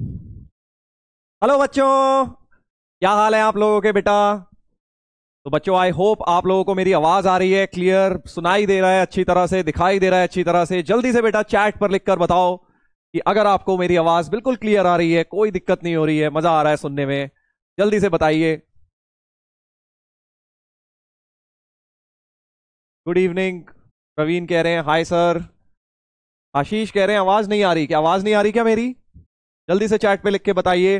Hello बच्चों क्या हाल है आप लोगों के बेटा तो बच्चों आई होप आप लोगों को मेरी आवाज आ रही है क्लियर सुनाई दे रहा है अच्छी तरह से दिखाई दे रहा है अच्छी तरह से जल्दी से बेटा चैट पर लिखकर बताओ कि अगर आपको मेरी आवाज बिल्कुल क्लियर आ रही है कोई दिक्कत नहीं हो रही है मजा आ रहा है सुनने में जल्दी से बताइए गुड इवनिंग प्रवीण कह रहे हैं हाय सर आशीष कह रहे हैं आवाज नहीं आ रही क्या आवाज नहीं आ रही क्या मेरी जल्दी से चैट पे लिख के बताइए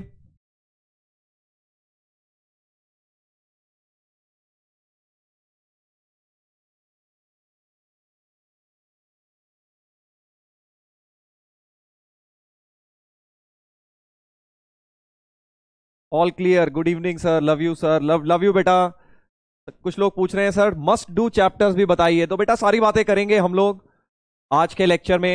all clear good evening sir love you sir love love you बेटा कुछ लोग पूछ रहे हैं सर मस्ट डू चैप्टर्स भी बताइए तो बेटा सारी बातें करेंगे हम लोग आज के लेक्चर में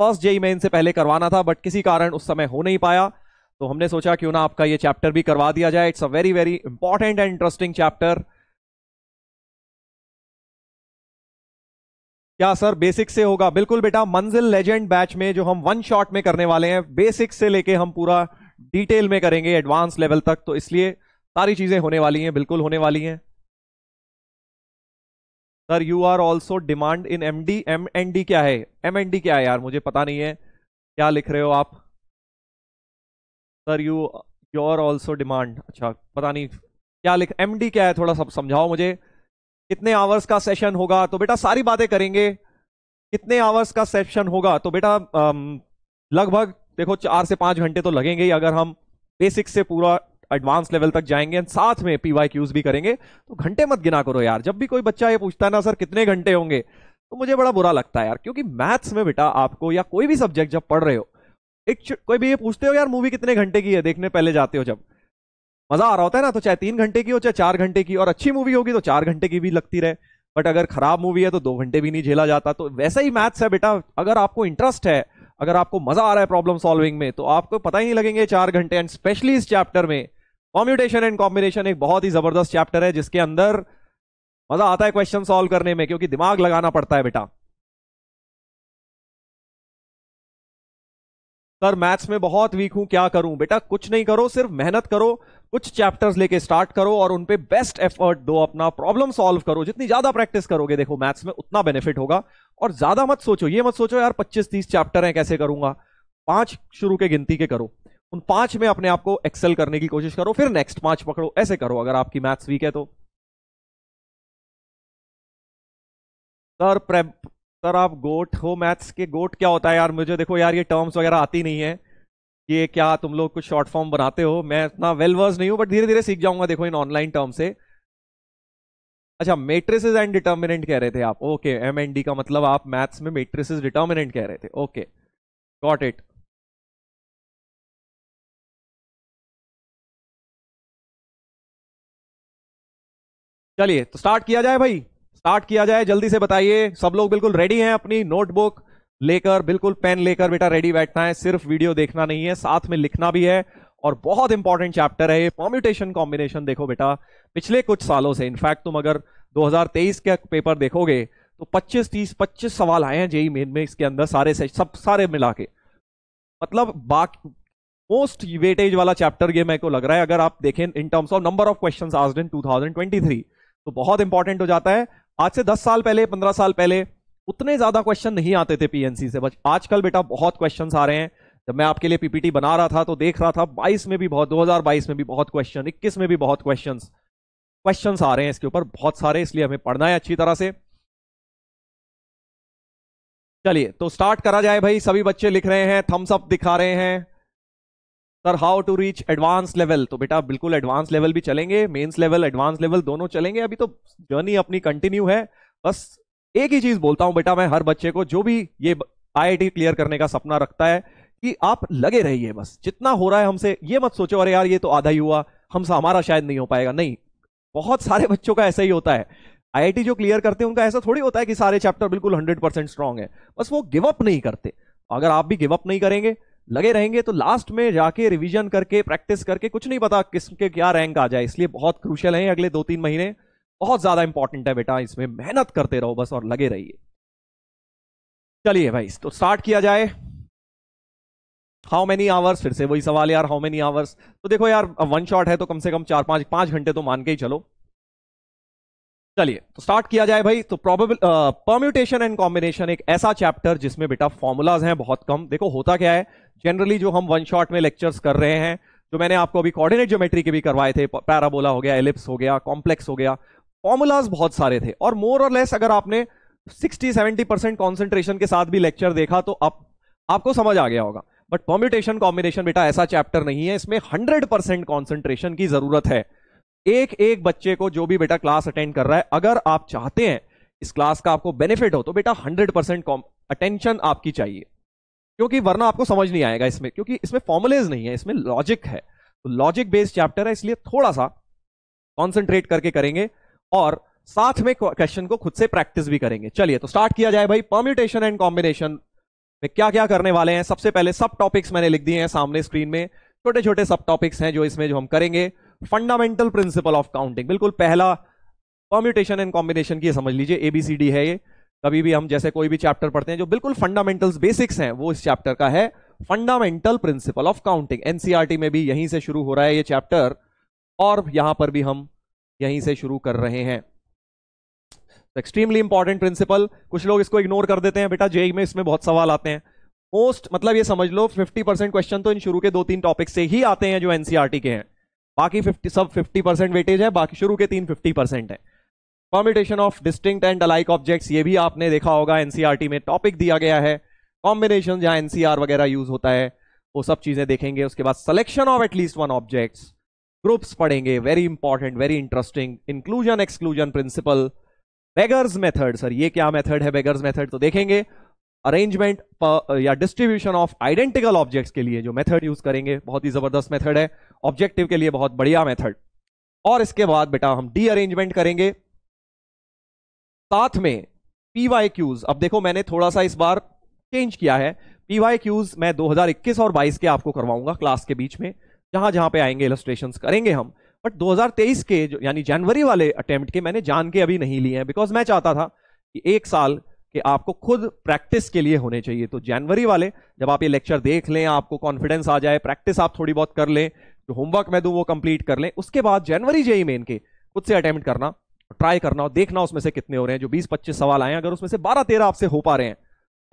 फर्स्ट जेई में इनसे पहले करवाना था बट किसी कारण उस समय हो नहीं पाया तो हमने सोचा क्यों ना आपका ये चैप्टर भी करवा दिया जाए it's a very very important and interesting chapter क्या सर बेसिक से होगा बिल्कुल बेटा मंजिल लेजेंड बैच में जो हम वन शॉट में करने वाले हैं बेसिक से लेके हम पूरा डिटेल में करेंगे एडवांस लेवल तक तो इसलिए सारी चीजें होने वाली हैं बिल्कुल होने वाली हैं sir you are also demand in M D M N D क्या है एम एन डी क्या है यार मुझे पता नहीं है क्या लिख रहे हो आप sir you are also demand अच्छा पता नहीं क्या लिख एम डी क्या है थोड़ा सब समझाओ मुझे कितने आवर्स का सेशन होगा तो बेटा सारी बातें करेंगे कितने आवर्स का सेशन होगा तो बेटा लगभग देखो चार से पांच घंटे तो लगेंगे ही अगर हम बेसिक से पूरा एडवांस लेवल तक जाएंगे एंड साथ में पीवाई क्यूज भी करेंगे तो घंटे मत गिना करो यार जब भी कोई बच्चा ये पूछता है ना सर कितने घंटे होंगे तो मुझे बड़ा बुरा लगता है यार क्योंकि मैथ्स में बेटा आपको या कोई भी सब्जेक्ट जब पढ़ रहे हो एक कोई भी ये पूछते हो यार मूवी कितने घंटे की है देखने पहले जाते हो जब मजा आ रहा होता है ना तो चाहे तीन घंटे की हो चाहे चार घंटे की और अच्छी मूवी होगी तो चार घंटे की भी लगती रहे बट अगर खराब मूवी है तो दो घंटे भी नहीं झेला जाता तो वैसा ही मैथ्स है बेटा अगर आपको इंटरेस्ट है अगर आपको मजा आ रहा है प्रॉब्लम सॉल्विंग में तो आपको पता ही नहीं लगेंगे चार घंटे एंड स्पेशली इस चैप्टर में कॉम्यूटेशन एंड कॉम्बिनेशन एक बहुत ही जबरदस्त चैप्टर है जिसके अंदर मजा आता है क्वेश्चन सॉल्व करने में क्योंकि दिमाग लगाना पड़ता है बेटा सर मैथ्स में बहुत वीक हूं क्या करूं बेटा कुछ नहीं करो सिर्फ मेहनत करो कुछ चैप्टर्स लेके स्टार्ट करो और उनपे बेस्ट एफर्ट दो अपना प्रॉब्लम सॉल्व करो जितनी ज्यादा प्रैक्टिस करोगे देखो मैथ्स में उतना बेनिफिट होगा और ज्यादा मत सोचो ये मत सोचो यार 25 30 चैप्टर हैं कैसे करूंगा पांच शुरू के गिनती के करो उन पांच में अपने आप को एक्सेल करने की कोशिश करो फिर नेक्स्ट पांच पकड़ो ऐसे करो अगर आपकी मैथ्स वीक है तो सर प्रे सर आप गोट हो मैथ्स के गोट क्या होता है यार मुझे देखो यार ये टर्म्स वगैरह आती नहीं है ये क्या तुम लोग कुछ शॉर्ट फॉर्म बनाते हो मैं इतना वेल वर्स नहीं हूं बट धीरे धीरे सीख जाऊंगा देखो इन ऑनलाइन टर्म से अच्छा मेट्रिस एंड डिटर्मिनेंट कह रहे थे आप ओके एम एंड डी का मतलब आप मैथ्स में मेट्रिस डिटर्मिनेंट कह रहे थे ओके गॉट इट चलिए तो स्टार्ट किया जाए भाई स्टार्ट किया जाए जल्दी से बताइए सब लोग बिल्कुल रेडी हैं अपनी नोटबुक लेकर बिल्कुल पेन लेकर बेटा रेडी बैठना है सिर्फ वीडियो देखना नहीं है साथ में लिखना भी है और बहुत इंपॉर्टेंट चैप्टर है ये पॉम्यूटेशन कॉम्बिनेशन देखो बेटा पिछले कुछ सालों से इनफैक्ट तुम अगर 2023 का पेपर देखोगे तो 25 30 25 सवाल आए हैं जेई मेन में इसके अंदर सारे से सब सारे मिला के मतलब बाकी मोस्ट वेटेज वाला चैप्टर ये मेरे को लग रहा है अगर आप देखें in terms of number of question आज इन टू तो बहुत इंपॉर्टेंट हो जाता है आज से दस साल पहले पंद्रह साल पहले उतने ज्यादा क्वेश्चन नहीं आते थे पीएनसी से बस आजकल बेटा बहुत क्वेश्चन आ रहे हैं जब मैं आपके लिए पीपीटी बना रहा था तो देख रहा था 22 में भी बहुत 2022 में भी बहुत क्वेश्चन 21 में भी बहुत क्वेश्चन क्वेश्चन आ रहे हैं इसके ऊपर बहुत सारे इसलिए हमें पढ़ना है अच्छी तरह से चलिए तो स्टार्ट करा जाए भाई सभी बच्चे लिख रहे हैं थम्सअप दिखा रहे हैं sir how to reach advance level तो बेटा बिल्कुल एडवांस लेवल भी चलेंगे मेंस लेवल एडवांस लेवल दोनों चलेंगे अभी तो जर्नी अपनी कंटिन्यू है बस एक ही चीज बोलता हूं बेटा मैं हर बच्चे को जो भी ये आई क्लियर करने का सपना रखता है कि आप लगे रहिए बस जितना हो रहा है हमसे ये मत सोचो अरे यार ये तो आधा ही हुआ हमसे हमारा शायद नहीं हो पाएगा नहीं बहुत सारे बच्चों का ऐसा ही होता है आईआईटी जो क्लियर करते हैं उनका ऐसा थोड़ी होता है कि सारे चैप्टर बिल्कुल 100% परसेंट स्ट्रांग है बस वो गिव अप नहीं करते अगर आप भी गिव अप नहीं करेंगे लगे रहेंगे तो लास्ट में जाके रिवीजन करके प्रैक्टिस करके कुछ नहीं पता किसके क्या रैंक आ जाए इसलिए बहुत क्रूशियल है अगले दो तीन महीने बहुत ज्यादा इंपॉर्टेंट है बेटा इसमें मेहनत करते रहो बस और लगे रहिए चलिए भाई तो स्टार्ट किया जाए हाउ मेनी आवर्स फिर से वही सवाल यार हाउ मेनी आवर्स तो देखो यार वन शॉट है तो कम से कम चार पांच पांच घंटे तो मान के ही चलो चलिए तो स्टार्ट किया जाए भाई तो प्रोबेबल परम्यूटेशन एंड कॉम्बिनेशन एक ऐसा चैप्टर जिसमें बेटा फॉर्मूलाज हैं बहुत कम देखो होता क्या है जनरली जो हम वन शॉट में लेक्चर्स कर रहे हैं जो मैंने आपको अभी कोऑर्डिनेट ज्योमेट्री के भी करवाए थे पैराबोला हो गया एलिप्स हो गया कॉम्प्लेक्स हो गया फॉर्मूलाज बहुत सारे थे और मोर और लेस अगर आपने सिक्सटी सेवेंटी परसेंट कॉन्सेंट्रेशन के साथ भी लेक्चर देखा तो आप, आपको समझ आ गया होगा बट परम्यूटेशन कॉम्बिनेशन बेटा ऐसा चैप्टर नहीं है इसमें हंड्रेड परसेंट कॉन्सेंट्रेशन की जरूरत है एक एक बच्चे को जो भी बेटा क्लास अटेंड कर रहा है अगर आप चाहते हैं इस क्लास का आपको बेनिफिट हो तो बेटा हंड्रेड परसेंट अटेंशन आपकी चाहिए क्योंकि वरना आपको समझ नहीं आएगा इसमें क्योंकि इसमें फॉर्मुलेज नहीं है इसमें लॉजिक है तो लॉजिक बेस्ड चैप्टर है इसलिए थोड़ा सा कॉन्सेंट्रेट करके करेंगे और साथ में क्वेश्चन को खुद से प्रैक्टिस भी करेंगे चलिए तो स्टार्ट किया जाए भाई परम्यूटेशन एंड कॉम्बिनेशन में क्या क्या करने वाले हैं सबसे पहले सब टॉपिक्स मैंने लिख दिए हैं सामने स्क्रीन में छोटे छोटे सब टॉपिक्स हैं जो इसमें जो हम करेंगे फंडामेंटल प्रिंसिपल ऑफ काउंटिंग बिल्कुल पहला परम्यूटेशन एंड कॉम्बिनेशन की समझ लीजिए एबीसीडी है ये कभी भी हम जैसे कोई भी चैप्टर पढ़ते हैं जो बिल्कुल फंडामेंटल्स बेसिक्स हैं वो इस चैप्टर का है fundamental principle of counting NCERT में भी यहीं से शुरू हो रहा है ये चैप्टर और यहां पर भी हम यहीं से शुरू कर रहे हैं एक्सट्रीमली इंपॉर्टेंट प्रिंसिपल कुछ लोग इसको इग्नोर कर देते हैं बेटा जेई e e में इसमें बहुत सवाल आते हैं मोस्ट मतलब ये समझ लो 50 परसेंट क्वेश्चन तो इन शुरू के दो तीन टॉपिक से ही आते हैं जो एनसीआरटी e के हैं बाकी 50 सब 50 परसेंट वेटेज है बाकी शुरू के तीन 50 परसेंट है combination of distinct and alike objects ये भी आपने देखा होगा एनसीईआरटी e में टॉपिक दिया गया है कॉम्बिनेशन जहां एनसीआर वगैरह यूज होता है वो सब चीजें देखेंगे उसके बाद selection of at least one objects groups पढ़ेंगे very important very interesting inclusion exclusion principle beggars method sir ये क्या मेथड है बेगर्स मेथड तो देखेंगे अरेंजमेंट या डिस्ट्रीब्यूशन ऑफ आइडेंटिकल ऑब्जेक्ट्स के लिए जो मेथड यूज करेंगे बहुत ही जबरदस्त मेथड है ऑब्जेक्टिव के लिए बहुत बढ़िया मेथड और इसके बाद बेटा हम डी अरेंजमेंट करेंगे साथ में पीवाई क्यूज अब देखो मैंने थोड़ा सा इस बार चेंज किया है पीवाई क्यूज मैं 2021 और 22 के आपको करवाऊंगा क्लास के बीच में जहां जहां पे आएंगे इलस्ट्रेशन करेंगे हम बट 2023 के यानी जनवरी वाले अटेम्प्ट के मैंने जान के अभी नहीं लिए हैं बिकॉज मैं चाहता था कि एक साल कि आपको खुद प्रैक्टिस के लिए होने चाहिए तो जनवरी वाले जब आप ये लेक्चर देख लें आपको कॉन्फिडेंस आ जाए प्रैक्टिस आप थोड़ी बहुत कर लें जो होमवर्क मैं दू वो कंप्लीट कर लें उसके बाद जनवरी जेई मेन के खुद से अटेम्प्ट करना ट्राई करना और देखना उसमें से कितने हो रहे हैं जो बीस पच्चीस सवाल आए अगर उसमें से बारह तेरह आपसे हो पा रहे हैं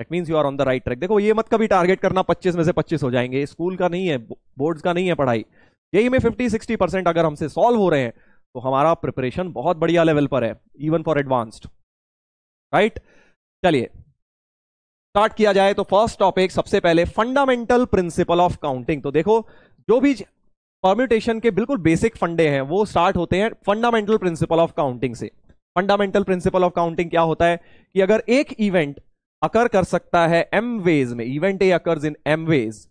that means you are on the right track देखो ये मत कभी टारगेट करना पच्चीस में से पच्चीस हो जाएंगे स्कूल का नहीं है बोर्ड्स का नहीं है पढ़ाई यही में फिफ्टी सिक्सटी परसेंट अगर हमसे सॉल्व हो रहे हैं तो हमारा प्रिपरेशन बहुत बढ़िया लेवल पर है इवन फॉर एडवांस्ड राइट चलिए स्टार्ट किया जाए तो फर्स्ट टॉपिक सबसे पहले फंडामेंटल प्रिंसिपल ऑफ काउंटिंग तो देखो जो भी परम्यूटेशन के बिल्कुल बेसिक फंडे हैं वो स्टार्ट होते हैं फंडामेंटल प्रिंसिपल ऑफ काउंटिंग से फंडामेंटल प्रिंसिपल ऑफ काउंटिंग क्या होता है कि अगर एक इवेंट अकर कर सकता है एम वेज में event A occurs in M ways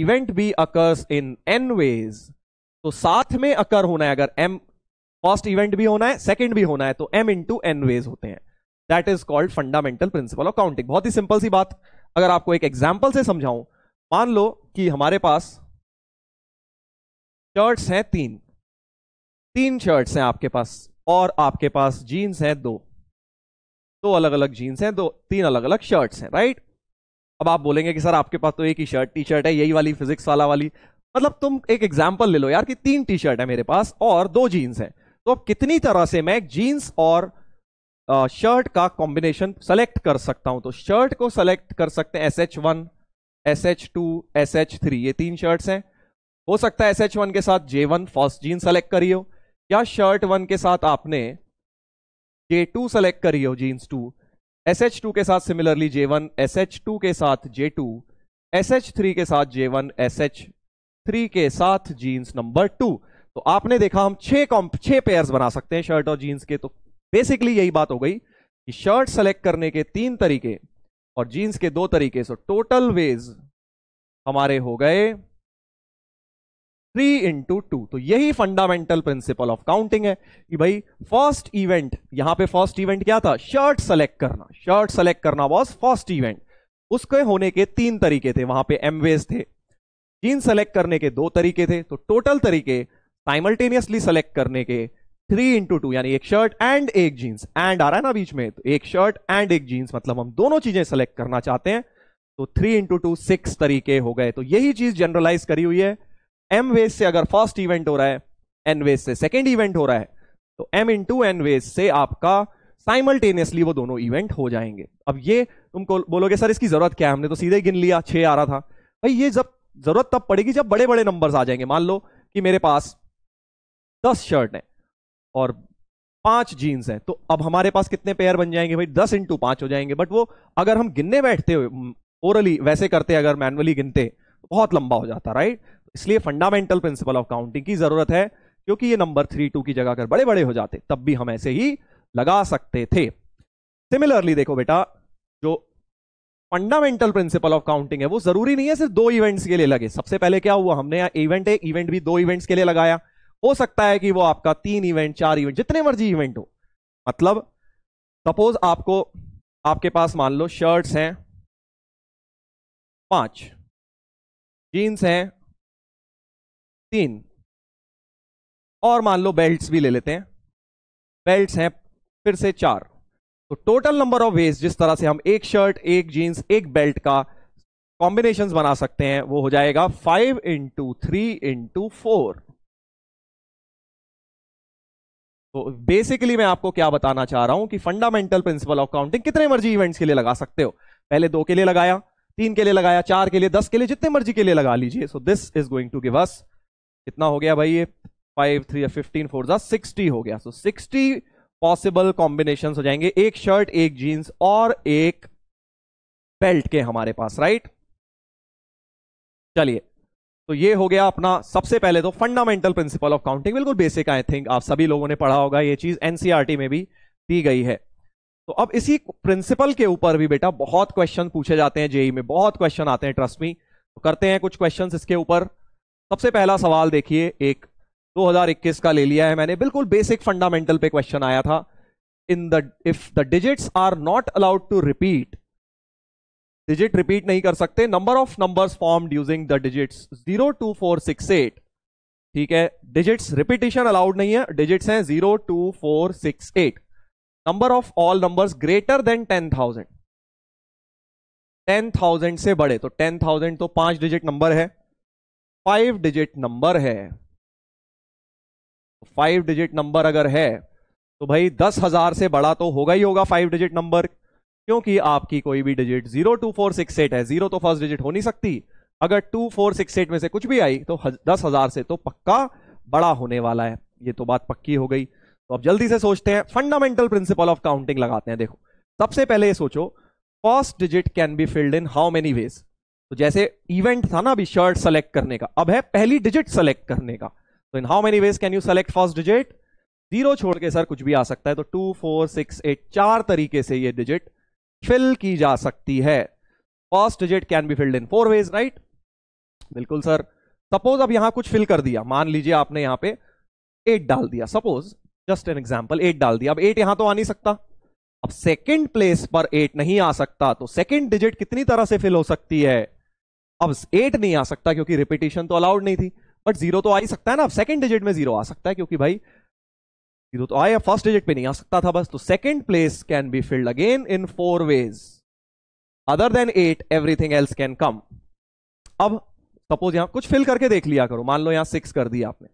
event B occurs in N ways तो साथ में अकर होना है अगर एम फर्स्ट इवेंट भी होना है सेकेंड भी होना है तो एम इंटू एन वेज होते हैं that is called fundamental principle of counting बहुत ही सिंपल सी बात अगर आपको एक एग्जाम्पल से समझाऊं मान लो कि हमारे पास शर्ट्स हैं तीन तीन शर्ट्स हैं आपके पास और आपके पास जीन्स हैं दो दो अलग अलग जीन्स हैं दो तीन अलग अलग शर्ट्स हैं राइट अब आप बोलेंगे कि सर आपके पास तो एक ही शर्ट टी शर्ट है यही वाली फिजिक्स वाला वाली मतलब तुम एक एग्जाम्पल ले लो यार कि तीन टी शर्ट है मेरे पास और दो जीन्स हैं तो अब कितनी तरह से मैं जीन्स और शर्ट का कॉम्बिनेशन सेलेक्ट कर सकता हूं तो शर्ट को सेलेक्ट कर सकते हैं S H one S H two S H three ये तीन शर्ट्स हैं हो सकता है एस एच वन के साथ J one first jean select करी हो या शर्ट वन के साथ आपने जे टू सेलेक्ट करी हो jeans two S H two के साथ similarly J one S H two के साथ J two S H three के साथ J one S H three के साथ जीन्स नंबर टू तो आपने देखा हम छे कॉम्प छह पेयर्स बना सकते हैं शर्ट और जीन्स के तो बेसिकली यही बात हो गई कि शर्ट सेलेक्ट करने के तीन तरीके और जीन्स के दो तरीके सो टोटल वेज हमारे हो गए थ्री इंटू टू तो यही फंडामेंटल प्रिंसिपल ऑफ काउंटिंग है कि भाई फर्स्ट इवेंट यहां पे फर्स्ट इवेंट क्या था शर्ट सेलेक्ट करना शर्ट सेलेक्ट करना वॉज फर्स्ट इवेंट उसके होने के तीन तरीके थे वहां पे एमवेज थे जीन सेलेक्ट करने के दो तरीके थे तो टोटल तरीके साइमल्टेनियसली सेलेक्ट करने के थ्री इंटू टू यानी एक शर्ट एंड एक जीन्स एंड आ रहा है ना बीच में तो एक शर्ट एंड एक जीन्स मतलब हम दोनों चीजें सेलेक्ट करना चाहते हैं तो थ्री इंटू टू सिक्स तरीके हो गए तो यही चीज जनरलाइज करी हुई है एम वेज से अगर फर्स्ट इवेंट हो रहा है एन वेज से सेकेंड इवेंट हो रहा है तो एम इंटू एन वेज से आपका साइमल्टेनियसली वो दोनों इवेंट हो जाएंगे अब ये तुमको बोलोगे सर इसकी जरूरत क्या है हमने तो सीधे गिन लिया छः आ रहा था भाई ये जब जरूरत तब पड़ेगी जब बड़े बड़े नंबर्स आ जाएंगे मान लो कि मेरे पास दस शर्ट है और पांच जीन्स हैं तो अब हमारे पास कितने पेयर बन जाएंगे भाई दस इंटू पांच हो जाएंगे बट वो अगर हम गिनने बैठते हुए ओरली वैसे करते अगर मैनुअली गिनते तो बहुत लंबा हो जाता राइट इसलिए फंडामेंटल प्रिंसिपल ऑफ काउंटिंग की जरूरत है क्योंकि ये नंबर थ्री टू की जगह अगर बड़े बड़े हो जाते तब भी हम ऐसे ही लगा सकते थे सिमिलरली देखो बेटा जो फंडामेंटल प्रिंसिपल ऑफ काउंटिंग है वो जरूरी नहीं है सिर्फ दो इवेंट्स के लिए लगे सबसे पहले क्या हुआ हमने इवेंट है इवेंट भी दो इवेंट्स के लिए लगाया हो सकता है कि वो आपका तीन इवेंट चार इवेंट जितने मर्जी इवेंट हो मतलब सपोज आपको आपके पास मान लो शर्ट्स हैं पांच जीन्स हैं तीन और मान लो बेल्ट्स भी ले लेते हैं बेल्ट्स हैं फिर से चार तो टोटल नंबर ऑफ वेज जिस तरह से हम एक शर्ट एक जीन्स एक बेल्ट का कॉम्बिनेशन बना सकते हैं वो हो जाएगा five into three into four तो बेसिकली मैं आपको क्या बताना चाह रहा हूं कि फंडामेंटल प्रिंसिपल ऑफ काउंटिंग कितने मर्जी इवेंट्स के लिए लगा सकते हो पहले दो के लिए लगाया तीन के लिए लगाया चार के लिए दस के लिए जितने मर्जी के लिए लगा लीजिए so this is going to give us कितना हो गया भाई ये फाइव थ्री फिफ्टीन फोर जा सिक्सटी हो गया सो सिक्सटी पॉसिबल कॉम्बिनेशन हो जाएंगे एक शर्ट एक जीन्स और एक बेल्ट के हमारे पास राइट चलिए तो ये हो गया अपना सबसे पहले तो फंडामेंटल प्रिंसिपल ऑफ काउंटिंग बिल्कुल बेसिक आई थिंक आप सभी लोगों ने पढ़ा होगा ये चीज एनसीआरटी e में भी दी गई है तो अब इसी प्रिंसिपल के ऊपर भी बेटा बहुत क्वेश्चन पूछे जाते हैं जेई में बहुत क्वेश्चन आते हैं ट्रस्ट मी तो करते हैं कुछ क्वेश्चन इसके ऊपर सबसे पहला सवाल देखिए एक 2021 का ले लिया है मैंने बिल्कुल बेसिक फंडामेंटल पे क्वेश्चन आया था in the if the digits are not allowed to repeat digit repeat नहीं कर सकते number of numbers formed using the digits zero two four six eight ठीक है डिजिट्स रिपीटेशन अलाउड नहीं है डिजिट्स हैं zero two four six eight number of all numbers greater than ten thousand ten thousand से बड़े तो ten thousand तो पांच डिजिट नंबर है फाइव डिजिट नंबर है फाइव डिजिट नंबर अगर है तो भाई दस हजार से बड़ा तो होगा ही होगा फाइव डिजिट नंबर क्योंकि आपकी कोई भी digit zero two four six eight है जीरो तो फर्स्ट डिजिट हो नहीं सकती अगर टू फोर सिक्स एट में से कुछ भी आई तो दस हजार से तो पक्का बड़ा होने वाला है ये तो बात पक्की हो गई तो अब जल्दी से सोचते हैं फंडामेंटल प्रिंसिपल ऑफ काउंटिंग लगाते हैं देखो सबसे पहले ये सोचो first digit can be filled in how many ways तो जैसे इवेंट था ना अभी शर्ट सेलेक्ट करने का अब है पहली डिजिट सेलेक्ट करने का तो in how many ways can you select first digit zero छोड़ के सर कुछ भी आ सकता है तो टू फोर सिक्स एट चार तरीके से ये डिजिट फिल की जा सकती है first digit can be filled in four ways right बिल्कुल सर सपोज अब यहां कुछ फिल कर दिया मान लीजिए आपने यहां पे एट डाल दिया suppose just an example eight डाल दिया अब एट यहां तो आ नहीं सकता अब सेकेंड प्लेस पर एट नहीं आ सकता तो सेकेंड डिजिट कितनी तरह से फिल हो सकती है अब एट नहीं आ सकता क्योंकि रिपीटेशन तो अलाउड नहीं थी बट जीरो तो आ ही सकता है ना अब सेकंड डिजिट में जीरो आ सकता है क्योंकि भाई जीरो तो आया फर्स्ट डिजिट पे नहीं आ सकता था बस तो second place can be filled again in four ways other than eight everything else can come अब सपोज यहां कुछ फिल करके देख लिया करो मान लो यहां सिक्स कर दिया आपने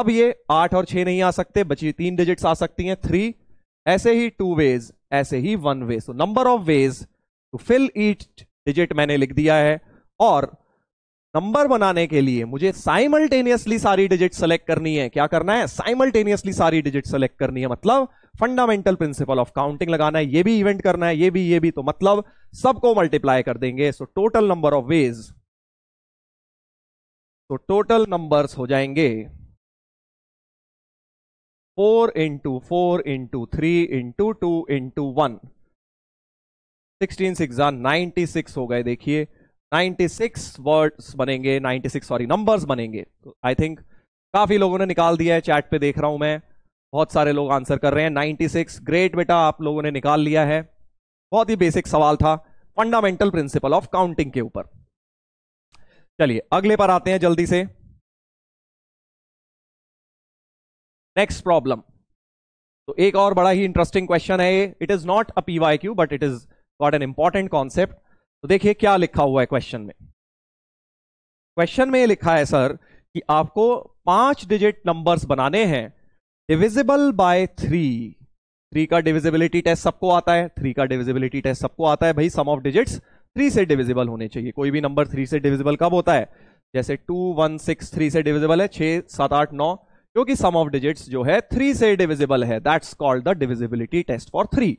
अब ये आठ और छह नहीं आ सकते बची तीन डिजिट आ सकती हैं थ्री ऐसे ही टू वेज ऐसे ही one way so number of ways to fill eight digit मैंने लिख दिया है और नंबर बनाने के लिए मुझे साइमल्टेनियसली सारी डिजिट सेलेक्ट करनी है क्या करना है साइमल्टेनियसली सारी डिजिट सेलेक्ट करनी है मतलब फंडामेंटल प्रिंसिपल ऑफ काउंटिंग लगाना है ये भी इवेंट करना है ये भी ये भी तो मतलब सबको मल्टीप्लाई कर देंगे so total number of ways तो टोटल नंबर्स हो जाएंगे four into four into three into two into one sixteen six ninety six हो गए देखिए 96 वर्ड्स बनेंगे 96 सॉरी नंबर्स बनेंगे तो आई थिंक काफी लोगों ने निकाल दिया है चैट पे देख रहा हूं मैं बहुत सारे लोग आंसर कर रहे हैं 96 ग्रेट बेटा आप लोगों ने निकाल लिया है बहुत ही बेसिक सवाल था फंडामेंटल प्रिंसिपल ऑफ काउंटिंग के ऊपर चलिए अगले पर आते हैं जल्दी से नेक्स्ट प्रॉब्लम तो एक और बड़ा ही इंटरेस्टिंग क्वेश्चन है it is not a PYQ but it is got an important concept तो देखिए क्या लिखा हुआ है क्वेश्चन में क्वेश्चन में लिखा है सर कि आपको पांच डिजिट नंबर्स बनाने हैं डिविजिबल बाय थ्री थ्री का डिविजिबिलिटी टेस्ट सबको आता है थ्री का डिविजिबिलिटी टेस्ट सबको आता है भाई सम ऑफ डिजिट्स थ्री से डिविजिबल होने चाहिए कोई भी नंबर थ्री से डिविजिबल कब होता है जैसे टू वन सिक्स थ्री से डिविजिबल है छह सात आठ नौ क्योंकि सम ऑफ डिजिट्स जो है थ्री से डिविजिबल है that's called the divisibility test for three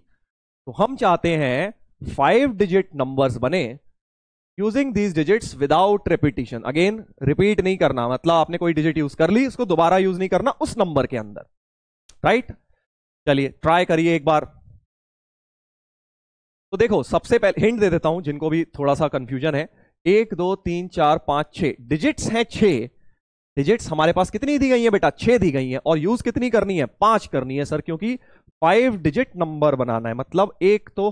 तो हम चाहते हैं फाइव डिजिट नंबर्स बने using these digits without repetition again repeat नहीं करना मतलब आपने कोई डिजिट यूज कर ली उसको दोबारा यूज नहीं करना उस नंबर के अंदर राइट right? चलिए ट्राई करिए एक बार तो देखो सबसे पहले हिंट दे देता हूं जिनको भी थोड़ा सा कंफ्यूजन है एक दो तीन चार पांच छह डिजिट्स हैं छह डिजिट्स हमारे पास कितनी दी गई है बेटा छह दी गई है और यूज कितनी करनी है पांच करनी है सर क्योंकि फाइव डिजिट नंबर बनाना है मतलब एक तो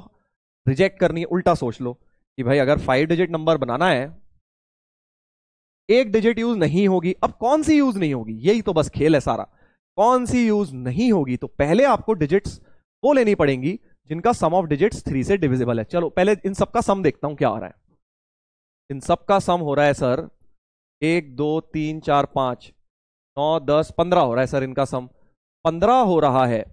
रिजेक्ट करनी है उल्टा सोच लो कि भाई अगर फाइव डिजिट नंबर बनाना है एक डिजिट यूज नहीं होगी अब कौन सी यूज नहीं होगी यही तो बस खेल है सारा कौन सी यूज नहीं होगी तो पहले आपको डिजिट्स वो लेनी पड़ेंगी जिनका सम ऑफ डिजिट्स थ्री से डिविजिबल है चलो पहले इन सबका सम देखता हूं क्या आ रहा है इन सबका सम हो रहा है सर एक दो तीन चार पांच नौ दस पंद्रह हो रहा है सर इनका सम पंद्रह हो रहा है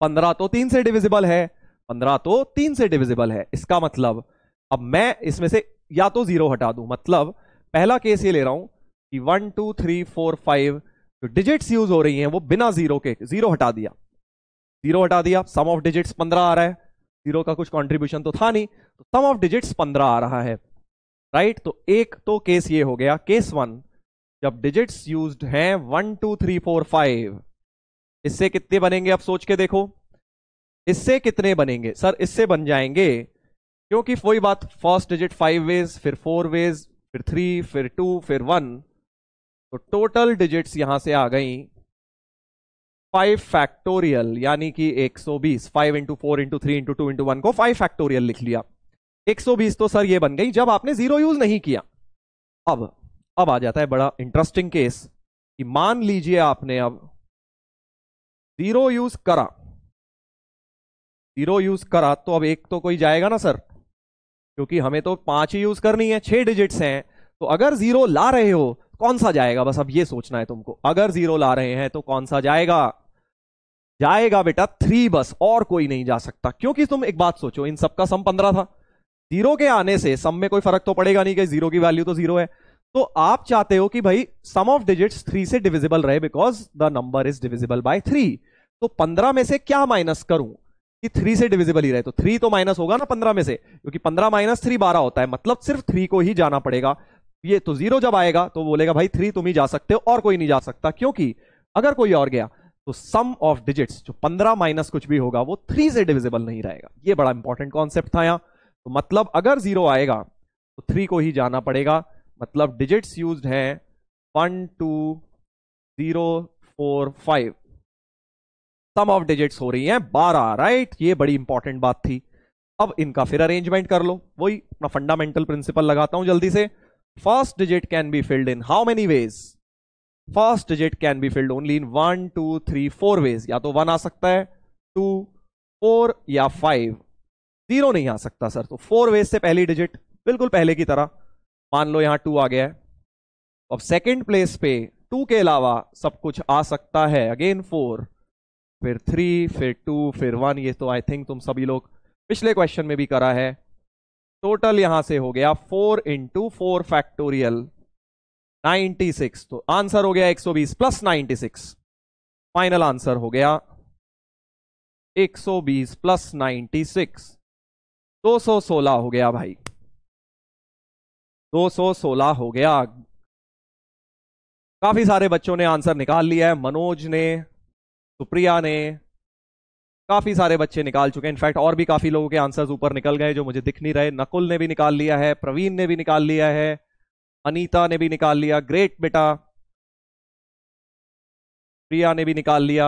पंद्रह तो तीन से डिविजिबल है पंद्रह तो तीन से डिविजिबल है इसका मतलब अब मैं इसमें से या तो जीरो हटा दूं मतलब पहला केस ये ले रहा हूं कि one two three four five जो डिजिट्स यूज हो रही हैं वो बिना जीरो के जीरो हटा दिया जीरो हटा दिया सम ऑफ डिजिट्स पंद्रह आ रहा है जीरो का कुछ कॉन्ट्रीब्यूशन तो था नहीं तो सम ऑफ डिजिट्स पंद्रह आ रहा है राइट right? तो एक तो केस ये हो गया केस वन जब डिजिट्स यूज हैं one two three four five इससे कितने बनेंगे आप सोच के देखो इससे कितने बनेंगे सर इससे बन जाएंगे क्योंकि वही बात फर्स्ट डिजिट फाइव वेज फिर फोर वेज फिर थ्री फिर टू फिर वन तो टोटल डिजिट्स यहां से आ गई फाइव फैक्टोरियल यानी कि 120 five into four into three into two into one को फाइव फैक्टोरियल लिख लिया 120 तो सर ये बन गई जब आपने जीरो यूज नहीं किया अब अब आ जाता है बड़ा इंटरेस्टिंग केस कि मान लीजिए आपने अब जीरो यूज करा जीरो यूज करा तो अब एक तो कोई जाएगा ना सर क्योंकि हमें तो पांच ही यूज करनी है छह डिजिट्स हैं तो अगर जीरो ला रहे हो कौन सा जाएगा बस अब ये सोचना है तुमको अगर जीरो ला रहे हैं तो कौन सा जाएगा जाएगा बेटा थ्री बस और कोई नहीं जा सकता क्योंकि तुम एक बात सोचो इन सबका सम पंद्रह था जीरो के आने से सम में कोई फर्क तो पड़ेगा नहीं कि जीरो की वैल्यू तो जीरो है तो आप चाहते हो कि भाई सम ऑफ डिजिट्स थ्री से डिविजिबल रहे because the number is divisible by three तो पंद्रह में से क्या माइनस करूं कि थ्री से डिविजिबल ही रहे तो थ्री तो माइनस होगा ना पंद्रह में से क्योंकि पंद्रह माइनस थ्री बारह होता है मतलब सिर्फ थ्री को ही जाना पड़ेगा ये तो जीरो जब आएगा तो बोलेगा भाई थ्री तुम ही जा सकते हो और कोई नहीं जा सकता क्योंकि अगर कोई और गया तो सम ऑफ डिजिट्स जो पंद्रह माइनस कुछ भी होगा वो थ्री से डिविजिबल नहीं रहेगा ये बड़ा इंपॉर्टेंट कॉन्सेप्ट था यहां तो मतलब अगर जीरो आएगा तो थ्री को ही जाना पड़ेगा मतलब डिजिट्स यूज हैं one two zero four five sum of digits हो रही हैं बारह राइट ये बड़ी इंपॉर्टेंट बात थी अब इनका फिर अरेंजमेंट कर लो वही अपना फंडामेंटल प्रिंसिपल लगाता हूं जल्दी से first digit can be filled in how many ways first digit can be filled only in one two three four ways या तो वन आ सकता है टू फोर या फाइव जीरो नहीं आ सकता सर तो फोर वेज से पहली डिजिट बिल्कुल पहले की तरह मान लो यहां टू आ गया है अब सेकेंड प्लेस पे टू के अलावा सब कुछ आ सकता है अगेन फोर फिर थ्री फिर टू फिर वन ये तो आई थिंक तुम सभी लोग पिछले क्वेश्चन में भी करा है टोटल यहां से हो गया four into four factorial ninety six तो आंसर हो गया एक सौ बीस plus ninety six final answer हो गया एक सौ बीस प्लस नाइन्टी सिक्स दो सौ सोलह हो गया भाई दो सौ सोलह हो गया काफी सारे बच्चों ने आंसर निकाल लिया है मनोज ने सुप्रिया प्रिया ने काफ़ी सारे बच्चे निकाल चुके हैं इनफैक्ट और भी काफ़ी लोगों के आंसर्स ऊपर निकल गए जो मुझे दिख नहीं रहे नकुल ने भी निकाल लिया है प्रवीण ने भी निकाल लिया है अनीता ने भी निकाल लिया ग्रेट बेटा प्रिया ने भी निकाल लिया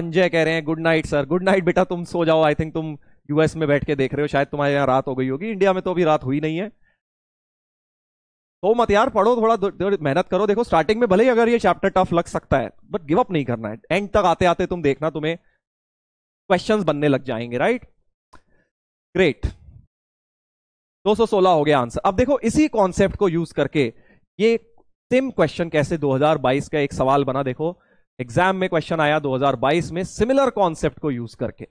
अंजय कह रहे हैं good night sir good night बेटा तुम सो जाओ आई थिंक तुम यूएस में बैठ के देख रहे हो शायद तुम्हारे यहाँ रात हो गई होगी इंडिया में तो अभी रात हुई नहीं है तो मत यार पढ़ो थोड़ा मेहनत करो देखो स्टार्टिंग में भले ही अगर ये चैप्टर टफ लग सकता है बट गिव अप नहीं करना है एंड तक आते आते तुम देखना तुम्हें क्वेश्चंस बनने लग जाएंगे राइट ग्रेट 216 हो गया आंसर अब देखो इसी कॉन्सेप्ट को यूज करके ये सेम क्वेश्चन कैसे 2022 का एक सवाल बना देखो एग्जाम में क्वेश्चन आया 2022 में सिमिलर कॉन्सेप्ट को यूज करके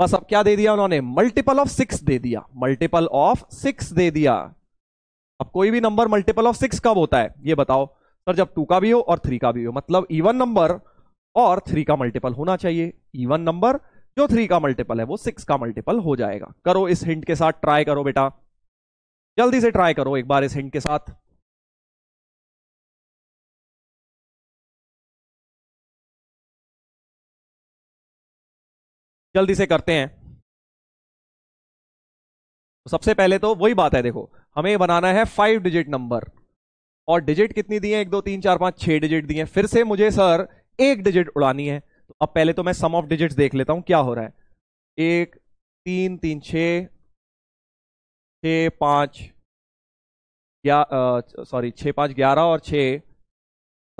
बस अब क्या दे दिया उन्होंने मल्टीपल ऑफ सिक्स दे दिया मल्टीपल ऑफ सिक्स दे दिया अब कोई भी नंबर मल्टीपल ऑफ सिक्स कब होता है ये बताओ सर जब टू का भी हो और थ्री का भी हो मतलब इवन नंबर और थ्री का मल्टीपल होना चाहिए इवन नंबर जो थ्री का मल्टीपल है वो सिक्स का मल्टीपल हो जाएगा करो इस हिंट के साथ ट्राई करो बेटा जल्दी से ट्राई करो एक बार इस हिंट के साथ जल्दी से करते हैं सबसे पहले तो वही बात है देखो हमें बनाना है फाइव डिजिट नंबर और डिजिट कितनी दी है एक दो तीन चार पांच छह डिजिट दी है फिर से मुझे सर एक डिजिट उड़ानी है तो अब पहले तो मैं सम ऑफ डिजिट देख लेता हूं क्या हो रहा है एक तीन तीन छ पांच सॉरी छः पांच ग्यारह और छ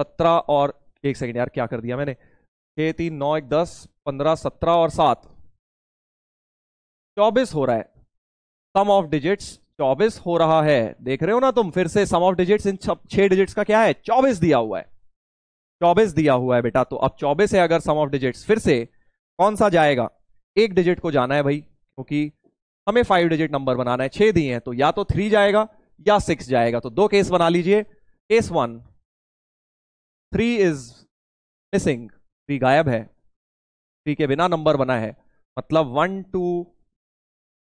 सत्रह और एक सेकेंड यार क्या कर दिया मैंने छह तीन नौ एक दस पंद्रह सत्रह और सात चौबीस हो रहा है सम ऑफ डिजिट्स चौबीस हो रहा है देख रहे हो ना तुम फिर से सम ऑफ डिजिट्स इन छह डिजिट्स का क्या है चौबीस दिया हुआ है चौबीस दिया हुआ है बेटा तो अब चौबीस है अगर सम ऑफ डिजिट्स फिर से कौन सा जाएगा एक डिजिट को जाना है भाई क्योंकि हमें फाइव डिजिट नंबर बनाना है छह दिए हैं तो या तो थ्री जाएगा या सिक्स जाएगा तो दो केस बना लीजिए case one three is missing three गायब है थ्री के बिना नंबर बना है मतलब one two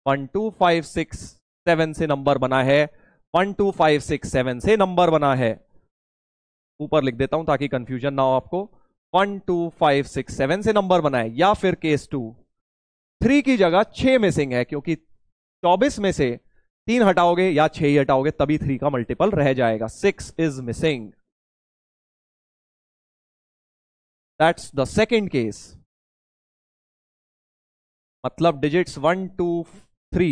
one two five six seven से नंबर बना है one two five six seven से नंबर बना है ऊपर लिख देता हूं ताकि कंफ्यूजन ना हो आपको one two five six seven से नंबर बना है या फिर केस टू थ्री की जगह छह मिसिंग है क्योंकि चौबीस में से तीन हटाओगे या छह ही हटाओगे तभी थ्री का मल्टीपल रह जाएगा six is missing that's the second case मतलब digits one two three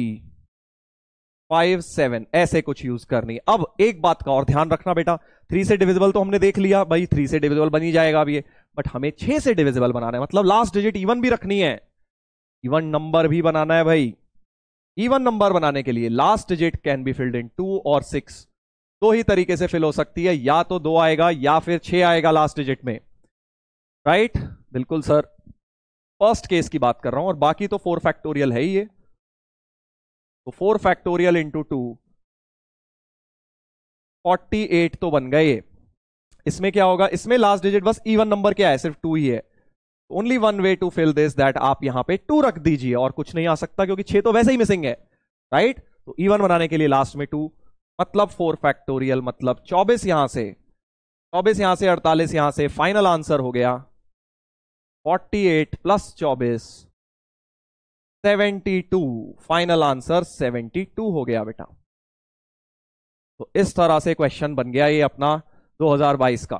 five seven ऐसे कुछ यूज करनी अब एक बात का और ध्यान रखना बेटा थ्री से डिविजिबल तो हमने देख लिया भाई थ्री से डिविजिबल बनी जाएगा अब ये बट हमें छह से डिविजिबल बनाना है मतलब लास्ट डिजिट इवन भी रखनी है इवन नंबर भी बनाना है भाई इवन नंबर बनाने के लिए last digit can be filled in two और सिक्स दो ही तरीके से फिल हो सकती है या तो दो आएगा या फिर छह आएगा लास्ट डिजिट में राइट right? बिल्कुल सर फर्स्ट केस की बात कर रहा हूं और बाकी तो फोर फैक्टोरियल है ही ये तो four factorial into two forty eight तो बन गए इसमें क्या होगा इसमें लास्ट डिजिट बस इवन नंबर क्या है सिर्फ टू ही है only one way to fill this that आप यहां पे टू रख दीजिए और कुछ नहीं आ सकता क्योंकि छह तो वैसे ही मिसिंग है राइट तो इवन बनाने के लिए लास्ट में टू मतलब फोर फैक्टोरियल मतलब चौबीस यहां से चौबीस यहां से अड़तालीस यहां से फाइनल आंसर हो गया फोर्टी एट प्लस चौबीस 72 फाइनल आंसर 72 हो गया बेटा तो इस तरह से क्वेश्चन बन गया ये अपना 2022 का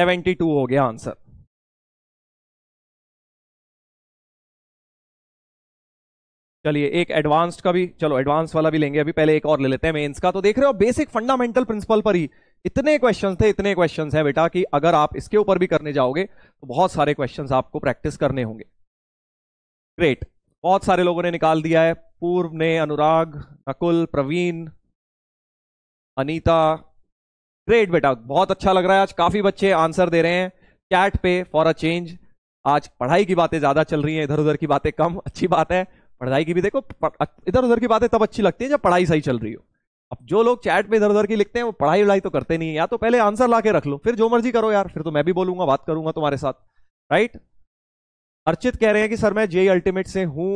सेवेंटी टू हो गया आंसर चलिए एक एडवांस्ड का भी चलो एडवांस वाला भी लेंगे अभी पहले एक और ले लेते हैं मेंस का तो देख रहे हो बेसिक फंडामेंटल प्रिंसिपल पर ही इतने क्वेश्चन थे इतने क्वेश्चन हैं बेटा कि अगर आप इसके ऊपर भी करने जाओगे तो बहुत सारे क्वेश्चन आपको प्रैक्टिस करने होंगे ग्रेट बहुत सारे लोगों ने निकाल दिया है पूर्व ने अनुराग नकुल प्रवीण अनीता ग्रेट बेटा बहुत अच्छा लग रहा है आज काफी बच्चे आंसर दे रहे हैं कैट पे फॉर अ चेंज आज पढ़ाई की बातें ज्यादा चल रही हैं इधर उधर की बातें कम अच्छी बात है पढ़ाई की भी देखो इधर उधर की बातें तब अच्छी लगती है जब पढ़ाई सही चल रही हो अब जो लोग चैट में इधर उधर की लिखते हैं वो पढ़ाई वढ़ाई तो करते नहीं है या तो पहले आंसर ला के रख लो फिर जो मर्जी करो यार फिर तो मैं भी बोलूंगा बात करूंगा तुम्हारे साथ राइट अर्चित कह रहे हैं कि सर मैं जे अल्टीमेट से हूं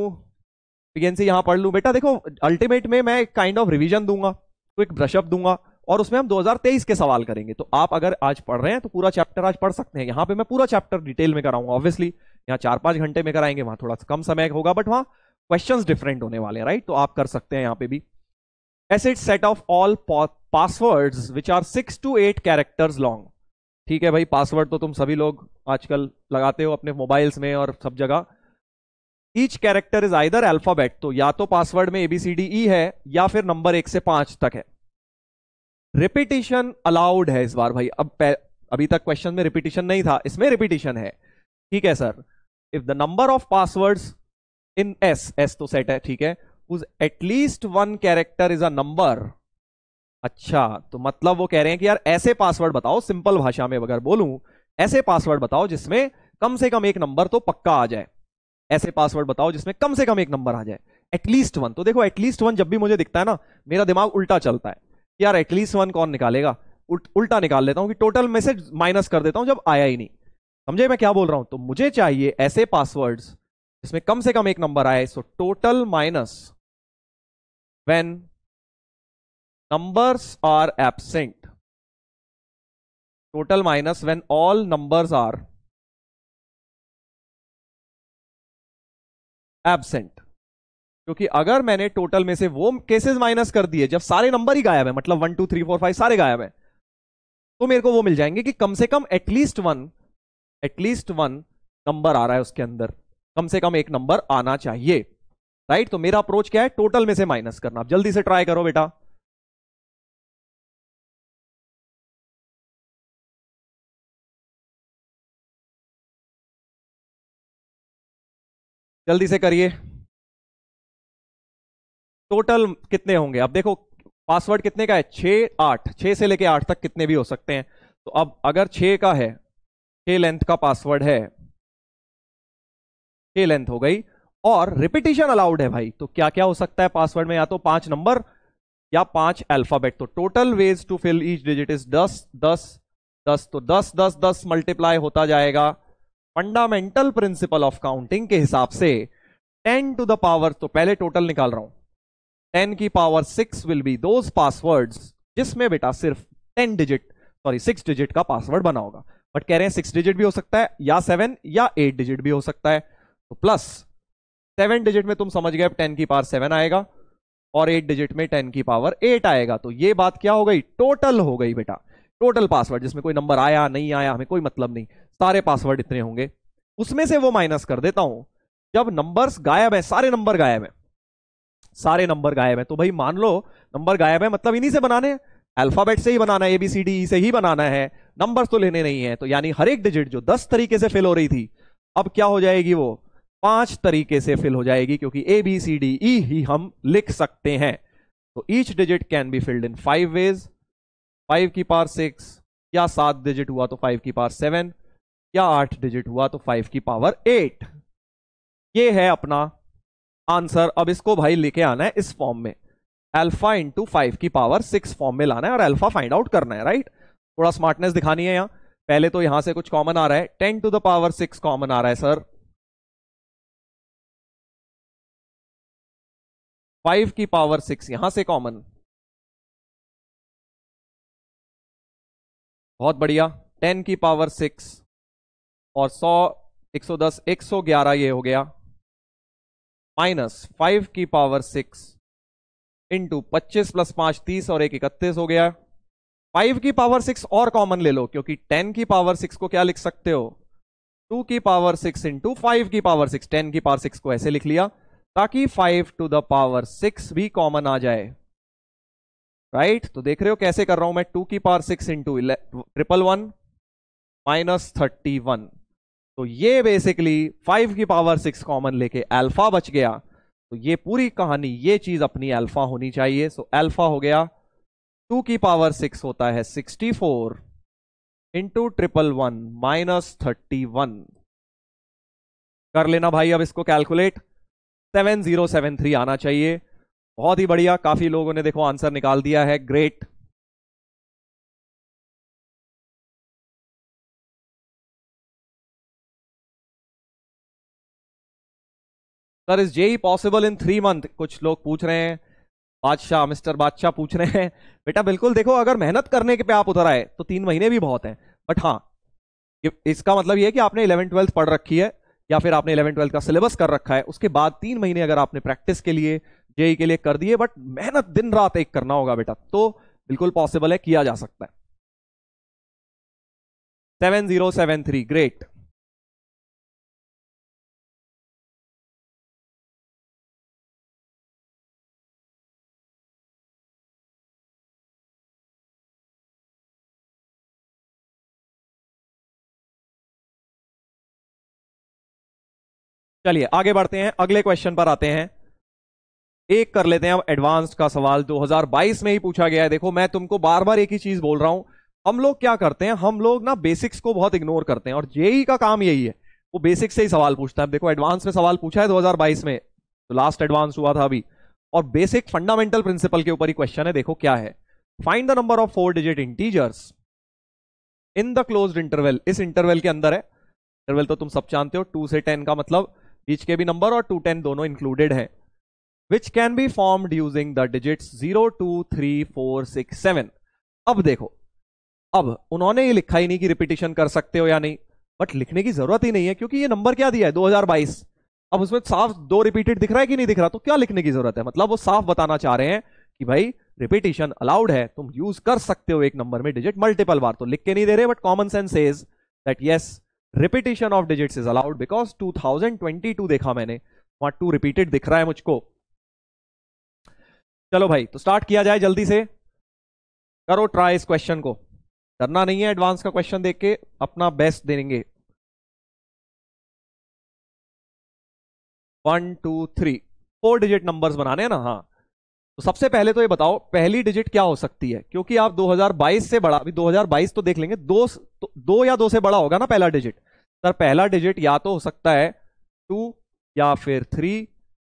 पीएनसी यहां पढ़ लू बेटा देखो अल्टीमेट में मैं एक काइंड ऑफ रिविजन दूंगा तो एक ब्रशअप दूंगा और उसमें हम 2023 के सवाल करेंगे तो आप अगर आज पढ़ रहे हैं तो पूरा चैप्टर आज पढ़ सकते हैं यहां पे मैं पूरा चैप्टर डिटेल में कराऊंगा ऑब्वियसली यहाँ चार पांच घंटे में कराएंगे वहां थोड़ा सा कम समय होगा बट वहां क्वेश्चन डिफरेंट होने वाले हैं राइट तो आप कर सकते हैं यहाँ पे भी एसिड set of all passwords which are six to eight characters long ठीक है भाई पासवर्ड तो तुम सभी लोग आजकल लगाते हो अपने मोबाइल्स में और सब जगह each character is either alphabet तो या तो पासवर्ड में एबीसीडी ई e है या फिर नंबर एक से पांच तक है रिपीटिशन अलाउड है इस बार भाई अब अभी तक क्वेश्चन में रिपीटिशन नहीं था इसमें रिपीटिशन है ठीक है sir if the number of passwords in S S तो सेट है ठीक है उज at least one character is a number अच्छा तो मतलब वो कह रहे हैं कि यार ऐसे पासवर्ड बताओ सिंपल भाषा में अगर बोलूं ऐसे पासवर्ड बताओ जिसमें कम से कम एक नंबर तो पक्का आ जाए ऐसे पासवर्ड बताओ जिसमें कम से कम एक नंबर आ जाए एटलीस्ट वन तो देखो एटलीस्ट वन जब भी मुझे दिखता है ना मेरा दिमाग उल्टा चलता है यार एटलीस्ट वन कौन निकालेगा उल्ट, उल्टा निकाल लेता हूं कि टोटल मैसेज माइनस कर देता हूं जब आया ही नहीं समझे मैं क्या बोल रहा हूं तो मुझे चाहिए ऐसे पासवर्ड्स इसमें कम से कम एक नंबर आए so total minus when numbers are absent total minus when all number are absent क्योंकि अगर मैंने टोटल में से वो केसेस माइनस कर दिए जब सारे नंबर ही गायब है मतलब one two three four five सारे गायब है तो मेरे को वो मिल जाएंगे कि कम से कम at least one at least one number आ रहा है उसके अंदर कम से कम एक नंबर आना चाहिए राइट तो मेरा अप्रोच क्या है टोटल में से माइनस करना आप जल्दी से ट्राई करो बेटा जल्दी से करिए टोटल कितने होंगे अब देखो पासवर्ड कितने का है छ आठ छ से लेके आठ तक कितने भी हो सकते हैं तो अब अगर छ का है छ लेंथ का पासवर्ड है ए लेंथ हो गई और रिपीटेशन अलाउड है भाई तो क्या क्या हो सकता है पासवर्ड में या तो पांच नंबर या पांच अल्फाबेट तो total ways to fill each digit is दस दस दस तो दस दस दस मल्टीप्लाई होता जाएगा फंडामेंटल प्रिंसिपल ऑफ काउंटिंग के हिसाब से टेन टू द पावर तो पहले टोटल निकाल रहा हूं टेन की पावर सिक्स विल बी दो पासवर्ड जिसमें बेटा सिर्फ ten digit sorry six digit का पासवर्ड बना होगा बट कह रहे हैं सिक्स डिजिट भी हो सकता है या सेवन या एट डिजिट भी हो सकता है तो प्लस सेवन डिजिट में तुम समझ गए टेन की पावर सेवन आएगा और एट डिजिट में टेन की पावर एट आएगा तो ये बात क्या हो गई टोटल हो गई बेटा टोटल पासवर्ड जिसमें कोई नंबर आया नहीं आया हमें कोई मतलब नहीं सारे पासवर्ड इतने होंगे उसमें से वो माइनस कर देता हूं जब नंबर्स गायब है सारे नंबर गायब है सारे नंबर गायब है तो भाई मान लो नंबर गायब है मतलब इन्हीं से बनाने अल्फाबेट से ही बनाना है एबीसीडी e से ही बनाना है नंबर्स तो लेने नहीं है तो यानी हर एक डिजिट जो दस तरीके से फेल हो रही थी अब क्या हो जाएगी वो पांच तरीके से फिल हो जाएगी क्योंकि ए बी सी डी ई ही हम लिख सकते हैं तो each digit can be filled in five ways five की पार सिक्स या सात डिजिट हुआ तो फाइव की पार सेवन या आठ डिजिट हुआ तो फाइव की पावर एट ये है अपना आंसर अब इसको भाई लेके आना है इस फॉर्म में अल्फा इंटू फाइव की पावर सिक्स फॉर्म में लाना है और अल्फा फाइंड आउट करना है राइट थोड़ा स्मार्टनेस दिखानी है यहां पहले तो यहां से कुछ कॉमन आ रहा है ten to the power six common आ रहा है सर फाइव की पावर सिक्स यहां से कॉमन बहुत बढ़िया टेन की पावर सिक्स और सौ एक सौ दस एक सौ ग्यारह ये हो गया माइनस फाइव की पावर सिक्स इंटू पच्चीस प्लस पांच तीस और एक इकतीस हो गया फाइव की पावर सिक्स और कॉमन ले लो क्योंकि टेन की पावर सिक्स को क्या लिख सकते हो टू की पावर सिक्स इंटू फाइव की पावर सिक्स टेन की पावर सिक्स को ऐसे लिख लिया ताकि five to the power six भी कॉमन आ जाए राइट right? तो देख रहे हो कैसे कर रहा हूं मैं टू की power six into triple one minus thirty one तो ये बेसिकली फाइव की पावर सिक्स कॉमन लेके अल्फा बच गया तो ये पूरी कहानी ये चीज अपनी अल्फा होनी चाहिए सो अल्फा हो गया टू की पावर सिक्स होता है sixty four into triple one minus thirty one कर लेना भाई अब इसको calculate seven zero seven three आना चाहिए बहुत ही बढ़िया काफी लोगों ने देखो आंसर निकाल दिया है great sir is JEE possible in three month कुछ लोग पूछ रहे हैं बादशाह मिस्टर बादशाह पूछ रहे हैं बेटा बिल्कुल देखो अगर मेहनत करने के पे आप उधर आए तो तीन महीने भी बहुत हैं बट हाँ इसका मतलब यह कि आपने इलेवन ट्वेल्थ पढ़ रखी है या फिर आपने इलेवन ट्वेल्थ का सिलेबस कर रखा है उसके बाद तीन महीने अगर आपने प्रैक्टिस के लिए जेई e के लिए कर दिए बट मेहनत दिन रात एक करना होगा बेटा तो बिल्कुल पॉसिबल है किया जा सकता है seven zero seven three great चलिए आगे बढ़ते हैं अगले क्वेश्चन पर आते हैं एक कर लेते हैं अब एडवांस का सवाल 2022 में ही पूछा गया है देखो मैं तुमको बार बार एक ही चीज बोल रहा हूं हम लोग क्या करते हैं हम लोग ना बेसिक्स को बहुत इग्नोर करते हैं और जेई e का काम यही है वो बेसिक से ही सवाल पूछता है देखो एडवांस में सवाल पूछा है 2022 में तो लास्ट एडवांस हुआ था अभी और बेसिक फंडामेंटल प्रिंसिपल के ऊपर ही क्वेश्चन है देखो क्या है find the number of four digit integers in the close interval इस इंटरवेल के अंदर है इंटरवेल तो तुम सब जानते हो टू से टेन का मतलब बीच के भी नंबर और 210 दोनों इंक्लूडेड है which can be formed using the digits zero two three four six seven अब देखो अब उन्होंने ये लिखा ही नहीं कि रिपीटेशन कर सकते हो या नहीं बट लिखने की जरूरत ही नहीं है क्योंकि ये नंबर क्या दिया है 2022 अब उसमें साफ दो रिपीटेड दिख रहा है कि नहीं दिख रहा तो क्या लिखने की जरूरत है मतलब वो साफ बताना चाह रहे हैं कि भाई रिपीटिशन अलाउड है तुम यूज कर सकते हो एक नंबर में डिजिट मल्टीपल बार तो लिख के नहीं दे रहे but common sense is that yes repetition of digit is allowed because two देखा मैंने वहां टू रिपीटेड दिख रहा है मुझको चलो भाई तो स्टार्ट किया जाए जल्दी से करो ट्राई इस क्वेश्चन को डरना नहीं है एडवांस का क्वेश्चन देख के अपना बेस्ट देंगे one two three four digit numbers बनाने हैं ना हाँ सबसे पहले तो ये बताओ पहली डिजिट क्या हो सकती है क्योंकि आप 2022 से बड़ा अभी 2022 तो देख लेंगे दो तो दो या दो से बड़ा होगा ना पहला डिजिट सर पहला डिजिट या तो हो सकता है टू या फिर थ्री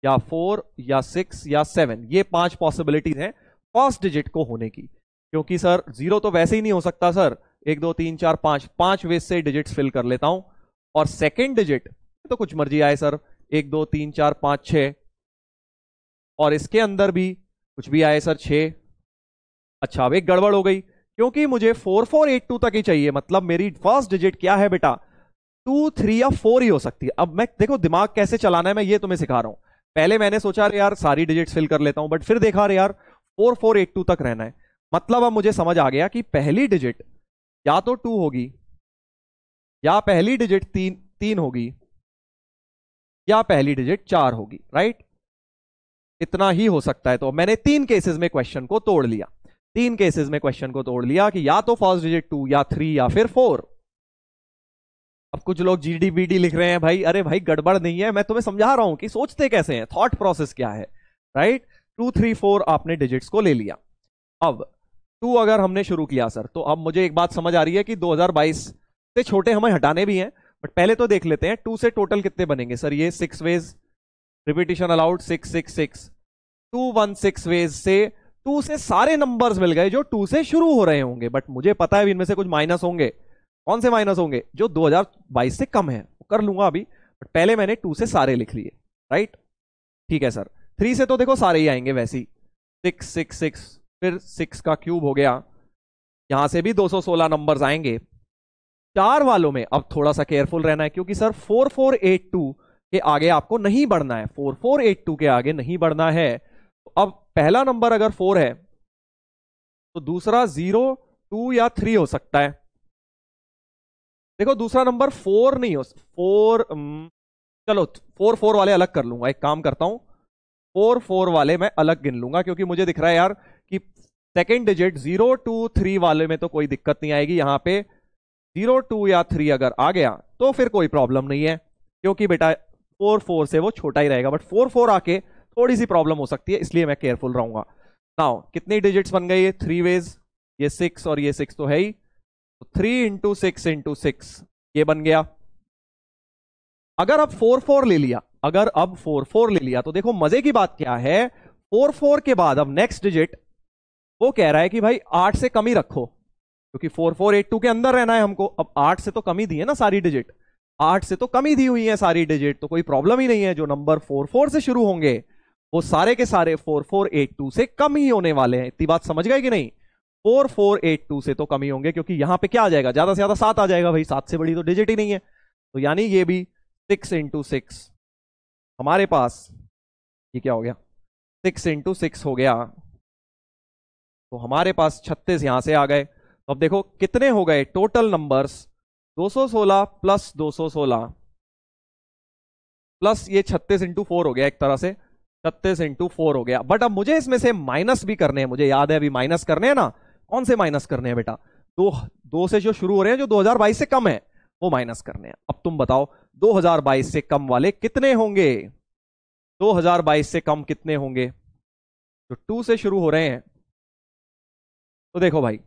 या फोर या सिक्स या सेवन ये पांच पॉसिबिलिटीज हैं फर्स्ट डिजिट को होने की क्योंकि सर जीरो तो वैसे ही नहीं हो सकता सर एक दो तीन चार पांच पांच वे से डिजिट फिल कर लेता हूं और सेकेंड डिजिट तो कुछ मर्जी आए सर एक दो तीन चार पांच छ और इसके अंदर भी कुछ भी आए सर छ अच्छा अब एक गड़बड़ हो गई क्योंकि मुझे फोर फोर एट टू तक ही चाहिए मतलब मेरी फर्स्ट डिजिट क्या है बेटा टू थ्री या फोर ही हो सकती है अब मैं देखो दिमाग कैसे चलाना है मैं ये तुम्हें सिखा रहा हूं पहले मैंने सोचा यार सारी डिजिट फिल कर लेता हूं बट फिर देखा यार फोर फोर एट टू तक रहना है मतलब अब मुझे समझ आ गया कि पहली डिजिट या तो टू होगी या पहली डिजिट तीन तीन होगी या पहली डिजिट चार होगी राइट इतना ही हो सकता है तो मैंने तीन केसेस में क्वेश्चन को तोड़ लिया तीन केसेस में क्वेश्चन को तोड़ लिया कि या तो फर्स्ट डिजिट टू या थ्री या फिर फोर अब कुछ लोग जीडीबीडी लिख रहे हैं भाई अरे भाई गड़बड़ नहीं है मैं तुम्हें समझा रहा हूं कि सोचते कैसे हैं थॉट प्रोसेस क्या है राइट टू थ्री फोर आपने डिजिट्स को ले लिया अब टू अगर हमने शुरू किया सर तो अब मुझे एक बात समझ आ रही है कि 2022 से छोटे हमें हटाने भी हैं बट पहले तो देख लेते हैं टू से टोटल कितने बनेंगे सर ये six ways repetition allowed six six six two one six ways से टू से सारे नंबर्स मिल गए जो टू से शुरू हो रहे होंगे बट मुझे पता है इनमें से कुछ माइनस होंगे कौन से माइनस होंगे जो 2022 से कम है कर लूंगा अभी बट पहले मैंने टू से सारे लिख लिए राइट ठीक है सर थ्री से तो देखो सारे ही आएंगे वैसे ही सिक्स सिक्स सिक्स फिर सिक्स का क्यूब हो गया यहां से भी 216 नंबर्स आएंगे चार वालों में अब थोड़ा सा केयरफुल रहना है क्योंकि sir four four eight two के आगे आपको नहीं बढ़ना है 4482 के आगे नहीं बढ़ना है अब पहला नंबर अगर फोर है तो दूसरा जीरो टू या थ्री हो सकता है देखो दूसरा नंबर फोर नहीं हो फोर चलो फोर फोर वाले अलग कर लूंगा एक काम करता हूं फोर फोर वाले मैं अलग गिन लूंगा क्योंकि मुझे दिख रहा है यार कि second digit zero two three वाले में तो कोई दिक्कत नहीं आएगी यहां पे जीरो टू या थ्री अगर आ गया तो फिर कोई प्रॉब्लम नहीं है क्योंकि बेटा फोर फोर से वो छोटा ही रहेगा बट फोर फोर आके थोड़ी सी प्रॉब्लम हो सकती है इसलिए मैं केयरफुल रहूंगा नाउ कितनी डिजिट्स बन गई है थ्री वेज ये सिक्स और ये सिक्स तो है ही three into six into six ये बन गया अगर अब फोर फोर ले लिया अगर अब फोर फोर ले लिया तो देखो मजे की बात क्या है फोर फोर के बाद अब नेक्स्ट डिजिट वो कह रहा है कि भाई आठ से कमी रखो क्योंकि फोर फोर एट टू के अंदर रहना है हमको अब आठ से तो कमी दी है ना सारी डिजिट आठ से तो कम ही दी हुई है सारी डिजिट तो कोई प्रॉब्लम ही नहीं है जो नंबर फोर फोर से शुरू होंगे वो सारे के सारे फोर फोर एट टू से कम ही होने वाले हैं इतनी बात समझ गए कि नहीं फोर फोर एट टू से तो कम ही होंगे क्योंकि यहां पे क्या आ जाएगा ज्यादा से ज्यादा सात आ जाएगा भाई सात से बड़ी तो डिजिट ही नहीं है तो यानी ये भी सिक्स इंटू सिक्स हमारे पास ये क्या हो गया सिक्स इंटू सिक्स हो गया तो हमारे पास छत्तीस यहां से आ गए तो अब देखो कितने हो गए टोटल नंबर्स 216 प्लस 216 प्लस ये 36 इंटू फोर हो गया एक तरह से 36 इंटू फोर हो गया बट अब मुझे इसमें से माइनस भी करने हैं मुझे याद है अभी माइनस करने हैं ना कौन से माइनस करने हैं बेटा दो दो से जो शुरू हो रहे हैं जो 2022 से कम है वो माइनस करने हैं अब तुम बताओ 2022 से कम वाले कितने होंगे 2022 से कम कितने होंगे जो टू से शुरू हो रहे हैं तो देखो भाई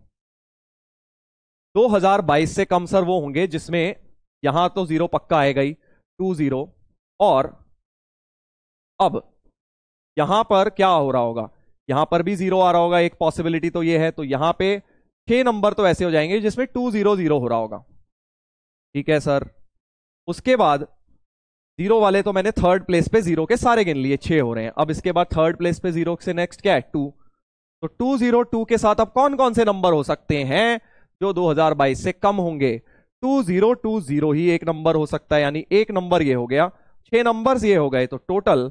2022 से कम सर वो होंगे जिसमें यहां तो जीरो पक्का आएगा ही टू जीरो और अब यहां पर क्या हो रहा होगा यहां पर भी जीरो आ रहा होगा एक पॉसिबिलिटी तो ये है तो यहां पे छह नंबर तो ऐसे हो जाएंगे जिसमें टू जीरो जीरो हो रहा होगा ठीक है सर उसके बाद जीरो वाले तो मैंने थर्ड प्लेस पे जीरो के सारे गिन लिए छह हो रहे हैं अब इसके बाद थर्ड प्लेस पे जीरो से नेक्स्ट क्या है टू तो टू जीरो टू के साथ अब कौन कौन से नंबर हो सकते हैं जो 2022 से कम होंगे 2020 ही एक नंबर हो सकता है यानी एक नंबर ये हो गया छह नंबर्स ये हो गए तो टोटल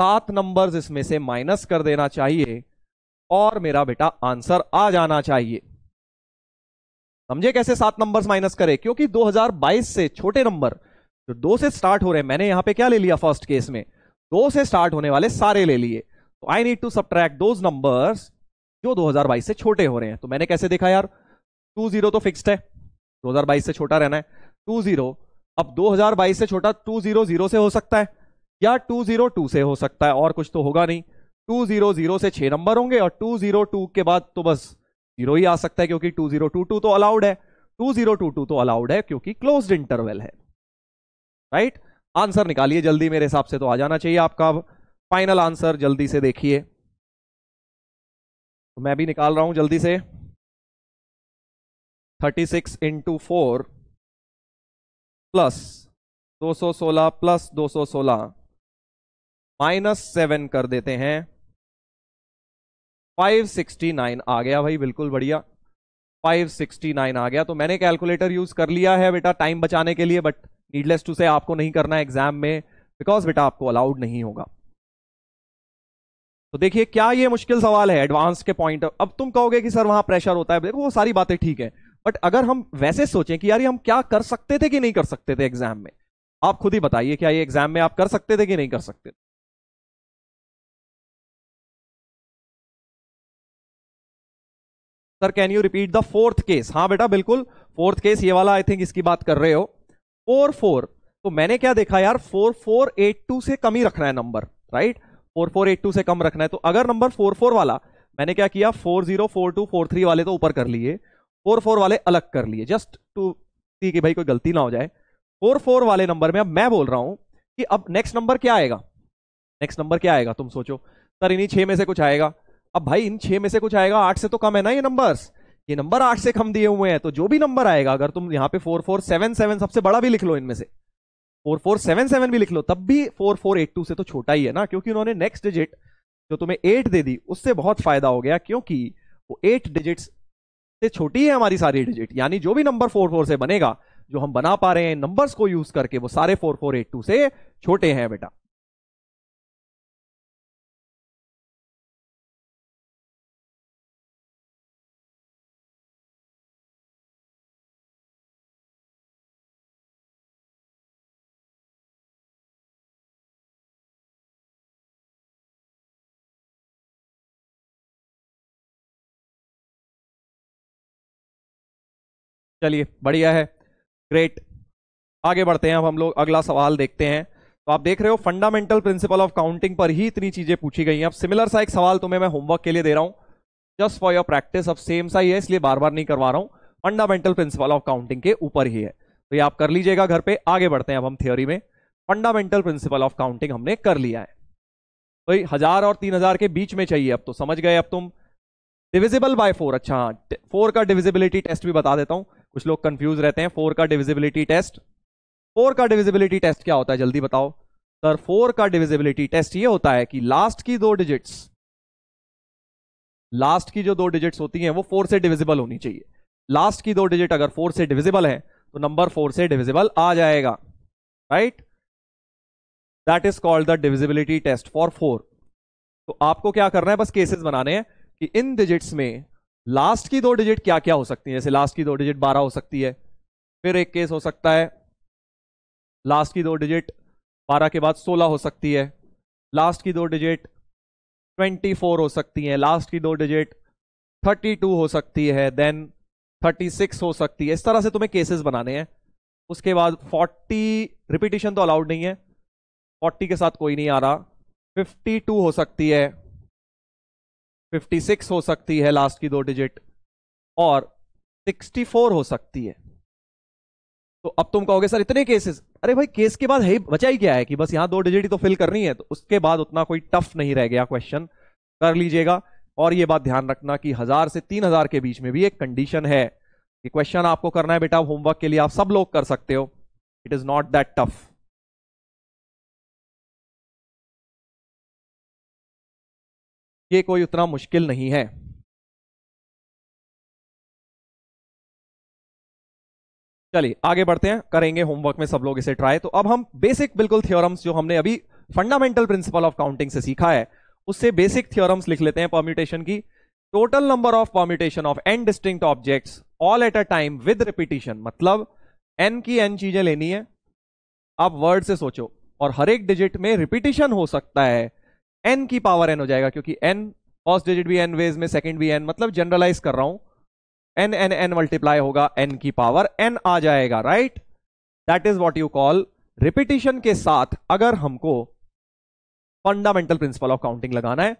सात नंबर्स इसमें से माइनस कर देना चाहिए और मेरा बेटा आंसर आ जाना चाहिए समझे कैसे सात नंबर्स माइनस करे क्योंकि 2022 से छोटे नंबर जो दो से स्टार्ट हो रहे हैं मैंने यहां पे क्या ले लिया फर्स्ट केस में दो से स्टार्ट होने वाले सारे ले लिए तो आई नीड टू सब्ट्रैक्ट दो नंबर्स जो 2022 से छोटे हो रहे हैं तो मैंने कैसे देखा यार टू जीरो तो फिक्स्ड है 2022 से छोटा रहना है टू जीरो अब 2022 से छोटा टू जीरो जीरो से हो सकता है या टू जीरो टू से हो सकता है और कुछ तो होगा नहीं टू जीरो जीरो से छह नंबर होंगे और टू जीरो टू के बाद तो बस जीरो ही आ सकता है क्योंकि टू जीरो टू टू तो अलाउड है टू जीरो टू टू तो अलाउड है क्योंकि क्लोज इंटरवल है राइट right? आंसर निकालिए जल्दी मेरे हिसाब से तो आ जाना चाहिए आपका फाइनल आंसर जल्दी से देखिए तो मैं भी निकाल रहा हूं जल्दी से thirty six into four plus दो सौ सोलह प्लस दो सौ सोलह माइनस सेवन कर देते हैं फाइव सिक्सटी नाइन आ गया भाई बिल्कुल बढ़िया फाइव सिक्सटी नाइन आ गया तो मैंने कैलकुलेटर यूज कर लिया है बेटा टाइम बचाने के लिए बट नीडलेस टू से आपको नहीं करना है एग्जाम में बिकॉज बेटा आपको अलाउड नहीं होगा तो देखिए क्या ये मुश्किल सवाल है एडवांस के पॉइंट अब तुम कहोगे कि सर वहां प्रेशर होता है देखो वो सारी बातें ठीक है बट अगर हम वैसे सोचें कि यार हम क्या कर सकते थे कि नहीं कर सकते थे एग्जाम में आप खुद ही बताइए क्या ये एग्जाम में आप कर सकते थे कि नहीं कर सकते थे sir can you repeat the fourth case हाँ बेटा बिल्कुल फोर्थ केस ये वाला आई थिंक इसकी बात कर रहे हो फोर फोर तो मैंने क्या देखा यार फोर फोर एट टू से कम ही रखना है number right four four eight two से कम रखना है तो अगर नंबर फोर फोर वाला मैंने क्या किया four zero four two four three वाले तो ऊपर कर लिए फोर फोर वाले अलग कर लिए जस्ट टू सी कि भाई कोई गलती ना हो जाए फोर फोर वाले नंबर में अब मैं बोल रहा हूं कि अब नेक्स्ट नंबर क्या आएगा नेक्स्ट नंबर क्या आएगा तुम सोचो सर इन्हीं छह में से कुछ आएगा अब भाई इन छह में से कुछ आएगा आठ से तो कम है ना ये नंबर्स ये नंबर आठ से कम दिए हुए हैं तो जो भी नंबर आएगा अगर तुम यहां पे फोर फोर सेवन सेवन सबसे बड़ा भी लिख लो इनमें से फोर फोर सेवन सेवन भी लिख लो तब भी फोर फोर एट टू से तो छोटा ही है ना क्योंकि उन्होंने नेक्स्ट डिजिट जो तुम्हें एट दे दी उससे बहुत फायदा हो गया क्योंकि वो एट डिजिट्स से छोटी है हमारी सारी डिजिट यानी जो भी नंबर फोर फोर से बनेगा जो हम बना पा रहे हैं नंबर्स को यूज करके वो सारे फोर फोर एट टू से छोटे हैं बेटा चलिए बढ़िया है ग्रेट आगे बढ़ते हैं अब हम लोग अगला सवाल देखते हैं तो आप देख रहे हो फंडामेंटल प्रिंसिपल ऑफ काउंटिंग पर ही इतनी चीजें पूछी गई हैं अब सिमिलर सा एक सवाल तुम्हें तो मैं होमवर्क के लिए दे रहा हूं जस्ट फॉर योर प्रैक्टिस अब सेम सा ही है इसलिए बार बार नहीं करवा रहा हूं फंडामेंटल प्रिंसिपल ऑफ काउंटिंग के ऊपर ही है तो ये आप कर लीजिएगा घर पे आगे बढ़ते हैं अब हम थियोरी में फंडामेंटल प्रिंसिपल ऑफ काउंटिंग हमने कर लिया है भाई तो हजार और तीन हजार के बीच में चाहिए अब तो समझ गए अब तुम डिविजिबल बाय फोर अच्छा फोर हाँ, का डिविजिबिलिटी टेस्ट भी बता देता हूं कुछ लोग कंफ्यूज रहते हैं फोर का डिविजिबिलिटी टेस्ट फोर का डिविजिबिलिटी टेस्ट क्या होता है जल्दी बताओ सर फोर का डिविजिबिलिटी टेस्ट ये होता है कि लास्ट की दो डिजिट्स लास्ट की जो दो डिजिट्स होती हैं वो फोर से डिविजिबल होनी चाहिए लास्ट की दो डिजिट अगर फोर से डिविजिबल है तो नंबर फोर से डिविजिबल आ जाएगा right that is called the divisibility test for four तो आपको क्या करना है बस केसेस बनाने हैं कि इन डिजिट्स में लास्ट की दो डिजिट क्या क्या हो सकती है जैसे लास्ट की दो डिजिट बारह हो सकती है फिर एक केस हो सकता है लास्ट की दो डिजिट बारह के बाद सोलह हो सकती है लास्ट की दो डिजिट ट्वेंटी फोर हो सकती है लास्ट की दो डिजिट थर्टी टू हो सकती है देन थर्टी सिक्स हो सकती है इस तरह से तुम्हें केसेस बनाने हैं उसके बाद फोर्टी रिपीटिशन तो अलाउड नहीं है फोर्टी के साथ कोई नहीं आ रहा फिफ्टी टू हो सकती है 56 हो सकती है लास्ट की दो डिजिट और 64 हो सकती है तो अब तुम कहोगे सर इतने केसेस अरे भाई केस के बाद है बचा ही क्या है कि बस यहां दो डिजिट ही तो फिल करनी है तो उसके बाद उतना कोई टफ नहीं रह गया क्वेश्चन कर लीजिएगा और ये बात ध्यान रखना कि हजार से तीन हजार के बीच में भी एक कंडीशन है कि क्वेश्चन आपको करना है बेटा होमवर्क के लिए आप सब लोग कर सकते हो it is not that tough ये कोई उतना मुश्किल नहीं है चलिए आगे बढ़ते हैं करेंगे होमवर्क में सब लोग इसे ट्राई तो अब हम बेसिक बिल्कुल थियोरम्स जो हमने अभी फंडामेंटल प्रिंसिपल ऑफ काउंटिंग से सीखा है उससे बेसिक थियोरम्स लिख लेते हैं परम्यूटेशन की total number of permutation of n distinct objects all at a time with repetition मतलब एन की एन चीजें लेनी है आप वर्ड से सोचो और हर एक डिजिट में रिपीटिशन हो सकता है एन की पावर एन हो जाएगा क्योंकि एन फर्स्ट डिजिट भी एन वेज में सेकंड भी एन मतलब जनरलाइज कर रहा हूं एन एन एन मल्टीप्लाई होगा एन की पावर एन आ जाएगा right that is what you call repetition के साथ अगर हमको फंडामेंटल प्रिंसिपल ऑफ काउंटिंग लगाना है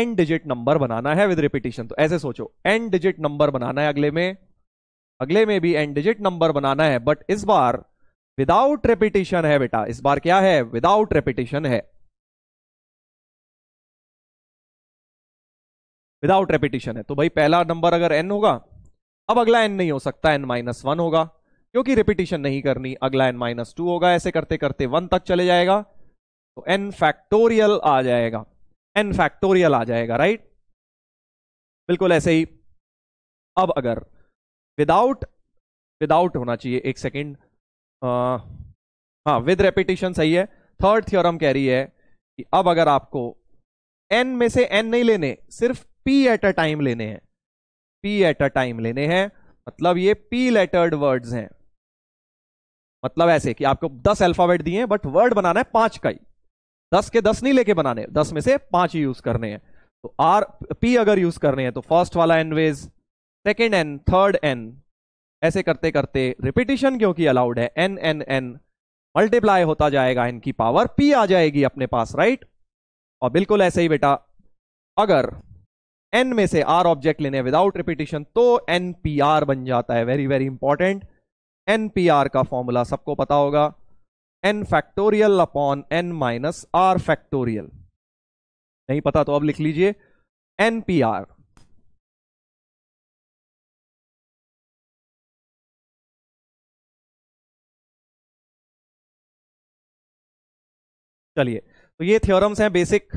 एन डिजिट नंबर बनाना है विद रिपीटिशन तो ऐसे सोचो एन डिजिट नंबर बनाना है अगले में अगले में भी एन डिजिट नंबर बनाना है बट इस बार विदाउट रिपीटिशन है बेटा इस बार क्या है विदाउट रिपीटिशन है विदाउट रेपिटेशन है तो भाई पहला नंबर अगर एन होगा अब अगला एन नहीं हो सकता एन माइनस वन होगा क्योंकि रिपीटिशन नहीं करनी अगला एन माइनस टू होगा ऐसे करते करते वन तक चले जाएगा तो एन फैक्टोरियल आ जाएगा एन फैक्टोरियल आ जाएगा राइट बिल्कुल ऐसे ही अब अगर विदाउट विदाउट होना चाहिए एक सेकेंड हाँ विद रेपिटेशन सही है थर्ड थियोरम कह रही है कि अब अगर आपको एन में से एन नहीं लेने सिर्फ पी एट अ टाइम लेने हैं पी एट अ टाइम लेने हैं मतलब ये पी लेटर्ड वर्ड्स हैं मतलब ऐसे कि आपको दस अल्फाबेट दिए बट वर्ड बनाना है पांच का ही दस के दस नहीं लेके बनाने दस में से पांच ही यूज करने हैं तो आर पी अगर यूज करने हैं तो फर्स्ट वाला n ways second n third n ऐसे करते करते रिपीटिशन क्योंकि अलाउड है एन एन एन मल्टीप्लाई होता जाएगा इनकी पावर पी आ जाएगी अपने पास राइट और बिल्कुल ऐसे ही बेटा अगर एन में से आर ऑब्जेक्ट लेने विदाउट रिपीटिशन तो एन पी आर बन जाता है very very important n p r का फॉर्मूला सबको पता होगा n factorial upon n minus are factorial नहीं पता तो अब लिख लीजिए एन पी आर चलिए तो ये थ्योरम्स हैं बेसिक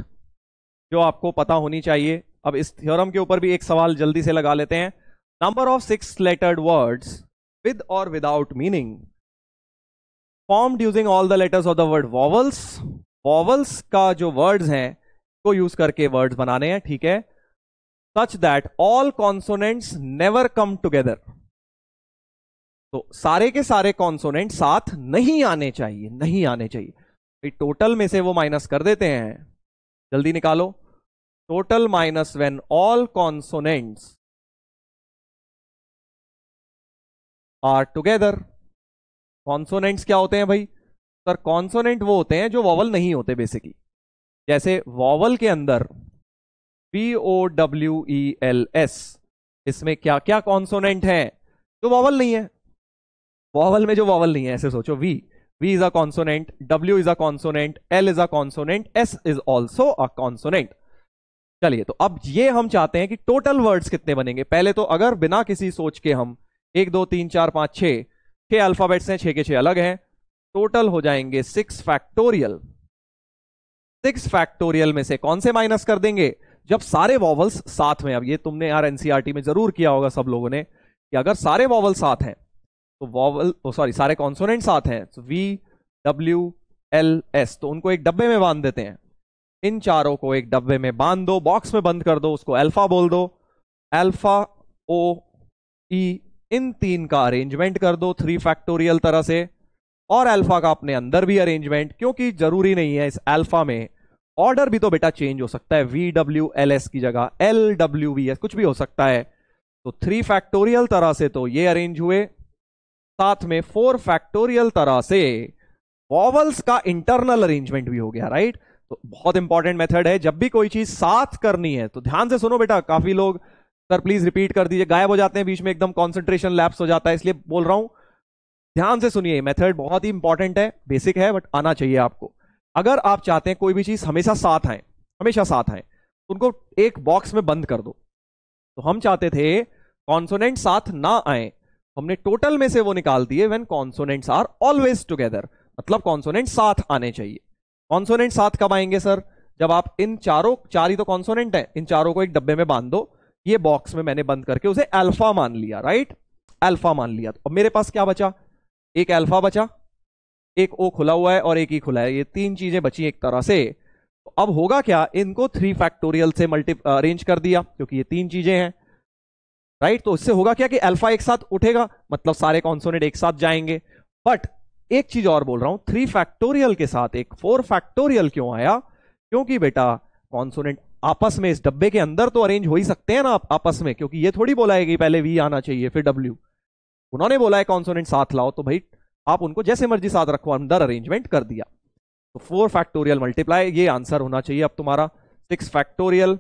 जो आपको पता होनी चाहिए अब इस थ्योरम के ऊपर भी एक सवाल जल्दी से लगा लेते हैं number of six lettered words with और without meaning formed using all the letters of the word vowels vowels का जो वर्ड्स हैं को यूज करके वर्ड्स बनाने हैं ठीक है such that all consonants never come together तो सारे के सारे कॉन्सोनेंट साथ नहीं आने चाहिए नहीं आने चाहिए टोटल में से वो माइनस कर देते हैं जल्दी निकालो total minus when all consonant are together consonants क्या होते हैं भाई सर कॉन्सोनेंट वो होते हैं जो वॉवल नहीं होते बेसिकली जैसे वॉवल के अंदर P O W E L S इसमें क्या क्या कॉन्सोनेंट है जो वॉवल नहीं है वॉवल में जो वॉवल नहीं है ऐसे सोचो V V is a consonant W is a consonant L is a consonant S is also a consonant चलिए तो अब ये हम चाहते हैं कि टोटल वर्ड्स कितने बनेंगे पहले तो अगर बिना किसी सोच के हम एक दो तीन चार पांच छह छः अल्फ़ाबेट्स हैं छः के छः अलग हैं टोटल हो जाएंगे सिक्स फैक्टोरियल सिक्स फैक्टोरियल में से कौन से माइनस कर देंगे जब सारे वॉवल्स साथ में अब ये तुमने यार एनसीआरटी e में जरूर किया होगा सब लोगों ने कि अगर सारे वॉवल साथ हैं तो वॉवल सॉरी सारे कॉन्सोनेंट साथ हैं वी डब्ल्यू एल एस तो उनको एक डब्बे में बांध देते हैं इन चारों को एक डब्बे में बांध दो बॉक्स में बंद कर दो उसको अल्फा बोल दो अल्फा ओ ई इन तीन का अरेंजमेंट कर दो थ्री फैक्टोरियल तरह से और अल्फा का अपने अंदर भी अरेंजमेंट क्योंकि जरूरी नहीं है इस अल्फा में ऑर्डर भी तो बेटा चेंज हो सकता है वी डब्ल्यू एल एस की जगह एल डब्ल्यू वी एस कुछ भी हो सकता है तो थ्री फैक्टोरियल तरह से तो ये अरेंज हुए साथ में फोर फैक्टोरियल तरह से वॉवल्स का इंटरनल अरेंजमेंट भी हो गया राइट right? तो बहुत इंपॉर्टेंट मेथड है जब भी कोई चीज साथ करनी है तो ध्यान से सुनो बेटा काफी लोग सर प्लीज रिपीट कर दीजिए गायब हो जाते हैं बीच में एकदम कॉन्सेंट्रेशन लैप्स हो जाता है इसलिए बोल रहा हूं ध्यान से सुनिए मेथड बहुत ही इंपॉर्टेंट है बेसिक है बट आना चाहिए आपको अगर आप चाहते हैं कोई भी चीज हमेशा साथ आए हमेशा साथ आए तो उनको एक बॉक्स में बंद कर दो तो हम चाहते थे कॉन्सोनेंट साथ ना आए तो हमने टोटल में से वो निकाल दिए when consonants are always together मतलब कॉन्सोनेंट साथ आने चाहिए कॉन्सोनेंट साथ कब आएंगे सर जब आप इन चारों चार ही तो कॉन्सोनेंट है इन चारों को एक डब्बे में बांध दो ये बॉक्स में मैंने बंद करके उसे अल्फा मान लिया राइट अल्फा मान लिया तो मेरे पास क्या बचा एक अल्फा बचा एक ओ खुला हुआ है और एक ही e खुला है ये तीन चीजें बची एक तरह से तो अब होगा क्या इनको थ्री फैक्टोरियल से मल्टी अरेंज uh, कर दिया क्योंकि ये तीन चीजें हैं राइट तो इससे होगा क्या कि अल्फा एक साथ उठेगा मतलब सारे कॉन्सोनेट एक साथ जाएंगे बट एक चीज और बोल रहा हूं थ्री फैक्टोरियल के साथ एक फोर फैक्टोरियल क्यों आया क्योंकि बेटा कॉन्सोनेंट आपस में इस डब्बे के अंदर तो अरेंज हो ही सकते हैं ना आप आपस में क्योंकि ये थोड़ी बोला है कि पहले वी आना चाहिए फिर डब्ल्यू उन्होंने बोला है कॉन्सोनेंट साथ लाओ तो भाई आप उनको जैसे मर्जी साथ रखो अंदर अरेंजमेंट कर दिया तो फोर फैक्टोरियल मल्टीप्लाई ये आंसर होना चाहिए अब तुम्हारा सिक्स फैक्टोरियल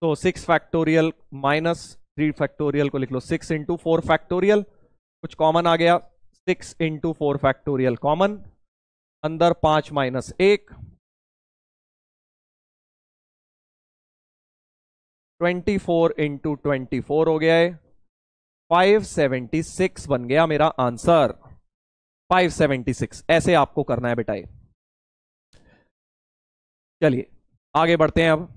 तो six factorial minus three factorial को लिख लो सिक्स इंटू फोर फैक्टोरियल कुछ कॉमन आ गया six into four factorial common अंदर पांच माइनस एक twenty four into twenty four हो गया है फाइव सेवेंटी सिक्स बन गया मेरा आंसर फाइव सेवेंटी सिक्स ऐसे आपको करना है बेटा ये चलिए आगे बढ़ते हैं अब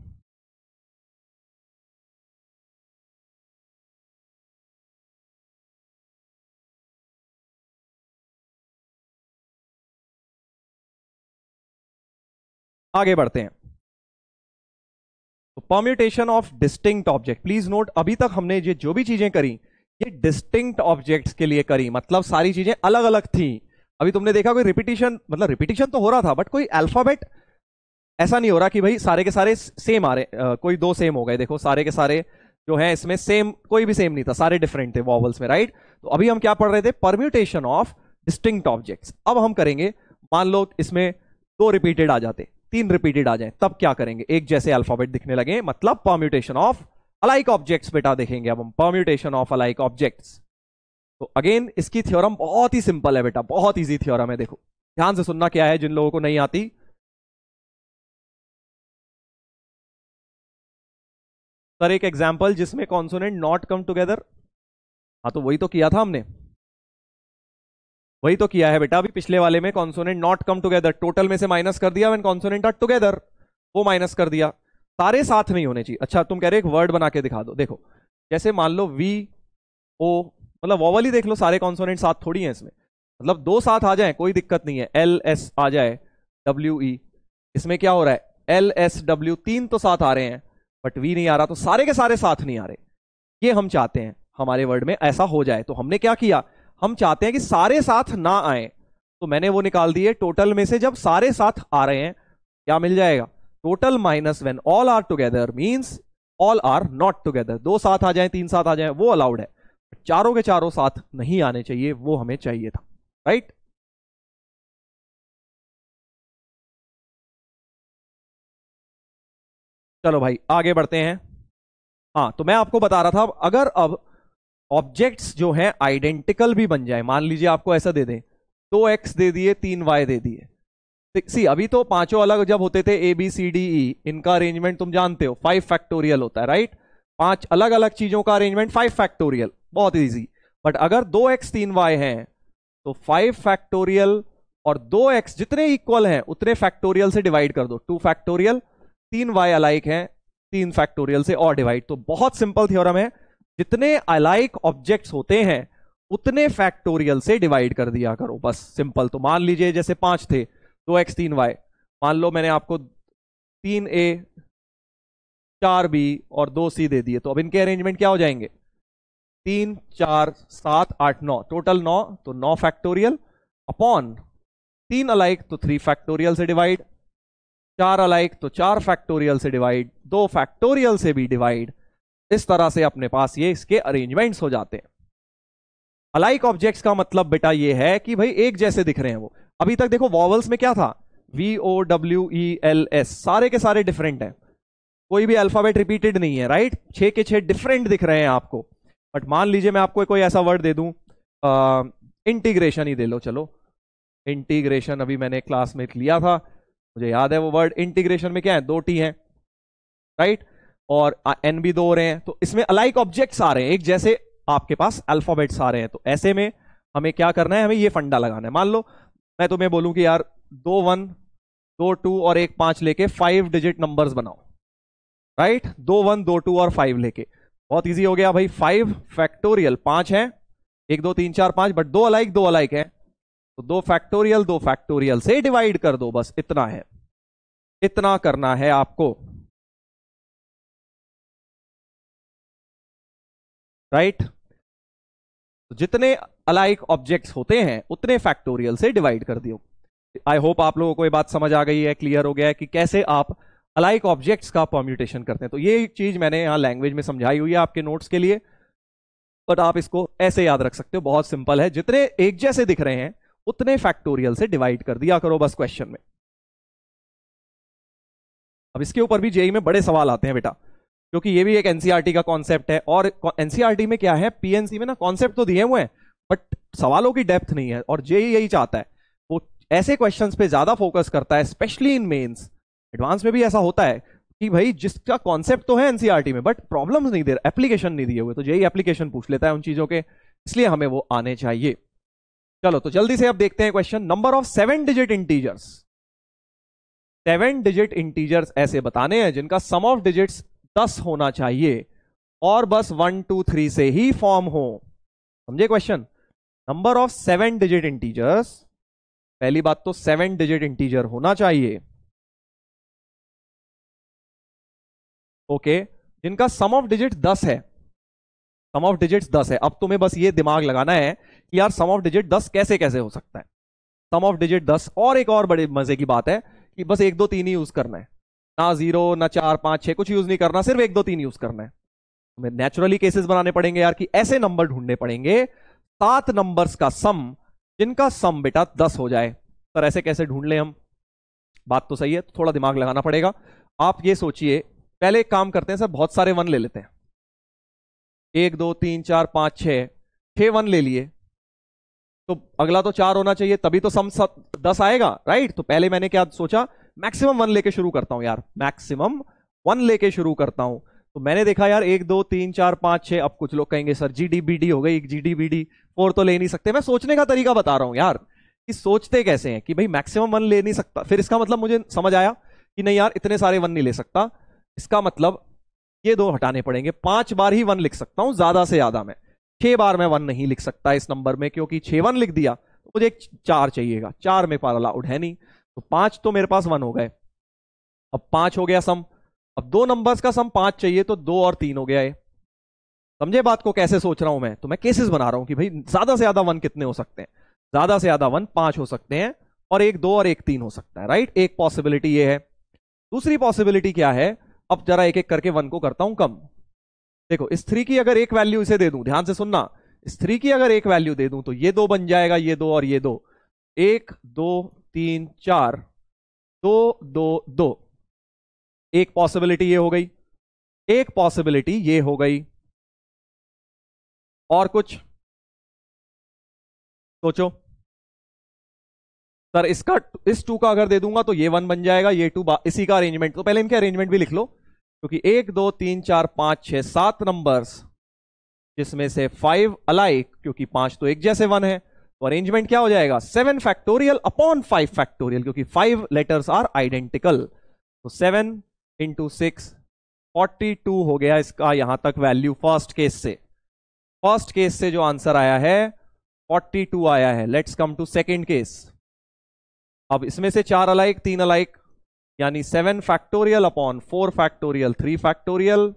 आगे बढ़ते हैं permutation of distinct object please note अभी तक हमने ये जो भी चीजें करी ये डिस्टिंक्ट ऑब्जेक्ट्स के लिए करी मतलब सारी चीजें अलग अलग थी अभी तुमने देखा कोई रिपीटेशन मतलब रिपीटिशन तो हो रहा था बट कोई अल्फाबेट ऐसा नहीं हो रहा कि भाई सारे के सारे सेम आ रहे आ, कोई दो सेम हो गए देखो सारे के सारे जो है इसमें सेम कोई भी सेम नहीं था सारे डिफरेंट थे वॉवल्स में राइट तो अभी हम क्या पढ़ रहे थे परम्यूटेशन ऑफ डिस्टिंक्ट ऑब्जेक्ट्स अब हम करेंगे मान लो इसमें दो रिपीटेड आ जाते तीन रिपीटेड आ जाए तब क्या करेंगे एक जैसे अल्फाबेट दिखने लगे मतलब परम्यूटेशन ऑफ अलाइक ऑब्जेक्ट्स बेटा देखेंगे अब हम परम्यूटेशन ऑफ अलाइक ऑब्जेक्ट्स तो अगेन इसकी थ्योरम बहुत ही सिंपल है बेटा बहुत इजी थ्योरम है देखो ध्यान से सुनना क्या है जिन लोगों को नहीं आती सर एक एग्जाम्पल जिसमें कॉन्सोनेंट नॉट कम टुगेदर हाँ तो वही तो किया था हमने वही तो किया है बेटा अभी पिछले वाले में consonant not come together total में से माइनस कर दिया वन कॉन्सोनेंट आर टुगेदर वो माइनस कर दिया सारे साथ में ही होने चाहिए अच्छा तुम कह रहे हो एक वर्ड बना के दिखा दो देखो जैसे मान लो वी ओ मतलब वॉवल ही देख लो सारे कॉन्सोनेंट साथ थोड़ी है इसमें मतलब दो साथ आ जाए कोई दिक्कत नहीं है एल एस आ जाए डब्ल्यू ई e। इसमें क्या हो रहा है एल एस डब्ल्यू तीन तो साथ आ रहे हैं बट वी नहीं आ रहा तो सारे के सारे साथ नहीं आ रहे ये हम चाहते हैं हमारे वर्ड में ऐसा हो जाए तो हमने क्या किया हम चाहते हैं कि सारे साथ ना आए तो मैंने वो निकाल दिए टोटल में से जब सारे साथ आ रहे हैं क्या मिल जाएगा total minus when all are together means all are not together दो साथ आ जाए तीन साथ आ जाए वो अलाउड है चारों के चारों साथ नहीं आने चाहिए वो हमें चाहिए था राइट चलो भाई आगे बढ़ते हैं हाँ तो मैं आपको बता रहा था अगर अब ऑब्जेक्ट्स जो है आइडेंटिकल भी बन जाए मान लीजिए आपको ऐसा दे दें दो एक्स दे दिए तीन वाई दे दिए सी अभी तो पांचों अलग जब होते थे ए बी सी डी ई इनका अरेंजमेंट तुम जानते हो फाइव फैक्टोरियल होता है राइट पांच अलग अलग चीजों का अरेंजमेंट फाइव फैक्टोरियल बहुत ईजी बट अगर दो एक्स तीन वाई है तो फाइव फैक्टोरियल और दो एक्स जितने इक्वल हैं उतने फैक्टोरियल से डिवाइड कर दो टू फैक्टोरियल तीन वाई अलाइक है तीन फैक्टोरियल से और डिवाइड तो बहुत सिंपल थियोरम है जितने अलाइक ऑब्जेक्ट्स होते हैं उतने फैक्टोरियल से डिवाइड कर दिया करो बस सिंपल तो मान लीजिए जैसे पांच थे दो एक्स तीन वाई मान लो मैंने आपको तीन ए चार बी और दो सी दे दिए तो अब इनके अरेंजमेंट क्या हो जाएंगे तीन चार सात आठ नौ टोटल नौ तो नौ फैक्टोरियल अपॉन तीन अलाइक तो थ्री फैक्टोरियल से डिवाइड चार अलाइक तो चार फैक्टोरियल से डिवाइड दो फैक्टोरियल से भी डिवाइड इस तरह से अपने पास ये इसके अरेंजमेंट्स हो जाते हैं अलाइक ऑब्जेक्ट्स का मतलब बेटा ये है कि भाई एक जैसे दिख रहे हैं वो अभी तक देखो वॉवल्स में क्या था V O W E L S सारे के सारे डिफरेंट हैं कोई भी अल्फाबेट रिपीटेड नहीं है राइट छः के छः डिफरेंट दिख रहे हैं आपको बट मान लीजिए मैं आपको कोई ऐसा वर्ड दे दू इंटीग्रेशन ही दे लो चलो इंटीग्रेशन अभी मैंने क्लास में लिया था मुझे याद है वो वर्ड इंटीग्रेशन में क्या है दो टी हैं राइट right? और एन भी दो हो रहे हैं तो इसमें अलाइक ऑब्जेक्ट्स आ रहे हैं एक जैसे आपके पास अल्फाबेट्स आ रहे हैं तो ऐसे में हमें क्या करना है हमें ये फंडा लगाना है मान लो मैं तुम्हें बोलूं कि यार दो वन दो टू और एक पांच लेके फाइव डिजिट नंबर्स बनाओ राइट दो वन दो टू और फाइव लेके बहुत इजी हो गया भाई फाइव फैक्टोरियल पांच है एक दो तीन चार पांच बट दो अलाइक दो अलाइक है तो दो फैक्टोरियल दो फैक्टोरियल से डिवाइड कर दो बस इतना है इतना करना है आपको राइट right? तो जितने अलाइक ऑब्जेक्ट्स होते हैं उतने फैक्टोरियल से डिवाइड कर दियो आई होप आप लोगों को ये बात समझ आ गई है क्लियर हो गया है कि कैसे आप अलाइक ऑब्जेक्ट्स का पॉम्यूटेशन करते हैं तो ये चीज मैंने यहां लैंग्वेज में समझाई हुई है आपके नोट्स के लिए बट आप इसको ऐसे याद रख सकते हो बहुत सिंपल है जितने एक जैसे दिख रहे हैं उतने फैक्टोरियल से डिवाइड कर दिया करो बस क्वेश्चन में अब इसके ऊपर भी जेई में बड़े सवाल आते हैं बेटा क्योंकि ये भी एक एनसीआरटी e का कॉन्सेप्ट है और एनसीआरटी e में क्या है पीएनसी में ना कॉन्सेप्ट तो दिए हुए हैं बट सवालों की डेप्थ नहीं है और जे e यही चाहता है वो ऐसे क्वेश्चन पे ज्यादा फोकस करता है स्पेशली इन मेन्स एडवांस में भी ऐसा होता है कि भाई जिसका कॉन्सेप्ट तो है एनसीआरटी में बट प्रॉब्लम नहीं दे रहा एप्लीकेशन नहीं दिए हुए तो यही एप्लीकेशन पूछ लेता है उन चीजों के इसलिए हमें वो आने चाहिए चलो तो जल्दी से अब देखते हैं question number of seven digit integers seven digit integers ऐसे बताने हैं जिनका सम ऑफ डिजिट्स दस होना चाहिए और बस वन टू थ्री से ही फॉर्म हो समझे question number of seven digit integers पहली बात तो सेवन डिजिट इंटीजर होना चाहिए ओके okay, जिनका सम ऑफ डिजिट दस है सम ऑफ डिजिट दस है अब तुम्हें बस ये दिमाग लगाना है कि यार सम ऑफ डिजिट दस कैसे कैसे हो सकता है सम ऑफ डिजिट दस और एक और बड़े मजे की बात है कि बस एक दो तीन ही यूज करना है ना जीरो ना चार पांच छह कुछ यूज नहीं करना सिर्फ एक दो तीन यूज करना है हमें नेचुरली केसेस बनाने पड़ेंगे यार कि ऐसे नंबर ढूंढने पड़ेंगे सात नंबर्स का सम जिनका सम बेटा दस हो जाए पर ऐसे कैसे ढूंढ लें हम बात तो सही है तो थोड़ा दिमाग लगाना पड़ेगा आप ये सोचिए पहले एक काम करते हैं सर बहुत सारे वन ले लेते हैं एक दो तीन चार पांच छह छः वन ले लिए तो अगला तो चार होना चाहिए तभी तो सम दस आएगा राइट तो पहले मैंने क्या सोचा मैक्सिमम वन लेके शुरू करता हूं यार मैक्सिमम वन लेके शुरू करता हूं तो मैंने देखा यार एक दो तीन चार पांच छह अब कुछ लोग कहेंगे sir G D B D हो गई G D B D four तो ले नहीं सकते मैं सोचने का तरीका बता रहा हूं यार कि सोचते कैसे हैं कि भाई मैक्सिमम वन ले नहीं सकता फिर इसका मतलब मुझे समझ आया कि नहीं यार इतने सारे वन नहीं ले सकता इसका मतलब ये दो हटाने पड़ेंगे पांच बार ही वन लिख सकता हूं ज्यादा से ज्यादा मैं छह बार मैं वन नहीं लिख सकता इस नंबर में क्योंकि छह वन लिख दिया तो मुझे एक चार चाहिएगा चार में पाला उड है नहीं तो पांच तो मेरे पास वन हो गए अब पांच हो गया सम अब दो नंबर्स का सम पांच चाहिए तो दो और तीन हो गया ये समझे बात को कैसे सोच रहा हूं मैं तो मैं केसेस बना रहा हूं कि भाई ज्यादा से ज्यादा वन कितने हो सकते हैं ज्यादा से ज्यादा वन पांच हो सकते हैं और एक दो और एक तीन हो सकता है राइट एक पॉसिबिलिटी ये है दूसरी पॉसिबिलिटी क्या है अब जरा एक एक करके वन को करता हूं कम देखो इस थ्री की अगर एक वैल्यू इसे दे दू ध्यान से सुनना इस थ्री की अगर एक वैल्यू दे दू तो ये दो बन जाएगा ये दो और ये दो एक दो तीन चार दो दो दो एक पॉसिबिलिटी ये हो गई एक पॉसिबिलिटी ये हो गई और कुछ सोचो सर इसका इस टू का अगर दे दूंगा तो ये वन बन जाएगा ये टू इसी का अरेंजमेंट तो पहले इनके अरेंजमेंट भी लिख लो क्योंकि तो एक दो तीन चार पांच छह सात नंबर्स जिसमें से फाइव अलाइक क्योंकि पांच तो एक जैसे वन है तो अरेंजमेंट क्या हो जाएगा seven factorial upon five factorial क्योंकि फाइव लेटर्स आर आइडेंटिकल तो seven into six forty two हो गया इसका यहां तक वैल्यू फर्स्ट केस से फर्स्ट केस से जो आंसर आया है फोर्टी टू आया है let's come to second case अब इसमें से चार अलाइक तीन अलाइक यानी seven factorial upon four factorial three factorial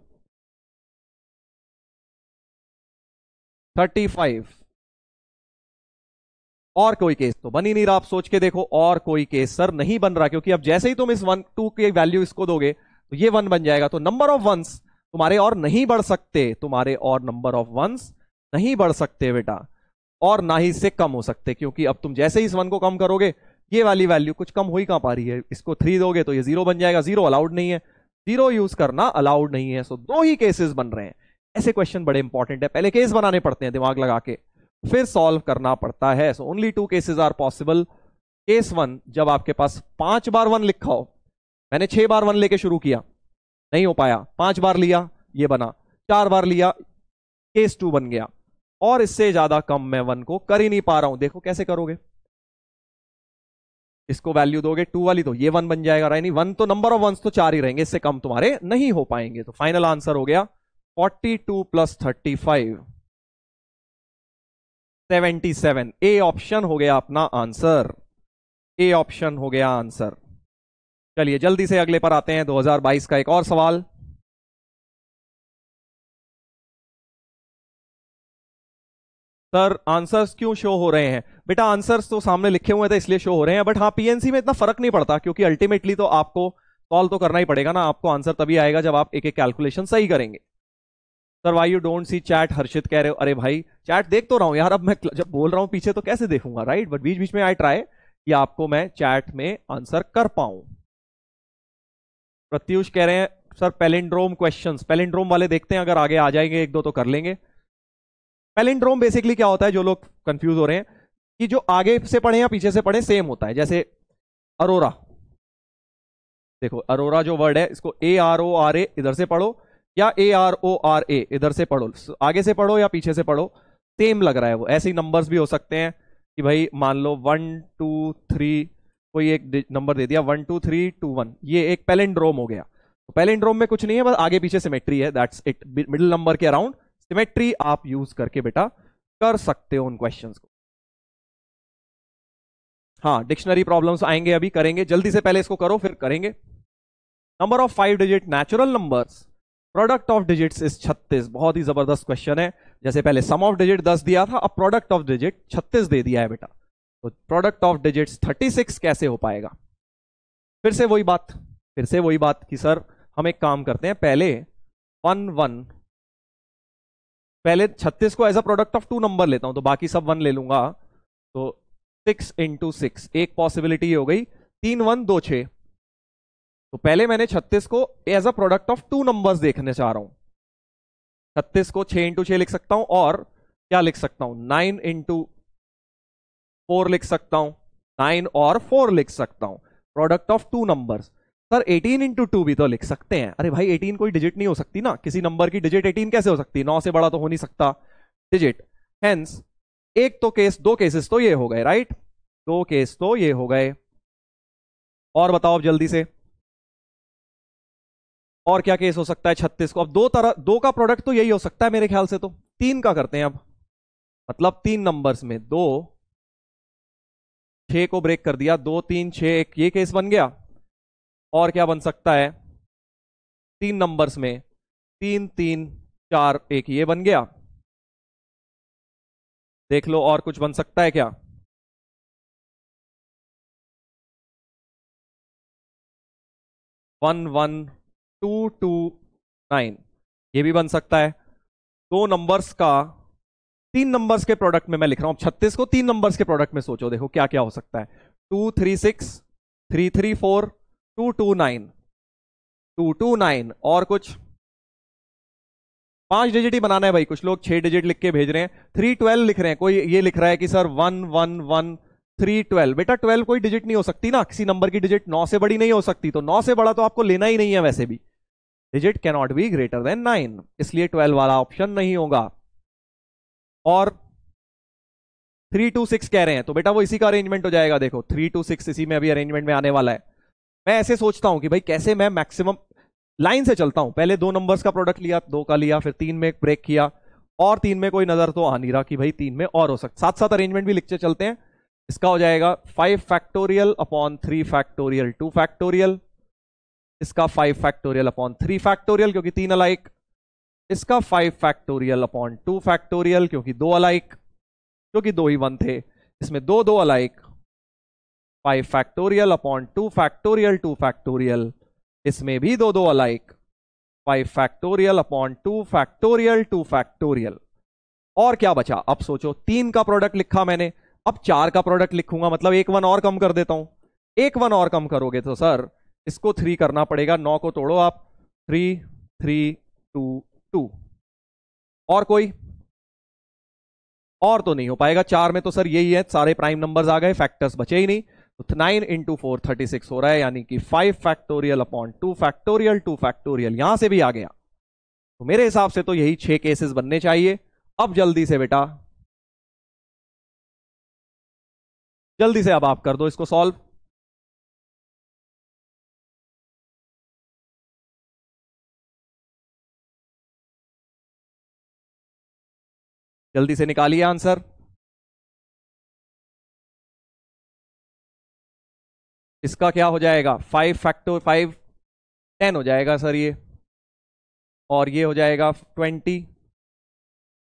thirty five और कोई केस तो बन ही नहीं रहा आप सोच के देखो और कोई केस सर नहीं बन रहा क्योंकि अब जैसे ही तुम इस वन टू के वैल्यू इसको दोगे तो ये वन बन जाएगा तो नंबर ऑफ वंस तुम्हारे और नहीं बढ़ सकते तुम्हारे और नंबर ऑफ वंस नहीं बढ़ सकते बेटा और ना ही इससे कम हो सकते क्योंकि अब तुम जैसे ही इस वन को कम करोगे ये वाली वैल्यू कुछ कम हो ही कहां पा रही है इसको थ्री दोगे तो ये जीरो बन जाएगा जीरो अलाउड नहीं है जीरो यूज करना अलाउड नहीं है सो दो ही केसेस बन रहे हैं ऐसे क्वेश्चन बड़े इंपॉर्टेंट है पहले केस बनाने पड़ते हैं दिमाग लगा के फिर सॉल्व करना पड़ता है so only two cases are possible case one जब आपके पास पांच बार वन लिखा हो मैंने छह बार वन लेके शुरू किया नहीं हो पाया पांच बार लिया ये बना चार बार लिया केस टू बन गया और इससे ज्यादा कम मैं वन को कर ही नहीं पा रहा हूं देखो कैसे करोगे इसको वैल्यू दोगे टू वाली तो ये वन बन जाएगा राइट वन तो नंबर ऑफ वन तो चार ही रहेंगे इससे कम तुम्हारे नहीं हो पाएंगे तो फाइनल आंसर हो गया forty two plus thirty five seventy seven A option हो गया अपना आंसर ए ऑप्शन हो गया आंसर चलिए जल्दी से अगले पर आते हैं 2022 का एक और सवाल सर आंसर्स क्यों शो हो रहे हैं बेटा आंसर्स तो सामने लिखे हुए थे इसलिए शो हो रहे हैं बट हाँ पीएनसी में इतना फर्क नहीं पड़ता क्योंकि अल्टीमेटली तो आपको सॉल्व तो करना ही पड़ेगा ना आपको आंसर तभी आएगा जब आप एक एक कैलकुलेशन सही करेंगे sir why you don't see chat Harshit कह रहे हो अरे भाई चैट देख तो रहा हूं यार अब मैं जब बोल रहा हूं पीछे तो कैसे देखूंगा राइट बट बीच बीच में आई ट्राई कि आपको मैं चैट में आंसर कर पाऊं प्रत्युष कह रहे हैं सर पेलेंड्रोम क्वेश्चन पेलेंड्रोम वाले देखते हैं अगर आगे आ जाएंगे एक दो तो कर लेंगे पेलेंड्रोम बेसिकली क्या होता है जो लोग कंफ्यूज हो रहे हैं कि जो आगे से पढ़े या पीछे से पढ़े सेम होता है जैसे अरोरा देखो अरोरा जो वर्ड है इसको A R O R A इधर से पढ़ो या A R O R A इधर से पढ़ो आगे से पढ़ो या पीछे से पढ़ो सेम लग रहा है वो ऐसे ही नंबर्स भी हो सकते हैं कि भाई मान लो वन टू थ्री कोई एक नंबर दे दिया one two three two one ये एक पेलेंड्रोम हो गया तो पेलेंड्रोम में कुछ नहीं है बस आगे पीछे सिमेट्री है दैट्स इट मिडिल नंबर के अराउंड सिमेट्री आप यूज करके बेटा कर सकते हो उन क्वेश्चन को हाँ डिक्शनरी प्रॉब्लम्स आएंगे अभी करेंगे जल्दी से पहले इसको करो फिर करेंगे number of five digit natural numbers product of digits is 36 बहुत ही जबरदस्त क्वेश्चन है जैसे पहले सम ऑफ डिजिट 10 दिया था अब प्रोडक्ट ऑफ डिजिट 36 दे दिया है बेटा तो प्रोडक्ट ऑफ डिजिट्स 36 कैसे हो पाएगा फिर से वही बात फिर से वही बात कि सर हम एक काम करते हैं पहले वन वन पहले 36 को as a product of two number लेता हूं तो बाकी सब वन ले लूंगा तो सिक्स इंटू सिक्स एक पॉसिबिलिटी हो गई तीन वन दो छः तो पहले मैंने 36 को as a product of two numbers देखने चाह रहा हूं 36 को 6 इंटू छ लिख सकता हूं और क्या लिख सकता हूं 9 इंटू फोर लिख सकता हूं 9 और 4 लिख सकता हूं product of two number sir 18 into two भी तो लिख सकते हैं अरे भाई 18 कोई डिजिट नहीं हो सकती ना किसी नंबर की डिजिट 18 कैसे हो सकती नौ से बड़ा तो हो नहीं सकता डिजिट हेंस एक तो केस दो केसेस तो ये हो गए राइट दो केस तो ये हो गए और बताओ अब जल्दी से और क्या केस हो सकता है छत्तीस को अब दो तरह दो का प्रोडक्ट तो यही हो सकता है मेरे ख्याल से तो तीन का करते हैं अब मतलब तीन नंबर्स में दो छ को ब्रेक कर दिया दो तीन छ एक ये केस बन गया और क्या बन सकता है तीन नंबर्स में तीन तीन चार एक ये बन गया देख लो और कुछ बन सकता है क्या one one two two nine ये भी बन सकता है दो नंबर्स का तीन नंबर्स के प्रोडक्ट में मैं लिख रहा हूं छत्तीस को तीन नंबर्स के प्रोडक्ट में सोचो देखो क्या क्या हो सकता है two three six three three four two two nine two two nine और कुछ पांच डिजिट ही बनाना है भाई कुछ लोग छह डिजिट लिख के भेज रहे हैं थ्री ट्वेल्व लिख रहे हैं कोई ये लिख रहा है कि sir one one one three twelve बेटा ट्वेल्व कोई डिजिट नहीं हो सकती ना किसी नंबर की डिजिट नौ से बड़ी नहीं हो सकती तो नौ से बड़ा तो आपको लेना ही नहीं है वैसे भी digit can not be greater than nine इसलिए ट्वेल्व वाला ऑप्शन नहीं होगा और थ्री टू सिक्स कह रहे हैं तो बेटा वो इसी का अरेंजमेंट हो जाएगा देखो थ्री टू सिक्स इसी में अभी अरेंजमेंट में आने वाला है मैं ऐसे सोचता हूं कि भाई कैसे मैं मैक्सिमम लाइन से चलता हूं पहले दो नंबर्स का प्रोडक्ट लिया दो का लिया फिर तीन में एक ब्रेक किया और तीन में कोई नजर तो आ नहीं रहा कि भाई तीन में और हो सकता साथ साथ अरेंजमेंट भी लिखते चलते हैं इसका हो जाएगा five factorial upon three factorial two factorial इसका five factorial upon three factorial क्योंकि तीन अलाइक इसका five factorial upon two factorial क्योंकि दो अलाइक क्योंकि दो ही वन थे इसमें दो दो alike five factorial upon two factorial two factorial इसमें भी दो दो alike five factorial upon two factorial two factorial और क्या बचा अब सोचो तीन का प्रोडक्ट लिखा मैंने अब चार का प्रोडक्ट लिखूंगा मतलब एक वन और कम कर देता हूं एक वन और कम करोगे तो सर इसको थ्री करना पड़ेगा नौ को तोड़ो आप थ्री थ्री टू टू और कोई और तो नहीं हो पाएगा चार में तो सर यही है सारे प्राइम नंबर्स आ गए फैक्टर्स बचे ही नहीं तो nine into four thirty six हो रहा है यानी कि five factorial upon two factorial two factorial यहां से भी आ गया तो मेरे हिसाब से तो यही छह केसेस बनने चाहिए अब जल्दी से बेटा जल्दी से अब आप कर दो इसको सॉल्व जल्दी से निकालिए आंसर इसका क्या हो जाएगा फाइव फैक्टो फाइव टेन हो जाएगा सर ये और ये हो जाएगा ट्वेंटी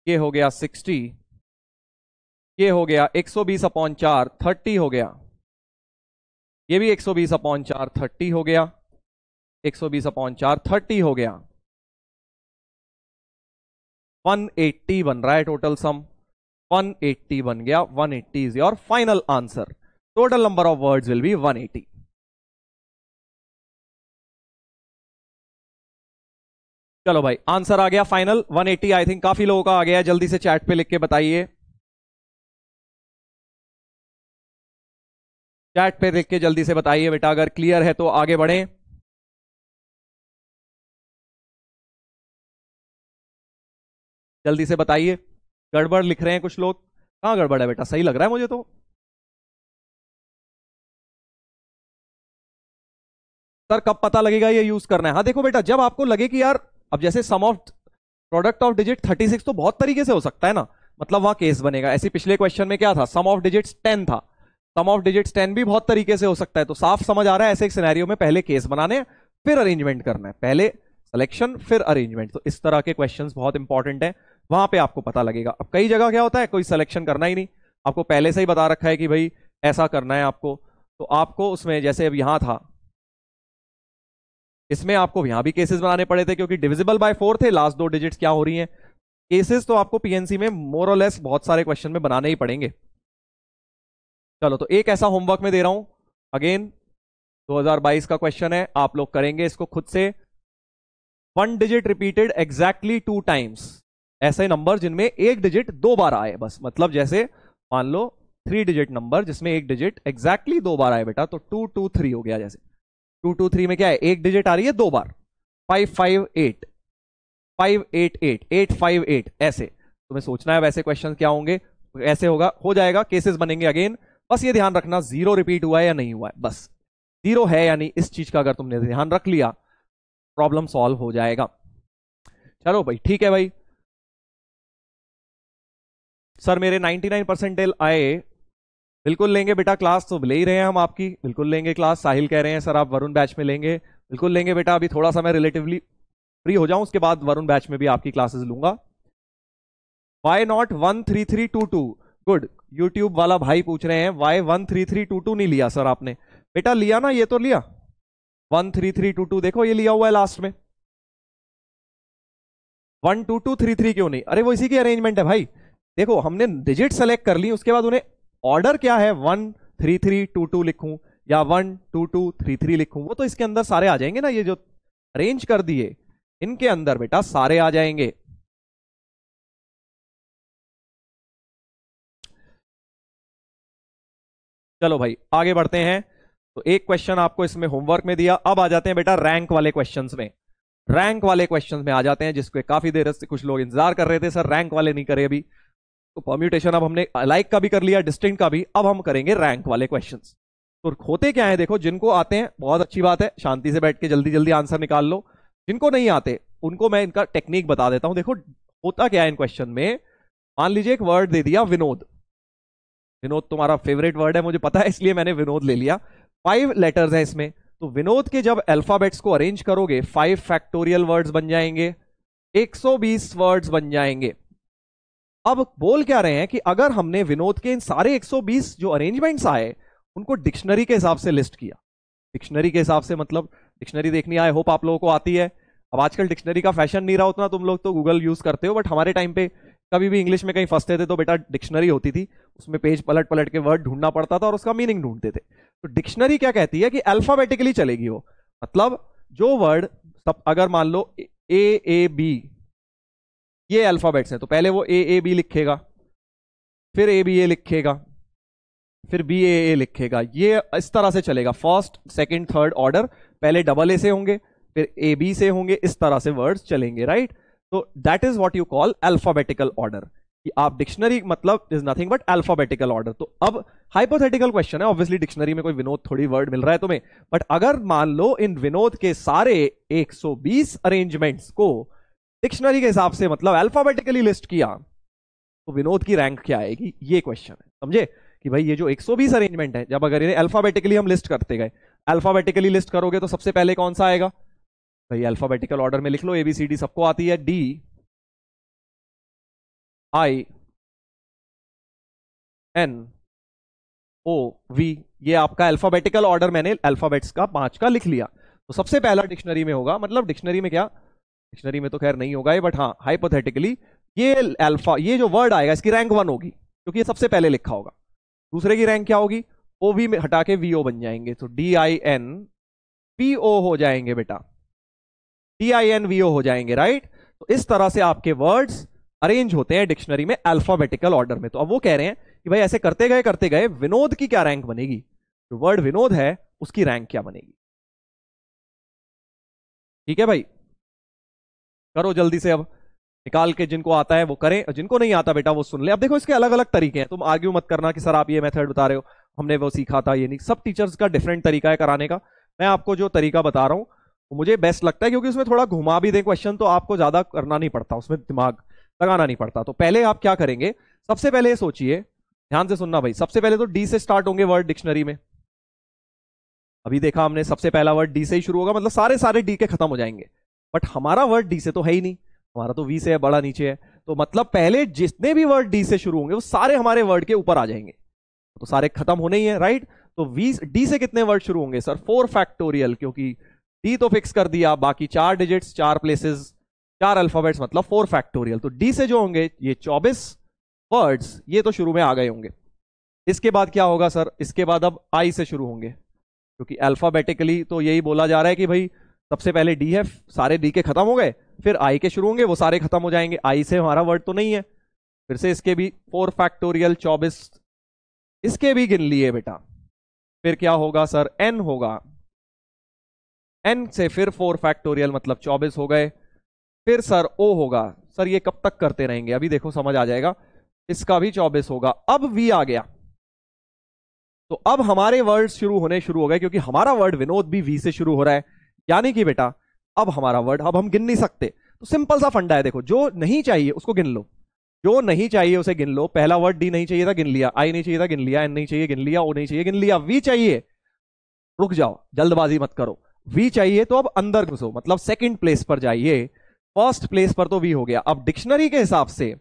ये हो गया सिक्सटी ये हो गया एक सौ बीस अपॉन चार थर्टी हो गया ये भी एक सौ बीस अपॉन चार थर्टी हो गया एक सौ बीस अपॉन चार थर्टी हो गया 180 बन रहा है टोटल सम 180 बन गया 180 is your final answer total number of words will be 180 चलो भाई आंसर आ गया फाइनल 180 आई थिंक काफी लोगों का आ गया जल्दी से चैट पे लिख के बताइए चैट पे लिख के जल्दी से बताइए बेटा अगर क्लियर है तो आगे बढ़ें जल्दी से बताइए गड़बड़ लिख रहे हैं कुछ लोग कहाँ गड़बड़ है बेटा सही लग रहा है मुझे तो सर कब पता लगेगा ये यूज करना है हाँ देखो बेटा जब आपको लगे कि यार अब जैसे sum of product of digit 36 तो बहुत तरीके से हो सकता है ना मतलब वहां केस बनेगा ऐसे पिछले क्वेश्चन में क्या था सम ऑफ डिजिट्स 10 था सम ऑफ डिजिट्स 10 भी बहुत तरीके से हो सकता है तो साफ समझ आ रहा है ऐसे एक सिनेरियो में पहले केस बनाने फिर अरेंजमेंट करना है पहले सिलेक्शन फिर अरेंजमेंट तो इस तरह के क्वेश्चन बहुत इंपॉर्टेंट है वहां पे आपको पता लगेगा अब कई जगह क्या होता है कोई सिलेक्शन करना ही नहीं आपको पहले से ही बता रखा है कि भाई ऐसा करना है आपको तो आपको उसमें जैसे अब यहां था इसमें आपको यहां भी केसेस बनाने पड़े थे क्योंकि डिविजिबल बाय फोर थे लास्ट दो डिजिट्स क्या हो रही हैं केसेस तो आपको पीएनसी में मोर और लेस बहुत सारे क्वेश्चन में बनाने ही पड़ेंगे चलो तो एक ऐसा होमवर्क में दे रहा हूं अगेन 2022 का क्वेश्चन है आप लोग करेंगे इसको खुद से one digit repeated exactly two times ऐसे नंबर जिनमें एक डिजिट दो बार आए बस मतलब जैसे मान लो थ्री डिजिट नंबर जिसमें एक डिजिट एग्जैक्टली दो बार आए बेटा तो टू टू थ्री हो गया जैसे टू टू थ्री में क्या है एक डिजिट आ रही है दो बार five five eight five eight eight eight five eight ऐसे तुम्हें सोचना है वैसे क्वेश्चन क्या होंगे ऐसे होगा हो जाएगा केसेस बनेंगे अगेन बस ये ध्यान रखना जीरो रिपीट हुआ है या नहीं हुआ है बस जीरो है यानी इस चीज का अगर तुमने ध्यान रख लिया प्रॉब्लम सॉल्व हो जाएगा चलो भाई ठीक है भाई सर मेरे 99 परसेंटेल आए बिल्कुल लेंगे बेटा क्लास तो ले ही रहे हैं हम आपकी बिल्कुल लेंगे क्लास साहिल कह रहे हैं सर आप वरुण बैच में लेंगे बिल्कुल लेंगे बेटा अभी थोड़ा सा मैं रिलेटिवली फ्री हो जाऊं उसके बाद वरुण बैच में भी आपकी क्लासेस लूंगा why not one three three two two good YouTube वाला भाई पूछ रहे हैं why one three three two two नहीं लिया सर आपने बेटा लिया ना ये तो लिया one three three two two देखो ये लिया हुआ है लास्ट में one two two three three क्यों नहीं अरे वो इसी की अरेंजमेंट है भाई देखो हमने डिजिट सेलेक्ट कर ली उसके बाद उन्हें ऑर्डर क्या है one three three two two लिखूं या one two two three three लिखू वो तो इसके अंदर सारे आ जाएंगे ना ये जो अरेंज कर दिए इनके अंदर बेटा सारे आ जाएंगे चलो भाई आगे बढ़ते हैं तो एक क्वेश्चन आपको इसमें होमवर्क में दिया अब आ जाते हैं बेटा रैंक वाले क्वेश्चन में रैंक वाले क्वेश्चन में आ जाते हैं जिसको काफी देर से कुछ लोग इंतजार कर रहे थे सर रैंक वाले नहीं करे अभी तो परम्यूटेशन अब हमने लाइक का भी कर लिया डिस्टिंग का भी अब हम करेंगे रैंक वाले क्वेश्चन तो होते क्या है देखो जिनको आते हैं बहुत अच्छी बात है शांति से बैठ के जल्दी जल्दी आंसर निकाल लो जिनको नहीं आते उनको मैं इनका टेक्निक बता देता हूं देखो होता क्या है इन क्वेश्चन में मान लीजिए एक वर्ड दे दिया विनोद विनोद तुम्हारा फेवरेट वर्ड है मुझे पता है इसलिए मैंने विनोद ले लिया फाइव लेटर्स हैं इसमें तो विनोद के जब अल्फाबेट्स को अरेंज करोगे फाइव फैक्टोरियल वर्ड्स बन जाएंगे 120 वर्ड्स बन जाएंगे अब बोल क्या रहे हैं कि अगर हमने विनोद के इन सारे 120 जो अरेंजमेंट्स आए उनको डिक्शनरी के हिसाब से लिस्ट किया डिक्शनरी के हिसाब से मतलब डिक्शनरी देखनी आई होप आप लोगों को आती है अब आजकल डिक्शनरी का फैशन नहीं रहा उतना तुम लोग तो गूगल यूज करते हो बट हमारे टाइम पे कभी भी इंग्लिश में कहीं फंसते थे तो बेटा डिक्शनरी होती थी उसमें पेज पलट पलट के वर्ड ढूंढना पड़ता था और उसका मीनिंग ढूंढते थे तो डिक्शनरी क्या कहती है कि अल्फाबेटिकली चलेगी वो मतलब जो वर्ड सब अगर मान लो ए ए बी ये अल्फ़ाबेट्स हैं तो पहले वो ए ए बी लिखेगा फिर ए बी ए लिखेगा फिर बी ए ए लिखेगा ये इस तरह से चलेगा फर्स्ट सेकंड थर्ड ऑर्डर पहले डबल ए से होंगे फिर ए बी से होंगे इस तरह से वर्ड्स चलेंगे राइट तो that is what you call alphabetical order कि आप डिक्शनरी मतलब is nothing but alphabetical order तो अब हाइपोथेटिकल क्वेश्चन है ऑब्वियसली डिक्शनरी में कोई विनोद थोड़ी वर्ड मिल रहा है तुम्हें बट अगर मान लो इन विनोद के सारे 120 अरेंजमेंट्स को डिक्शनरी के हिसाब से मतलब अल्फाबेटिकली लिस्ट किया तो विनोद की रैंक क्या आएगी ये क्वेश्चन है समझे कि भाई ये जो 120 अरेंजमेंट है जब अगर इन्हें अल्फाबेटिकली हम लिस्ट करते गए अल्फाबेटिकली लिस्ट करोगे तो सबसे पहले कौन सा आएगा भाई अल्फाबेटिकल ऑर्डर में लिख लो एबीसीडी सबको आती है D I N O V ये आपका अल्फाबेटिकल ऑर्डर मैंने अल्फाबेट्स का पांच का लिख लिया तो सबसे पहला डिक्शनरी में होगा मतलब डिक्शनरी में क्या डिक्शनरी में तो खैर नहीं होगा ये बट हाँ हाइपोथेटिकली ये अल्फा ये जो वर्ड आएगा इसकी रैंक वन होगी क्योंकि ये सबसे पहले लिखा होगा दूसरे की रैंक क्या होगी ओ वी में हटा के वी ओ बन जाएंगे तो D I N P O हो जाएंगे बेटा D I N V O हो जाएंगे राइट तो इस तरह से आपके वर्ड्स अरेंज होते हैं डिक्शनरी में अल्फाबेटिकल ऑर्डर में तो अब वो कह रहे हैं कि भाई ऐसे करते गए करते गए विनोद की क्या रैंक बनेगी जो वर्ड विनोद है उसकी रैंक क्या बनेगी ठीक है भाई करो जल्दी से अब निकाल के जिनको आता है वो करें और जिनको नहीं आता बेटा वो सुन ले अब देखो इसके अलग अलग तरीके हैं तुम आर्ग्यू मत करना कि सर आप ये मेथड बता रहे हो हमने वो सीखा था ये नहीं सब टीचर्स का डिफरेंट तरीका है कराने का मैं आपको जो तरीका बता रहा हूँ वो मुझे बेस्ट लगता है क्योंकि उसमें थोड़ा घुमा भी दें क्वेश्चन तो आपको ज़्यादा करना नहीं पड़ता उसमें दिमाग लगाना नहीं पड़ता तो पहले आप क्या करेंगे सबसे पहले सोचिए ध्यान से सुनना भाई सबसे पहले तो डी से स्टार्ट होंगे वर्ड डिक्शनरी में अभी देखा हमने सबसे पहला वर्ड डी से ही शुरू होगा मतलब सारे सारे डी के खत्म हो जाएंगे बट हमारा वर्ड डी से तो है ही नहीं हमारा तो वी से है बड़ा नीचे है तो मतलब पहले जितने भी वर्ड डी से शुरू होंगे वो सारे हमारे वर्ड के ऊपर आ जाएंगे तो सारे खत्म होने ही है राइट तो वी डी से कितने वर्ड शुरू होंगे सर फोर फैक्टोरियल क्योंकि डी तो फिक्स कर दिया बाकी चार डिजिट्स चार प्लेसेस चार अल्फाबेट्स मतलब फोर फैक्टोरियल तो डी से जो होंगे ये चौबीस वर्ड्स ये तो शुरू में आ गए होंगे इसके बाद क्या होगा सर इसके बाद अब आई से शुरू होंगे क्योंकि अल्फाबेटिकली तो यही बोला जा रहा है कि भाई सबसे पहले डी है सारे डी के खत्म हो गए फिर आई के शुरू होंगे वो सारे खत्म हो जाएंगे आई से हमारा वर्ड तो नहीं है फिर से इसके भी फोर फैक्टोरियल चौबीस इसके भी गिन लिए बेटा फिर क्या होगा सर एन होगा एन से फिर फोर फैक्टोरियल मतलब चौबीस हो गए फिर सर ओ होगा सर ये कब तक करते रहेंगे अभी देखो समझ आ जाएगा इसका भी चौबीस होगा अब वी आ गया तो अब हमारे वर्ड शुरू होने शुरू हो गए क्योंकि हमारा वर्ड विनोद भी वी से शुरू हो रहा है यानी कि बेटा अब हमारा वर्ड अब हम गिन नहीं सकते तो सिंपल सा फंडा है देखो जो नहीं चाहिए उसको गिन लो जो नहीं चाहिए उसे गिन लो पहला वर्ड डी नहीं चाहिए था गिन लिया आई नहीं चाहिए था गिन लिया एन नहीं चाहिए गिन लिया ओ नहीं चाहिए गिन लिया वी चाहिए रुक जाओ जल्दबाजी मत करो वी चाहिए तो अब अंदर घुसो मतलब सेकंड प्लेस पर जाइए फर्स्ट प्लेस पर तो वी हो गया अब डिक्शनरी के हिसाब से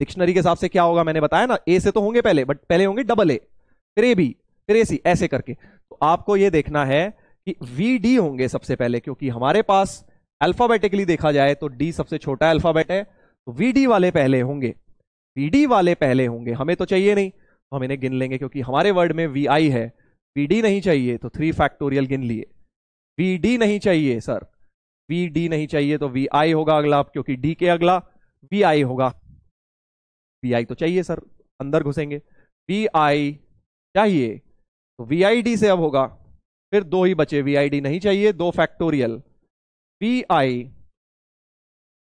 डिक्शनरी के हिसाब से क्या होगा मैंने बताया ना ए से तो होंगे पहले बट पहले होंगे डबल ए फिर ए बी फिर ए सी ऐसे करके तो आपको यह देखना है कि वी डी होंगे सबसे पहले क्योंकि हमारे पास अल्फाबेटिकली देखा जाए तो डी सबसे छोटा अल्फाबेट है तो वी डी वाले पहले होंगे वी डी वाले पहले होंगे हमें तो चाहिए नहीं तो हम इन्हें गिन लेंगे क्योंकि हमारे वर्ड में वी आई है वी डी नहीं चाहिए तो थ्री फैक्टोरियल गिन लिए वी डी नहीं चाहिए सर वी डी नहीं चाहिए तो वी आई होगा अगला क्योंकि डी के अगला वी आई होगा वी आई तो चाहिए सर अंदर घुसेंगे वी आई चाहिए तो वी आई डी से अब होगा फिर दो ही बचे डी नहीं चाहिए दो फैक्टोरियल वी आई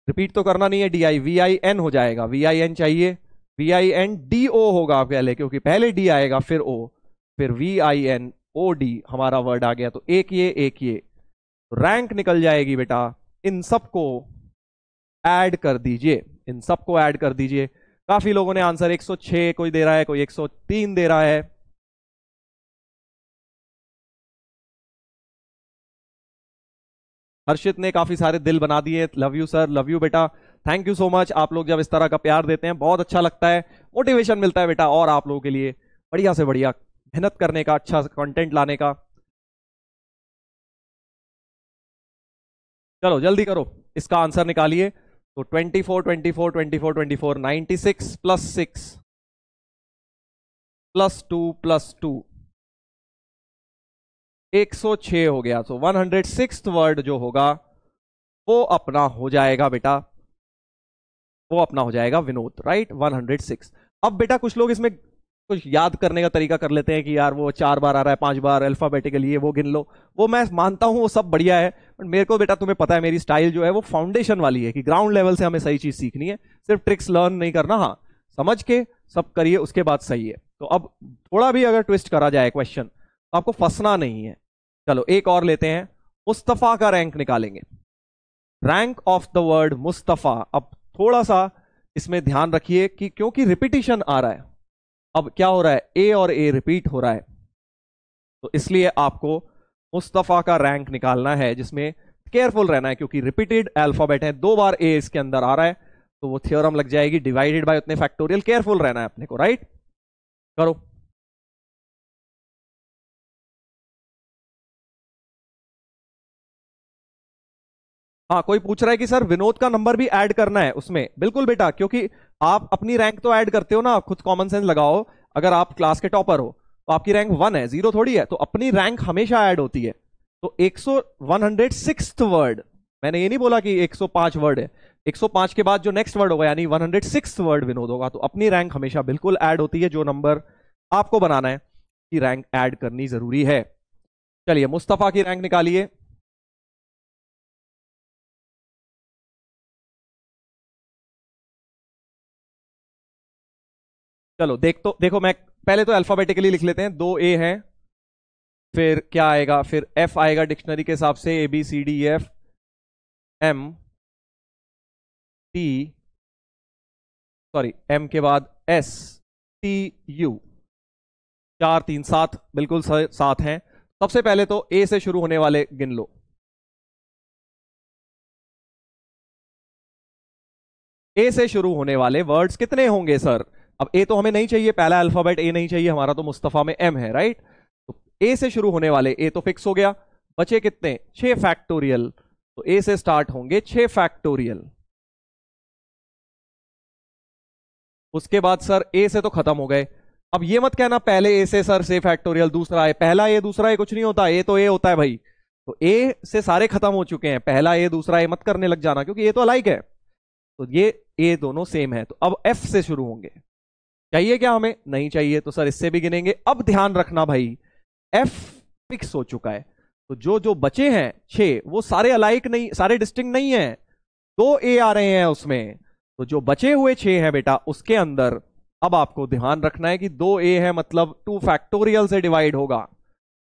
रिपीट तो करना नहीं है D I V I N हो जाएगा वी आई एन चाहिए V I N D O होगा पहले क्योंकि पहले डी आएगा फिर ओ फिर V I N O D हमारा वर्ड आ गया तो एक ये एक ये रैंक निकल जाएगी बेटा इन सबको ऐड कर दीजिए इन सबको ऐड कर दीजिए काफी लोगों ने आंसर 106 कोई दे रहा है कोई 103 दे रहा है हर्षित ने काफी सारे दिल बना दिए love you sir love you बेटा थैंक यू सो मच आप लोग जब इस तरह का प्यार देते हैं बहुत अच्छा लगता है मोटिवेशन मिलता है बेटा और आप लोगों के लिए बढ़िया से बढ़िया मेहनत करने का अच्छा कंटेंट लाने का चलो जल्दी करो इसका आंसर निकालिए तो 24 24 24 24 96 plus six plus two plus two 106 हो गया so one hundred six word जो होगा वो अपना हो जाएगा बेटा वो अपना हो जाएगा विनोद राइट 106 अब बेटा कुछ लोग इसमें कुछ याद करने का तरीका कर लेते हैं कि यार वो चार बार आ रहा है पांच बार अल्फाबेटिकली ये वो गिन लो वो मैं मानता हूं वो सब बढ़िया है बट मेरे को बेटा तुम्हें पता है मेरी स्टाइल जो है वो फाउंडेशन वाली है कि ग्राउंड लेवल से हमें सही चीज़ सीखनी है सिर्फ ट्रिक्स लर्न नहीं करना हाँ समझ के सब करिए उसके बाद सही है तो अब थोड़ा भी अगर ट्विस्ट करा जाए क्वेश्चन तो आपको फंसना नहीं है चलो एक और लेते हैं मुस्तफ़ा का रैंक निकालेंगे rank of the word Mustafa अब थोड़ा सा इसमें ध्यान रखिए कि क्योंकि रिपीटिशन आ रहा है अब क्या हो रहा है ए और ए रिपीट हो रहा है तो इसलिए आपको मुस्तफ़ा का रैंक निकालना है जिसमें केयरफुल रहना है क्योंकि रिपीटेड अल्फाबेट है दो बार ए इसके अंदर आ रहा है तो वो थियोरम लग जाएगी डिवाइडेड बाय उतने फैक्टोरियल केयरफुल रहना है अपने को राइट करो हाँ कोई पूछ रहा है कि सर विनोद का नंबर भी ऐड करना है उसमें बिल्कुल बेटा क्योंकि आप अपनी रैंक तो ऐड करते हो ना खुद कॉमन सेंस लगाओ अगर आप क्लास के टॉपर हो तो आपकी रैंक वन है जीरो थोड़ी है तो अपनी रैंक हमेशा ऐड होती है तो एक सौ वर्ड मैंने ये नहीं बोला कि एक वर्ड है 105 के बाद जो नेक्स्ट वर्ड होगा यानी 106 वर्ड विनोद होगा तो अपनी रैंक हमेशा बिल्कुल ऐड होती है जो नंबर आपको बनाना है कि रैंक ऐड करनी जरूरी है चलिए मुस्तफा की रैंक निकालिए चलो देख तो देखो मैं पहले तो अल्फाबेटिकली लिख लेते हैं दो ए है फिर क्या आएगा फिर एफ आएगा डिक्शनरी के हिसाब से A B C D F M T sorry M के बाद एस टी यू चार तीन सात बिल्कुल सात हैं सबसे पहले तो ए से शुरू होने वाले गिन लो ए से शुरू होने वाले वर्ड्स कितने होंगे सर अब ए तो हमें नहीं चाहिए पहला अल्फाबेट ए नहीं चाहिए हमारा तो मुस्तफ़ा में एम है राइट तो ए से शुरू होने वाले ए तो फिक्स हो गया बचे कितने छे फैक्टोरियल तो ए से स्टार्ट होंगे छः फैक्टोरियल उसके बाद सर ए से तो खत्म हो गए अब ये मत कहना पहले ए से सर से फैक्टोरियल दूसरा ए पहला ए दूसरा ए कुछ नहीं होता ए तो ए होता है भाई तो ए से सारे खत्म हो चुके हैं पहला ए दूसरा ए मत करने लग जाना क्योंकि ए तो अलाइक है तो ये ए दोनों सेम है तो अब एफ से शुरू होंगे चाहिए क्या हमें नहीं चाहिए तो सर इससे भी गिनेंगे अब ध्यान रखना भाई एफ फिक्स हो चुका है तो जो जो बचे हैं छः वो सारे अलाइक नहीं सारे डिस्टिंग नहीं है दो ए आ रहे हैं उसमें तो जो बचे हुए छः हैं बेटा उसके अंदर अब आपको ध्यान रखना है कि दो ए है मतलब टू फैक्टोरियल से डिवाइड होगा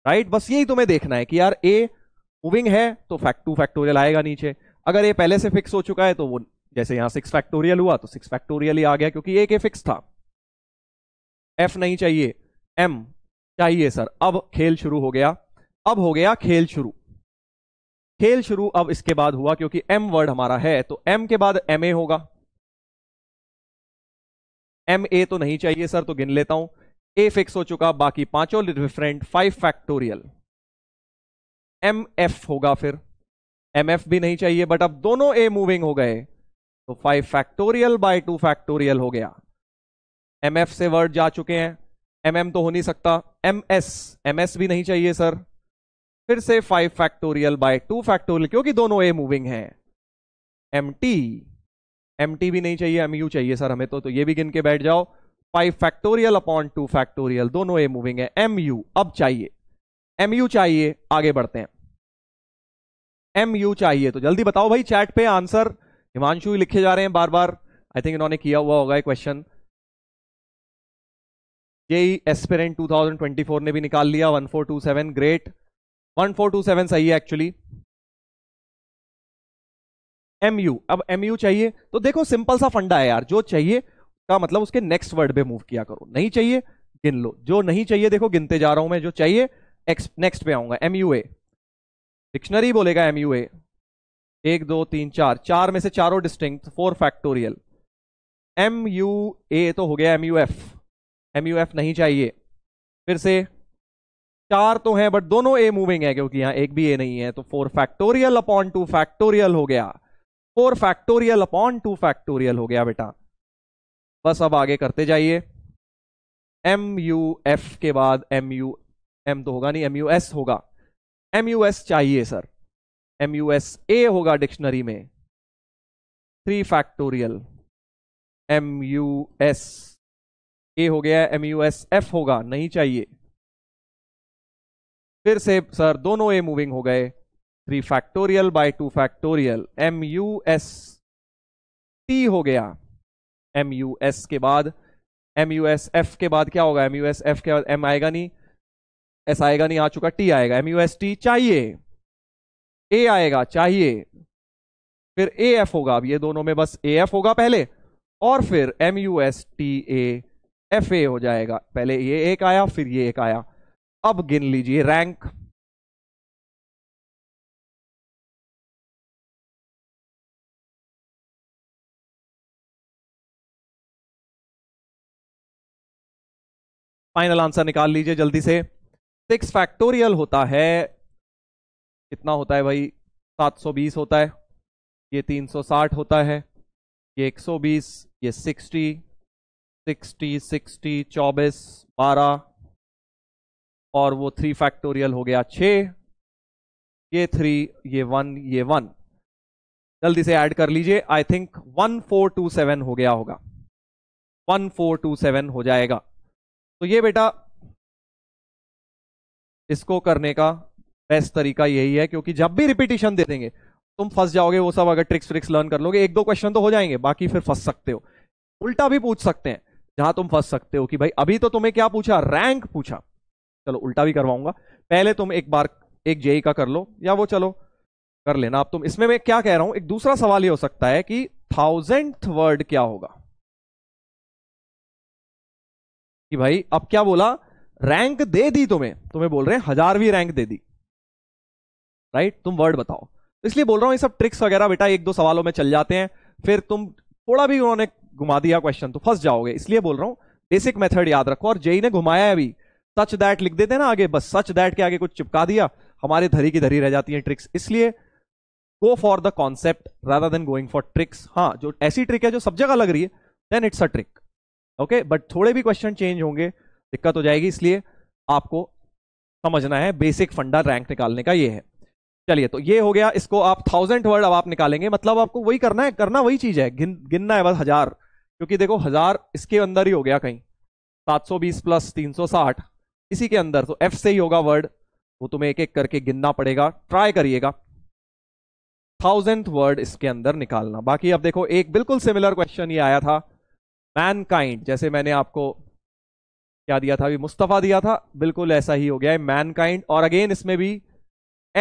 राइट बस यही तुम्हें देखना है कि यार ए मूविंग है तो फैक्ट टू फैक्टोरियल आएगा नीचे अगर ए पहले से फिक्स हो चुका है तो वो जैसे यहां सिक्स फैक्टोरियल हुआ तो सिक्स फैक्टोरियल ही आ गया क्योंकि ए के फिक्स था एफ नहीं चाहिए एम चाहिए सर अब खेल शुरू हो गया अब हो गया खेल शुरू खेल शुरू अब इसके बाद हुआ क्योंकि एम वर्ड हमारा है तो एम के बाद एम ए होगा एम ए तो नहीं चाहिए सर तो गिन लेता हूं ए फिक्स हो चुका बाकी पांचों different five factorial M F होगा फिर एम एफ भी नहीं चाहिए बट अब दोनों ए मूविंग हो गए तो five factorial by two factorial हो गया एम एफ से वर्ड जा चुके हैं एम mm तो हो नहीं सकता एम एस एम एस भी नहीं चाहिए सर फिर से five factorial by two factorial क्योंकि दोनों ए मूविंग हैं एम टी एम टी भी नहीं चाहिए एम यू चाहिए सर हमें तो, तो ये भी गिन के बैठ जाओ five factorial upon two factorial दोनों ए मूविंग है एम यू अब चाहिए एम यू चाहिए आगे बढ़ते हैं एम यू चाहिए तो जल्दी बताओ भाई चैट पे आंसर हिमांशु लिखे जा रहे हैं बार बार आई थिंक इन्होंने किया हुआ होगा क्वेश्चन यही एस्पेरेंट 2024 ने भी निकाल लिया 1427 ग्रेट 1427 सही है एक्चुअली एमयू अब एमयू चाहिए तो देखो सिंपल सा फंडा है यार जो चाहिए का मतलब उसके नेक्स्ट वर्ड पे मूव किया करो नहीं चाहिए गिन लो जो नहीं चाहिए देखो गिनते जा रहा हूं मैं जो चाहिए नेक्स्ट पे आऊंगा एमयूए डिक्शनरी बोलेगा एमयूए एक दो तीन चार चार में से चारों distinct four factorial M U A तो हो गया M U F M U F नहीं चाहिए फिर से चार तो हैं बट दोनों ए मूविंग है क्योंकि यहां एक भी ए नहीं है तो four factorial upon two factorial हो गया four factorial upon two factorial हो गया बेटा बस अब आगे करते जाइए एम यू एफ के बाद एम यू एम तो होगा नहीं एम यू एस होगा एम यू एस चाहिए sir M U S A होगा डिक्शनरी में three factorial M U S A हो गया एम यू एस एफ होगा नहीं चाहिए फिर से सर दोनों ए मूविंग हो गए three factorial by two factorial M U S T हो गया एम यू एस के बाद एम यू एस एफ के बाद क्या होगा एम यू एस एफ के बाद एम आएगा नहीं एस आएगा नहीं आ चुका टी आएगा एम यू एस टी चाहिए ए आएगा चाहिए फिर ए एफ होगा अब ये दोनों में बस ए एफ होगा पहले और फिर M U S T A F A हो जाएगा पहले ये एक आया फिर ये एक आया अब गिन लीजिए रैंक फाइनल आंसर निकाल लीजिए जल्दी से सिक्स फैक्टोरियल होता है कितना होता है भाई 720 होता है ये 360 होता है ये 120 ये सिक्सटी सिक्सटी चौबीस बारह और वो थ्री फैक्टोरियल हो गया छ ये थ्री ये वन ये वन जल्दी से ऐड कर लीजिए I think one four two seven हो गया होगा वन फोर टू सेवन हो जाएगा तो ये बेटा इसको करने का बेस्ट तरीका यही है क्योंकि जब भी रिपीटिशन दे देंगे तुम फंस जाओगे वो सब अगर ट्रिक्स ट्रिक्स लर्न कर लोगे एक दो क्वेश्चन तो हो जाएंगे बाकी फिर फंस सकते हो उल्टा भी पूछ सकते हैं जहां तुम फंस सकते हो कि भाई अभी तो तुम्हें क्या पूछा रैंक पूछा चलो उल्टा भी करवाऊंगा पहले तुम एक बार एक जेई का कर लो या वो चलो कर लेना अब तुम इसमें मैं क्या कह रहा हूं एक दूसरा सवाल ये हो सकता है कि थाउजेंड वर्ड क्या होगा कि भाई अब क्या बोला रैंक दे दी तुम्हें तुम्हें बोल रहे हैं हजारवीं रैंक दे दी राइट तुम वर्ड बताओ इसलिए बोल रहा हूं ये सब ट्रिक्स वगैरह बेटा एक दो सवालों में चल जाते हैं फिर तुम थोड़ा भी उन्होंने घुमा दिया क्वेश्चन तो फंस जाओगे इसलिए बोल रहा हूँ बेसिक मेथड याद रखो और जेई e e ने घुमाया अभी सच दैट लिख देते ना आगे बस सच दैट के आगे कुछ चिपका दिया हमारे धरी की धरी रह जाती है ट्रिक्स इसलिए go for the concept rather than going for tricks हाँ जो ऐसी ट्रिक है जो सब जगह लग रही है then it's a trick okay but थोड़े भी क्वेश्चन चेंज होंगे दिक्कत हो जाएगी इसलिए आपको समझना है बेसिक फंडा रैंक निकालने का ये है चलिए तो ये हो गया इसको आप थाउजेंड वर्ड अब आप निकालेंगे मतलब आपको वही करना है करना वही चीज है गिन, गिनना है बस हजार क्योंकि देखो हजार इसके अंदर ही हो गया कहीं 720 प्लस 360 इसी के अंदर तो एफ से ही होगा वर्ड वो तुम्हें एक एक करके गिनना पड़ेगा ट्राई करिएगा थाउजेंथ वर्ड इसके अंदर निकालना बाकी अब देखो एक बिल्कुल सिमिलर क्वेश्चन ये आया था मैनकाइंड जैसे मैंने आपको क्या दिया था अभी मुस्तफ़ा दिया था बिल्कुल ऐसा ही हो गया है मैनकाइंड और अगेन इसमें भी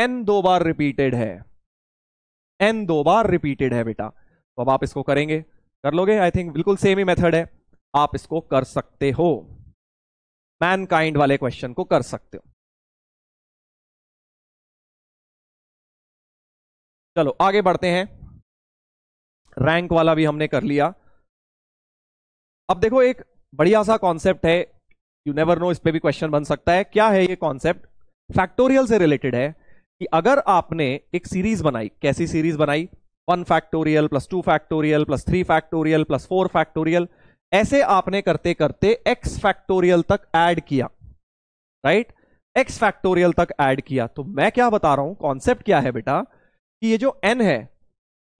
एन दो बार रिपीटेड है एन दो बार रिपीटेड है बेटा तो अब आप इसको करेंगे कर लोगे आई थिंक बिल्कुल सेम ही मेथड है आप इसको कर सकते हो मैनकाइंड वाले क्वेश्चन को कर सकते हो चलो आगे बढ़ते हैं रैंक वाला भी हमने कर लिया अब देखो एक बढ़िया सा कॉन्सेप्ट है यू नेवर नो इस पे भी क्वेश्चन बन सकता है क्या है ये कॉन्सेप्ट फैक्टोरियल से रिलेटेड है कि अगर आपने एक सीरीज बनाई कैसी सीरीज बनाई one factorial plus two factorial plus three factorial plus four factorial ऐसे आपने करते करते एक्स फैक्टोरियल तक ऐड किया राइट एक्स फैक्टोरियल तक ऐड किया तो मैं क्या बता रहा हूं कॉन्सेप्ट क्या है बेटा कि ये जो एन है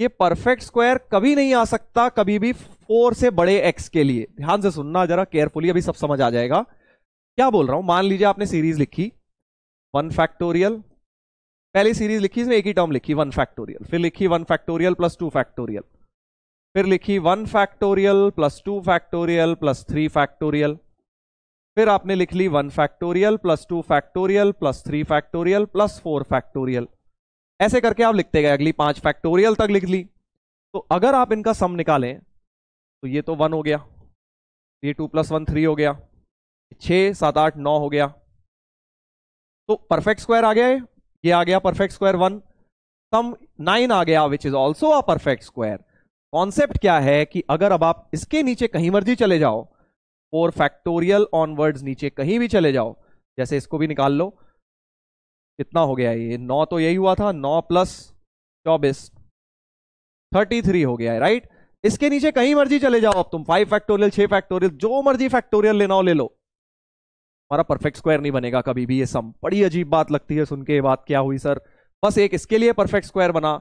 ये परफेक्ट स्क्वायर कभी नहीं आ सकता कभी भी फोर से बड़े एक्स के लिए ध्यान से सुनना जरा केयरफुली अभी सब समझ आ जाएगा क्या बोल रहा हूं मान लीजिए आपने सीरीज लिखी वन फैक्टोरियल पहली सीरीज लिखी इसमें एक ही टर्म लिखी वन फैक्टोरियल फिर लिखी one factorial plus two factorial फिर लिखी one factorial plus two factorial plus three factorial फिर आपने लिख ली one factorial plus two factorial plus three factorial plus four factorial ऐसे करके आप लिखते गए अगली पांच फैक्टोरियल तक लिख ली तो अगर आप इनका सम निकालें तो ये तो वन हो गया ये टू प्लस वन थ्री हो गया छः सात आठ नौ हो गया तो परफेक्ट स्क्वायर आ गया है ये आ गया perfect square one sum nine आ गया which is also a perfect square concept क्या है कि अगर अब आप इसके नीचे कहीं मर्जी चले जाओ फोर फैक्टोरियल ऑनवर्ड्स नीचे कहीं भी चले जाओ जैसे इसको भी निकाल लो कितना हो गया ये नौ तो यही हुआ था नौ प्लस चौबीस थर्टी थ्री हो गया है राइट इसके नीचे कहीं मर्जी चले जाओ अब तुम फाइव फैक्टोरियल छह फैक्टोरियल जो मर्जी फैक्टोरियल लेना हो ले लो हमारा परफेक्ट स्क्वायर नहीं बनेगा कभी भी ये सम बड़ी अजीब बात लगती है सुन के बात क्या हुई सर बस एक इसके लिए परफेक्ट स्क्वायर बना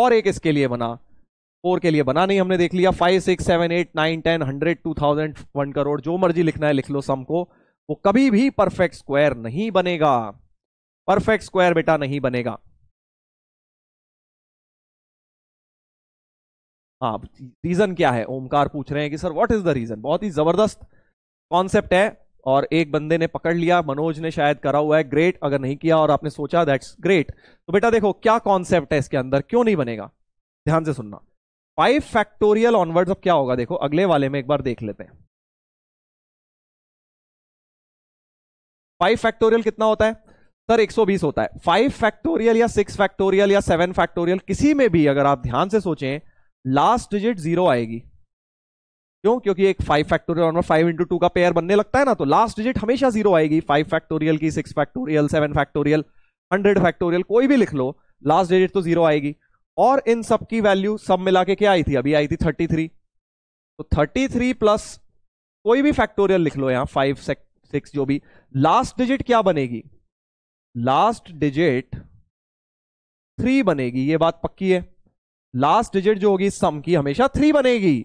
और एक इसके लिए बना फोर के लिए बना नहीं हमने देख लिया five six seven eight nine ten hundred two thousand one crore जो मर्जी लिखना है लिख लो सम को वो कभी भी परफेक्ट स्क्वायर नहीं बनेगा परफेक्ट स्क्वायर बेटा नहीं बनेगा हाँ रीजन क्या है ओमकार पूछ रहे हैं कि sir what is the reason बहुत ही जबरदस्त कॉन्सेप्ट है और एक बंदे ने पकड़ लिया मनोज ने शायद करा हुआ है ग्रेट अगर नहीं किया और आपने सोचा दैट्स ग्रेट तो बेटा देखो क्या कॉन्सेप्ट है इसके अंदर क्यों नहीं बनेगा ध्यान से सुनना फाइव फैक्टोरियल ऑनवर्ड्स अब क्या होगा देखो अगले वाले में एक बार देख लेते हैं फाइव फैक्टोरियल कितना होता है सर 120 होता है फाइव फैक्टोरियल या सिक्स फैक्टोरियल या सेवन फैक्टोरियल किसी में भी अगर आप ध्यान से सोचें लास्ट डिजिट जीरो आएगी क्यों क्योंकि एक फाइव फैक्टोरियल और फाइव इंटू टू का पेयर बनने लगता है ना तो लास्ट डिजिट हमेशा जीरो आएगी फाइव फैक्टोरियल की six factorial seven factorial hundred factorial कोई भी लिख लो लास्ट डिजिट तो जीरो आएगी और इन सब की वैल्यू सब मिला के क्या आई थी अभी आई थी थर्टी थ्री तो थर्टी थ्री प्लस कोई भी फैक्टोरियल लिख लो यहाँ फाइव सिक्स जो भी लास्ट डिजिट क्या बनेगी लास्ट डिजिट थ्री बनेगी ये बात पक्की है लास्ट डिजिट जो होगी सम की हमेशा थ्री बनेगी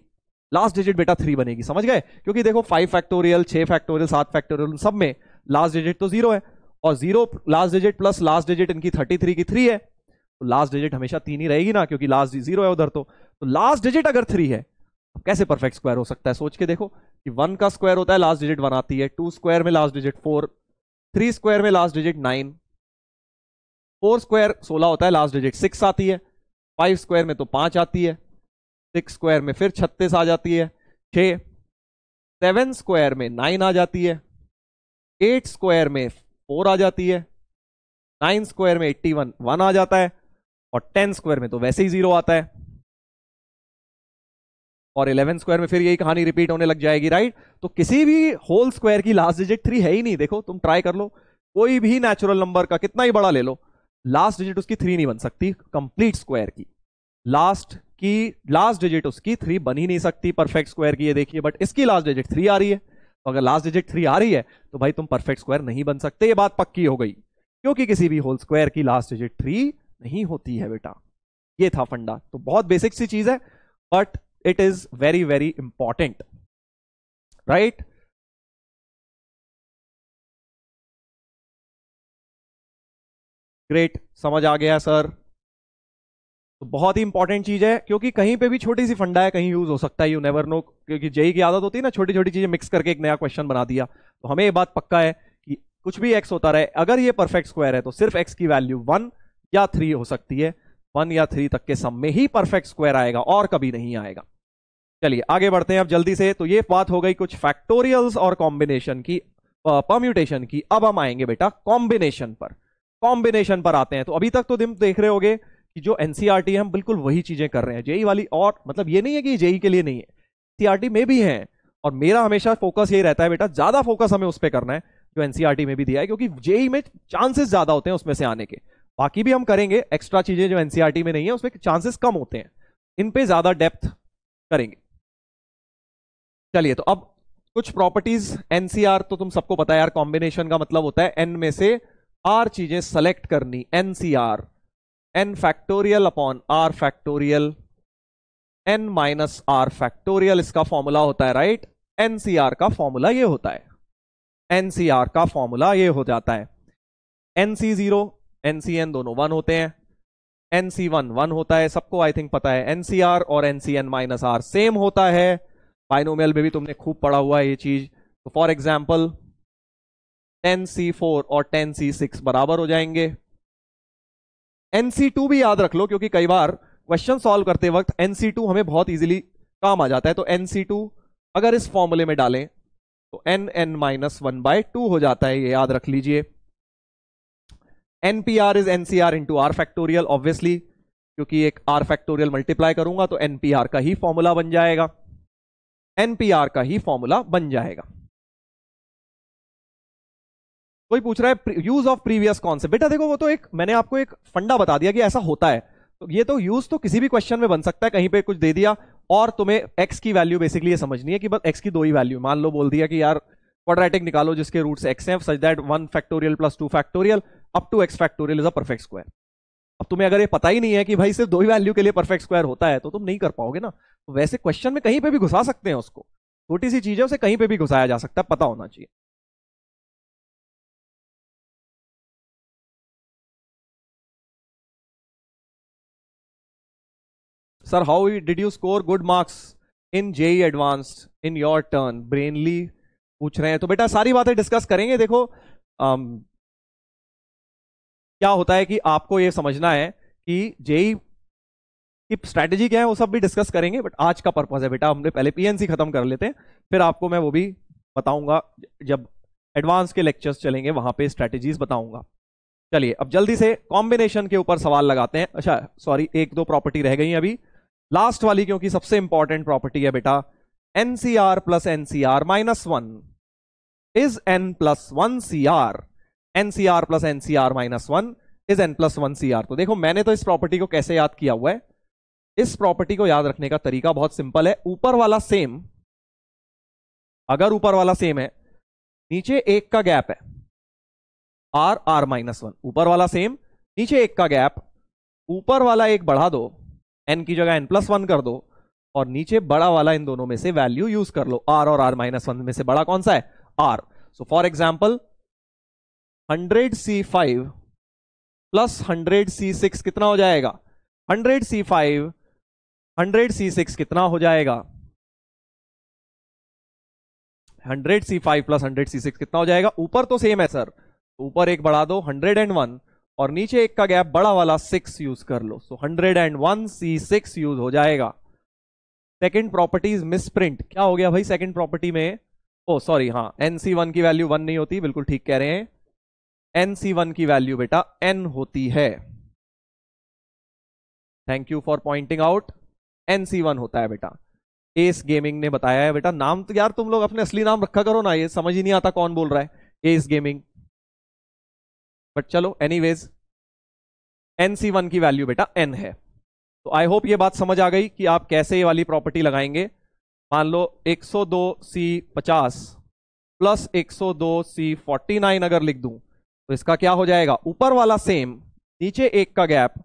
लास्ट डिजिट बेटा थ्री बनेगी समझ गए क्योंकि देखो फाइव फैक्टोरियल छह फैक्टोरियल सात फैक्टोरियल सब में लास्ट डिजिट तो जीरो है और zero last digit plus last digit इनकी थर्टी थ्री की थ्री है तो लास्ट डिजिट हमेशा तीन ही रहेगी ना क्योंकि लास्ट जीरो है उधर तो तो लास्ट डिजिट अगर थ्री है तो कैसे परफेक्ट स्क्वायर हो सकता है सोच के देखो कि वन का स्क्वायर होता है लास्ट डिजिट वन आती है टू स्क्वायर में last digit four three square में last digit nine four square सोलह होता है लास्ट डिजिट सिक्स आती है फाइव स्क्वायर में तो पांच आती है सिक्स स्क्वायर में फिर छत्तीस आ जाती है छ सेवन स्क्वायर में नाइन आ जाती है एट स्क्वायर में फोर आ जाती है नाइन स्क्वायर में एट्टी वन वन आ जाता है और टेन स्क्वायर में तो वैसे ही जीरो आता है और इलेवन स्क्वायर में फिर यही कहानी रिपीट होने लग जाएगी राइट तो किसी भी होल स्क्वायर की लास्ट डिजिट थ्री है ही नहीं देखो तुम ट्राई कर लो कोई भी नेचुरल नंबर का कितना ही बड़ा ले लो लास्ट डिजिट उसकी थ्री नहीं बन सकती कंप्लीट स्क्वायर की लास्ट की लास्ट डिजिट उसकी थ्री बन ही नहीं सकती परफेक्ट स्क्वायर की ये देखिए बट इसकी लास्ट डिजिट थ्री आ रही है तो अगर लास्ट डिजिट थ्री आ रही है तो भाई तुम परफेक्ट स्क्वायर नहीं बन सकते ये बात पक्की हो गई क्योंकि किसी भी होल स्क्वायर की लास्ट डिजिट थ्री नहीं होती है बेटा ये था फंडा तो बहुत बेसिक सी चीज है but it is very very important right great समझ आ गया सर तो बहुत ही इंपॉर्टेंट चीज है क्योंकि कहीं पे भी छोटी सी फंडा है कहीं यूज हो सकता है यू नेवर नो क्योंकि जेई की आदत होती है ना छोटी छोटी चीजें मिक्स करके एक नया क्वेश्चन बना दिया तो हमें ये बात पक्का है कि कुछ भी एक्स होता रहे अगर ये परफेक्ट स्क्वायर है तो सिर्फ एक्स की वैल्यू वन या थ्री हो सकती है वन या थ्री तक के सम में ही परफेक्ट स्क्वायर आएगा और कभी नहीं आएगा चलिए आगे बढ़ते हैं अब जल्दी से तो ये बात हो गई कुछ फैक्टोरियल्स और कॉम्बिनेशन की परम्यूटेशन की अब हम आएंगे बेटा कॉम्बिनेशन पर कॉम्बिनेशन पर आते हैं तो अभी तक तो दिन देख रहे होगे कि जो एनसीआरटी e हम बिल्कुल वही चीजें कर रहे हैं जेई e वाली और मतलब ये नहीं है कि जेई e के लिए नहीं है सीआरटी में भी है और मेरा हमेशा फोकस यही रहता है बेटा ज्यादा फोकस हमें उस पर करना है जो एनसीआरटी में भी दिया है क्योंकि जेई में चांसेस ज्यादा होते हैं उसमें से आने के बाकी भी हम करेंगे एक्स्ट्रा चीजें जो एनसीआरटी में नहीं है उसमें चांसेस कम होते हैं इन पे ज्यादा डेप्थ करेंगे चलिए तो अब कुछ प्रॉपर्टीज एनसीआर तो तुम सबको पता है यार कॉम्बिनेशन का मतलब होता है एन में से आर चीजें सेलेक्ट करनी N C R n factorial upon r factorial n minus are factorial इसका फॉर्मूला होता है राइट एन सी आर का फॉर्मूला ये होता है एन सी आर का फॉर्मूला ये हो जाता है N C zero N C N दोनों वन होते हैं एन सी वन वन होता है सबको आई थिंक पता है एन सी आर और n C n minus r same होता है बाइनोमियल में भी तुमने खूब पढ़ा हुआ है ये चीज तो for example ten C four और टेन सी सिक्स बराबर हो जाएंगे एनसी भी याद रख लो क्योंकि कई बार क्वेश्चन सॉल्व करते वक्त एनसी टू हमें बहुत ईजिली काम आ जाता है तो एनसी टू अगर इस फॉर्मूले में डालें तो n n minus one by two हो जाता है ये याद रख लीजिए nPr is nCr into r factorial obviously क्योंकि एक आर फैक्टोरियल मल्टीप्लाई करूंगा तो एनपीआर का ही फॉर्मूला बन जाएगा एनपीआर का ही फॉर्मूला बन जाएगा कोई पूछ रहा है यूज ऑफ प्रीवियस कौन से बेटा देखो वो तो एक मैंने आपको एक फंडा बता दिया कि ऐसा होता है तो ये तो यूज तो किसी भी क्वेश्चन में बन सकता है कहीं पे कुछ दे दिया और तुम्हें एक्स की वैल्यू बेसिकली ये समझनी है कि बस एक्स की दो ही वैल्यू मान लो बोल दिया कि यार क्वाड्रेटिक निकालो जिसके रूट्स एक्स हैं such that one factorial plus two factorial up to x factorial is a perfect square अब तुम्हें अगर ये पता ही नहीं है कि भाई सिर्फ दो ही वैल्यू के लिए परफेक्ट स्क्वायर होता है तो तुम नहीं कर पाओगे ना तो वैसे क्वेश्चन में कहीं पे भी घुसा सकते हैं उसको छोटी सी चीज से उसे कहीं पर भी घुसाया जा सकता है पता होना चाहिए sir how did you score good marks in JEE advance in your turn Brainly पूछ रहे हैं तो बेटा सारी बातें डिस्कस करेंगे देखो um, क्या होता है कि आपको ये समझना है कि जेई e की स्ट्रैटेजी क्या है वो सब भी डिस्कस करेंगे बट आज का पर्पज है बेटा हमने पहले पीएनसी खत्म कर लेते हैं फिर आपको मैं वो भी बताऊंगा जब एडवांस के लेक्चर्स चलेंगे वहां पे स्ट्रैटेजीज बताऊंगा चलिए अब जल्दी से कॉम्बिनेशन के ऊपर सवाल लगाते हैं अच्छा सॉरी एक दो प्रॉपर्टी रह गई अभी लास्ट वाली क्योंकि सबसे इंपॉर्टेंट प्रॉपर्टी है बेटा nCr plus nCr minus one is n plus one C r nCr plus nCr minus one is n plus one C r तो देखो मैंने तो इस प्रॉपर्टी को कैसे याद किया हुआ है इस प्रॉपर्टी को याद रखने का तरीका बहुत सिंपल है ऊपर वाला सेम अगर ऊपर वाला सेम है नीचे एक का गैप है आर आर माइनस वन ऊपर वाला सेम नीचे एक का गैप ऊपर वाला एक बढ़ा दो एन की जगह एन प्लस वन कर दो और नीचे बड़ा वाला इन दोनों में से वैल्यू यूज कर लो आर और आर माइनस वन में से बड़ा कौन सा है r so for example hundred C five plus hundred C six कितना हो जाएगा hundred C five hundred C six कितना हो जाएगा hundred C five plus hundred C six कितना हो जाएगा ऊपर तो सेम है सर ऊपर एक बढ़ा दो हंड्रेड एंड वन और नीचे एक का गैप बड़ा वाला सिक्स यूज कर लो so hundred and one C six use हो जाएगा सेकेंड प्रॉपर्टी इज मिसप्रिंट क्या हो गया भाई सेकेंड प्रॉपर्टी में ओ oh, सॉरी हाँ एन सी वन की वैल्यू वन नहीं होती बिल्कुल ठीक कह रहे हैं एन सी वन की वैल्यू बेटा एन होती है thank you for pointing out n C one होता है बेटा एस गेमिंग ने बताया है बेटा नाम तो यार तुम लोग अपने असली नाम रखा करो ना ये समझ ही नहीं आता कौन बोल रहा है एस गेमिंग बट चलो एनीवेज वन की वैल्यू बेटा एन है तो आई होप ये बात समझ आ गई कि आप कैसे ये वाली प्रॉपर्टी लगाएंगे मान लो 102 सी 50 प्लस 102 सी 49 अगर लिख दूं तो इसका क्या हो जाएगा ऊपर वाला सेम नीचे एक का गैप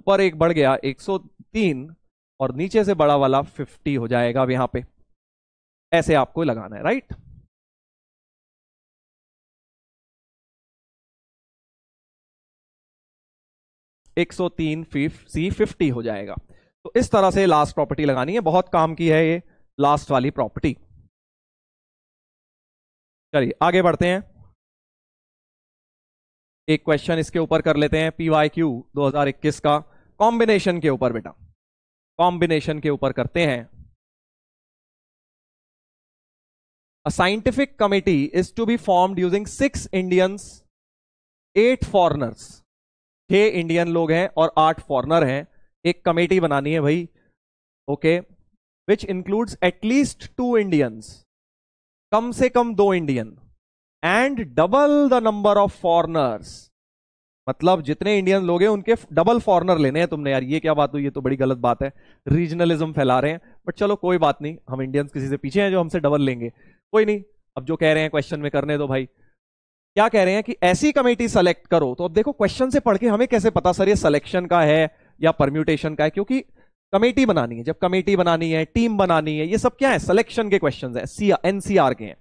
ऊपर एक बढ़ गया 103 और नीचे से बड़ा वाला 50 हो जाएगा अब यहां पे ऐसे आपको लगाना है राइट 103 सी फिफ्टी हो जाएगा तो इस तरह से लास्ट प्रॉपर्टी लगानी है बहुत काम की है ये लास्ट वाली प्रॉपर्टी चलिए आगे बढ़ते हैं एक क्वेश्चन इसके ऊपर कर लेते हैं पी वाई क्यू दो का कॉम्बिनेशन के ऊपर बेटा कॉम्बिनेशन के ऊपर करते हैं scientific committee is to be be formed six six eight foreigners छह इंडियन लोग हैं और आठ फॉरनर हैं एक कमेटी बनानी है भाई okay which includes at least two Indians कम से कम दो Indian and double the number of foreigners मतलब जितने इंडियन लोग हैं उनके डबल फॉरनर लेने हैं तुमने यार ये क्या बात हुई ये तो बड़ी गलत बात है रीजनलिज्म फैला रहे हैं बट चलो कोई बात नहीं हम इंडियंस किसी से पीछे हैं जो हमसे डबल लेंगे कोई नहीं अब जो कह रहे हैं क्वेश्चन में करने दो भाई क्या कह रहे हैं कि ऐसी कमेटी सेलेक्ट करो तो अब देखो क्वेश्चन से पढ़ के हमें कैसे पता सर ये सिलेक्शन का है या परम्यूटेशन का है क्योंकि कमेटी बनानी है जब कमेटी बनानी है टीम बनानी है ये सब क्या है सिलेक्शन के क्वेश्चन है सी एनसीआर के हैं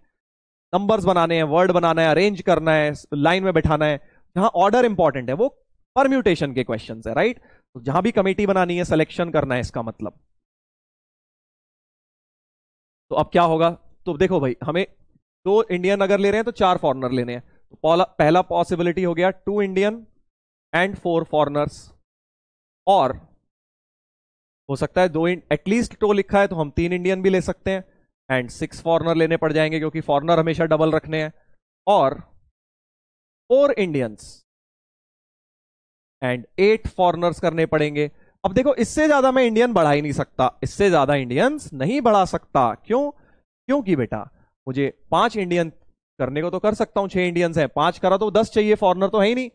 नंबर्स बनाने हैं वर्ड बनाना है अरेंज करना है लाइन में बैठाना है जहां ऑर्डर इंपॉर्टेंट है वो परम्यूटेशन के क्वेश्चन है राइट तो जहां भी कमेटी बनानी है सिलेक्शन करना है इसका मतलब तो अब क्या होगा तो देखो भाई हमें दो इंडियन अगर ले रहे हैं तो चार फॉरनर लेने हैं पहला पॉसिबिलिटी हो गया two Indian and four foreigners और हो सकता है दो एटलीस्ट टो तो लिखा है तो हम तीन इंडियन भी ले सकते हैं एंड सिक्स फॉरनर लेने पड़ जाएंगे क्योंकि फॉरनर हमेशा डबल रखने हैं और four Indians and eight foreigners करने पड़ेंगे अब देखो इससे ज्यादा मैं इंडियन बढ़ा ही नहीं सकता इससे ज्यादा इंडियंस नहीं बढ़ा सकता क्यों क्योंकि बेटा मुझे पांच इंडियन करने को तो कर सकता हूं छह इंडियंस हैं पांच करा तो दस चाहिए फॉरनर तो है ही नहीं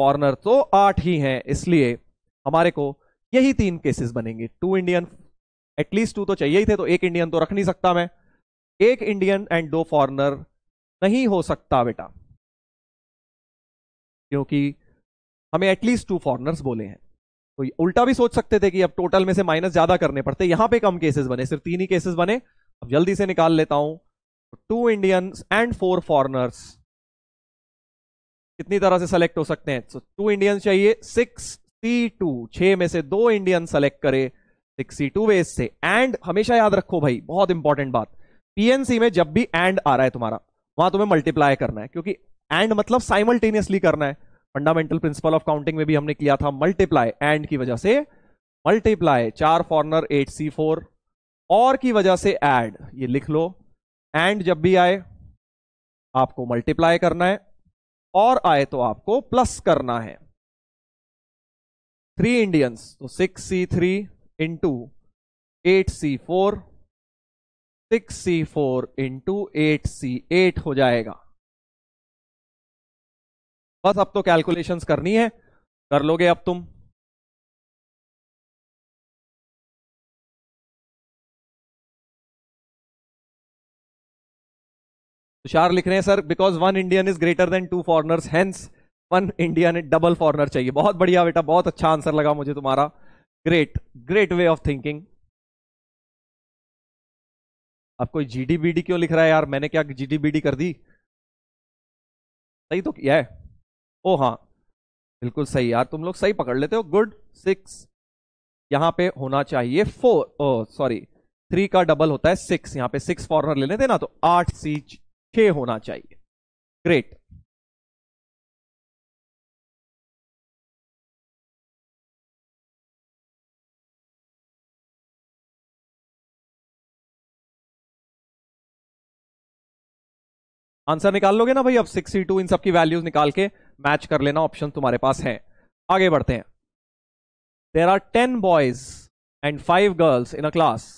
फॉरनर तो आठ ही हैं इसलिए हमारे को यही तीन केसेस बनेंगे टू इंडियन एटलीस्ट टू तो चाहिए ही थे तो एक इंडियन तो रख नहीं सकता मैं एक इंडियन एंड दो फॉरनर नहीं हो सकता बेटा क्योंकि हमें एटलीस्ट टू फॉरनर्स बोले हैं तो उल्टा भी सोच सकते थे कि अब टोटल में से माइनस ज्यादा करने पड़ते यहां पे कम केसेस बने सिर्फ तीन ही केसेस बने अब जल्दी से निकाल लेता हूं two Indians and four foreigners कितनी तरह से सेलेक्ट हो सकते हैं टू इंडियंस चाहिए सिक्स सी टू छह में से दो इंडियन सेलेक्ट करे सिक्स सी टू वेज से एंड हमेशा याद रखो भाई बहुत इंपॉर्टेंट बात पीएनसी में जब भी एंड आ रहा है तुम्हारा वहां तुम्हें मल्टीप्लाई करना है क्योंकि एंड मतलब साइमल्टेनियसली करना है फंडामेंटल प्रिंसिपल ऑफ काउंटिंग में भी हमने किया था मल्टीप्लाई एंड की वजह से मल्टीप्लाई चार फॉर्नर एट सी फोर और की वजह से एड ये लिख लो एंड जब भी आए आपको मल्टीप्लाई करना है और आए तो आपको प्लस करना है थ्री इंडियंस तो six C three into eight C four six C four into eight C eight हो जाएगा बस अब तो कैलकुलेशंस करनी है कर लोगे अब तुम तुषार लिख रहे हैं sir because one Indian is greater than two foreigners hence one Indian double foreigner चाहिए बहुत बढ़िया बेटा बहुत अच्छा आंसर लगा मुझे तुम्हारा great great way of thinking अब कोई जीडीबीडी क्यों लिख रहा है यार मैंने क्या जीडीबीडी कर दी सही तो क्या है ओ हाँ बिल्कुल सही यार तुम लोग सही पकड़ लेते हो गुड सिक्स यहां पे होना चाहिए फोर ओ सॉरी थ्री का डबल होता है सिक्स यहां पे सिक्स फॉरनर लेने ना तो आठ सी छ होना चाहिए ग्रेट आंसर निकाल लोगे ना भाई अब 62 e इन सब की वैल्यूज निकाल के मैच कर लेना ऑप्शन तुम्हारे पास है आगे बढ़ते हैं there are ten boys and five girls in a class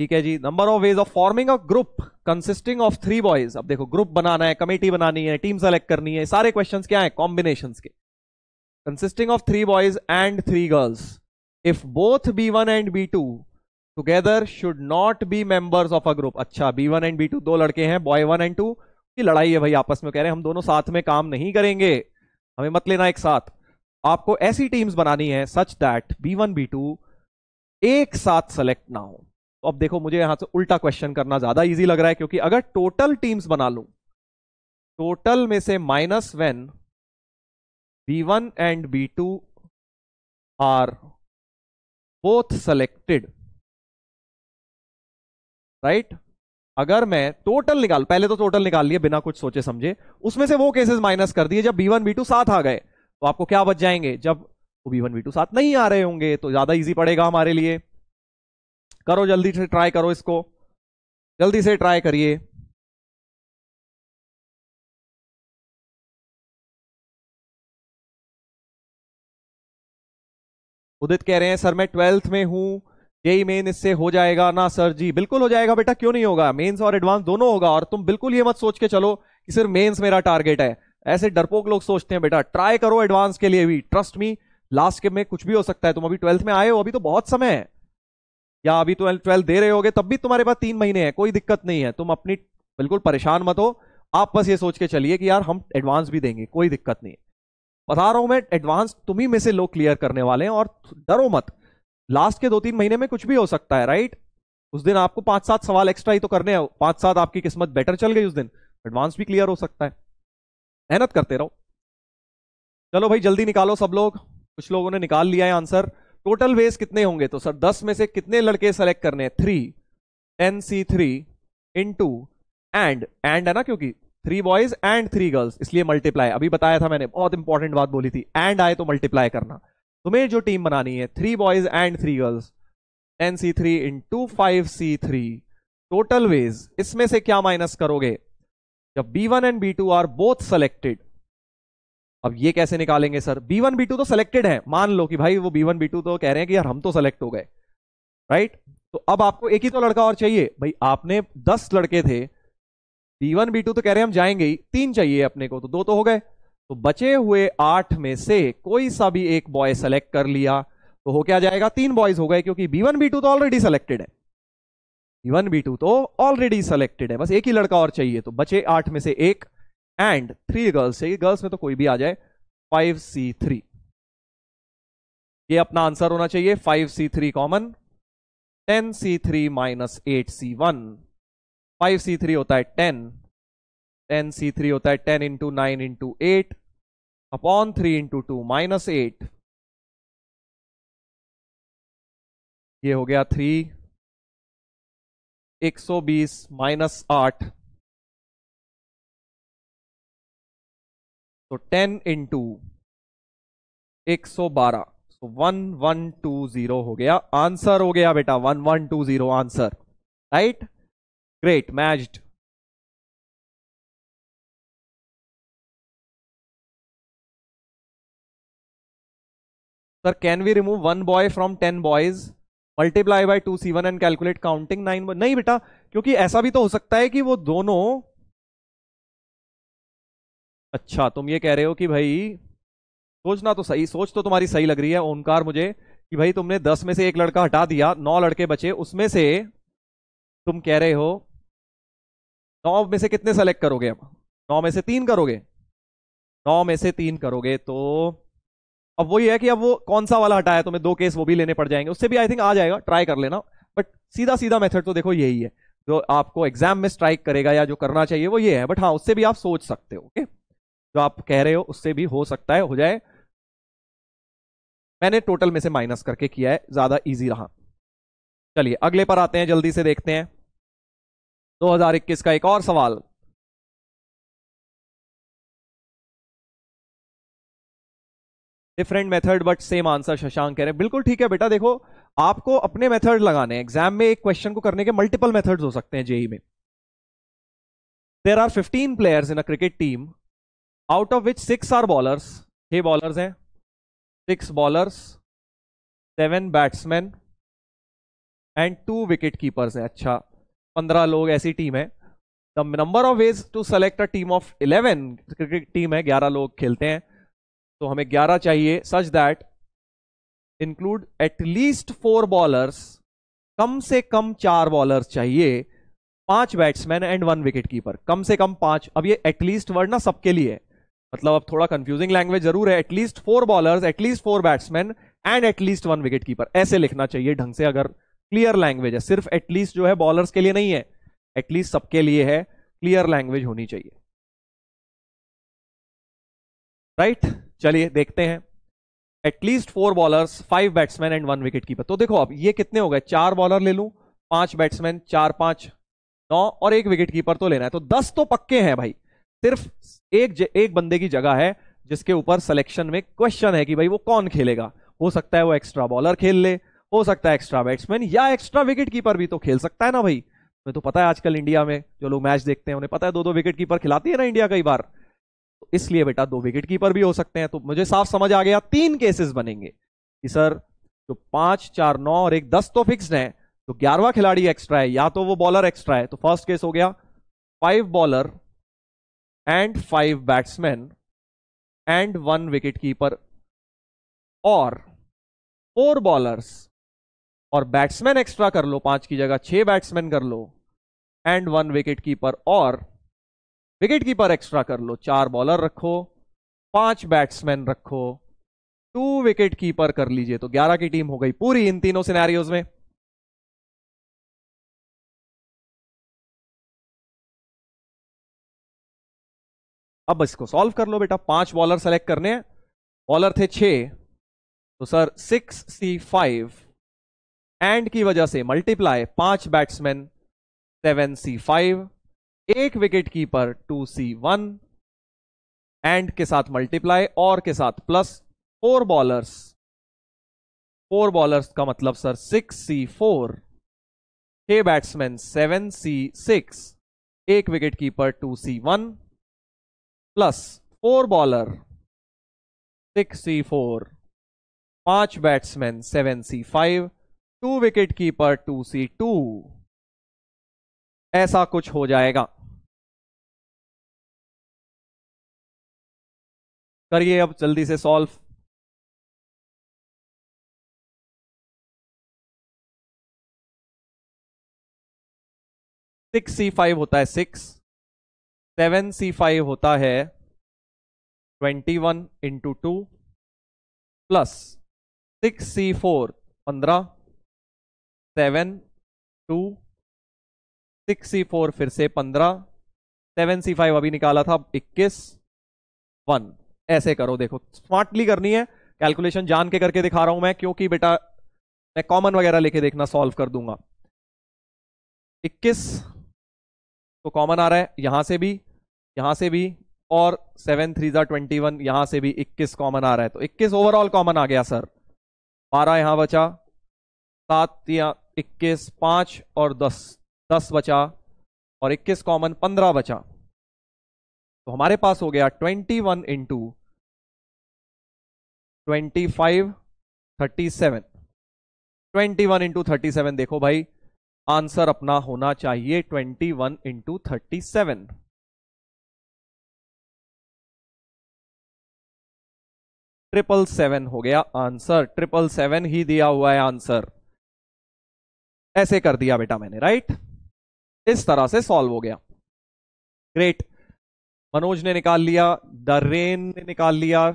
ठीक है जी number of ways of forming a group consisting of three boys अब देखो ग्रुप बनाना है कमेटी बनानी है टीम सेलेक्ट करनी है सारे क्वेश्चंस क्या है कॉम्बिनेशन के consisting of three boys and three girls if both B one and B two together should not be members of a group अच्छा B one and B two दो लड़के हैं बॉय वन एंड टू की लड़ाई है भाई आपस में कह रहे हैं हम दोनों साथ में काम नहीं करेंगे हमें मत लेना एक साथ आपको ऐसी टीम्स बनानी है such that B one B two एक साथ सेलेक्ट ना हो तो अब देखो मुझे यहां से उल्टा क्वेश्चन करना ज्यादा इजी लग रहा है क्योंकि अगर टोटल टीम्स बना लू टोटल में से minus when B one and B two are both selected right अगर मैं टोटल निकाल पहले तो टोटल निकाल लिए बिना कुछ सोचे समझे उसमें से वो केसेस माइनस कर दिए जब बी वन बी टू साथ आ गए तो आपको क्या बच जाएंगे जब बी वन बी टू साथ नहीं आ रहे होंगे तो ज्यादा इजी पड़ेगा हमारे लिए करो जल्दी से ट्राई करो इसको जल्दी से ट्राई करिए उदित कह रहे हैं सर मैं ट्वेल्थ में हूं यही मेन इससे हो जाएगा ना सर जी बिल्कुल हो जाएगा बेटा क्यों नहीं होगा मेंस और एडवांस दोनों होगा और तुम बिल्कुल ये मत सोच के चलो कि सिर्फ मेंस मेरा टारगेट है ऐसे डरपोक लोग सोचते हैं बेटा ट्राई करो एडवांस के लिए भी ट्रस्ट मी लास्ट के में कुछ भी हो सकता है तुम अभी ट्वेल्थ में आए हो अभी तो बहुत समय है या अभी तो ट्वेल्थ दे रहे होगे तब भी तुम्हारे पास तीन महीने हैं कोई दिक्कत नहीं है तुम अपनी बिल्कुल परेशान मत हो आप बस ये सोच के चलिए कि यार हम एडवांस भी देंगे कोई दिक्कत नहीं है बता रहा हूं मैं एडवांस तुम्ही में से लोग क्लियर करने वाले हैं और डरो मत लास्ट के दो तीन महीने में कुछ भी हो सकता है राइट उस दिन आपको पांच सात सवाल एक्स्ट्रा ही तो करने हैं पांच सात आपकी किस्मत बेटर चल गई उस दिन एडवांस भी क्लियर हो सकता है मेहनत करते रहो चलो भाई जल्दी निकालो सब लोग कुछ लोगों ने निकाल लिया है आंसर टोटल बेस कितने होंगे तो सर दस में से कितने लड़के सेलेक्ट करने हैं three n C three into and and है ना क्योंकि three boys and three girls इसलिए मल्टीप्लाई अभी बताया था मैंने बहुत इंपॉर्टेंट बात बोली थी एंड आए तो मल्टीप्लाई करना तुम्हें जो टीम बनानी है three boys and three girls n C three into five C three total ways इसमें से क्या माइनस करोगे जब B one and B two are both selected अब ये कैसे निकालेंगे sir B one B two तो सिलेक्टेड है मान लो कि भाई वो बी वन बी टू तो कह रहे हैं कि यार हम तो सेलेक्ट हो गए राइट तो अब आपको एक ही तो लड़का और चाहिए भाई आपने दस लड़के थे बी वन बी टू तो कह रहे हैं हम जाएंगे ही तीन चाहिए अपने को तो दो तो हो गए तो बचे हुए आठ में से कोई सा भी एक बॉय सेलेक्ट कर लिया तो हो क्या जाएगा तीन बॉयज हो गए क्योंकि बी वन बी टू तो ऑलरेडी सेलेक्टेड है बी वन बी टू तो ऑलरेडी सेलेक्टेड है बस एक ही लड़का और चाहिए तो बचे आठ में से एक एंड थ्री गर्ल्स चाहिए गर्ल्स में तो कोई भी आ जाए फाइव सी थ्री ये अपना आंसर होना चाहिए five C three common ten C three minus eight C one five C three होता है टेन टेन सी थ्री होता है ten into nine into eight upon three into two minus eight ये हो गया थ्री एक सौ बीस माइनस आठ तो इन टू एक सौ बारह वन वन टू जीरो हो गया आंसर हो गया बेटा one one two zero answer right great match sir can we remove one boy from ten boys multiply by two C one and calculate counting nine नहीं बेटा क्योंकि ऐसा भी तो हो सकता है कि वो दोनों अच्छा तुम ये कह रहे हो कि भाई सोचना तो सही सोच तो तुम्हारी सही लग रही है ओंकार मुझे कि भाई तुमने दस में से एक लड़का हटा दिया नौ लड़के बचे उसमें से तुम कह रहे हो नौ में से कितने सेलेक्ट करोगे अब नौ में से तीन करोगे नौ में से तीन करोगे तो अब वही है कि अब वो कौन सा वाला हटाया तुम्हें दो केस वो भी लेने पड़ जाएंगे उससे भी आई थिंक आ जाएगा ट्राई कर लेना बट सीधा सीधा मेथड तो देखो यही है जो आपको एग्जाम में स्ट्राइक करेगा या जो करना चाहिए वो ये है बट हाँ उससे भी आप सोच सकते हो ओके okay? जो आप कह रहे हो उससे भी हो सकता है हो जाए मैंने टोटल में से माइनस करके किया है ज्यादा इजी रहा चलिए अगले पर आते हैं जल्दी से देखते हैं 2021 का एक और सवाल different method but same answer Shashank कह रहे हैं बिल्कुल ठीक है बेटा देखो आपको अपने मेथड लगाने एग्जाम में एक क्वेश्चन को करने के मल्टीपल मेथड्स हो सकते हैं जेई में there are fifteen players in a cricket team out of which six are bowlers छह बॉलर्स हैं six bowlers seven batsman and two wicket keepers हैं अच्छा पंद्रह लोग ऐसी टीम है the number of ways to select a team of eleven cricket team है ग्यारह लोग खेलते हैं तो हमें ग्यारह चाहिए such that include at least four bowlers कम से कम चार बॉलर्स चाहिए पांच batsman and one wicket keeper कम से कम पांच अब ये एटलीस्ट वर्ड ना सबके लिए है मतलब अब थोड़ा कंफ्यूजिंग लैंग्वेज जरूर है at least four bowlers at least four batsman and at least one wicket keeper ऐसे लिखना चाहिए ढंग से अगर क्लियर लैंग्वेज है सिर्फ एटलीस्ट जो है बॉलर्स के लिए नहीं है एटलीस्ट सबके लिए है क्लियर लैंग्वेज होनी चाहिए राइट right? चलिए देखते हैं at least four bowlers five batsman and one wicket keeper तो देखो अब ये कितने हो गए चार बॉलर ले लू पांच बैट्समैन चार पांच नौ और एक विकेट कीपर तो लेना है तो दस तो पक्के हैं भाई सिर्फ एक एक बंदे की जगह है जिसके ऊपर सिलेक्शन में क्वेश्चन है कि भाई वो कौन खेलेगा हो सकता है वो एक्स्ट्रा बॉलर खेल ले हो सकता है एक्स्ट्रा बैट्समैन या एक्स्ट्रा विकेट कीपर भी तो खेल सकता है ना भाई तुम्हें तो पता है आजकल इंडिया में जो लोग मैच देखते हैं उन्हें पता है दो दो विकेट कीपर खिलाती है ना इंडिया कई बार तो इसलिए बेटा दो विकेट कीपर भी हो सकते हैं तो मुझे साफ समझ आ गया तीन केसेस बनेंगे कि सर जो पांच चार नौ और एक दस तो फिक्स है तो ग्यारहवा खिलाड़ी एक्स्ट्रा है या तो वो बॉलर एक्स्ट्रा है तो फर्स्ट केस हो गया five bowler and five batsman and one wicket keeper और फोर बॉलर्स और बैट्समैन एक्स्ट्रा कर लो पांच की जगह छह बैट्समैन कर लो एंड वन विकेट कीपर और विकेट कीपर एक्स्ट्रा कर लो चार बॉलर रखो पांच बैट्समैन रखो टू विकेट कीपर कर लीजिए तो ग्यारह की टीम हो गई पूरी इन तीनों सिनेरियोज में अब इसको सॉल्व कर लो बेटा पांच बॉलर सेलेक्ट करने हैं बॉलर थे छे तो sir six C five and की वजह से मल्टीप्लाई पांच बैट्समैन सेवन सी फाइव एक wicket keeper two C one and के साथ मल्टीप्लाई और के साथ plus four bowlers four bowlers का मतलब सर सिक्स सी फोर छ बैट्समैन सेवन सी सिक्स एक wicket keeper two C one plus four bowler six C four पांच batsman seven C five two wicket keeper two C to ऐसा कुछ हो जाएगा करिए अब जल्दी से सॉल्व सिक्स सी फाइव होता है सिक्स सेवन सी फाइव होता है twenty one into two plus six C four पंद्रह seven two six C four फिर से पंद्रह सेवन सी फाइव अभी निकाला था इक्कीस वन ऐसे करो देखो स्मार्टली करनी है कैलकुलेशन जान के करके दिखा रहा हूं मैं क्योंकि बेटा मैं कॉमन वगैरह लेके देखना सॉल्व कर दूंगा इक्कीस तो कॉमन आ रहा है यहां से भी यहां से भी और सेवन थ्री ज़ा ट्वेंटी वन यहां से भी इक्कीस कॉमन आ रहा है तो इक्कीस ओवरऑल कॉमन आ गया सर बारह यहां बचा सात या इक्कीस पांच और दस दस बचा और इक्कीस कॉमन पंद्रह बचा तो हमारे पास हो गया twenty one into twenty five thirty seven twenty one into thirty seven देखो भाई आंसर अपना होना चाहिए twenty one into thirty seven triple seven हो गया आंसर ट्रिपल सेवन ही दिया हुआ है आंसर ऐसे कर दिया बेटा मैंने राइट इस तरह से सॉल्व हो गया ग्रेट मनोज ने निकाल लिया द रेन ने निकाल लिया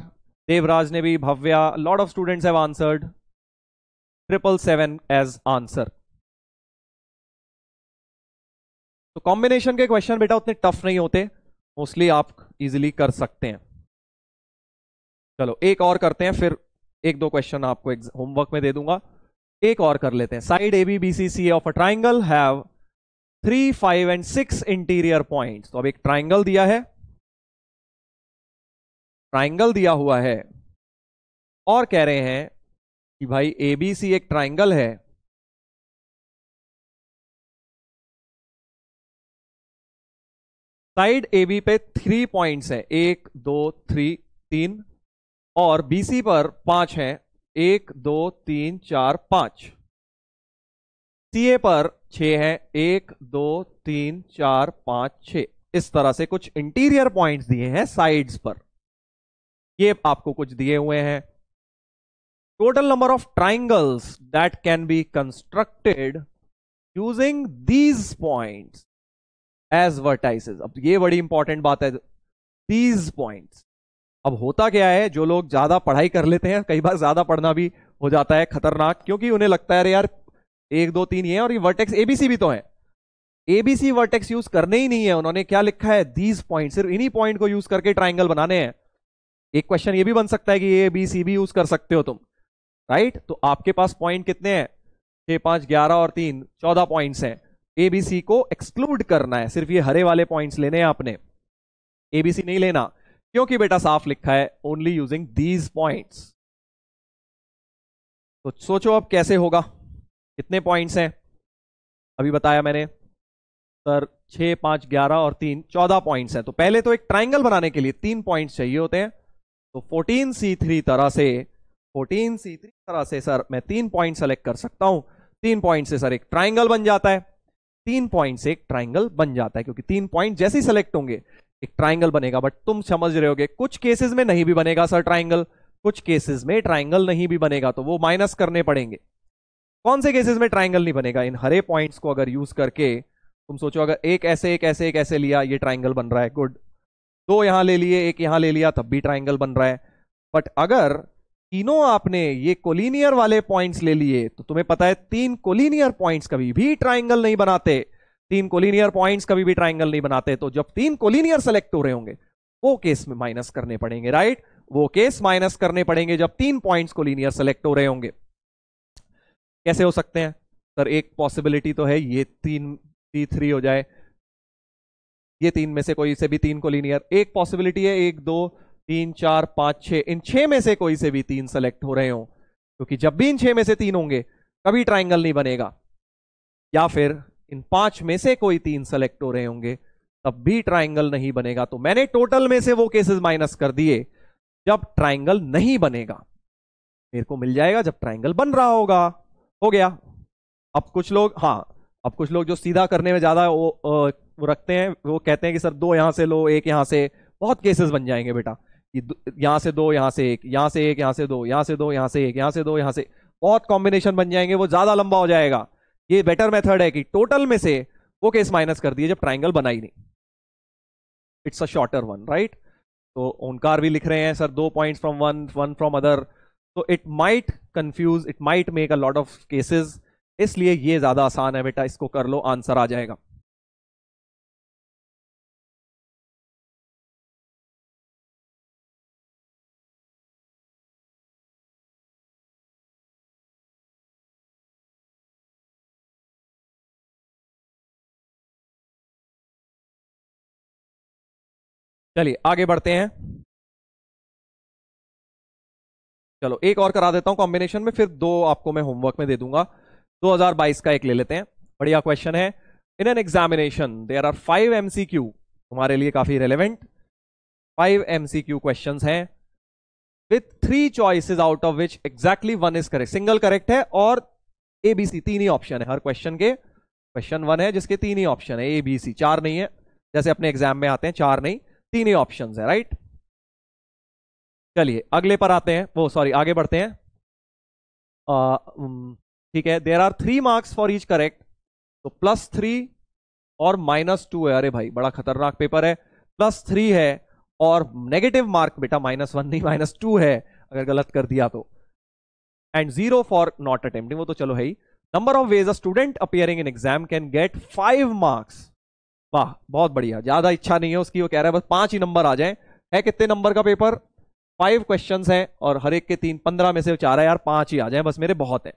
देवराज ने भी Bhavya lot of students have answered triple seven as answer तो कॉम्बिनेशन के क्वेश्चन बेटा उतने टफ नहीं होते मोस्टली आप इजीली कर सकते हैं चलो एक और करते हैं फिर एक दो क्वेश्चन आपको होमवर्क में दे दूंगा एक और कर लेते हैं side A B B C C of a triangle have three five and six interior point तो अब एक ट्राइंगल दिया है ट्राइंगल दिया हुआ है और कह रहे हैं कि भाई ए बी सी एक ट्राइंगल है साइड ए बी पे थ्री पॉइंट्स है एक दो थ्री तीन और बीसी पर पांच हैं एक दो तीन चार पांच सीए पर छ हैं एक दो तीन चार पांच छ इस तरह से कुछ इंटीरियर पॉइंट्स दिए हैं साइड्स पर ये आपको कुछ दिए हुए हैं total number of triangles that can be constructed using these points as vertices अब ये बड़ी इंपॉर्टेंट बात है दीज पॉइंट्स अब होता क्या है जो लोग ज़्यादा पढ़ाई कर लेते हैं कई बार ज़्यादा पढ़ना भी हो जाता है खतरनाक क्योंकि उन्हें लगता है अरे यार एक दो तीन ये और ये वर्टेक्स एबीसी भी तो है एबीसी वर्टेक्स यूज करने ही नहीं है उन्होंने क्या लिखा है दीज पॉइंट सिर्फ इन्हीं पॉइंट को यूज करके ट्राइंगल बनाने हैं एक क्वेश्चन ये भी बन सकता है कि ए बी सी भी यूज कर सकते हो तुम राइट तो आपके पास पॉइंट कितने हैं छह पांच ग्यारह और तीन चौदह पॉइंट्स हैं एबीसी को एक्सक्लूड करना है सिर्फ ये हरे वाले पॉइंट्स लेने हैं आपने एबीसी नहीं लेना क्योंकि बेटा साफ लिखा है ओनली यूजिंग दीज पॉइंट्स तो सोचो अब कैसे होगा कितने पॉइंट्स हैं अभी बताया मैंने सर छह पांच ग्यारह और तीन चौदह पॉइंट्स हैं तो पहले तो एक ट्राइंगल बनाने के लिए तीन पॉइंट्स चाहिए होते हैं तो फोर्टीन सी थ्री तरह से फोर्टीन सी थ्री तरह से सर मैं तीन पॉइंट सेलेक्ट कर सकता हूं तीन पॉइंट से सर एक ट्राइंगल बन जाता है तीन पॉइंट से एक ट्राइंगल बन जाता है क्योंकि तीन पॉइंट जैसे ही सेलेक्ट होंगे एक ट्राइंगल बनेगा बट तुम समझ रहे हो कुछ केसेस में नहीं भी बनेगा सर ट्राइंगल कुछ केसेस में ट्राइंगल नहीं भी बनेगा तो वो माइनस करने पड़ेंगे कौन से केसेस में ट्राइंगल नहीं बनेगा इन हरे पॉइंट्स को अगर यूज करके तुम सोचो अगर एक ऐसे एक ऐसे एक ऐसे लिया ये ट्राइंगल बन रहा है गुड दो यहां ले लिए एक यहां ले लिया तब भी ट्राइंगल बन रहा है बट अगर तीनों आपने ये कोलिनियर वाले पॉइंट्स ले लिए तो तुम्हें पता है तीन कोलिनियर पॉइंट्स कभी भी ट्राइंगल नहीं बनाते तीन कोलिनियर पॉइंट्स कभी भी ट्राइंगल नहीं बनाते तो जब तीन कोलिनियर सेलेक्ट हो रहे होंगे वो केस में माइनस करने पड़ेंगे राइट वो केस माइनस करने पड़ेंगे जब तीन पॉइंट्स कोलिनियर सेलेक्ट हो रहे होंगे कैसे हो सकते हैं सर एक पॉसिबिलिटी तो है ये तीन टी थ्री हो जाए ये तीन में से कोई से भी तीन कोलिनियर एक पॉसिबिलिटी है एक दो तीन चार पांच छह इन छह में से कोई से भी तीन सेलेक्ट हो रहे हो क्योंकि जब भी इन छह में से तीन होंगे कभी ट्राइंगल नहीं बनेगा या फिर इन पांच में से कोई तीन सेलेक्ट हो रहे होंगे तब भी ट्राइंगल नहीं बनेगा तो मैंने टोटल में से वो केसेस माइनस कर दिए जब ट्राइंगल नहीं बनेगा मेरे को मिल जाएगा जब ट्राइंगल बन रहा होगा हो गया अब कुछ लोग हाँ अब कुछ लोग जो सीधा करने में ज्यादा वो, वो रखते हैं वो कहते हैं कि सर दो यहां से लो एक यहां से बहुत केसेस बन जाएंगे बेटा यहां से दो यहां से एक यहां से एक यहां से दो यहां से दो यहां से एक यहां से दो यहां से बहुत कॉम्बिनेशन बन जाएंगे वो ज्यादा लंबा हो जाएगा ये बेटर मेथड है कि टोटल में से वो केस माइनस कर दिए जब ट्राइंगल बना ही नहीं it's a shorter one right तो ओंकार भी लिख रहे हैं सर दो point from one one from other तो it might confuse it might make a lot of cases इसलिए ये ज्यादा आसान है बेटा इसको कर लो आंसर आ जाएगा चलिए आगे बढ़ते हैं चलो एक और करा देता हूं कॉम्बिनेशन में फिर दो आपको मैं होमवर्क में दे दूंगा 2022 का एक ले लेते हैं बढ़िया क्वेश्चन है in an examination there are five MCQ हमारे लिए काफी रेलेवेंट फाइव एमसीक्यू क्वेश्चंस हैं with three choices out of which exactly one is correct single correct है और ए बी सी तीन ही ऑप्शन है हर क्वेश्चन के क्वेश्चन वन है जिसके तीन ही ऑप्शन है ए बी सी चार नहीं है जैसे अपने एग्जाम में आते हैं चार नहीं तीन ही ऑप्शन है राइट चलिए अगले पर आते हैं वो सॉरी आगे बढ़ते हैं ठीक है there are three marks for each correct तो प्लस थ्री और माइनस टू है अरे भाई बड़ा खतरनाक पेपर है प्लस थ्री है और नेगेटिव मार्क बेटा माइनस वन नहीं माइनस टू है अगर गलत कर दिया तो and zero for not attempting वो तो चलो है ही number of ways a student appearing in exam can get five marks वाह बहुत बढ़िया ज्यादा इच्छा नहीं है उसकी वो कह रहा है बस पांच ही नंबर आ जाए है कितने नंबर का पेपर फाइव क्वेश्चन है और हर एक के तीन पंद्रह में से चार है यार पांच ही आ जाए बस मेरे बहुत है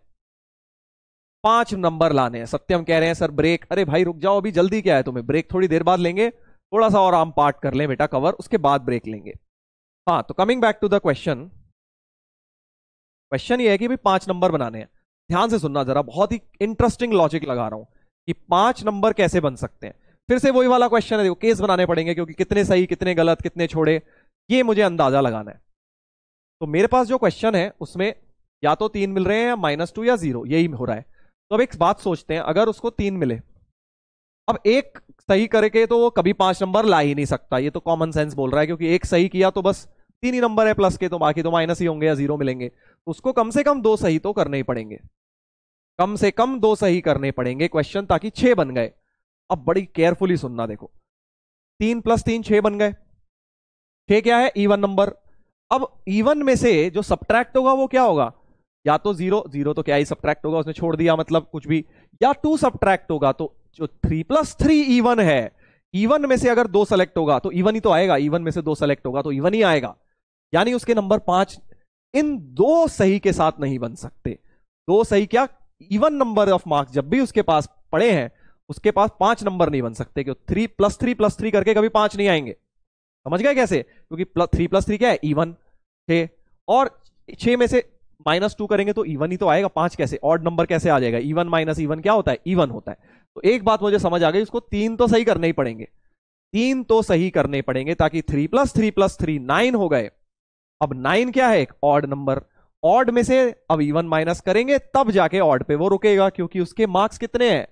पांच नंबर लाने हैं सत्यम कह रहे हैं सर ब्रेक अरे भाई रुक जाओ अभी जल्दी क्या है तुम्हें ब्रेक थोड़ी देर बाद लेंगे थोड़ा सा और आम पार्ट कर लें बेटा कवर उसके बाद ब्रेक लेंगे हाँ तो coming back to the question question ये है कि भाई पांच नंबर बनाने हैं ध्यान से सुनना जरा बहुत ही इंटरेस्टिंग लॉजिक लगा रहा हूं कि पांच नंबर कैसे बन सकते हैं फिर से वही वाला क्वेश्चन है देखो केस बनाने पड़ेंगे क्योंकि कितने सही कितने गलत कितने छोड़े ये मुझे अंदाजा लगाना है तो मेरे पास जो क्वेश्चन है उसमें या तो तीन मिल रहे हैं या माइनस टू या जीरो यही हो रहा है तो अब एक बात सोचते हैं अगर उसको तीन मिले अब एक सही करके तो वो कभी पांच नंबर ला ही नहीं सकता ये तो कॉमन सेंस बोल रहा है क्योंकि एक सही किया तो बस तीन ही नंबर है प्लस के तो बाकी तो माइनस ही होंगे या जीरो मिलेंगे तो उसको कम से कम दो सही तो करने ही पड़ेंगे कम से कम दो सही करने पड़ेंगे क्वेश्चन ताकि छह बन गए अब बड़ी केयरफुली सुनना देखो तीन प्लस तीन छह बन गए छह क्या है इवन e नंबर अब इवन e में से जो सब्ट्रैक्ट होगा वो क्या होगा या तो जीरो जीरो तो क्या ही सब्ट्रैक्ट होगा उसने छोड़ दिया मतलब कुछ भी या टू सब्ट्रैक्ट होगा तो जो थ्री प्लस थ्री इवन है इवन e में से अगर दो सेलेक्ट होगा तो इवन ही तो आएगा इवन में से दो सेलेक्ट होगा तो इवन ही आएगा यानी उसके नंबर पांच इन दो सही के साथ नहीं बन सकते दो सही क्या इवन नंबर ऑफ मार्क्स जब भी उसके पास पड़े हैं उसके पास पांच नंबर नहीं बन सकते क्यों three plus three plus three करके कभी पांच नहीं आएंगे समझ गए कैसे क्योंकि प्लस थ्री प्लस थ्री क्या है इवन छः और छः में से माइनस टू करेंगे तो इवन ही तो आएगा पांच कैसे ऑड नंबर कैसे आ जाएगा इवन माइनस इवन क्या होता है इवन होता है तो एक बात मुझे समझ आ गई उसको तीन तो सही करने ही पड़ेंगे तीन तो सही करने पड़ेंगे ताकि three plus three plus three nine हो गए अब नाइन क्या है एक ऑड नंबर ऑड में से अब इवन माइनस करेंगे तब जाके ऑड पे वो रुकेगा क्योंकि उसके मार्क्स कितने हैं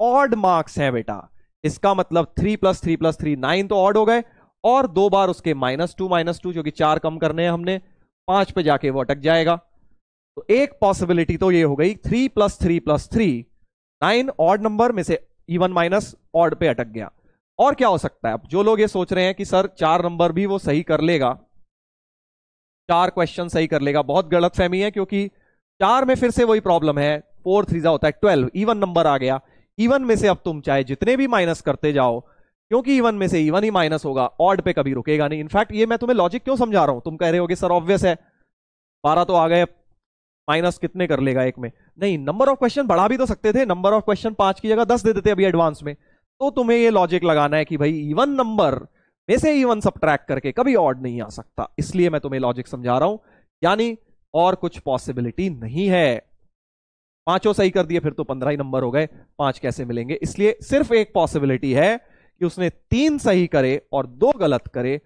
ऑड मार्क्स है बेटा इसका मतलब three plus three plus three nine तो ऑड हो गए और दो बार उसके माइनस टू माइनस टू जो कि चार कम करने हैं हमने पांच पे जाके वो अटक जाएगा तो एक पॉसिबिलिटी तो ये हो गई three plus three plus three nine odd number में से इवन माइनस ऑड पे अटक गया और क्या हो सकता है अब जो लोग ये सोच रहे हैं कि सर चार नंबर भी वो सही कर लेगा चार क्वेश्चन सही कर लेगा बहुत गलत फहमी है क्योंकि चार में फिर से वही प्रॉब्लम है फोर थ्री होता है ट्वेल्व इवन नंबर आ गया इवन में से अब तुम चाहे जितने भी माइनस करते जाओ क्योंकि इवन में से इवन ही माइनस होगा ऑड पे कभी रुकेगा नहीं इनफैक्ट ये मैं तुम्हें लॉजिक क्यों समझा रहा हूं तुम कह रहे होगे सर ऑब्वियस है बारह तो आ गए माइनस कितने कर लेगा एक में नहीं नंबर ऑफ क्वेश्चन बढ़ा भी तो सकते थे नंबर ऑफ क्वेश्चन पांच की जगह दस दे देते अभी एडवांस में तो तुम्हें ये लॉजिक लगाना है कि भाई इवन नंबर में से इवन सब करके कभी ऑड नहीं आ सकता इसलिए मैं तुम्हें लॉजिक समझा रहा हूं यानी और कुछ पॉसिबिलिटी नहीं है पांचों सही कर दिए फिर तो पंद्रह ही नंबर हो गए पांच कैसे मिलेंगे इसलिए सिर्फ एक पॉसिबिलिटी है कि उसने तीन सही करे और दो गलत करे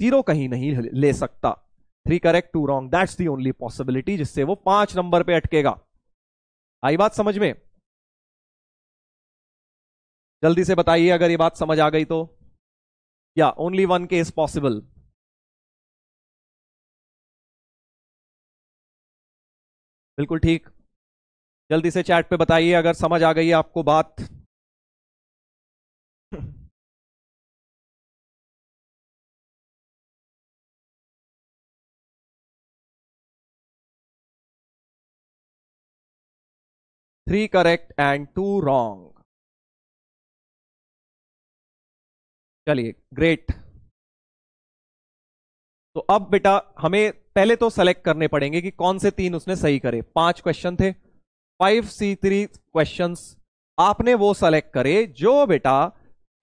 जीरो कहीं नहीं ले सकता three correct two wrong that's the only possibility जिससे वो पांच नंबर पे अटकेगा आई बात समझ में जल्दी से बताइए अगर ये बात समझ आ गई तो या ओनली वन के इज पॉसिबल बिल्कुल ठीक जल्दी से चैट पे बताइए अगर समझ आ गई आपको बात three correct and two wrong चलिए ग्रेट तो अब बेटा हमें पहले तो सेलेक्ट करने पड़ेंगे कि कौन से तीन उसने सही करे पांच क्वेश्चन थे फाइव सी थ्री क्वेश्चन आपने वो सेलेक्ट करे जो बेटा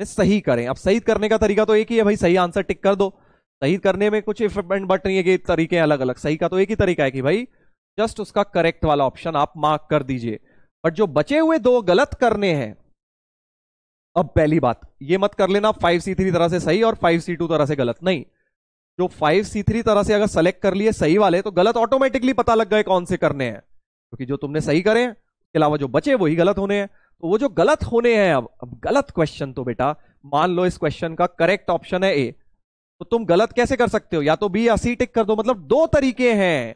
सही करें अब सही करने का तरीका तो एक ही है भाई सही आंसर टिक कर दो सही करने में कुछ इफ एंड बट नहीं है कि तरीके अलग अलग सही का तो एक ही तरीका है कि भाई जस्ट उसका करेक्ट वाला ऑप्शन आप मार्क कर दीजिए बट जो बचे हुए दो गलत करने हैं अब पहली बात ये मत कर लेना फाइव सी थ्री तरह से सही और फाइव सी टू तरह से गलत नहीं जो फाइव सी थ्री तरह से अगर सेलेक्ट कर लिए सही वाले तो गलत ऑटोमेटिकली पता लग गए कौन से करने हैं क्योंकि जो तुमने सही करें उसके अलावा जो बचे वही गलत होने हैं तो वो जो गलत होने हैं अब अब गलत क्वेश्चन तो बेटा मान लो इस क्वेश्चन का करेक्ट ऑप्शन है ए तो तुम गलत कैसे कर सकते हो या तो बी या सी टिक कर दो मतलब दो तरीके हैं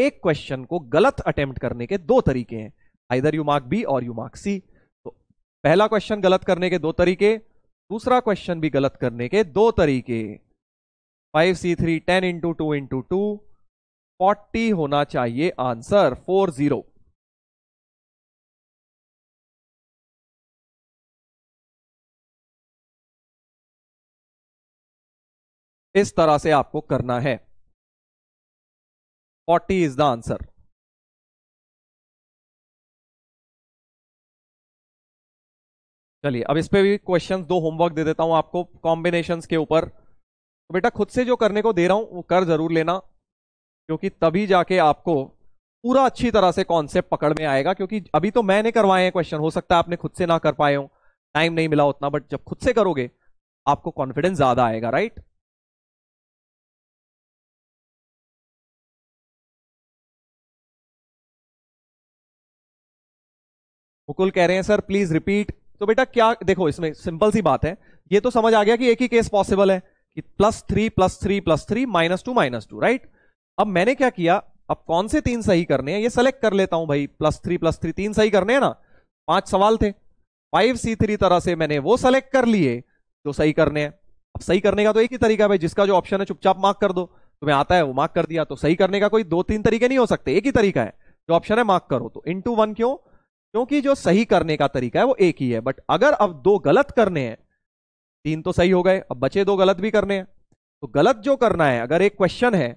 एक क्वेश्चन को गलत अटेम्प्ट करने के दो तरीके हैं आइदर यू मार्क बी और यू मार्क सी तो पहला क्वेश्चन गलत करने के दो तरीके दूसरा क्वेश्चन भी गलत करने के दो तरीके five C three ten into two into two forty होना चाहिए आंसर फोर जीरो इस तरह से आपको करना है फोर्टी इज द आंसर चलिए अब इस पे भी क्वेश्चंस दो होमवर्क दे देता हूं आपको कॉम्बिनेशन के ऊपर तो बेटा खुद से जो करने को दे रहा हूं वो कर जरूर लेना क्योंकि तभी जाके आपको पूरा अच्छी तरह से कॉन्सेप्ट पकड़ में आएगा क्योंकि अभी तो मैंने करवाए हैं क्वेश्चन हो सकता है आपने खुद से ना कर पाए हो टाइम नहीं मिला उतना बट जब खुद से करोगे आपको कॉन्फिडेंस ज्यादा आएगा राइट मुकुल कह रहे हैं सर प्लीज रिपीट तो बेटा क्या देखो इसमें सिंपल सी बात है ये तो समझ आ गया कि एक ही केस पॉसिबल है कि plus three plus three plus three minus two minus two right अब मैंने क्या किया अब कौन से तीन सही करने हैं ये सेलेक्ट कर लेता हूं भाई प्लस थ्री प्लस थ्री तीन सही करने हैं ना पांच सवाल थे फाइव सी थ्री तरह से मैंने वो सेलेक्ट कर लिए जो सही करने हैं अब सही करने का तो एक ही तरीका भाई जिसका जो ऑप्शन है चुपचाप मार्क कर दो तुम्हें आता है वो मार्क कर दिया तो सही करने का कोई दो तीन तरीके नहीं हो सकते एक ही तरीका है जो ऑप्शन है मार्क करो तो इन टू वन क्यों क्योंकि जो सही करने का तरीका है वो एक ही है बट अगर अब दो गलत करने हैं तीन तो सही हो गए अब बचे दो गलत भी करने हैं तो गलत जो करना है अगर एक क्वेश्चन है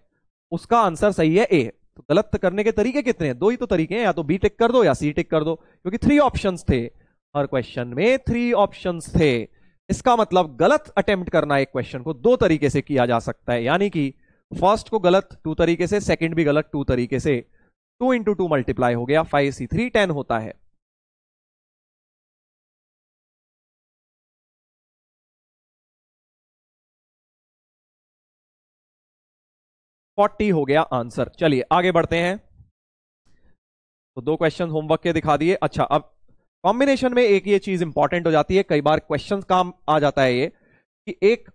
उसका आंसर सही है ए तो गलत करने के तरीके कितने हैं दो ही तो तरीके हैं या तो बी टिक कर दो या सी टिक कर दो क्योंकि थ्री ऑप्शन थे हर क्वेश्चन में थ्री ऑप्शन थे इसका मतलब गलत अटेम्प्ट करना एक क्वेश्चन को दो तरीके से किया जा सकता है यानी कि फर्स्ट को गलत टू तरीके से सेकंड भी गलत टू तरीके से टू इंटू टू मल्टीप्लाई हो गया फाइव सी थ्री टेन होता है फोर्टी हो गया आंसर चलिए आगे बढ़ते हैं तो दो क्वेश्चन होमवर्क के दिखा दिए अच्छा अब कॉम्बिनेशन में एक ये चीज इंपॉर्टेंट हो जाती है कई बार क्वेश्चन काम आ जाता है ये कि एक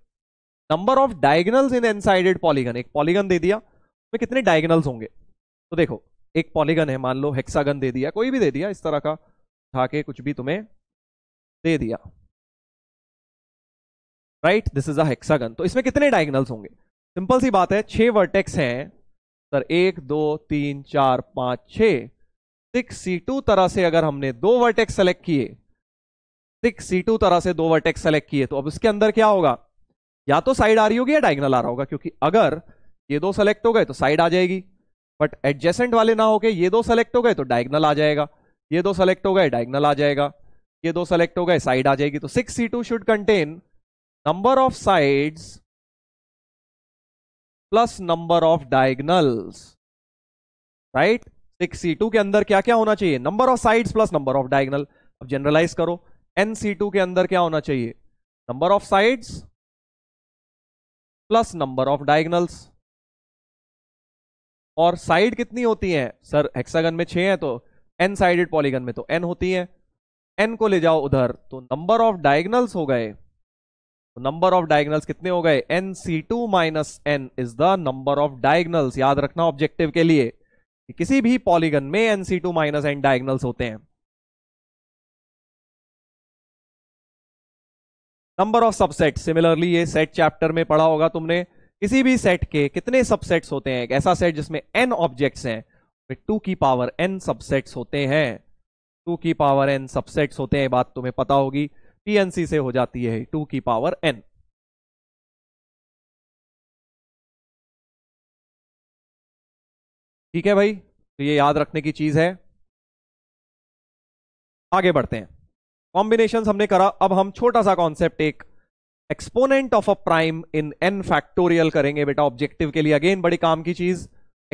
number of diagonals in n sided polygon एक पॉलीगन दे दिया उसमें कितने डायगनल्स होंगे तो देखो एक पॉलीगन है मान लो हेक्सागन दे दिया कोई भी दे दिया इस तरह का उठा के कुछ भी तुम्हें दे दिया right this is a hexagon तो इसमें कितने डायगनल्स होंगे सिंपल सी बात है छह वर्टेक्स हैं सर एक दो तीन चार पांच छ सिक्स सी टू तरह से अगर हमने दो वर्टेक्स सेलेक्ट किए सिक्स सी टू तरह से दो वर्टेक्स सेलेक्ट किए तो अब इसके अंदर क्या होगा या तो साइड आ रही होगी या डायगनल आ रहा होगा क्योंकि अगर ये दो सेलेक्ट हो गए तो साइड आ जाएगी बट एडजेसेंट वाले ना होके ये दो सेलेक्ट हो गए तो डायगनल आ जाएगा ये दो सेलेक्ट हो गए डायगनल आ जाएगा ये दो सेलेक्ट हो गए साइड आ जाएगी तो six C two should contain number of sides plus number of diagonals right six C two के अंदर क्या क्या होना चाहिए number of sides plus number of diagonal अब जनरलाइज करो एन सी टू के अंदर क्या होना चाहिए number of sides plus number of diagonals और साइड कितनी होती है सर हेक्सागन में छह है तो एन साइडेड पॉलीगन में तो एन होती है एन को ले जाओ उधर तो नंबर ऑफ डायगनल्स हो गए नंबर ऑफ डायगनल्स कितने हो गए n C two minus n is the number of diagonals याद रखना ऑब्जेक्टिव के लिए कि किसी भी पॉलीगन में n C two minus n diagonals होते हैं नंबर ऑफ सबसेट सिमिलरली ये सेट चैप्टर में पढ़ा होगा तुमने किसी भी सेट के कितने सबसेट्स होते हैं एक ऐसा सेट जिसमें एन ऑब्जेक्ट्स हैं टू की पावर एन सबसेट्स होते हैं टू की पावर एन सबसेट्स होते हैं बात तुम्हें पता होगी टीएनसी से हो जाती है टू की पावर एन ठीक है भाई तो ये याद रखने की चीज है आगे बढ़ते हैं कॉम्बिनेशन हमने करा अब हम छोटा सा कॉन्सेप्ट एक exponent of a prime in n factorial करेंगे बेटा ऑब्जेक्टिव के लिए अगेन बड़ी काम की चीज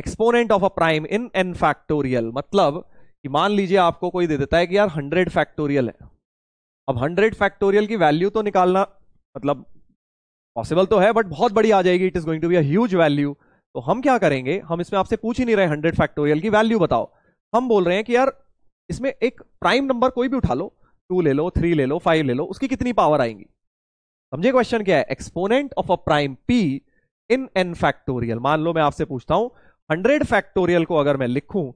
exponent of a prime in n factorial मतलब कि मान लीजिए आपको कोई दे देता है कि यार हंड्रेड फैक्टोरियल है अब हंड्रेड फैक्टोरियल की वैल्यू तो निकालना मतलब पॉसिबल तो है बट बहुत बड़ी आ जाएगी it is going to be huge value तो हम क्या करेंगे हम इसमें आपसे पूछ ही नहीं रहे हंड्रेड फैक्टोरियल की वैल्यू बताओ हम बोल रहे हैं कि यार इसमें एक प्राइम नंबर कोई भी उठा लो टू ले लो थ्री ले लो फाइव ले लो उसकी कितनी पावर आएंगी समझे क्वेश्चन क्या है exponent of a prime p in n factorial मान लो मैं आपसे पूछता हूं हंड्रेड फैक्टोरियल को अगर मैं लिखूं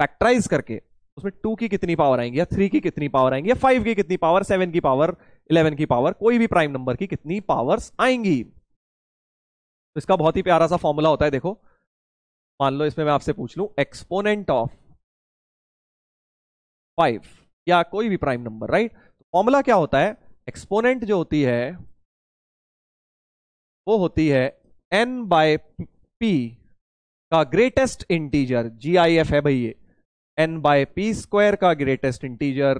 फैक्टराइज करके उसमें टू की कितनी पावर आएंगी या थ्री की कितनी पावर आएंगी या फाइव की कितनी पावर सेवन की पावर इलेवन की पावर कोई भी प्राइम नंबर की कितनी पावर्स आएंगी तो इसका बहुत ही प्यारा सा फॉर्मूला होता है देखो मान लो इसमें मैं आपसे पूछ लू एक्सपोनेंट ऑफ फाइव या कोई भी प्राइम नंबर राइट तो फॉर्मूला क्या होता है एक्सपोनेंट जो होती है वो होती है एन बाय पी का greatest integer G I F है भाई ये एन बाय पी स्क्वायर का greatest integer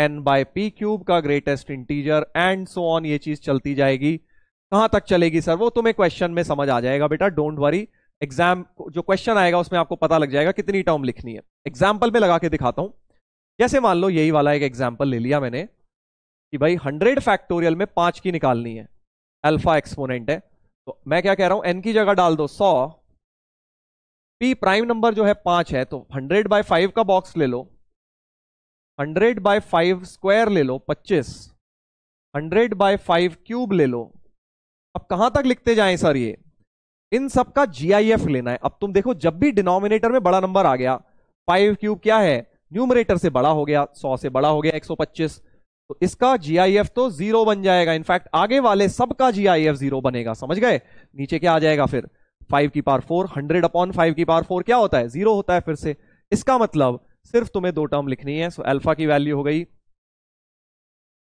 n by p cube का greatest integer and so on ये चीज चलती जाएगी कहां तक चलेगी सर वो तुम्हें क्वेश्चन में समझ आ जाएगा बेटा डोंट वरी एग्जाम जो क्वेश्चन आएगा उसमें आपको पता लग जाएगा कितनी टर्म लिखनी है एग्जाम्पल में लगा के दिखाता हूं जैसे मान लो यही वाला एक एग्जाम्पल ले लिया मैंने कि भाई हंड्रेड फैक्टोरियल में पांच की निकालनी है अल्फा एक्सपोनेंट है तो मैं क्या कह रहा हूं एन की जगह डाल दो सौ पी प्राइम नंबर जो है पांच है तो हंड्रेड बाय फाइव का बॉक्स ले लो हंड्रेड बाय फाइव स्क्वायर ले लो पच्चीस हंड्रेड बाय फाइव क्यूब ले लो अब कहां तक लिखते जाए सर ये इन सब का जीआईएफ लेना है अब तुम देखो जब भी डिनोमिनेटर में बड़ा नंबर आ गया फाइव क्यूब क्या है न्यूमरेटर से बड़ा हो गया सौ से बड़ा हो गया पच्चीस तो इसका जीआईएफ तो जीरो बन जाएगा इनफैक्ट आगे वाले सबका जीआईएफ जीरो बनेगा समझ गए नीचे क्या आ जाएगा फिर फाइव की power four hundred upon five की पावर फोर क्या होता है जीरो होता है फिर से इसका मतलब सिर्फ तुम्हें दो टर्म लिखनी है सो अल्फा की वैल्यू हो गई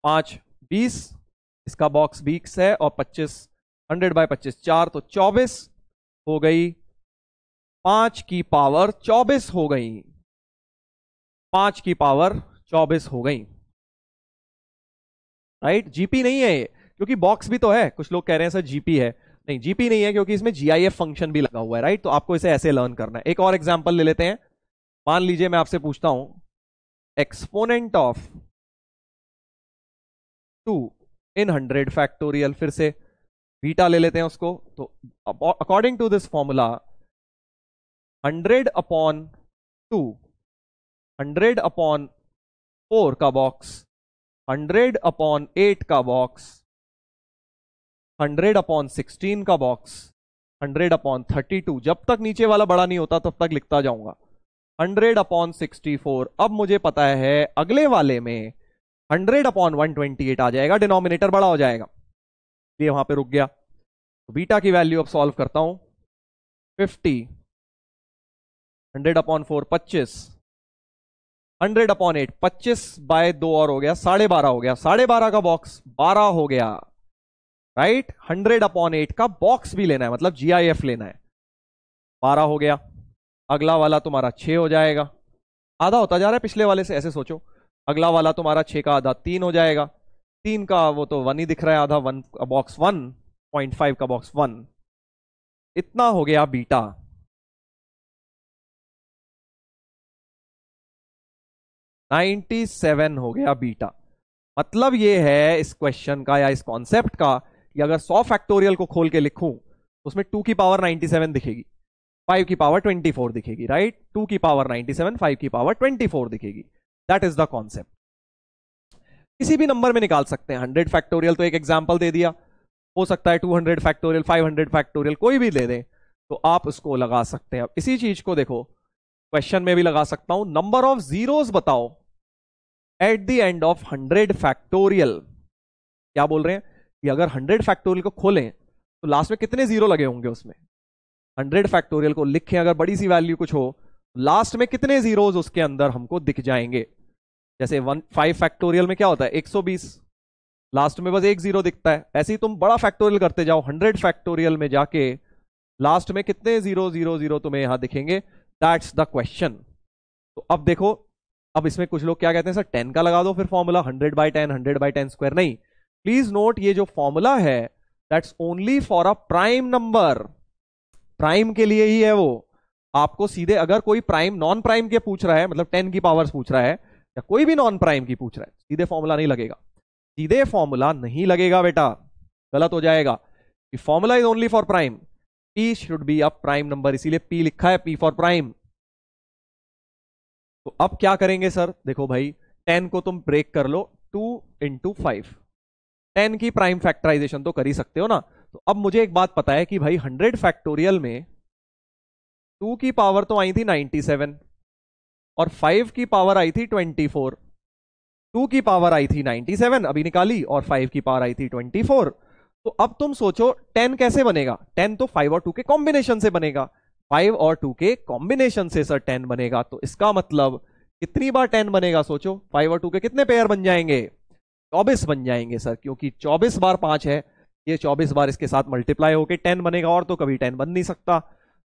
पांच बीस इसका बॉक्स बीक्स है और पच्चीस हंड्रेड बाय पच्चीस चार तो 24 हो गई पांच की पावर 24 हो गई पांच की पावर 24 हो गई राइट जीपी नहीं है ये क्योंकि बॉक्स भी तो है कुछ लोग कह रहे हैं सर जीपी है नहीं जीपी नहीं है क्योंकि इसमें जीआईएफ फंक्शन भी लगा हुआ है राइट तो आपको इसे ऐसे लर्न करना है एक और एग्जाम्पल ले लेते हैं मान लीजिए मैं आपसे पूछता हूं exponent of two in hundred factorial फिर से बीटा ले लेते हैं उसको तो according to this formula hundred upon two hundred upon four का बॉक्स हंड्रेड अपॉन एट का बॉक्स हंड्रेड अपॉन सिक्सटीन का box hundred upon thirty two जब तक नीचे वाला बड़ा नहीं होता तब तक लिखता जाऊंगा हंड्रेड अपॉन सिक्सटी फोर अब मुझे पता है अगले वाले में hundred upon one twenty eight आ जाएगा डिनोमिनेटर बड़ा हो जाएगा ये वहां पे रुक गया बीटा की वैल्यू अब सॉल्व करता हूं फिफ्टी हंड्रेड अपॉन फोर पच्चीस हंड्रेड अपॉन एट पच्चीस बाय दो और हो गया साढ़े बारह हो गया साढ़े बारह का बॉक्स बारह हो गया राइट हंड्रेड अपॉन एट का बॉक्स भी लेना है मतलब जीआईएफ लेना है बारह हो गया अगला वाला तुम्हारा छ हो जाएगा आधा होता जा रहा है पिछले वाले से ऐसे सोचो अगला वाला तुम्हारा छ का आधा तीन हो जाएगा तीन का वो तो वन ही दिख रहा है आधा one box one point five का बॉक्स वन इतना हो गया बीटा नाइन्टी सेवन हो गया बीटा मतलब ये है इस क्वेश्चन का या इस कॉन्सेप्ट का कि अगर सौ फैक्टोरियल को खोल के लिखूं उसमें टू की पावर नाइन्टी सेवन दिखेगी फाइव की पावर ट्वेंटी फोर दिखेगी राइट टू की पावर नाइनटी सेवन फाइव की पावर ट्वेंटी फोर दिखेगी दैट इज द कॉन्सेप्ट किसी भी नंबर में निकाल सकते हैं हंड्रेड फैक्टोरियल तो एक एग्जाम्पल दे दिया हो सकता है two hundred factorial five hundred factorial कोई भी दे दें तो आप उसको लगा सकते हैं अब इसी चीज को देखो क्वेश्चन में भी लगा सकता हूं नंबर ऑफ जीरो बताओ at the end of hundred factorial क्या बोल रहे हैं कि अगर हंड्रेड फैक्टोरियल को खोलें तो लास्ट में कितने जीरो लगे होंगे उसमें हंड्रेड फैक्टोरियल को लिखें अगर बड़ी सी वैल्यू कुछ हो तो लास्ट में कितने जीरोज उसके अंदर हमको दिख जाएंगे जैसे वन फाइव फैक्टोरियल में क्या होता है 120 लास्ट में बस एक जीरो दिखता है ऐसे ही तुम बड़ा फैक्टोरियल करते जाओ हंड्रेड फैक्टोरियल में जाके लास्ट में कितने जीरो जीरो जीरो तुम्हें यहां दिखेंगे दैट्स द क्वेश्चन तो अब देखो अब इसमें कुछ लोग क्या कहते हैं सर टेन का लगा दो फिर formula hundred by ten hundred by ten square नहीं प्लीज नोट ये जो फॉर्मूला है that's only for a prime number prime के लिए ही है वो आपको सीधे अगर कोई प्राइम नॉन प्राइम के पूछ रहा है मतलब टेन की पावर्स पूछ रहा है या कोई भी नॉन प्राइम की पूछ रहा है सीधे फॉर्मूला नहीं लगेगा सीधे फॉर्मूला नहीं लगेगा बेटा गलत हो जाएगा formula is only for prime p should be a prime number इसीलिए पी लिखा है पी फॉर प्राइम तो अब क्या करेंगे सर देखो भाई टेन को तुम ब्रेक कर लो टू इंटू फाइव टेन की प्राइम फैक्टराइजेशन तो कर ही सकते हो ना तो अब मुझे एक बात पता है कि भाई हंड्रेड फैक्टोरियल में टू की पावर तो आई थी नाइन्टी सेवन और फाइव की पावर आई थी ट्वेंटी फोर टू की पावर आई थी नाइन्टी सेवन अभी निकाली और फाइव की पावर आई थी ट्वेंटी फोर तो अब तुम सोचो टेन कैसे बनेगा टेन तो फाइव और टू के कॉम्बिनेशन से बनेगा फाइव और टू के कॉम्बिनेशन से सर टेन बनेगा तो इसका मतलब कितनी बार टेन बनेगा सोचो फाइव और टू के कितने पेयर बन जाएंगे चौबीस बन जाएंगे सर क्योंकि चौबीस बार पांच है ये चौबीस बार इसके साथ मल्टीप्लाई होकर टेन बनेगा और तो कभी टेन बन नहीं सकता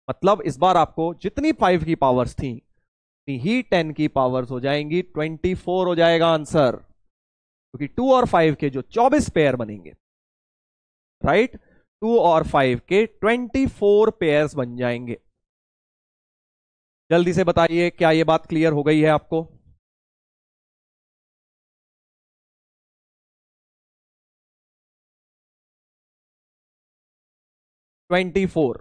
मतलब इस बार आपको जितनी फाइव की पावर्स थी उतनी ही टेन की पावर्स हो जाएंगी ट्वेंटी फोर हो जाएगा आंसर क्योंकि टू और फाइव के जो चौबीस पेयर बनेंगे राइट टू और फाइव के ट्वेंटी फोर पेयर्स बन जाएंगे जल्दी से बताइए क्या ये बात क्लियर हो गई है आपको twenty four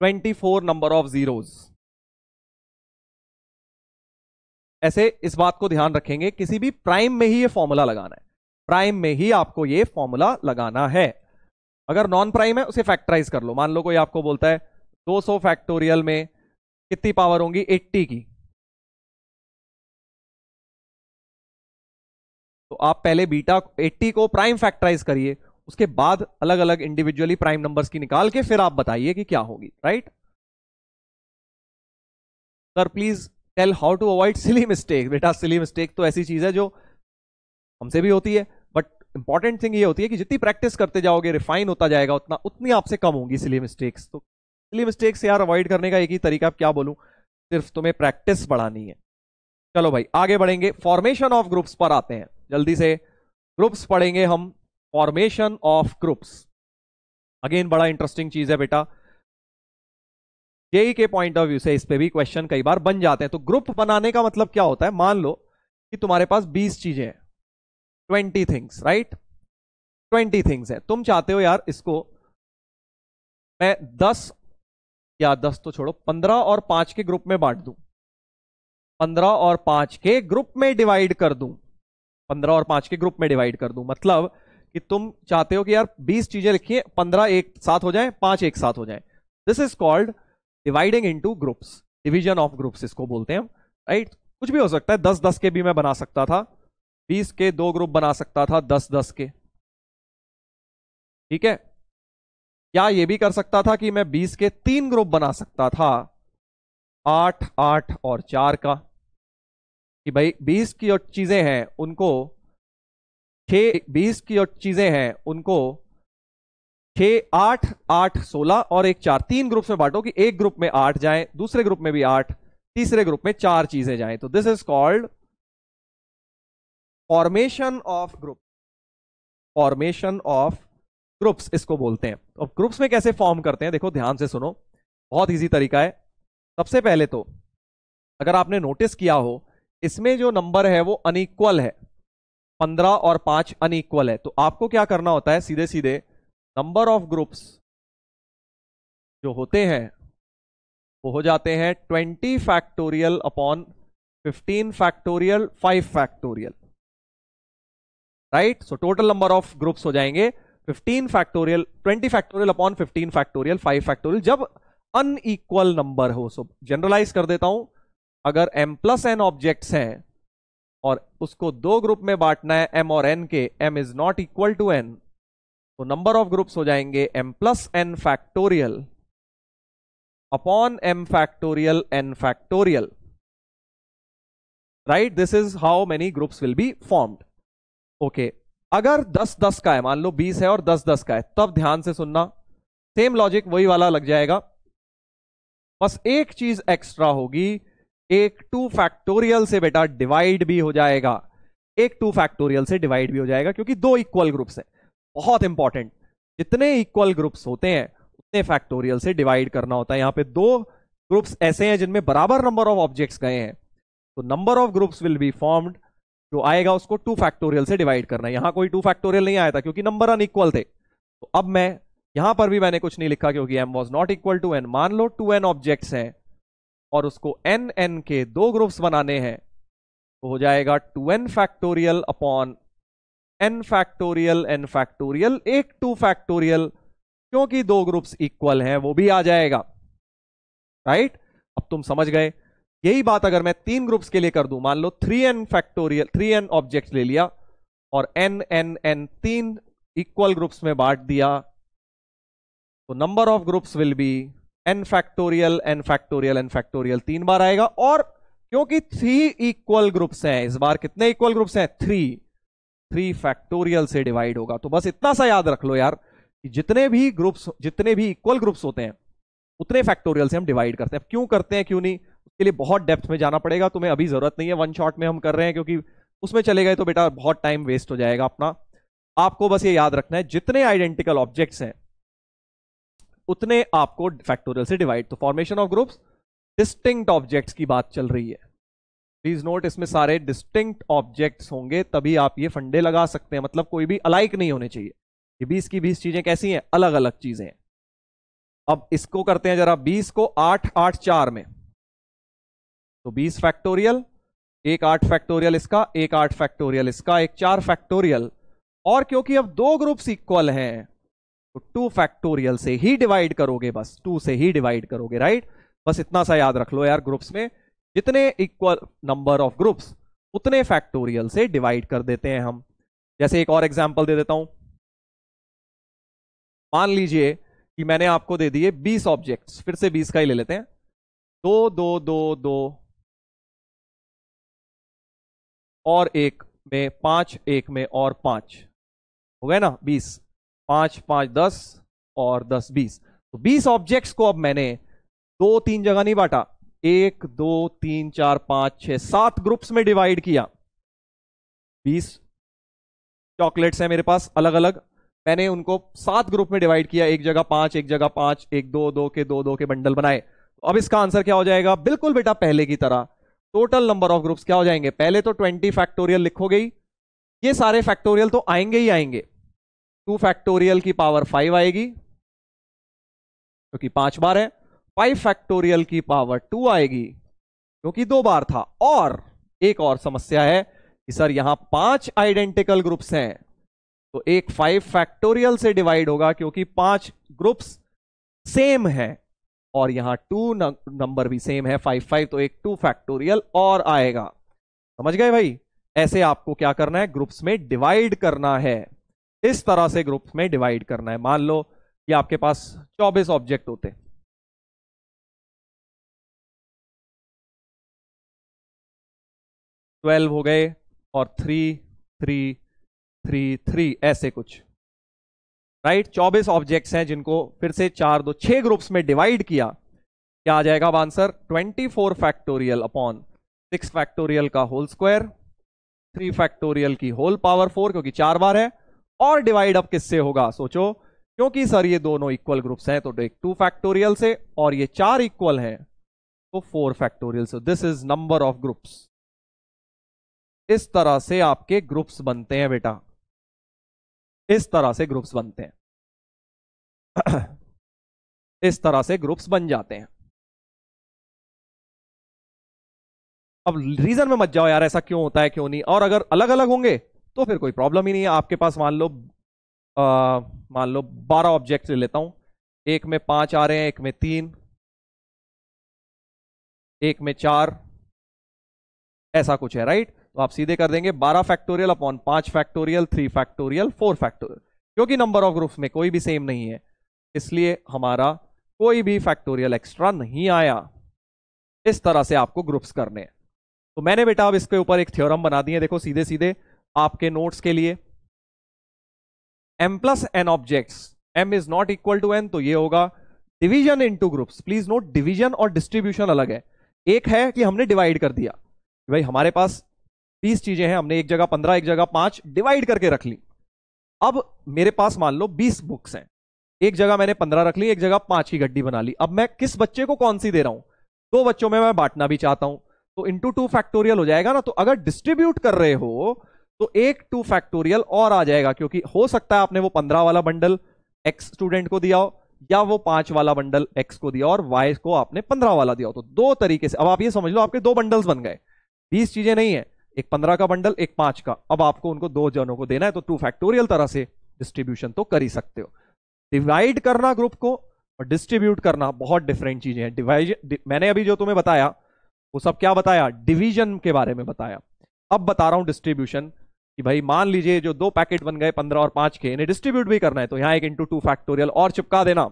twenty four number of zeros ऐसे इस बात को ध्यान रखेंगे किसी भी प्राइम में ही ये फॉर्मूला लगाना है प्राइम में ही आपको ये फॉर्मूला लगाना है अगर नॉन प्राइम है उसे फैक्टराइज कर लो मान लो कोई आपको बोलता है 200 फैक्टोरियल में कितनी पावर होंगी 80 की तो आप पहले बीटा 80 को प्राइम फैक्टराइज करिए उसके बाद अलग अलग इंडिविजुअली प्राइम नंबर्स की निकाल के फिर आप बताइए कि क्या होगी right sir please tell how to avoid silly mistake बेटा सिली मिस्टेक तो ऐसी चीज है जो हमसे भी होती है बट इंपॉर्टेंट थिंग ये होती है कि जितनी प्रैक्टिस करते जाओगे रिफाइन होता जाएगा उतना उतनी आपसे कम होंगी सिली मिस्टेक्स तो मिस्टेक मिस्टेक्स यार अवॉइड करने का एक ही तरीका आप क्या बोलूं सिर्फ तुम्हें प्रैक्टिस बढ़ानी है चलो भाई आगे बढ़ेंगे फॉर्मेशन ऑफ ग्रुप्स पर आते हैं जल्दी से ग्रुप्स पढ़ेंगे हम फॉर्मेशन ऑफ ग्रुप्स अगेन बड़ा इंटरेस्टिंग चीज है बेटा जेई के पॉइंट ऑफ व्यू से इस पे भी क्वेश्चन कई बार बन जाते हैं तो ग्रुप बनाने का मतलब क्या होता है मान लो कि तुम्हारे पास 20 चीजें हैं 20 थिंग्स राइट 20 थिंग्स है तुम चाहते हो यार इसको मैं या दस तो छोड़ो पंद्रह और पांच के ग्रुप में बांट दूं पंद्रह और पांच के ग्रुप में डिवाइड कर दूं पंद्रह और पांच के ग्रुप में डिवाइड कर दूं मतलब कि तुम चाहते हो कि यार बीस चीजें लिखिए पंद्रह एक साथ हो जाए पांच एक साथ हो जाए this is called dividing into groups division of groups इसको बोलते हैं राइट right? कुछ भी हो सकता है दस दस के भी मैं बना सकता था बीस के दो ग्रुप बना सकता था दस दस के ठीक है या ये भी कर सकता था कि मैं बीस के तीन ग्रुप बना सकता था आठ आठ और चार का कि भाई बीस की और चीजें हैं उनको छ बीस की और चीजें हैं उनको छ आठ आठ सोलह और एक चार तीन ग्रुप में बांटो कि एक ग्रुप में आठ जाए दूसरे ग्रुप में भी आठ तीसरे ग्रुप में चार चीजें जाए तो this is called formation of group formation of groups इसको बोलते हैं अब ग्रुप्स में कैसे फॉर्म करते हैं देखो ध्यान से सुनो बहुत ईजी तरीका है सबसे पहले तो अगर आपने नोटिस किया हो इसमें जो नंबर है वो अनइक्वल है पंद्रह और पांच अनइक्वल है तो आपको क्या करना होता है सीधे सीधे नंबर ऑफ ग्रुप्स जो होते हैं वो हो जाते हैं twenty factorial upon fifteen factorial five factorial right so total number of groups हो जाएंगे 15 factorial 20 factorial upon 15 factorial 5 factorial जब अनइक्वल नंबर हो सो जनरलाइज कर देता हूं अगर m प्लस एन ऑब्जेक्ट्स हैं और उसको दो ग्रुप में बांटना है m और n के m is not equal to n तो नंबर ऑफ ग्रुप्स हो जाएंगे m plus n factorial upon m factorial n factorial right this is how many groups will be formed okay अगर 10 10 का है मान लो 20 है और 10 10 का है तब ध्यान से सुनना सेम लॉजिक वही वाला लग जाएगा बस एक चीज एक्स्ट्रा होगी एक टू फैक्टोरियल से बेटा डिवाइड भी हो जाएगा एक टू फैक्टोरियल से डिवाइड भी हो जाएगा क्योंकि दो इक्वल ग्रुप्स है बहुत इंपॉर्टेंट जितने इक्वल ग्रुप्स होते हैं उतने फैक्टोरियल से डिवाइड करना होता है यहां पे दो ग्रुप्स ऐसे हैं जिनमें बराबर नंबर ऑफ ऑब्जेक्ट्स गए हैं तो number of groups will be formed जो तो आएगा उसको टू फैक्टोरियल से डिवाइड करना है यहां कोई टू फैक्टोरियल नहीं आया था क्योंकि नंबर अन इक्वल थे तो अब मैं यहां पर भी मैंने कुछ नहीं लिखा क्योंकि m was not equal to n मान लो टू एन ऑब्जेक्ट है और उसको एन एन के दो ग्रुप्स बनाने हैं तो हो जाएगा two n factorial upon n factorial n factorial एक टू फैक्टोरियल क्योंकि दो ग्रुप्स इक्वल हैं वो भी आ जाएगा राइट right? अब तुम समझ गए यही बात अगर मैं तीन ग्रुप्स के लिए कर दूं मान लो three n factorial three n object ले लिया और एन एन एन तीन इक्वल ग्रुप्स में बांट दिया तो number of groups will be n factorial n factorial n factorial तीन बार आएगा और क्योंकि थ्री इक्वल ग्रुप्स हैं इस बार कितने इक्वल ग्रुप्स हैं थ्री थ्री फैक्टोरियल से डिवाइड होगा तो बस इतना सा याद रख लो यार कि जितने भी ग्रुप्स जितने भी इक्वल ग्रुप्स होते हैं उतने फैक्टोरियल से हम डिवाइड करते हैं क्यों करते हैं क्यों नहीं उसके लिए बहुत डेप्थ में जाना पड़ेगा तुम्हें अभी ज़रूरत नहीं है वन शॉट में हम कर रहे हैं क्योंकि उसमें चले गए तो बेटा बहुत टाइम वेस्ट हो जाएगा अपना आपको बस ये याद रखना है जितने आइडेंटिकल ऑब्जेक्ट्स हैं उतने आपको फैक्टोरियल से डिवाइड तो formation of groups distinct objects की बात चल रही है प्लीज नोट इसमें सारे डिस्टिंक्ट ऑब्जेक्ट्स होंगे तभी आप ये फंडे लगा सकते हैं मतलब कोई भी अलाइक नहीं होने चाहिए ये बीस की बीस चीजें कैसी हैं अलग अलग चीजें हैं अब इसको करते हैं जरा बीस को आठ आठ चार में तो 20 फैक्टोरियल एक आठ फैक्टोरियल इसका एक आठ फैक्टोरियल इसका एक चार फैक्टोरियल और क्योंकि अब दो ग्रुप्स इक्वल हैं तो टू फैक्टोरियल से ही डिवाइड करोगे बस टू से ही डिवाइड करोगे राइट बस इतना सा याद रख लो यार ग्रुप्स में जितने इक्वल नंबर ऑफ ग्रुप्स उतने फैक्टोरियल से डिवाइड कर देते हैं हम जैसे एक और एग्जाम्पल दे देता हूं मान लीजिए कि मैंने आपको दे दिए बीस ऑब्जेक्ट्स फिर से बीस का ही ले लेते हैं दो दो दो दो और एक में पांच एक में और पांच हो गए ना बीस पांच पांच दस और दस बीस तो बीस ऑब्जेक्ट्स को अब मैंने दो तीन जगह नहीं बांटा एक दो तीन चार पांच छह सात ग्रुप्स में डिवाइड किया बीस चॉकलेट्स हैं मेरे पास अलग अलग मैंने उनको सात ग्रुप में डिवाइड किया एक जगह पांच एक जगह पांच एक दो दो के दो दो के बंडल बनाए तो अब इसका आंसर क्या हो जाएगा बिल्कुल बेटा पहले की तरह टोटल नंबर ऑफ ग्रुप्स क्या हो जाएंगे पहले तो ट्वेंटी फैक्टोरियल लिखोगे ही ये सारे फैक्टोरियल तो आएंगे ही आएंगे टू फैक्टोरियल की पावर फाइव आएगी क्योंकि पांच बार है फाइव फैक्टोरियल की पावर टू आएगी क्योंकि दो बार था और एक और समस्या है कि सर यहां पांच आइडेंटिकल ग्रुप्स हैं तो एक फाइव फैक्टोरियल से डिवाइड होगा क्योंकि पांच ग्रुप्स सेम है और यहां टू नंबर भी सेम है फाइव फाइव तो एक टू फैक्टोरियल और आएगा समझ गए भाई ऐसे आपको क्या करना है ग्रुप्स में डिवाइड करना है इस तरह से ग्रुप्स में डिवाइड करना है मान लो कि आपके पास चौबीस ऑब्जेक्ट होते ट्वेल्व हो गए और थ्री थ्री थ्री थ्री ऐसे कुछ राइट चौबीस ऑब्जेक्ट्स हैं जिनको फिर से चार दो छह ग्रुप्स में डिवाइड किया क्या आ जाएगा अब answer twenty four factorial upon six factorial का होल स्क्वायर थ्री फैक्टोरियल की होल पावर फोर क्योंकि चार बार है और डिवाइड अप किससे होगा सोचो क्योंकि सर ये दोनों इक्वल ग्रुप्स हैं तो एक टू फैक्टोरियल से और ये चार इक्वल हैं तो फोर फैक्टोरियल से this is number of groups इस तरह से आपके ग्रुप्स बनते हैं बेटा इस तरह से ग्रुप्स बनते हैं इस तरह से ग्रुप्स बन जाते हैं अब रीजन में मत जाओ यार ऐसा क्यों होता है क्यों नहीं और अगर अलग अलग होंगे तो फिर कोई प्रॉब्लम ही नहीं है आपके पास मान लो मान लो बारह ऑब्जेक्ट ले लेता हूं एक में पांच आ रहे हैं एक में तीन एक में चार ऐसा कुछ है राइट तो आप सीधे कर देंगे बारह फैक्टोरियल अपॉन पांच factorial three factorial four factorial क्योंकि नंबर ऑफ ग्रुप्स में कोई भी सेम नहीं है इसलिए हमारा कोई भी फैक्टोरियल एक्स्ट्रा नहीं आया इस तरह से आपको ग्रुप्स करने हैं तो मैंने बेटा अब इसके ऊपर एक थ्योरम बना दिए देखो सीधे सीधे आपके नोट्स के लिए M plus N objects M is not equal to N तो ये होगा division into groups please note division और डिस्ट्रीब्यूशन अलग है एक है कि हमने डिवाइड कर दिया भाई हमारे पास तीस चीजें हैं हमने एक जगह पंद्रह एक जगह पांच डिवाइड करके रख ली अब मेरे पास मान लो बीस बुक्स हैं एक जगह मैंने पंद्रह रख ली एक जगह पांच की गड्डी बना ली अब मैं किस बच्चे को कौन सी दे रहा हूं दो बच्चों में मैं बांटना भी चाहता हूं तो इंटू टू फैक्टोरियल हो जाएगा ना तो अगर डिस्ट्रीब्यूट कर रहे हो तो एक टू फैक्टोरियल और आ जाएगा क्योंकि हो सकता है आपने वो पंद्रह वाला बंडल एक्स स्टूडेंट को दिया हो या वो पांच वाला बंडल एक्स को दिया और वाई को आपने पंद्रह वाला दिया हो तो दो तरीके से अब आप ये समझ लो आपके दो बंडल्स बन गए बीस चीजें नहीं है एक पंद्रह का बंडल एक पांच का अब आपको उनको दो जनों को देना है तो टू फैक्टोरियल तरह से डिस्ट्रीब्यूशन तो कर ही सकते हो डिवाइड करना ग्रुप को और डिस्ट्रीब्यूट करना बहुत डिफरेंट चीजें हैं डिवाइज मैंने अभी जो तुम्हें बताया वो सब क्या बताया डिवीजन के बारे में बताया अब बता रहा हूं डिस्ट्रीब्यूशन कि भाई मान लीजिए जो दो पैकेट बन गए पंद्रह और पांच के इन्हें डिस्ट्रीब्यूट भी करना है तो यहां एक इंटू टू फैक्टोरियल और चिपका देना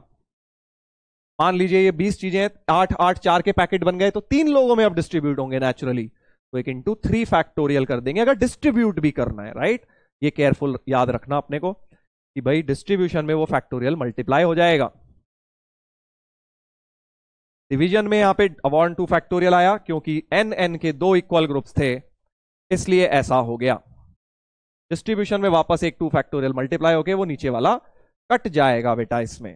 मान लीजिए ये बीस चीजें आठ आठ चार के पैकेट बन गए तो तीन लोगों में अब डिस्ट्रीब्यूट होंगे नेचुरली तो एक इंटू थ्री फैक्टोरियल कर देंगे अगर डिस्ट्रीब्यूट भी करना है राइट ये केयरफुल याद रखना अपने को कि भाई डिस्ट्रीब्यूशन में वो फैक्टोरियल मल्टीप्लाई हो जाएगा डिवीजन में यहां पे अवॉन टू फैक्टोरियल आया क्योंकि एन एन के दो इक्वल ग्रुप्स थे इसलिए ऐसा हो गया डिस्ट्रीब्यूशन में वापस एक टू फैक्टोरियल मल्टीप्लाई होके वो नीचे वाला कट जाएगा बेटा इसमें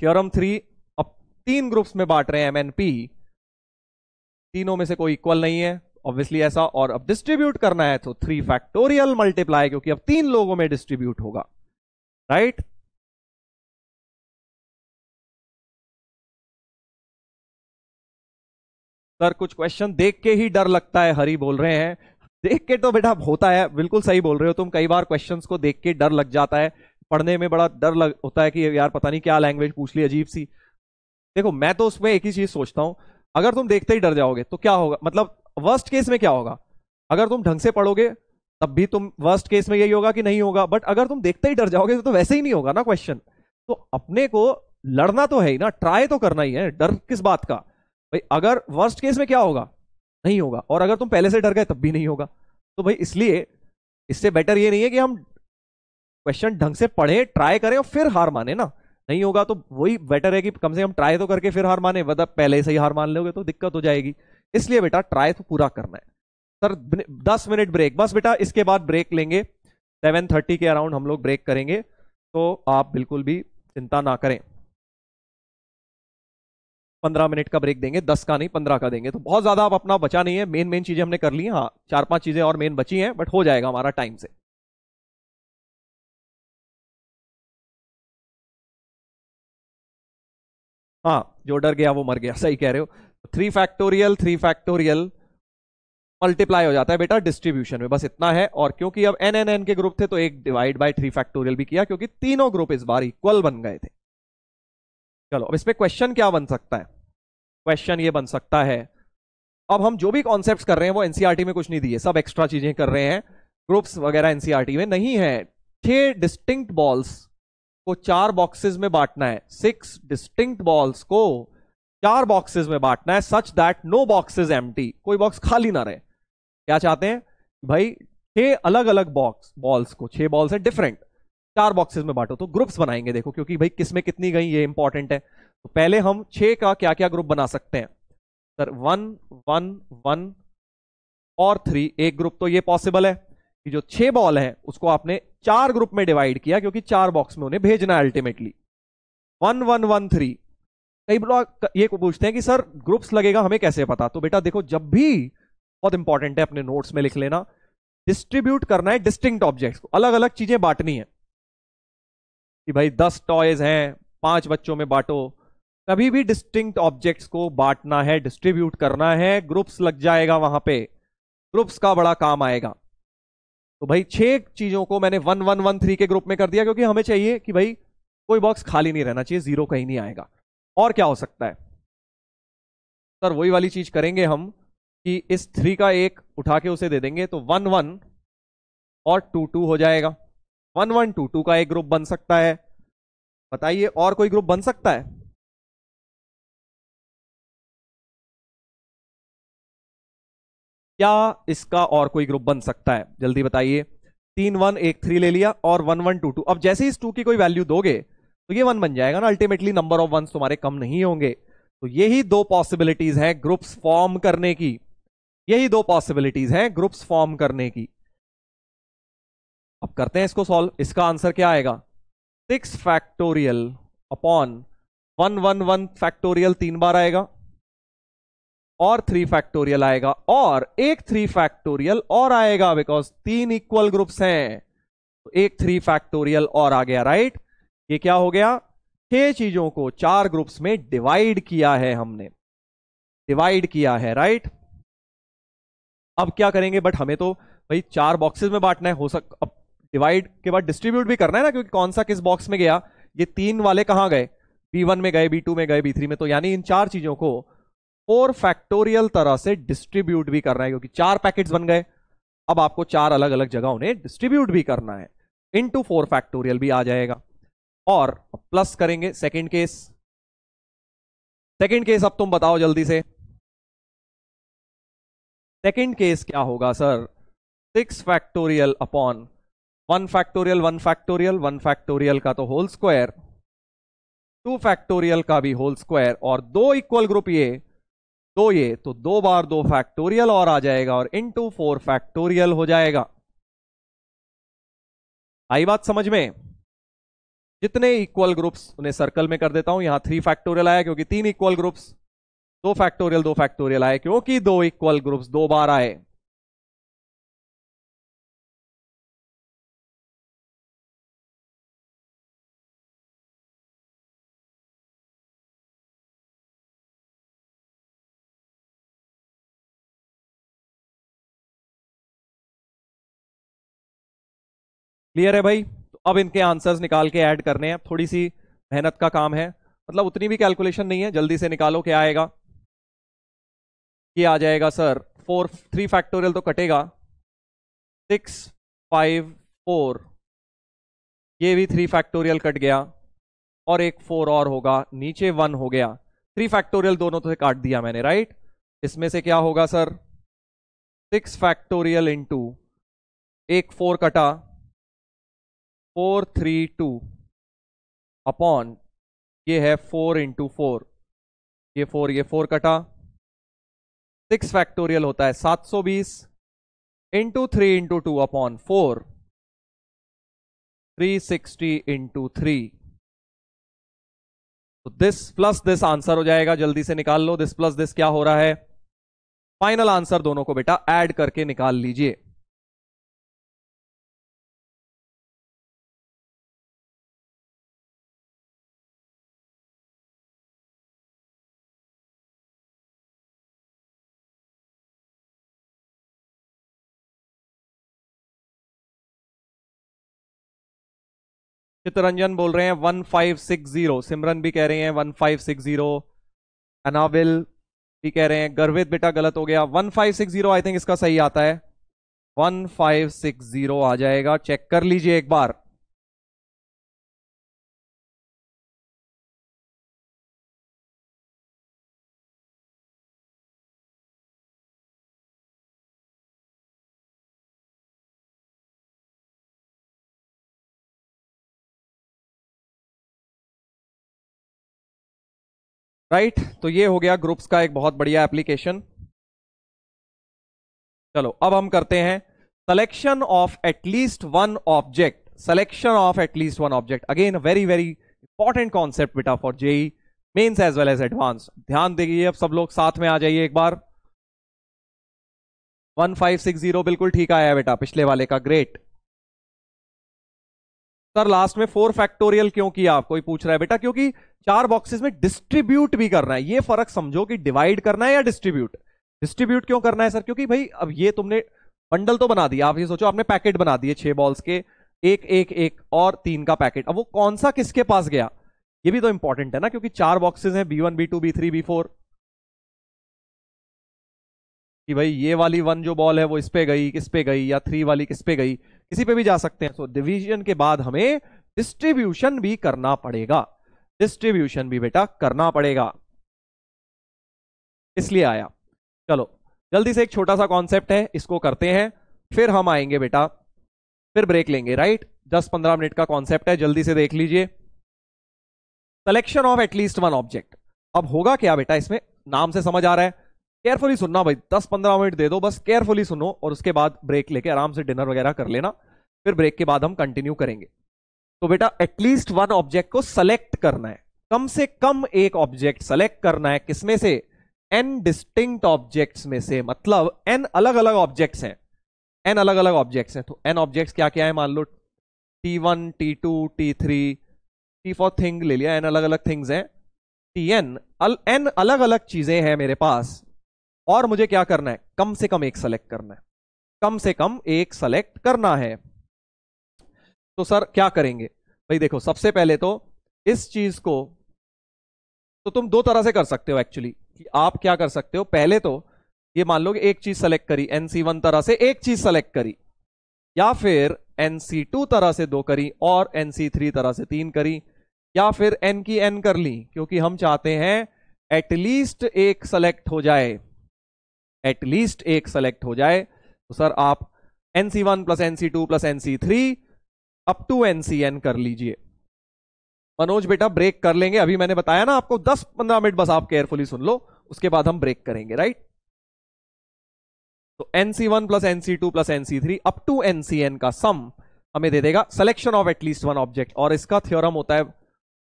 थ्योरम थ्री अब तीन ग्रुप्स में बांट रहे हैं पी तीनों में से कोई इक्वल नहीं है ऑब्वियसली ऐसा और अब डिस्ट्रीब्यूट करना है तो थ्री फैक्टोरियल मल्टीप्लाई क्योंकि अब तीन लोगों में डिस्ट्रीब्यूट होगा राइट right? सर कुछ क्वेश्चन देख के ही डर लगता है हरी बोल रहे हैं देख के तो बेटा होता है बिल्कुल सही बोल रहे हो तुम कई बार क्वेश्चंस को देख के डर लग जाता है पढ़ने में बड़ा डर लग होता है कि यार पता नहीं क्या लैंग्वेज पूछ ली अजीब सी देखो मैं तो उसमें एक ही चीज सोचता हूं अगर तुम देखते ही डर जाओगे तो क्या होगा मतलब वर्स्ट केस में क्या होगा अगर तुम ढंग से पढ़ोगे तब भी तुम वर्स्ट केस में यही होगा कि नहीं होगा बट अगर तुम देखते ही डर जाओगे तो वैसे ही नहीं होगा ना क्वेश्चन तो अपने को लड़ना तो है ही ना ट्राई तो करना ही है डर किस बात का भाई अगर वर्स्ट केस में क्या होगा नहीं होगा और अगर तुम पहले से डर गए तब भी नहीं होगा तो भाई इसलिए इससे बेटर ये नहीं है कि हम क्वेश्चन ढंग से पढ़े ट्राई करें और फिर हार माने ना नहीं होगा तो वही बेटर है कि कम से कम ट्राई तो करके फिर हार माने मतलब पहले से ही हार मान लोगे तो दिक्कत हो जाएगी इसलिए बेटा ट्राई तो पूरा करना है सर दस मिनट ब्रेक बस बेटा इसके बाद ब्रेक लेंगे सेवन थर्टी के अराउंड हम लोग ब्रेक करेंगे तो आप बिल्कुल भी चिंता ना करें पंद्रह मिनट का ब्रेक देंगे दस का नहीं पंद्रह का देंगे तो बहुत ज्यादा आप अपना बचा नहीं है मेन मेन चीजें हमने कर ली हाँ चार पांच चीजें और मेन बची हैं बट हो जाएगा हमारा टाइम से हाँ जो डर गया वो मर गया सही कह रहे हो three factorial three factorial multiply हो जाता है बेटा डिस्ट्रीब्यूशन में बस इतना है और क्योंकि अब एन एन एन के ग्रुप थे तो एक डिवाइड बाय थ्री फैक्टोरियल भी किया क्योंकि तीनों ग्रुप इस बार इक्वल बन गए थे चलो अब इसमें क्वेश्चन क्या बन सकता है क्वेश्चन ये बन सकता है अब हम जो भी कॉन्सेप्ट कर रहे हैं वो एनसीआरटी e में कुछ नहीं दिए सब एक्स्ट्रा चीजें कर रहे हैं ग्रुप्स वगैरह एनसीआरटी e में नहीं है छह डिस्टिंक्ट बॉल्स को चार बॉक्सेस में बांटना है सिक्स डिस्टिंक्ट बॉल्स को चार बॉक्सेस में बांटना है such that no boxes M कोई बॉक्स खाली ना रहे क्या चाहते हैं भाई छह अलग अलग बॉक्स बॉल्स को छह बॉल्स है डिफरेंट चार बॉक्सेस में बांटो तो ग्रुप्स बनाएंगे देखो क्योंकि भाई किस में कितनी गई ये इंपॉर्टेंट है तो पहले हम छह का क्या क्या ग्रुप बना सकते हैं सर वन वन वन और थ्री एक ग्रुप तो ये पॉसिबल है कि जो छह बॉल है उसको आपने चार ग्रुप में डिवाइड किया क्योंकि चार बॉक्स में उन्हें भेजना है ultimately one one one three कई ब्लॉग ये को पूछते हैं कि सर ग्रुप्स लगेगा हमें कैसे पता तो बेटा देखो जब भी बहुत इंपॉर्टेंट है अपने नोट्स में लिख लेना डिस्ट्रीब्यूट करना है डिस्टिंक्ट ऑब्जेक्ट्स को अलग अलग चीजें बांटनी है कि भाई दस टॉयज हैं पांच बच्चों में बांटो कभी भी डिस्टिंक्ट ऑब्जेक्ट्स को बांटना है डिस्ट्रीब्यूट करना है ग्रुप्स लग जाएगा वहां पे ग्रुप्स का बड़ा काम आएगा तो भाई छह चीजों को मैंने वन वन वन थ्री के ग्रुप में कर दिया क्योंकि हमें चाहिए कि भाई कोई बॉक्स खाली नहीं रहना चाहिए जीरो कहीं नहीं आएगा और क्या हो सकता है सर वही वाली चीज करेंगे हम कि इस थ्री का एक उठा के उसे दे देंगे तो वन वन और टू टू हो जाएगा वन वन टू टू का एक ग्रुप बन सकता है बताइए और कोई ग्रुप बन सकता है क्या इसका और कोई ग्रुप बन सकता है जल्दी बताइए तीन वन एक थ्री ले लिया और वन वन टू टू अब जैसे इस टू की कोई वैल्यू दोगे तो ये वन बन जाएगा ना अल्टीमेटली नंबर ऑफ वन तुम्हारे कम नहीं होंगे तो यही दो पॉसिबिलिटीज हैं ग्रुप्स फॉर्म करने की यही दो पॉसिबिलिटीज हैं ग्रुप्स फॉर्म करने की अब करते हैं इसको सॉल्व इसका आंसर क्या आएगा six factorial upon one one one factorial तीन बार आएगा और थ्री फैक्टोरियल आएगा और एक थ्री फैक्टोरियल और आएगा बिकॉज तीन इक्वल ग्रुप्स हैं तो एक थ्री फैक्टोरियल और आ गया राइट ये क्या हो गया छह चीजों को चार ग्रुप्स में डिवाइड किया है हमने डिवाइड किया है राइट अब क्या करेंगे बट हमें तो भाई चार बॉक्सेस में बांटना है हो सक अब डिवाइड के बाद डिस्ट्रीब्यूट भी करना है ना क्योंकि कौन सा किस बॉक्स में गया ये तीन वाले कहां गए बी वन में गए बी टू में गए बी थ्री में तो यानी इन चार चीजों को और फैक्टोरियल तरह से डिस्ट्रीब्यूट भी करना है क्योंकि चार पैकेट्स बन गए अब आपको चार अलग अलग जगह उन्हें डिस्ट्रीब्यूट भी करना है इनटू फोर फैक्टोरियल भी आ जाएगा और प्लस करेंगे सेकंड केस सेकंड केस अब तुम बताओ जल्दी से सेकंड केस क्या होगा sir six factorial upon one factorial one factorial one factorial का तो होल स्क्वायर टू फैक्टोरियल का भी होल स्क्वायर और दो इक्वल ग्रुप ये तो ये तो दो बार दो फैक्टोरियल और आ जाएगा और इनटू फोर फैक्टोरियल हो जाएगा आई बात समझ में जितने इक्वल ग्रुप्स उन्हें सर्कल में कर देता हूं यहां थ्री फैक्टोरियल आया क्योंकि तीन इक्वल ग्रुप्स दो फैक्टोरियल दो फैक्टोरियल आए क्योंकि दो इक्वल ग्रुप्स दो बार आए क्लियर है भाई तो अब इनके आंसर्स निकाल के ऐड करने हैं थोड़ी सी मेहनत का काम है मतलब उतनी भी कैलकुलेशन नहीं है जल्दी से निकालो क्या आएगा ये आ जाएगा सर फोर थ्री फैक्टोरियल तो कटेगा सिक्स फाइव फोर ये भी थ्री फैक्टोरियल कट गया और एक फोर और होगा नीचे वन हो गया थ्री फैक्टोरियल दोनों तो से काट दिया मैंने राइट इसमें से क्या होगा सर सिक्स फैक्टोरियल इंटू एक फोर कटा फोर थ्री टू अपॉन ये है फोर इंटू फोर ये फोर ये फोर कटा सिक्स फैक्टोरियल होता है सात सौ बीस into three into two upon four three sixty into three तो दिस प्लस दिस आंसर हो जाएगा जल्दी से निकाल लो दिस प्लस दिस क्या हो रहा है फाइनल आंसर दोनों को बेटा ऐड करके निकाल लीजिए चितरंजन बोल रहे हैं one five six zero Simran भी कह रहे हैं one five six zero Anavil भी कह रहे हैं गर्वित बेटा गलत हो गया one five six zero I think इसका सही आता है वन फाइव सिक्स जीरो आ जाएगा चेक कर लीजिए एक बार राइट right? तो ये हो गया ग्रुप्स का एक बहुत बढ़िया एप्लीकेशन चलो अब हम करते हैं selection of at least one object selection of at least one object again very very important concept बेटा for JEE mains as well as advance ध्यान देगी अब सब लोग साथ में आ जाइए एक बार 1560 बिल्कुल ठीक आया है बेटा पिछले वाले का ग्रेट सर लास्ट में फोर फैक्टोरियल क्यों किया कोई पूछ रहा है बेटा क्योंकि चार बॉक्सेस में डिस्ट्रीब्यूट भी करना है ये फर्क समझो कि डिवाइड करना है या डिस्ट्रीब्यूट डिस्ट्रीब्यूट क्यों करना है सर क्योंकि भाई अब ये तुमने बंडल तो बना दिया आप ये सोचो आपने पैकेट बना दिए छह बॉल्स के एक एक एक और तीन का पैकेट अब वो कौन सा किसके पास गया ये भी तो इंपॉर्टेंट है ना क्योंकि चार बॉक्सेस हैं B one B two B three B four कि भाई ये वाली वन जो बॉल है वो इस पे गई किस पे गई या थ्री वाली किस पे गई किसी पे भी जा सकते हैं सो so, डिवीजन के बाद हमें डिस्ट्रीब्यूशन भी करना पड़ेगा डिस्ट्रीब्यूशन भी बेटा करना पड़ेगा इसलिए आया चलो जल्दी से एक छोटा सा कॉन्सेप्ट है इसको करते हैं फिर हम आएंगे बेटा फिर ब्रेक लेंगे राइट दस पंद्रह मिनट का कॉन्सेप्ट है जल्दी से देख लीजिए selection of at least one object अब होगा क्या बेटा इसमें नाम से समझ आ रहा है केयरफुली सुनना भाई दस पंद्रह मिनट दे दो बस केयरफुली सुनो और उसके बाद ब्रेक लेके आराम से डिनर वगैरह कर लेना फिर ब्रेक के बाद हम कंटिन्यू करेंगे तो बेटा एटलीस्ट वन ऑब्जेक्ट को सेलेक्ट करना है कम से कम एक ऑब्जेक्ट सेलेक्ट करना है किसमें से एन डिस्टिंक्ट ऑब्जेक्ट्स में से मतलब एन अलग अलग ऑब्जेक्ट्स हैं एन अलग अलग ऑब्जेक्ट्स हैं तो एन ऑब्जेक्ट्स क्या क्या है मान लो T one T two T three T four thing ले लिया एन अलग अलग थिंग्स हैं टी एन अल एन अलग अलग चीजें हैं मेरे पास और मुझे क्या करना है कम से कम एक सेलेक्ट करना है कम से कम एक सेलेक्ट करना है तो सर क्या करेंगे भाई देखो सबसे पहले तो इस चीज को तो तुम दो तरह से कर सकते हो एक्चुअली कि आप क्या कर सकते हो पहले तो ये मान लो कि एक चीज सेलेक्ट करी एनसी वन तरह से एक चीज सेलेक्ट करी या फिर एनसी टू तरह से दो करी और एनसी थ्री तरह से तीन करी या फिर एन की एन कर ली क्योंकि हम चाहते हैं एटलीस्ट एक सेलेक्ट हो जाए एटलीस्ट एक सेलेक्ट हो जाए तो सर आप NC one plus NC two plus NC three up to NCN कर लीजिए मनोज बेटा ब्रेक कर लेंगे अभी मैंने बताया ना आपको 10-15 मिनट बस आप केयरफुली सुन लो उसके बाद हम ब्रेक करेंगे राइट तो NC one plus NC two plus NC three up to NCN का सम हमें दे देगा selection of at least one object और इसका थ्योरम होता है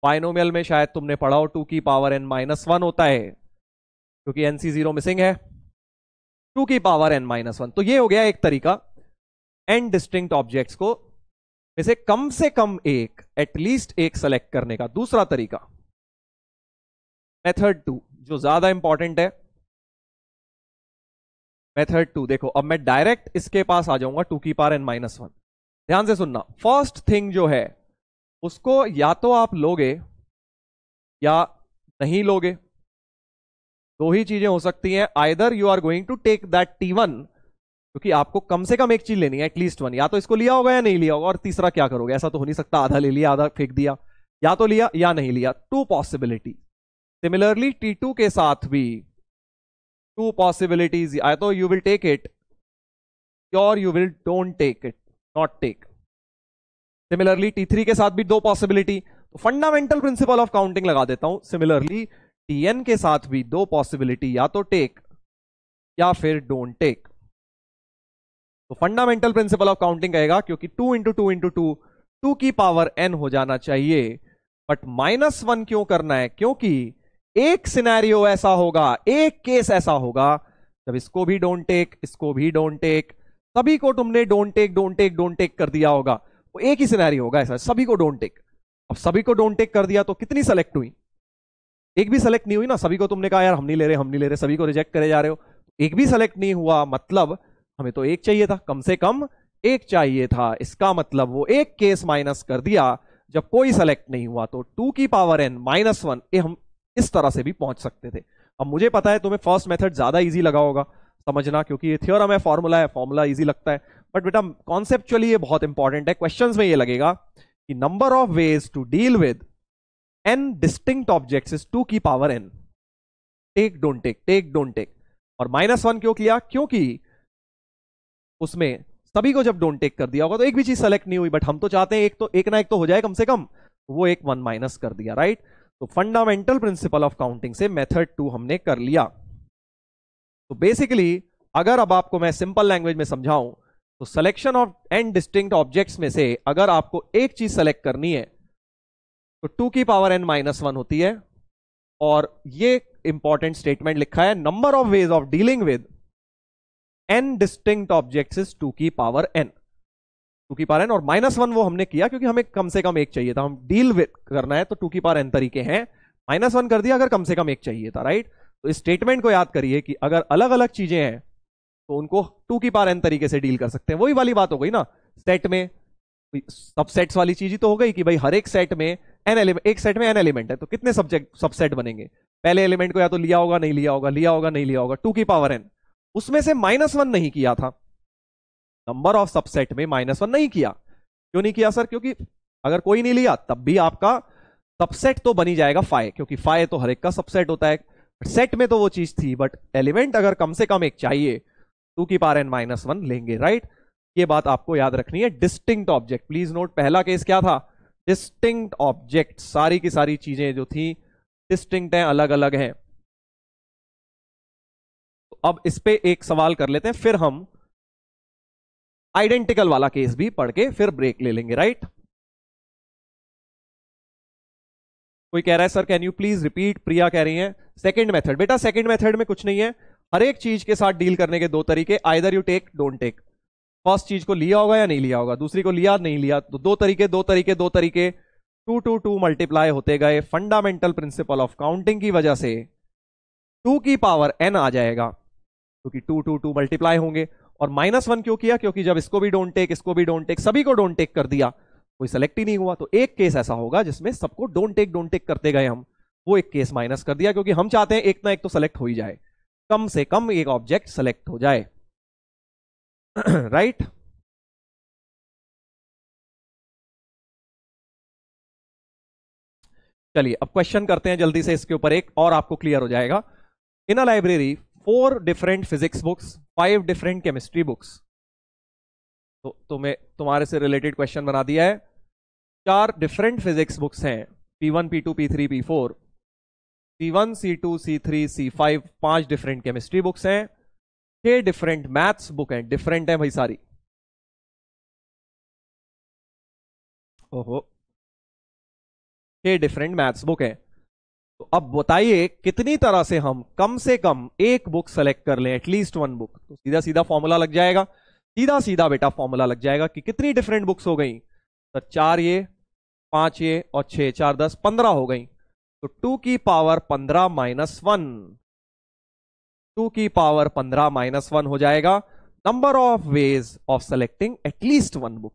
बाइनोमियल में शायद तुमने पढ़ा हो टू की पावर एन माइनस वन होता है क्योंकि एनसी जीरो मिसिंग है टू की पावर एन माइनस वन तो ये हो गया एक तरीका एन डिस्टिंक्ट ऑब्जेक्ट्स को में से कम से कम एक एटलीस्ट एक सेलेक्ट करने का दूसरा तरीका मेथड टू जो ज्यादा इंपॉर्टेंट है मेथड टू देखो अब मैं डायरेक्ट इसके पास आ जाऊंगा टू की पार एन माइनस वन ध्यान से सुनना फर्स्ट थिंग जो है उसको या तो आप लोगे या नहीं लोगे दो ही चीजें हो सकती हैं either you are going to take that T one क्योंकि आपको कम से कम एक चीज लेनी है एटलीस्ट वन या तो इसको लिया होगा या नहीं लिया होगा और तीसरा क्या करोगे ऐसा तो हो नहीं सकता आधा ले लिया आधा फेंक दिया या तो लिया या नहीं लिया two possibility similarly T two के साथ भी टू पॉसिबिलिटीज आई तो यू विल टेक इट और you will don't take it not take similarly T three के साथ भी दो पॉसिबिलिटी तो फंडामेंटल प्रिंसिपल ऑफ काउंटिंग लगा देता हूं सिमिलरली टी एन के साथ भी दो पॉसिबिलिटी या तो टेक या फिर डोंट टेक तो फंडामेंटल प्रिंसिपल ऑफ काउंटिंग कहेगा क्योंकि two into two into two two की पावर एन हो जाना चाहिए बट माइनस वन क्यों करना है क्योंकि एक सिनेरियो ऐसा होगा एक केस ऐसा होगा जब इसको भी डोंट टेक इसको भी डोंट टेक सभी को तुमने don't take don't take don't take कर दिया होगा वो एक ही सिनेरियो होगा ऐसा सभी को डोंट टेक अब सभी को डोंट टेक कर दिया तो कितनी सेलेक्ट हुई एक भी सेलेक्ट नहीं हुई ना सभी को तुमने कहा यार हम नहीं ले रहे हम नहीं ले रहे सभी को रिजेक्ट करे जा रहे हो एक भी सेलेक्ट नहीं हुआ मतलब हमें तो एक चाहिए था कम से कम एक चाहिए था इसका मतलब वो एक केस माइनस कर दिया जब कोई सेलेक्ट नहीं हुआ तो टू की पावर एन माइनस वन ये हम इस तरह से भी पहुंच सकते थे अब मुझे पता है तुम्हें फर्स्ट मेथड ज्यादा इजी लगा होगा समझना क्योंकि ये थ्योरम है फॉर्मूला है फॉर्मूला इजी लगता है बट बेटा कॉन्सेप्चुअली ये बहुत इंपॉर्टेंट है क्वेश्चन में ये लगेगा कि number of ways to deal with N distinct object is two की power N take don't take take don't take और माइनस वन क्यों किया क्योंकि उसमें सभी को जब डोंट टेक कर दिया होगा तो एक भी चीज सेलेक्ट नहीं हुई बट हम तो चाहते हैं एक तो एक ना एक तो हो जाए कम से कम तो वो एक वन माइनस कर दिया राइट तो फंडामेंटल प्रिंसिपल ऑफ काउंटिंग से मेथड टू हमने कर लिया तो बेसिकली अगर अब आपको मैं सिंपल लैंग्वेज में समझाऊं तो selection of N distinct objects में से अगर आपको एक चीज सेलेक्ट करनी है तो टू की पावर एन माइनस वन होती है और ये इंपॉर्टेंट स्टेटमेंट लिखा है number of ways of dealing with N distinct object is two की पावर एन टू की पावर एन और माइनस वन वो हमने किया क्योंकि हमें कम से कम एक चाहिए था हम डील करना है तो टू की पावर एन तरीके हैं माइनस वन कर दिया अगर कम से कम एक चाहिए था राइट तो इस स्टेटमेंट को याद करिए कि अगर अलग अलग चीजें हैं तो उनको टू की पावर एन तरीके से डील कर सकते हैं वही वाली बात हो गई ना सेट में सबसेट्स वाली चीज ही तो हो गई कि भाई हर एक सेट में एन एलिमेंट एक सेट में एन एलिमेंट है तो कितने सब्जेक्ट सबसेट बनेंगे पहले एलिमेंट को या तो लिया होगा नहीं लिया होगा लिया होगा नहीं लिया होगा टू की पावर एन उसमें से माइनस वन नहीं किया था नंबर ऑफ सबसेट में माइनस वन नहीं किया क्यों नहीं किया सर क्योंकि अगर कोई नहीं लिया तब भी आपका सबसेट तो बनी जाएगा फाइव क्योंकि फाइव तो हर एक का सबसेट होता है सेट में तो वो चीज थी बट एलिमेंट अगर कम से कम एक चाहिए टू की पार एन माइनस वन लेंगे राइट ये बात आपको याद रखनी है डिस्टिंक्ट ऑब्जेक्ट प्लीज नोट पहला केस क्या था डिस्टिंक्ट ऑब्जेक्ट सारी की सारी चीजें जो थी डिस्टिंक्ट हैं अलग अलग हैं अब इस पर एक सवाल कर लेते हैं फिर हम आइडेंटिकल वाला केस भी पढ़ के फिर ब्रेक ले लेंगे राइट कोई कह रहा है sir can you please repeat Priya कह रही है सेकेंड मेथड बेटा सेकेंड मेथड में कुछ नहीं है हर एक चीज के साथ डील करने के दो तरीके either you take don't take first चीज को लिया होगा या नहीं लिया होगा दूसरी को लिया नहीं लिया तो दो तरीके दो तरीके दो तरीके टू टू टू मल्टीप्लाई होते गए फंडामेंटल प्रिंसिपल ऑफ काउंटिंग की वजह से टू की पावर एन आ जाएगा क्योंकि टू टू टू मल्टीप्लाई होंगे और माइनस वन क्यों किया क्योंकि जब इसको भी डोंट टेक इसको भी डोंट टेक सभी को डोंट टेक कर दिया कोई सेलेक्ट ही नहीं हुआ तो एक केस ऐसा होगा जिसमें सबको डोंट टेक डोंट टेक करते गए हम वो एक केस माइनस कर दिया क्योंकि हम चाहते हैं एक ना एक तो सेलेक्ट हो ही जाए कम से कम एक ऑब्जेक्ट सेलेक्ट हो जाए राइट चलिए अब क्वेश्चन करते हैं जल्दी से इसके ऊपर एक और आपको क्लियर हो जाएगा in a library four different physics books five different chemistry books तो तुम्हें तो तुम्हारे से रिलेटेड क्वेश्चन बना दिया है चार डिफरेंट फिजिक्स बुक्स हैं P one P two P three P four one C two C three C five पांच डिफरेंट केमिस्ट्री बुक्स हैं छह डिफरेंट मैथ्स बुक हैं डिफरेंट हैं भाई सारी ओहो छह डिफरेंट मैथ्स बुक हैं तो अब बताइए कितनी तरह से हम कम से कम एक बुक सेलेक्ट कर लें एटलीस्ट वन बुक तो सीधा सीधा फॉर्मूला लग जाएगा सीधा सीधा बेटा फॉर्मूला लग जाएगा कि कितनी डिफरेंट बुक्स हो गई तो चार ये पांच ये और छह चार दस पंद्रह हो गई तो टू की पावर पंद्रह माइनस वन टू की पावर पंद्रह माइनस वन हो जाएगा number of ways of selecting at least one book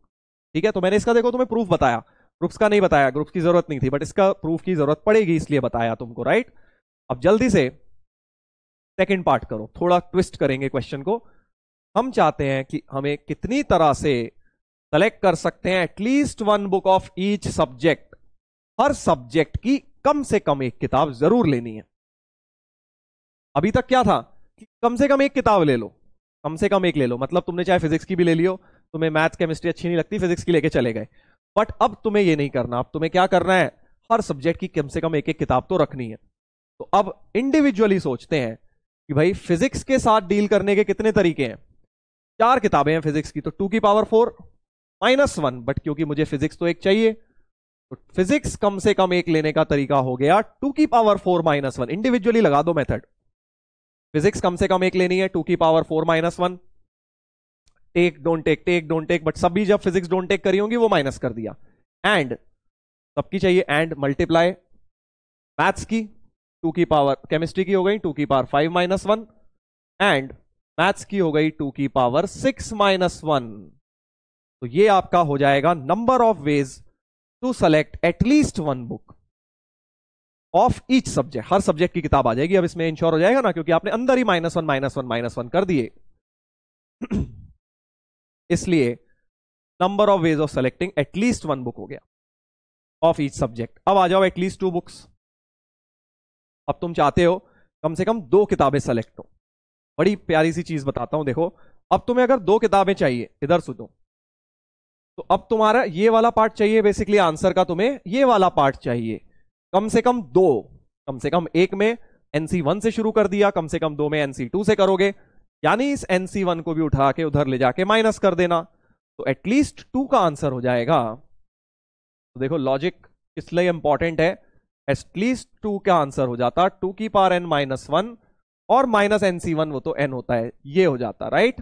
ठीक है तो मैंने इसका देखो तुम्हें प्रूफ बताया ग्रुप्स का नहीं बताया ग्रुप्स की जरूरत नहीं थी बट इसका प्रूफ की जरूरत पड़ेगी इसलिए बताया तुमको राइट अब जल्दी से सेकेंड पार्ट करो थोड़ा ट्विस्ट करेंगे क्वेश्चन को हम चाहते हैं कि हमें कितनी तरह से सेलेक्ट कर सकते हैं at least one book of each subject हर सब्जेक्ट की कम से कम एक किताब जरूर लेनी है अभी तक क्या था कि कम से कम एक किताब ले लो कम से कम एक ले लो मतलब तुमने चाहे फिजिक्स की भी ले लियो तुम्हें मैथ्स केमिस्ट्री अच्छी नहीं लगती फिजिक्स की लेके चले गए बट अब तुम्हें ये नहीं करना अब तुम्हें क्या करना है हर सब्जेक्ट की कम से कम एक एक किताब तो रखनी है तो अब इंडिविजुअली सोचते हैं कि भाई फिजिक्स के साथ डील करने के कितने तरीके हैं चार किताबें हैं फिजिक्स की तो टू की power four minus one but क्योंकि मुझे फिजिक्स तो एक चाहिए तो फिजिक्स कम से कम एक लेने का तरीका हो गया टू की power four minus one individually लगा दो मेथड फिजिक्स कम से कम एक लेनी है टू की power four minus one take don't take take don't take but सभी जब फिजिक्स डोंट टेक करी होंगी वो माइनस कर दिया एंड सबकी चाहिए एंड मल्टीप्लाई मैथ्स की टू की पावर केमिस्ट्री की हो गई टू की power five minus one and maths की हो गई टू की पावर सिक्स माइनस वन तो ये आपका हो जाएगा number of ways to select at least one book of each subject हर सब्जेक्ट की किताब आ जाएगी अब इसमें इंश्योर हो जाएगा ना क्योंकि आपने अंदर ही minus one minus one minus one कर दिए इसलिए number of ways of selecting at least one book हो गया ऑफ ईच सब्जेक्ट अब आ जाओ एटलीस्ट टू बुक्स अब तुम चाहते हो कम से कम दो किताबें सेलेक्ट हो बड़ी प्यारी सी चीज बताता हूं देखो अब तुम्हें अगर दो किताबें चाहिए इधर सुनो तो अब तुम्हारा ये वाला पार्ट चाहिए बेसिकली आंसर का तुम्हें ये वाला पार्ट चाहिए कम से कम दो कम से कम एक में एनसी वन से शुरू कर दिया कम से कम दो में एनसी टू से करोगे यानी इस सी वन को भी उठा के उधर ले जाके माइनस कर देना तो एटलीस्ट टू का आंसर हो जाएगा तो देखो लॉजिक इसलिए इंपॉर्टेंट है एटलीस्ट टू का आंसर हो जाता टू की पार एन माइनस वन और माइनस एन सी वन वो तो एन होता है ये हो जाता राइट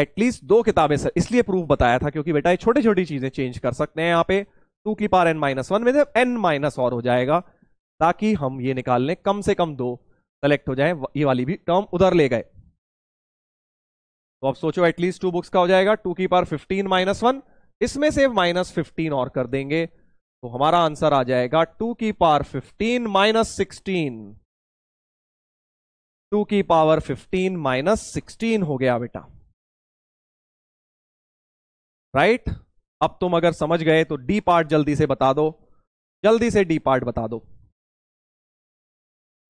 एटलीस्ट दो किताबें सर इसलिए प्रूफ बताया था क्योंकि बेटा ये छोटी छोटी चीजें चेंज कर सकते हैं यहाँ पे टू की पार एन माइनस वन में एन माइनस और हो जाएगा ताकि हम ये निकाल लें कम से कम दो सेलेक्ट हो जाए ये वाली भी टर्म उधर ले गए तो आप सोचो एटलीस्ट टू बुक्स का हो जाएगा टू की पार फिफ्टीन माइनस वन इसमें से माइनस फिफ्टीन और कर देंगे तो हमारा आंसर आ जाएगा टू की power fifteen minus sixteen two की पावर फिफ्टीन माइनस सिक्सटीन हो गया बेटा राइट right? अब तुम अगर समझ गए तो डी पार्ट जल्दी से बता दो जल्दी से डी पार्ट बता दो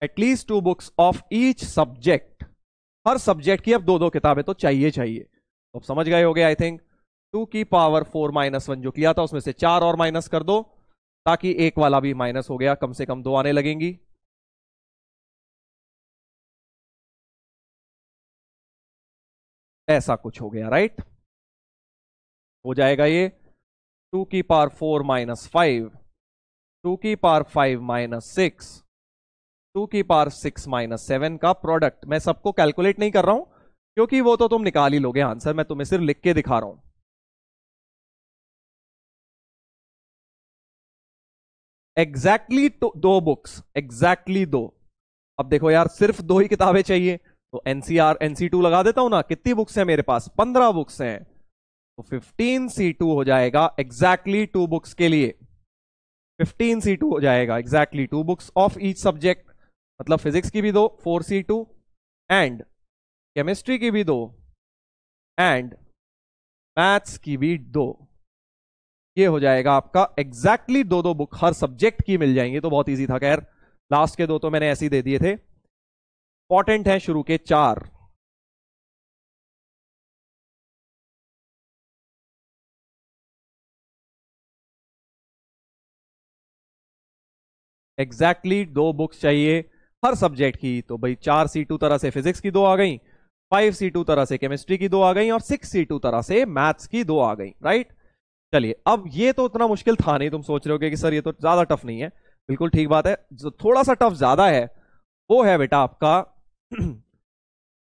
at least two books of each subject हर सब्जेक्ट की अब दो दो किताबें तो चाहिए चाहिए तो अब समझ गए हो गए आई थिंक टू की पावर फोर माइनस वन जो किया था उसमें से चार और माइनस कर दो ताकि एक वाला भी माइनस हो गया कम से कम दो आने लगेंगी ऐसा कुछ हो गया राइट हो जाएगा ये टू की power four minus five two की power five minus six two की पार सिक्स माइनस सेवन का प्रोडक्ट मैं सबको कैलकुलेट नहीं कर रहा हूं क्योंकि वो तो तुम निकाल ही लोगे आंसर मैं तुम्हें सिर्फ लिख के दिखा रहा हूं एग्जैक्टली exactly तो, दो बुक्स एग्जैक्टली exactly दो अब देखो यार सिर्फ दो ही किताबें चाहिए तो एनसीआर एनसी टू लगा देता हूं ना कितनी बुक्स हैं मेरे पास पंद्रह बुक्स हैं तो फिफ्टीन सी टू हो जाएगा एग्जैक्टली टू बुक्स के लिए फिफ्टीन सी टू हो जाएगा exactly two books of each subject मतलब फिजिक्स की भी दो four C two and chemistry की भी दो एंड मैथ्स की भी दो ये हो जाएगा आपका एग्जैक्टली exactly दो दो बुक हर सब्जेक्ट की मिल जाएंगे तो बहुत इजी था खैर लास्ट के दो तो मैंने ऐसे ही दे दिए थे इंपॉर्टेंट हैं शुरू के चार एग्जैक्टली exactly दो बुक्स चाहिए हर सब्जेक्ट की तो भाई चार सी टू तरह से फिजिक्स की दो आ गई फाइव सी टू तरह से केमिस्ट्री की दो आ गई और सिक्स सी टू तरह से मैथ्स की दो आ गई राइट चलिए अब ये तो उतना मुश्किल था नहीं तुम सोच रहे हो कि सर ये तो ज्यादा टफ नहीं है बिल्कुल ठीक बात है जो थोड़ा सा टफ ज्यादा है वो है बेटा आपका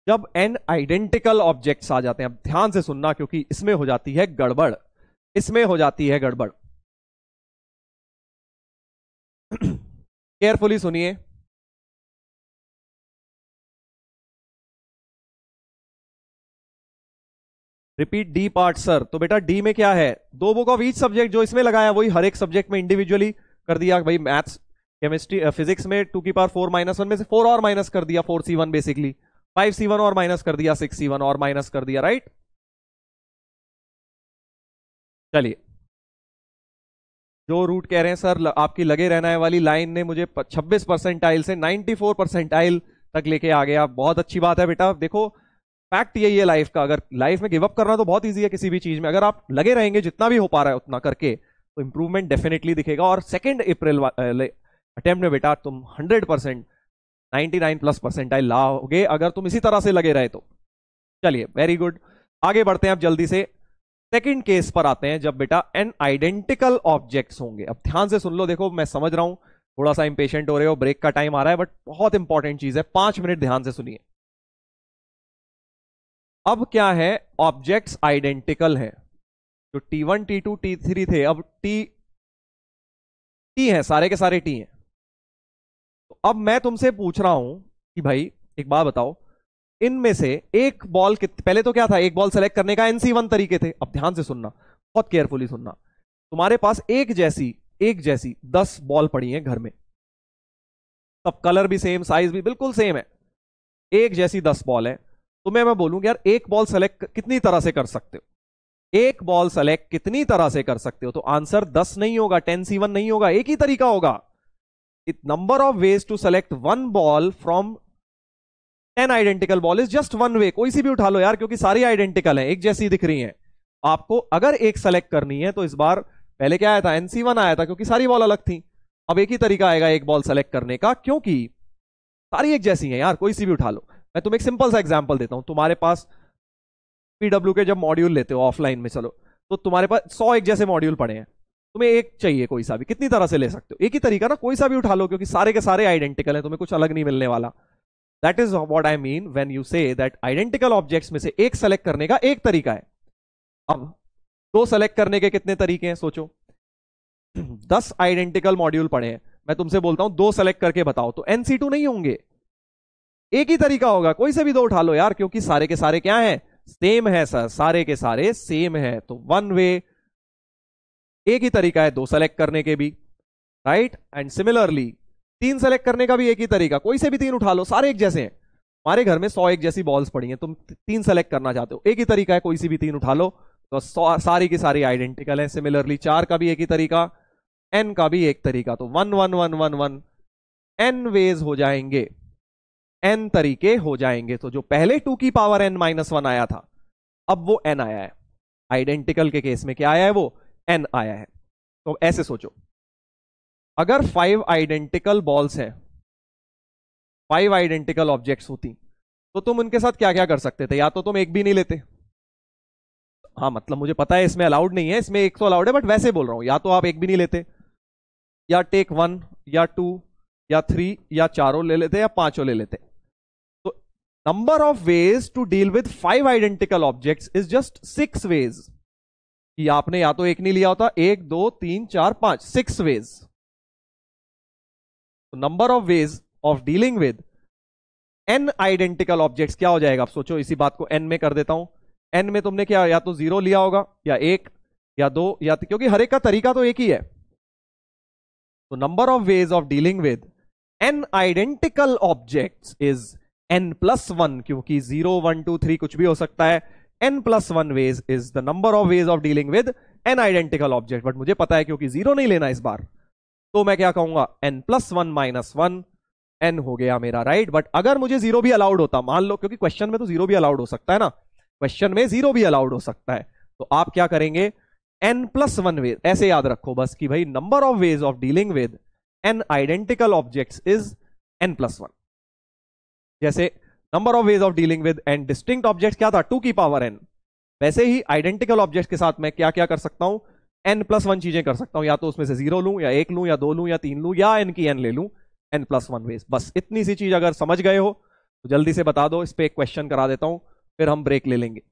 जब एन आइडेंटिकल ऑब्जेक्ट्स आ जाते हैं अब ध्यान से सुनना क्योंकि इसमें हो जाती है गड़बड़ इसमें हो जाती है गड़बड़ केयरफुली सुनिए रिपीट डी पार्ट सर तो बेटा डी में क्या है दो बुक ऑफ ईच सब्जेक्ट जो इसमें लगाया वही हर एक सब्जेक्ट में इंडिविजुअली कर दिया भाई मैथ्स केमिस्ट्री फिजिक्स में टू की पार फोर माइनस वन में से फोर और माइनस कर दिया four C one basically five C one और माइनस कर दिया सिक्स सी वन और माइनस कर दिया राइट चलिए जो रूट कह रहे हैं सर आपकी लगे रहने वाली लाइन ने मुझे छब्बीस परसेंटाइल से फोर परसेंटाइल तक लेके आ गया बहुत अच्छी बात है बेटा देखो फैक्ट यही है लाइफ का अगर लाइफ में गिवअप करना तो बहुत ईजी है किसी भी चीज में अगर आप लगे रहेंगे जितना भी हो पा रहा है उतना करके तो इंप्रूवमेंट डेफिनेटली दिखेगा और सेकेंड अप्रैल अटेम्प्ट में बेटा तुम hundred percent ninety nine plus percentile लाओगे अगर तुम इसी तरह से लगे रहे तो चलिए वेरी गुड आगे बढ़ते हैं आप जल्दी से सेकेंड केस पर आते हैं जब बेटा एन आइडेंटिकल ऑब्जेक्ट्स होंगे अब ध्यान से सुन लो देखो मैं समझ रहा हूं थोड़ा सा इंपेशेंट हो रहे हो ब्रेक का टाइम आ रहा है बट बहुत इंपॉर्टेंट चीज है पांच मिनट ध्यान से सुनिए अब क्या है ऑब्जेक्ट्स आइडेंटिकल हैं जो T one T two T three थे अब टी टी है सारे के सारे टी हैं तो अब मैं तुमसे पूछ रहा हूं कि भाई एक बात बताओ इनमें से एक बॉल पहले तो क्या था एक बॉल सेलेक्ट करने का एनसी वन तरीके थे अब ध्यान से सुनना बहुत केयरफुली सुनना तुम्हारे पास एक जैसी एक जैसी दस बॉल पड़ी है घर में सब कलर भी सेम साइज भी बिल्कुल सेम है एक जैसी दस बॉल है तो मैं मैं बोलूंगा यार एक बॉल सेलेक्ट कितनी तरह से कर सकते हो एक बॉल सेलेक्ट कितनी तरह से कर सकते हो तो आंसर दस नहीं होगा टेन सी वन नहीं होगा एक ही तरीका होगा it number of ways to select one ball from ten identical ball is just one way कोई सी भी उठा लो यार क्योंकि सारी आइडेंटिकल है एक जैसी दिख रही है आपको अगर एक सेलेक्ट करनी है तो इस बार पहले क्या आया था एनसी वन आया था क्योंकि सारी बॉल अलग थी अब एक ही तरीका आएगा एक बॉल सेलेक्ट करने का क्योंकि सारी एक जैसी है यार कोई सी भी उठा लो मैं तुम्हें एक सिंपल सा एग्जाम्पल देता हूँ तुम्हारे पास पीडब्ल्यू के जब मॉड्यूल लेते हो ऑफलाइन में चलो तो तुम्हारे पास सौ एक जैसे मॉड्यूल पड़े हैं तुम्हें एक चाहिए कोई सा भी कितनी तरह से ले सकते हो एक ही तरीका ना कोई सा भी उठा लो क्योंकि सारे के सारे आइडेंटिकल है तुम्हें कुछ अलग नहीं मिलने वाला that is what I mean when you say that identical objects में से एक सेलेक्ट करने का एक तरीका है अब दो सेलेक्ट करने के कितने तरीके हैं सोचो दस आइडेंटिकल मॉड्यूल पड़े हैं मैं तुमसे बोलता हूं दो सेलेक्ट करके बताओ तो एनसी टू नहीं होंगे एक ही तरीका होगा कोई से भी दो उठा लो यार क्योंकि सारे के सारे क्या हैं सेम है सर सारे के सारे सेम है तो वन वे एक ही तरीका है दो सेलेक्ट करने के भी राइट एंड सिमिलरली तीन सेलेक्ट करने का भी एक ही तरीका कोई से भी तीन उठा लो सारे एक जैसे हैं हमारे घर में सौ एक जैसी बॉल्स पड़ी हैं तुम तीन सेलेक्ट करना चाहते हो एक ही तरीका है कोई सी भी तीन उठा लो तो सारी की सारी आइडेंटिकल है सिमिलरली चार का भी एक ही तरीका एन का भी एक तरीका तो one one one one one n ways हो जाएंगे एन तरीके हो जाएंगे तो जो पहले टू की पावर एन माइनस वन आया था अब वो एन आया है आइडेंटिकल के केस में क्या आया है वो एन आया है तो ऐसे सोचो अगर फाइव आइडेंटिकल बॉल्स हैं फाइव आइडेंटिकल ऑब्जेक्ट्स होती तो तुम उनके साथ क्या क्या कर सकते थे या तो तुम एक भी नहीं लेते हाँ मतलब मुझे पता है इसमें अलाउड नहीं है इसमें एक तो अलाउड है बट वैसे बोल रहा हूं या तो आप एक भी नहीं लेते या टेक वन या टू या थ्री या चारों ले लेते या पांचों ले लेते number of ways to deal with five identical objects is just six ways कि आपने या तो एक नहीं लिया होता एक दो तीन चार पांच six ways number of ways of dealing with n identical objects क्या हो जाएगा आप सोचो इसी बात को एन में कर देता हूं एन में तुमने क्या या तो जीरो लिया होगा या एक या दो या क्योंकि हर एक का तरीका तो एक ही है तो number of ways of dealing with n identical objects is n plus one क्योंकि जीरो वन टू थ्री कुछ भी हो सकता है n plus one ways is the number of ways of dealing with n identical object but मुझे पता है क्योंकि जीरो नहीं लेना इस बार तो मैं क्या कहूंगा n plus one minus one n हो गया मेरा राइट right? बट अगर मुझे जीरो भी अलाउड होता मान लो क्योंकि क्वेश्चन में तो जीरो भी अलाउड हो सकता है ना क्वेश्चन में जीरो भी अलाउड हो सकता है तो आप क्या करेंगे एन प्लस वन वेज ऐसे याद रखो बस कि भाई number of ways of dealing with n identical object is n plus one जैसे number of ways of dealing with and distinct object क्या था टू की पावर एन वैसे ही आइडेंटिकल ऑब्जेक्ट के साथ मैं क्या क्या कर सकता हूं एन प्लस वन चीजें कर सकता हूं या तो उसमें से जीरो लू या एक लू या दो लू या तीन लू या एन की एन ले लू एन प्लस वन वेज बस इतनी सी चीज अगर समझ गए हो तो जल्दी से बता दो इस पर एक क्वेश्चन करा देता हूं फिर हम ब्रेक ले लेंगे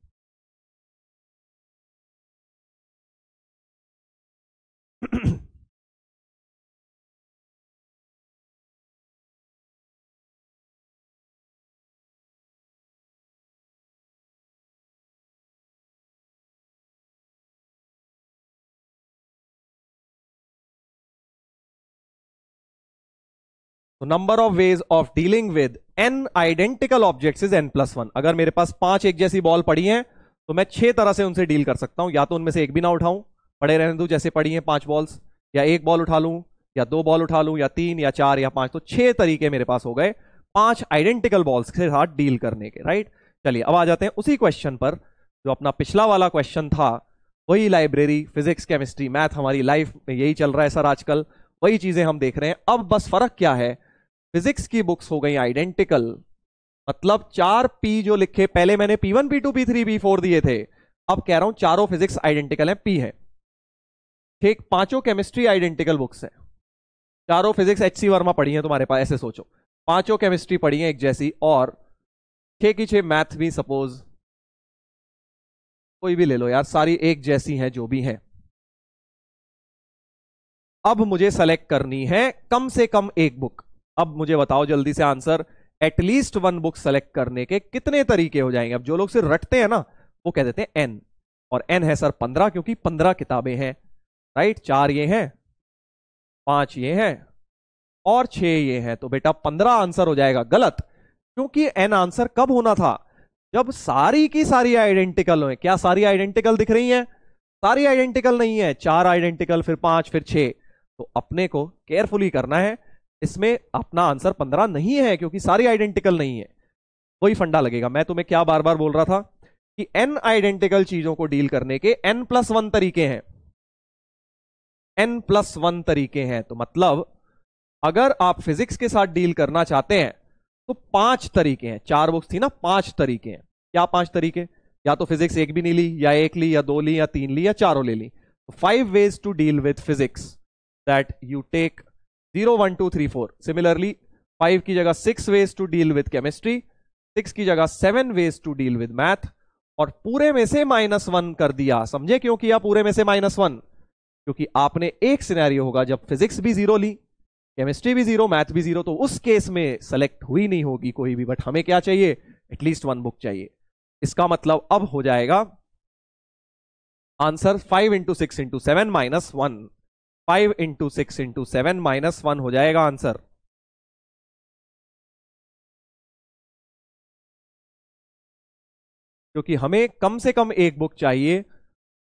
तो number of ways of dealing with n identical object is n plus one अगर मेरे पास पांच एक जैसी बॉल पड़ी है तो मैं छह तरह से उनसे डील कर सकता हूं या तो उनमें से एक भी ना उठाऊं पड़े रहने दूं जैसे पड़ी हैं पांच बॉल्स या एक बॉल उठा लूं या दो बॉल उठा लूं या तीन या चार या पांच तो छह तरीके मेरे पास हो गए पांच आइडेंटिकल बॉल्स के साथ डील करने के राइट चलिए अब आ जाते हैं उसी क्वेश्चन पर जो अपना पिछला वाला क्वेश्चन था वही लाइब्रेरी फिजिक्स केमिस्ट्री मैथ हमारी लाइफ में यही चल रहा है सर आजकल वही चीजें हम देख रहे हैं अब बस फर्क क्या है फिजिक्स की बुक्स हो गई आइडेंटिकल मतलब चार पी जो लिखे पहले मैंने P one P two P three P four दिए थे अब कह रहा हूं चारों फिजिक्स आइडेंटिकल है पी है ठीक पांचों केमिस्ट्री आइडेंटिकल बुक्स है चारों फिजिक्स एच सी वर्मा पढ़ी है तुम्हारे पास ऐसे सोचो पांचों केमिस्ट्री पढ़ी है एक जैसी और छे की छे मैथ भी सपोज कोई भी ले लो यार सारी एक जैसी हैं जो भी हैं अब मुझे सेलेक्ट करनी है कम से कम एक बुक अब मुझे बताओ जल्दी से answer at least one book select करने के कितने तरीके हो जाएंगे अब जो लोग सिर्फ रटते हैं ना वो कह देते हैं एन और एन है सर पंद्रह क्योंकि पंद्रह किताबें हैं राइट चार ये हैं पांच ये हैं और छह ये हैं तो बेटा पंद्रह आंसर हो जाएगा गलत क्योंकि एन आंसर कब होना था जब सारी की सारी आइडेंटिकल हो क्या सारी आइडेंटिकल दिख रही है सारी आइडेंटिकल नहीं है चार आइडेंटिकल फिर पांच फिर छह तो अपने को केयरफुली करना है इसमें अपना आंसर पंद्रह नहीं है क्योंकि सारी आइडेंटिकल नहीं है वही फंडा लगेगा मैं तुम्हें क्या बार बार बोल रहा था कि एन आइडेंटिकल चीजों को डील करने के एन प्लस वन तरीके हैं एन प्लस वन तरीके हैं तो मतलब अगर आप फिजिक्स के साथ डील करना चाहते हैं तो पांच तरीके हैं चार बुक्स थी ना पांच तरीके हैं क्या पांच तरीके या तो फिजिक्स एक भी नहीं ली या एक ली या दो ली या तीन ली या चारों ले ली five ways to deal with physics that you take zero one two three four similarly five की जगह six ways to deal with chemistry six की जगह seven ways to deal with math और पूरे में से माइनस वन कर दिया समझे क्यों किया पूरे में से माइनस वन क्योंकि आपने एक सिनेरियो होगा जब फिजिक्स भी जीरो ली केमिस्ट्री भी जीरो मैथ भी जीरो तो उस केस में सेलेक्ट हुई नहीं होगी कोई भी बट हमें क्या चाहिए एटलीस्ट वन बुक चाहिए इसका मतलब अब हो जाएगा answer five into six into seven minus one five into six into seven minus one हो जाएगा आंसर क्योंकि हमें कम से कम एक बुक चाहिए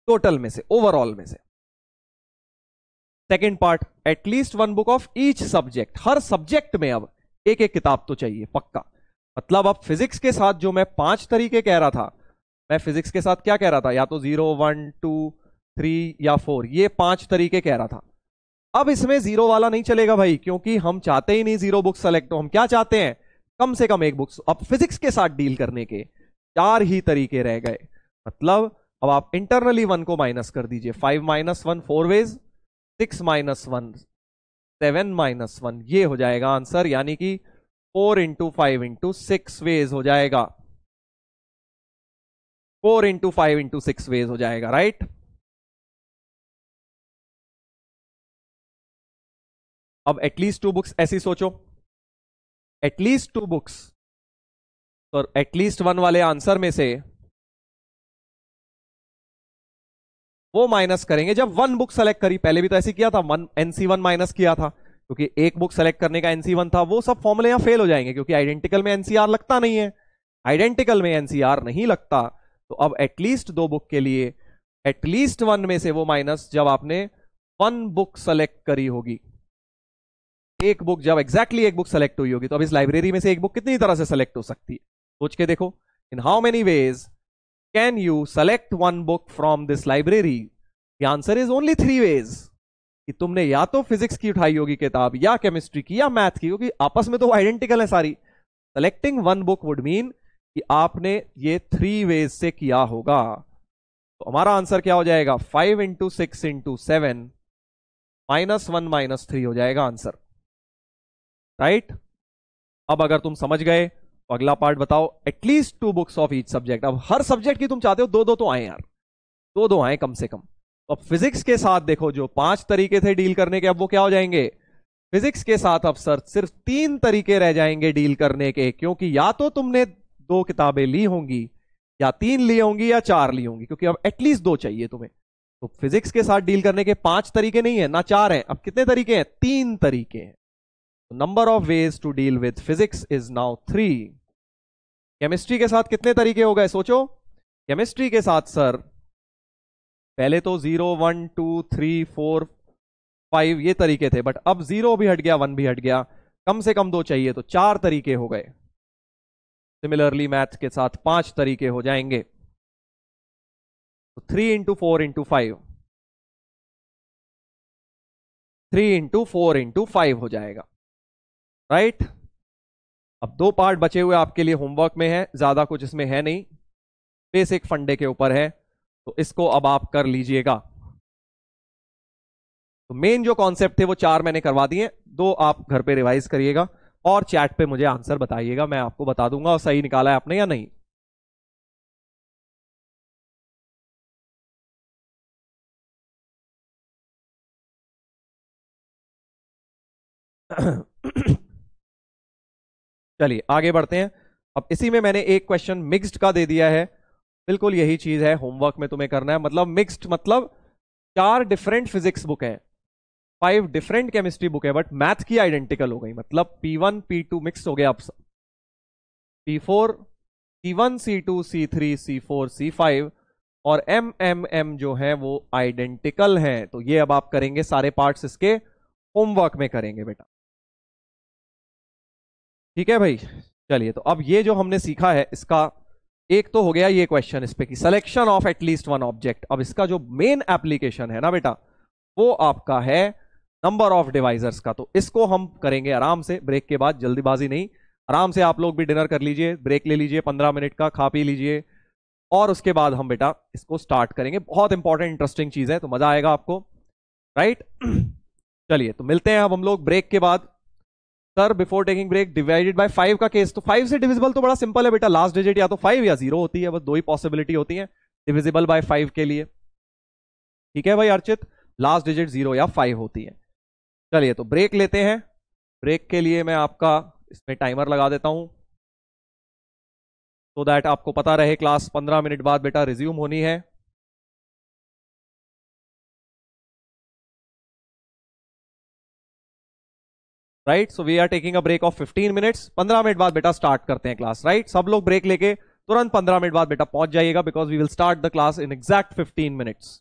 टोटल में से ओवरऑल में से second part at least one book of each subject हर सब्जेक्ट में अब एक एक किताब तो चाहिए पक्का मतलब अब फिजिक्स के साथ जो मैं पांच तरीके कह रहा था मैं फिजिक्स के साथ क्या कह रहा था या तो जीरो वन टू थ्री या फोर ये पांच तरीके कह रहा था अब इसमें जीरो वाला नहीं चलेगा भाई क्योंकि हम चाहते ही नहीं जीरो बुक सेलेक्ट हो हम क्या चाहते हैं कम से कम एक बुक्स अब फिजिक्स के साथ डील करने के चार ही तरीके रह गए मतलब अब आप इंटरनली वन को माइनस कर दीजिए five minus one four ways six minus one seven minus one ये हो जाएगा आंसर यानी कि four into five into six ways हो जाएगा four into five into six ways हो जाएगा राइट अब एटलीस्ट टू बुक्स ऐसी सोचो एटलीस्ट टू बुक्स और एटलीस्ट वन वाले आंसर में से वो माइनस करेंगे जब वन बुक सेलेक्ट करी पहले भी तो ऐसे किया था वन एनसी वन माइनस किया था क्योंकि एक बुक सेलेक्ट करने का एनसी वन था वो सब फॉर्मुले यहां फेल हो जाएंगे क्योंकि आइडेंटिकल में एनसीआर लगता नहीं है आइडेंटिकल में एनसीआर नहीं लगता तो अब एटलीस्ट दो बुक के लिए एटलीस्ट वन में से वो माइनस जब आपने वन बुक सेलेक्ट करी होगी एक बुक जब एक्जैक्टली exactly एक बुक सेलेक्ट हुई होगी तो अब इस लाइब्रेरी में से एक बुक कितनी तरह से सेलेक्ट हो सकती है सोच के देखो in how many ways can you select one book from this library answer is only three ways कि तुमने या तो फिजिक्स की उठाई होगी किताब या केमिस्ट्री की या मैथ की क्योंकि आपस में तो आइडेंटिकल है सारी selecting one book would mean कि आपने ये थ्री वेज से किया होगा तो हमारा आंसर क्या हो जाएगा five into six into seven minus one minus three हो जाएगा आंसर राइट अब अगर तुम समझ गए तो अगला पार्ट बताओ at least two books of each subject अब हर सब्जेक्ट की तुम चाहते हो दो दो तो आए यार दो दो आए कम से कम तो अब फिजिक्स के साथ देखो जो पांच तरीके थे डील करने के अब वो क्या हो जाएंगे फिजिक्स के साथ अब सर सिर्फ तीन तरीके रह जाएंगे डील करने के क्योंकि या तो तुमने दो किताबें ली होंगी या तीन ली होंगी या चार ली होंगी क्योंकि अब एटलीस्ट दो चाहिए तुम्हें तो फिजिक्स के साथ डील करने के पांच तरीके नहीं है ना चार हैं अब कितने तरीके हैं तीन तरीके हैं number of ways to deal with physics is now three chemistry के साथ कितने तरीके हो गए सोचो केमिस्ट्री के साथ सर पहले तो zero one two three four five ये तरीके थे बट अब जीरो भी हट गया वन भी हट गया कम से कम दो चाहिए तो चार तरीके हो गए सिमिलरली मैथ के साथ पांच तरीके हो जाएंगे three into four into five three into four into five हो जाएगा राइट अब दो पार्ट बचे हुए आपके लिए होमवर्क में है ज्यादा कुछ इसमें है नहीं बेसिक फंडे के ऊपर है तो इसको अब आप कर लीजिएगा तो मेन जो कॉन्सेप्ट थे वो चार मैंने करवा दिए दो आप घर पे रिवाइज करिएगा और चैट पे मुझे आंसर बताइएगा मैं आपको बता दूंगा और सही निकाला है आपने या नहीं चलिए आगे बढ़ते हैं अब इसी में मैंने एक क्वेश्चन मिक्स्ड का दे दिया है बिल्कुल यही चीज है होमवर्क में तुम्हें करना है मतलब मिक्स्ड मतलब चार डिफरेंट फिजिक्स बुक है फाइव डिफरेंट केमिस्ट्री बुक है बट मैथ की आइडेंटिकल हो गई मतलब P one P two mix हो गया आप सब P four P one C two C three C four C five और एम एम एम जो है वो आइडेंटिकल हैं तो ये अब आप करेंगे सारे पार्ट्स इसके होमवर्क में करेंगे बेटा ठीक है भाई चलिए तो अब ये जो हमने सीखा है इसका एक तो हो गया ये क्वेश्चन इस पे कि selection of at least one object अब इसका जो मेन एप्लीकेशन है ना बेटा वो आपका है नंबर ऑफ डिवाइजर्स का तो इसको हम करेंगे आराम से ब्रेक के बाद जल्दीबाजी नहीं आराम से आप लोग भी डिनर कर लीजिए ब्रेक ले लीजिए पंद्रह मिनट का खा पी लीजिए और उसके बाद हम बेटा इसको स्टार्ट करेंगे बहुत इंपॉर्टेंट इंटरेस्टिंग चीज है तो मजा आएगा आपको राइट चलिए तो मिलते हैं अब हम लोग ब्रेक के बाद sir before taking break divided by five का केस तो फाइव से डिविजिबल तो बड़ा सिंपल है बेटा लास्ट डिजिट या तो फाइव या जीरो होती है बस दो ही पॉसिबिलिटी होती है डिविजिबल बाय फाइव के लिए ठीक है भाई अर्चित लास्ट डिजिट जीरो या फाइव होती है चलिए तो ब्रेक लेते हैं ब्रेक के लिए मैं आपका इसमें टाइमर लगा देता हूं सो so दैट आपको पता रहे क्लास पंद्रह मिनट बाद बेटा रिज्यूम होनी है right so we are taking a break of 15 minutes 15 minute बाद बेटा स्टार्ट करते हैं क्लास राइट right? सब लोग ब्रेक लेके तुरंत 15 मिनट बाद बेटा पहुंच जाइएगा because we will start the class in exact 15 minutes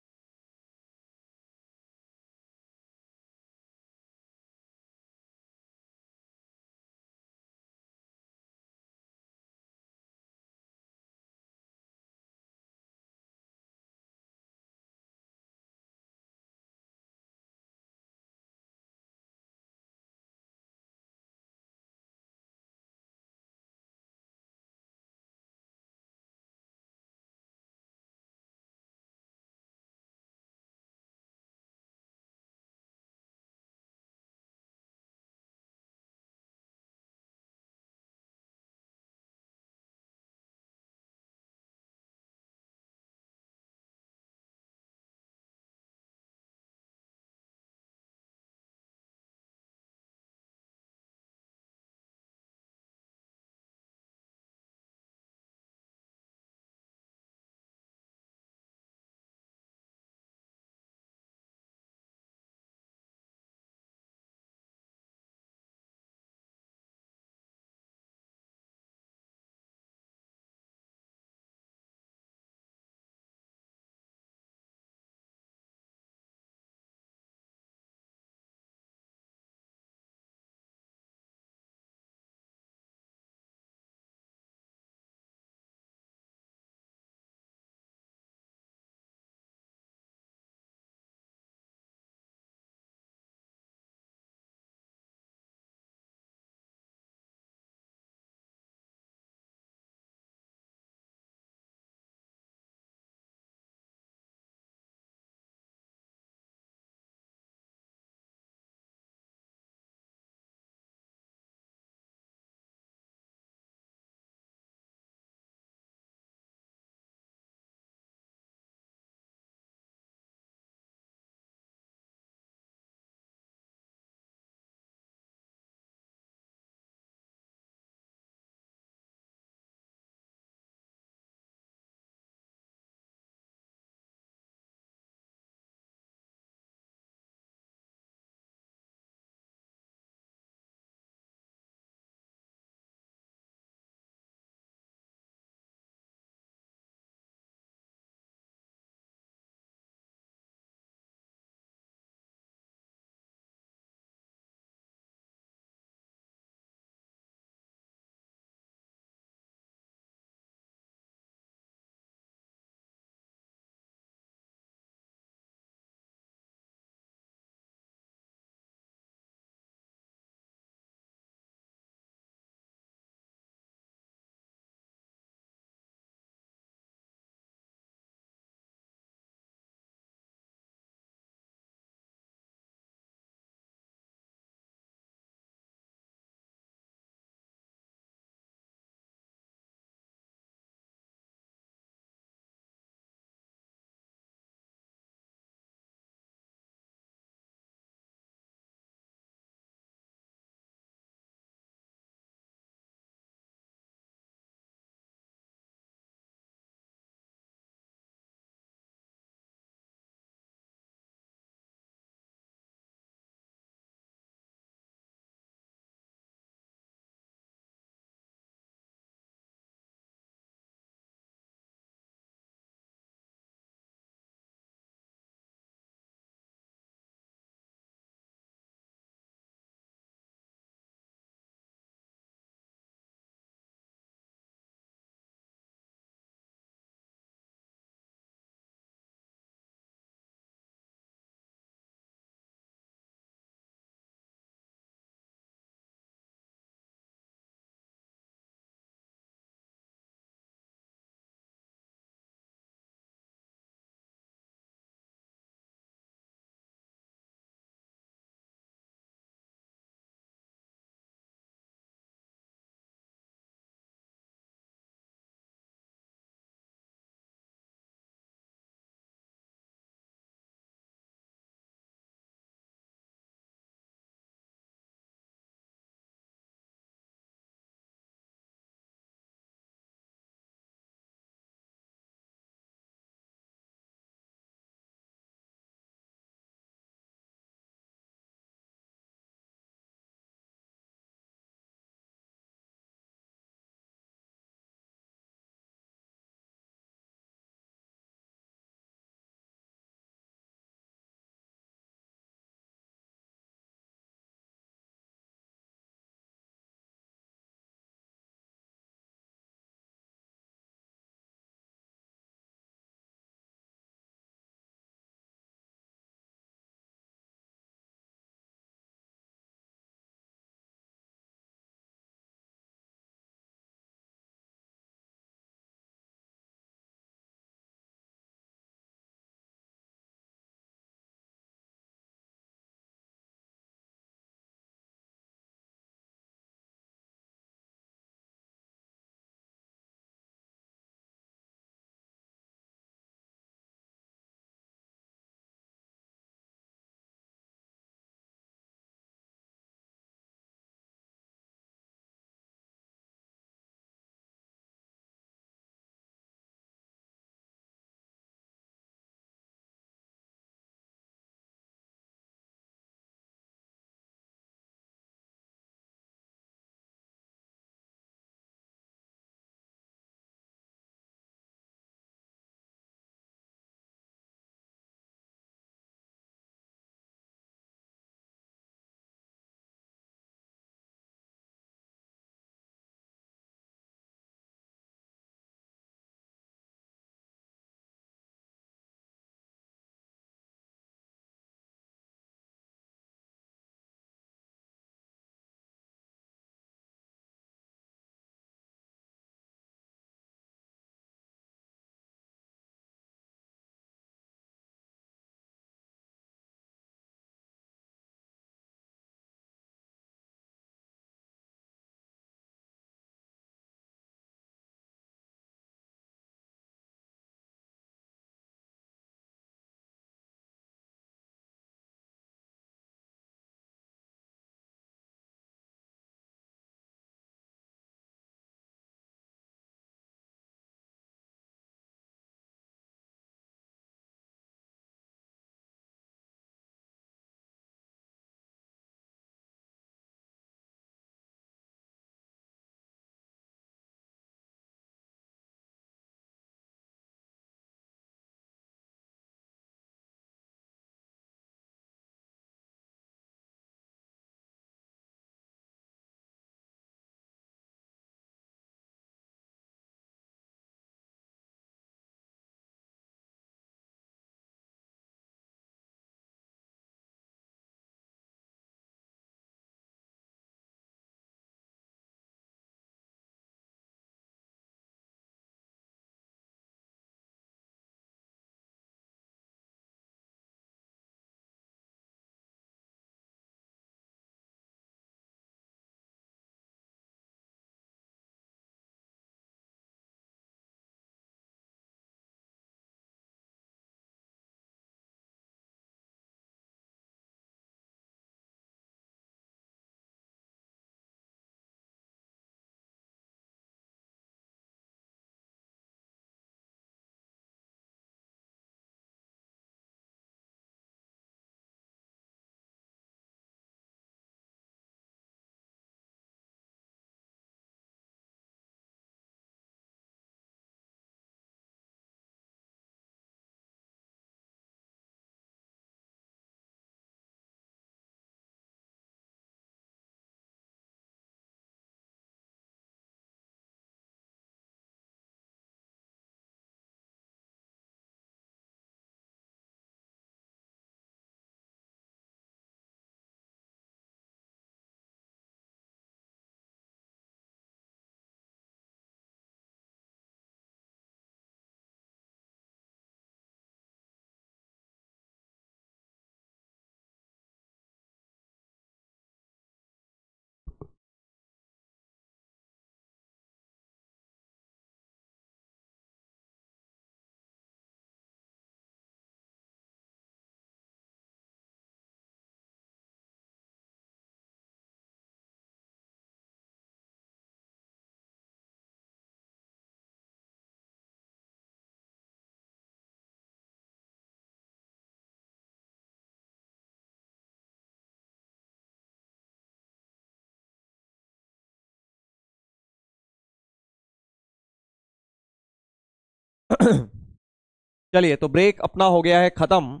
चलिए तो ब्रेक अपना हो गया है खत्म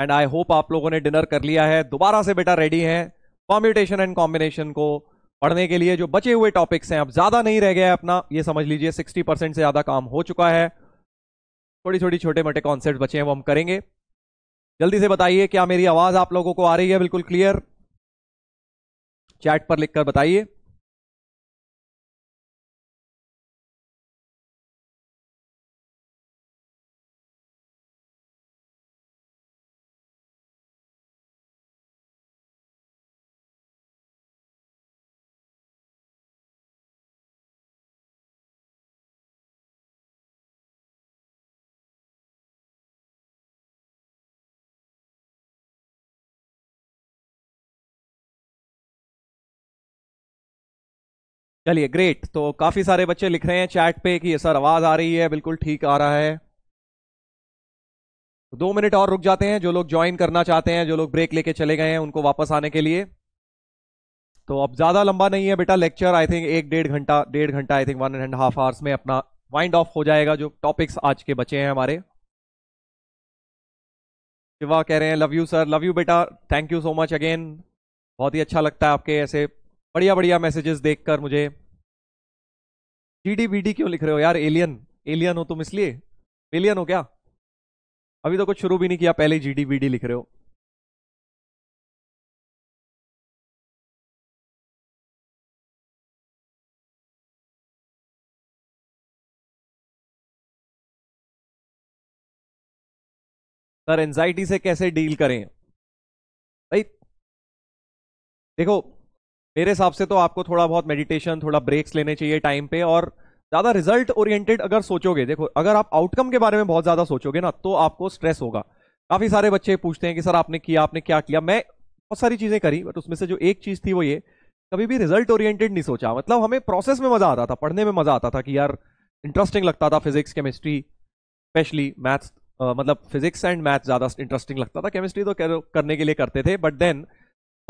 एंड आई होप आप लोगों ने डिनर कर लिया है दोबारा से बेटा रेडी है कॉम्यूटेशन एंड कॉम्बिनेशन को पढ़ने के लिए जो बचे हुए टॉपिक्स हैं अब ज्यादा नहीं रह गया है अपना ये समझ लीजिए 60 परसेंट से ज्यादा काम हो चुका है थोड़ी थोड़ी छोटे मोटे कॉन्सेप्ट बचे हैं वो हम करेंगे जल्दी से बताइए क्या मेरी आवाज आप लोगों को आ रही है बिल्कुल क्लियर चैट पर लिखकर बताइए चलिए ग्रेट तो काफ़ी सारे बच्चे लिख रहे हैं चैट पे कि ये सर आवाज़ आ रही है बिल्कुल ठीक आ रहा है दो मिनट और रुक जाते हैं जो लोग ज्वाइन करना चाहते हैं जो लोग ब्रेक लेके चले गए हैं उनको वापस आने के लिए तो अब ज़्यादा लंबा नहीं है बेटा लेक्चर आई थिंक एक डेढ़ घंटा डेढ़ घंटा I think one and half hours में अपना वाइंड ऑफ हो जाएगा जो टॉपिक्स आज के बचे हैं हमारे शिवा कह रहे हैं love you sir love you बेटा thank you so much again बहुत ही अच्छा लगता है आपके ऐसे बढ़िया बढ़िया मैसेजेस देखकर मुझे डी क्यों लिख रहे हो यार एलियन एलियन हो तुम इसलिए एलियन हो क्या अभी तो कुछ शुरू भी नहीं किया पहले जी जी लिख रहे हो सर एंजाइटी से कैसे डील करें भाई देखो मेरे हिसाब से तो आपको थोड़ा बहुत मेडिटेशन थोड़ा ब्रेक्स लेने चाहिए टाइम पे और ज़्यादा रिजल्ट ओरिएंटेड अगर सोचोगे देखो अगर आप आउटकम के बारे में बहुत ज़्यादा सोचोगे ना तो आपको स्ट्रेस होगा काफ़ी सारे बच्चे पूछते हैं कि सर आपने किया आपने क्या किया मैं बहुत सारी चीज़ें करी बट उसमें से जो एक चीज़ थी वो ये कभी भी रिजल्ट ओरिएंटेड नहीं सोचा मतलब हमें प्रोसेस में मज़ा आता था पढ़ने में मज़ा आता था कि यार इंटरेस्टिंग लगता था फिजिक्स केमिस्ट्री स्पेशली मैथ्स मतलब फिजिक्स एंड मैथ्स ज़्यादा इंटरेस्टिंग लगता था केमिस्ट्री तो करने के लिए करते थे बट देन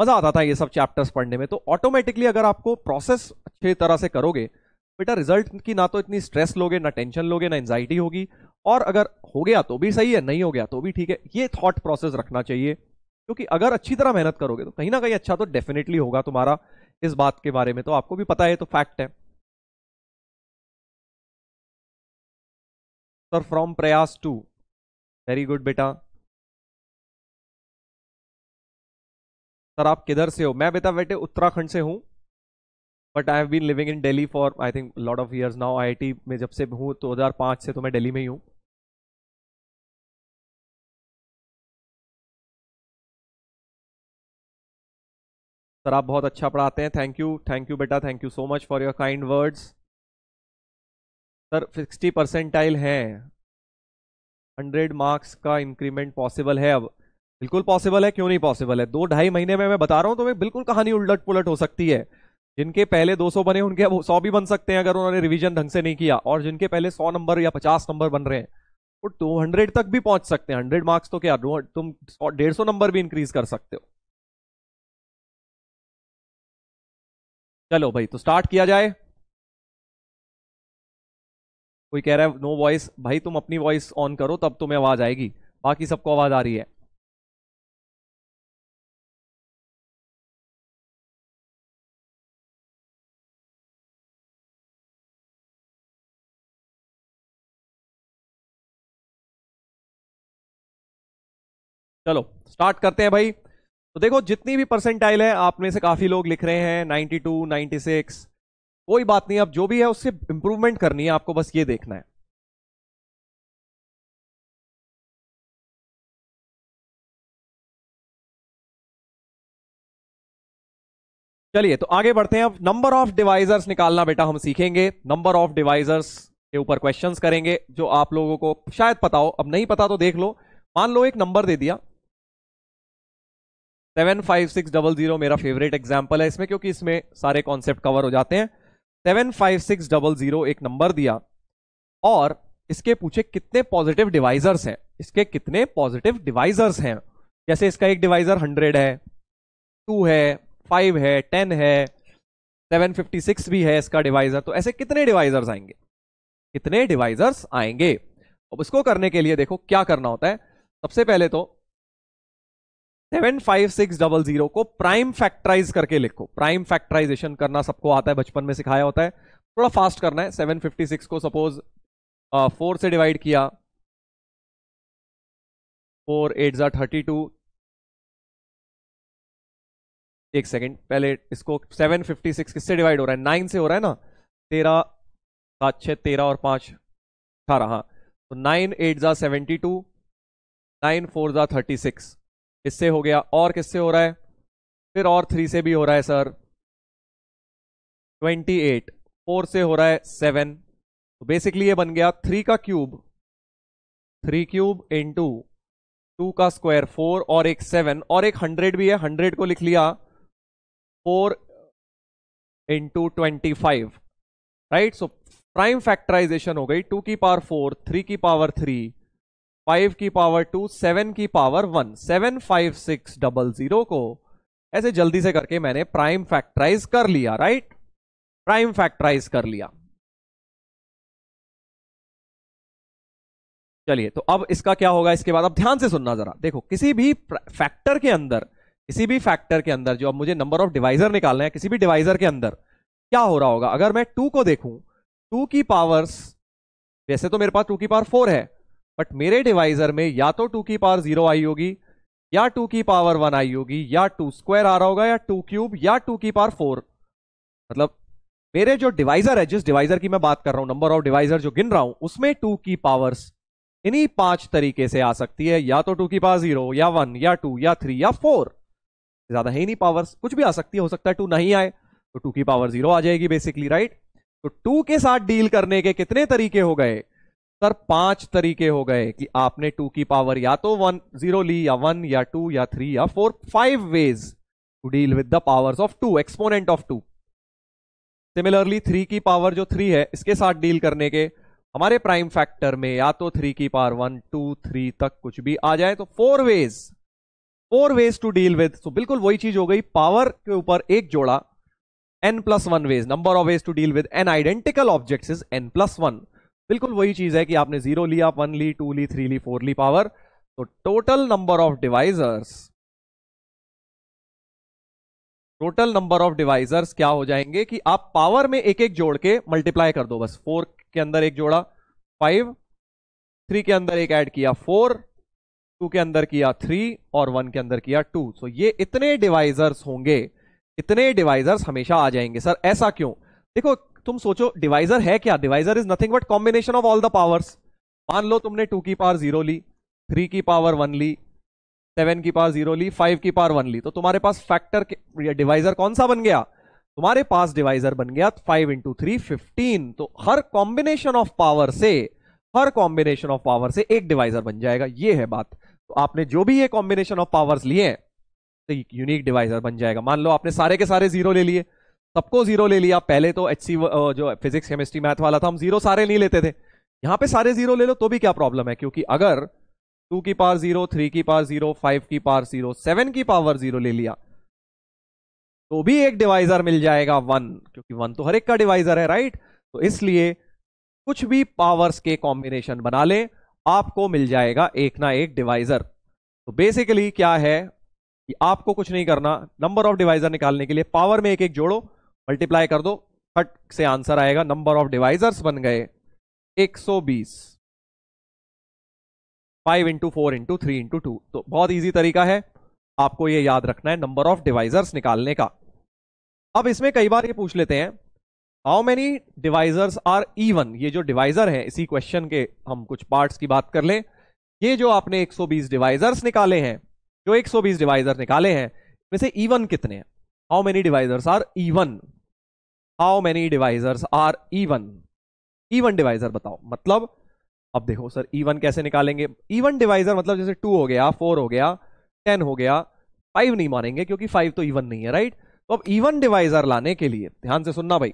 मज़ा आता था ये सब चैप्टर्स पढ़ने में तो ऑटोमेटिकली अगर आपको प्रोसेस अच्छे तरह से करोगे बेटा रिजल्ट की ना तो इतनी स्ट्रेस लोगे ना टेंशन लोगे ना एनजाइटी होगी और अगर हो गया तो भी सही है नहीं हो गया तो भी ठीक है ये थॉट प्रोसेस रखना चाहिए क्योंकि अगर अच्छी तरह मेहनत करोगे तो कहीं ना कहीं अच्छा तो डेफिनेटली होगा तुम्हारा इस बात के बारे में तो आपको भी पता है तो फैक्ट है sir from Prayas too very good बेटा सर आप किधर से हो मैं बेटा बेटे उत्तराखंड से हूँ but I have been living in Delhi for I think lot of years now I में जब से हूँ 2005 तो से तो मैं डेली में ही हूँ सर आप बहुत अच्छा पढ़ाते हैं थैंक यू थैंक यू बेटा thank you so much for your kind words sir sixty percentile है हंड्रेड मार्क्स का इंक्रीमेंट पॉसिबल है अब बिल्कुल पॉसिबल है क्यों नहीं पॉसिबल है दो ढाई महीने में मैं बता रहा हूं तो मैं बिल्कुल कहानी उलट पुलट हो सकती है जिनके पहले 200 बने उनके अब सौ भी बन सकते हैं अगर उन्होंने रिवीजन ढंग से नहीं किया और जिनके पहले 100 नंबर या 50 नंबर बन रहे हैं वो तो 200 तक भी पहुंच सकते हैं 100 मार्क्स तो क्या तुम डेढ़ सौ नंबर भी इंक्रीज कर सकते हो चलो भाई तो स्टार्ट किया जाए कोई कह रहा है नो वॉइस भाई तुम अपनी वॉइस ऑन करो तब तुम्हें आवाज आएगी बाकी सबको आवाज आ रही है चलो स्टार्ट करते हैं भाई तो देखो जितनी भी परसेंटाइल है आप में से काफी लोग लिख रहे हैं 92, 96 कोई बात नहीं अब जो भी है उससे इंप्रूवमेंट करनी है आपको बस ये देखना है चलिए तो आगे बढ़ते हैं अब नंबर ऑफ डिवाइजर्स निकालना बेटा हम सीखेंगे नंबर ऑफ डिवाइजर्स के ऊपर क्वेश्चंस करेंगे जो आप लोगों को शायद पता हो अब नहीं पता तो देख लो मान लो एक नंबर दे दिया seven five six double zero मेरा फेवरेट एग्जाम्पल है इसमें क्योंकि इसमें सारे कॉन्सेप्ट कवर हो जाते हैं seven five six double zero एक नंबर दिया और इसके पूछे कितने पॉजिटिव डिवाइजर्स हैं इसके कितने पॉजिटिव डिवाइजर्स हैं जैसे इसका एक डिवाइजर हंड्रेड है टू है फाइव है टेन है सेवन फिफ्टी सिक्स भी है इसका डिवाइजर तो ऐसे कितने डिवाइजर्स आएंगे कितने डिवाइजर्स आएंगे अब इसको करने के लिए देखो क्या करना होता है सबसे पहले तो seven five six double zero को प्राइम फैक्टराइज करके लिखो प्राइम फैक्टराइजेशन करना सबको आता है बचपन में सिखाया होता है थोड़ा फास्ट करना है सेवन फिफ्टी सिक्स को सपोज फोर से डिवाइड किया फोर एट ज़ा थर्टी टू एक सेकेंड पहले इसको सेवन फिफ्टी सिक्स किससे डिवाइड हो रहा है नाइन से हो रहा है ना तेरह सात छः तेरह और पाँच अठारह हाँ तो नाइन एट ज़ा सेवेंटी टू नाइन फोर ज़ा थर्टी सिक्स इससे हो गया और किससे हो रहा है फिर और थ्री से भी हो रहा है सर ट्वेंटी एट फोर से हो रहा है सेवन तो बेसिकली ये बन गया थ्री का cube three cube into two का स्क्वायर फोर और एक सेवन और एक हंड्रेड भी है हंड्रेड को लिख लिया four into twenty five right so prime factorisation हो गई टू की पावर फोर थ्री की पावर थ्री फाइव की पावर टू सेवन की power one seven five six double zero को ऐसे जल्दी से करके मैंने प्राइम फैक्टराइज कर लिया राइट प्राइम फैक्टराइज कर लिया चलिए तो अब इसका क्या होगा इसके बाद अब ध्यान से सुनना जरा देखो किसी भी फैक्टर के अंदर किसी भी फैक्टर के अंदर जो अब मुझे नंबर ऑफ डिवाइजर निकालना है किसी भी डिवाइजर के अंदर क्या हो रहा होगा अगर मैं टू को देखूं टू की पावर्स वैसे तो मेरे पास टू की पावर फोर है बट मेरे डिवाइजर में या तो टू की पावर जीरो आई होगी या टू की पावर वन आई होगी या टू स्क्वायर आ रहा होगा या टू क्यूब या टू की पावर फोर मतलब मेरे जो डिवाइजर है जिस डिवाइजर की मैं बात कर रहा हूं नंबर ऑफ डिवाइजर जो गिन रहा हूं उसमें टू की पावर्स इन्हीं पांच तरीके से आ सकती है या तो टू की पावर जीरो या वन या टू या थ्री या फोर ज्यादा है ही नहीं पावर्स कुछ भी आ सकती है हो सकता है टू नहीं आए तो टू की पावर जीरो आ जाएगी बेसिकली राइट तो टू के साथ डील करने के कितने तरीके हो गए सर पांच तरीके हो गए कि आपने टू की पावर या तो वन जीरो ली या वन या टू या थ्री या four five ways to deal with the powers of two exponent of two similarly three की पावर जो थ्री है इसके साथ डील करने के हमारे प्राइम फैक्टर में या तो थ्री की पावर वन टू थ्री तक कुछ भी आ जाए तो four ways four ways to deal with so बिल्कुल वही चीज हो गई पावर के ऊपर एक जोड़ा n plus one ways number of ways to deal with n identical object is n plus one बिल्कुल वही चीज है कि आपने जीरो लिया वन ली टू ली थ्री ली फोर ली पावर तो total number of divisors total number of divisors क्या हो जाएंगे कि आप पावर में एक एक जोड़ के मल्टीप्लाई कर दो बस फोर के अंदर एक जोड़ा फाइव थ्री के अंदर एक ऐड किया फोर टू के अंदर किया थ्री और वन के अंदर किया टू सो so ये इतने डिवाइजर्स होंगे इतने डिवाइजर्स हमेशा आ जाएंगे सर ऐसा क्यों देखो तुम सोचो डिवाइजर है क्या divisor is nothing but combination of all the powers मान लो तुमने टू की पावर जीरो ली थ्री की पावर वन ली सेवन की पावर जीरो ली फाइव की पावर वन ली तो तुम्हारे पास फैक्टर डिवाइजर कौन सा बन गया तुम्हारे पास डिवाइजर बन गया फाइव इंटू थ्री फिफ्टीन तो हर कॉम्बिनेशन ऑफ पावर से हर कॉम्बिनेशन ऑफ पावर से एक डिवाइजर बन जाएगा ये है बात तो आपने जो भी ये कॉम्बिनेशन ऑफ पावर्स लिए तो यूनिक डिवाइजर बन जाएगा मान लो आपने सारे के सारे जीरो ले लिए सबको जीरो ले लिया पहले तो एच जो फिजिक्स केमिस्ट्री मैथ वाला था हम जीरो सारे नहीं लेते थे यहां पे सारे जीरो ले लो तो भी क्या प्रॉब्लम है क्योंकि अगर टू की पावर जीरो थ्री की पावर जीरो फाइव की पावर जीरो सेवन की पावर जीरो ले लिया तो भी एक डिवाइजर मिल जाएगा वन क्योंकि वन तो हर एक का डिवाइजर है राइट तो इसलिए कुछ भी पावर्स के कॉम्बिनेशन बना ले आपको मिल जाएगा एक ना एक डिवाइजर तो बेसिकली क्या है कि आपको कुछ नहीं करना नंबर ऑफ डिवाइजर निकालने के लिए पावर में एक एक जोड़ो मल्टीप्लाई कर दो फट से आंसर आएगा नंबर ऑफ डिवाइजर्स बन गए 120 five into four into three into two तो बहुत इजी तरीका है आपको ये याद रखना है नंबर ऑफ डिवाइजर्स निकालने का अब इसमें कई बार ये पूछ लेते हैं how many divisors are even ये जो डिवाइजर है इसी क्वेश्चन के हम कुछ पार्ट की बात कर लें ये जो आपने 120 डिवाइजर्स निकाले हैं जो 120 डिवाइजर निकाले हैं में से इवन कितने हैं how many divisors are even how many divisors are even even divisor बताओ मतलब अब देखो सर इवन कैसे निकालेंगे इवन डिवाइजर मतलब जैसे टू हो गया फोर हो गया टेन हो गया फाइव नहीं मानेंगे क्योंकि फाइव तो इवन नहीं है राइट तो अब इवन डिवाइजर लाने के लिए ध्यान से सुनना भाई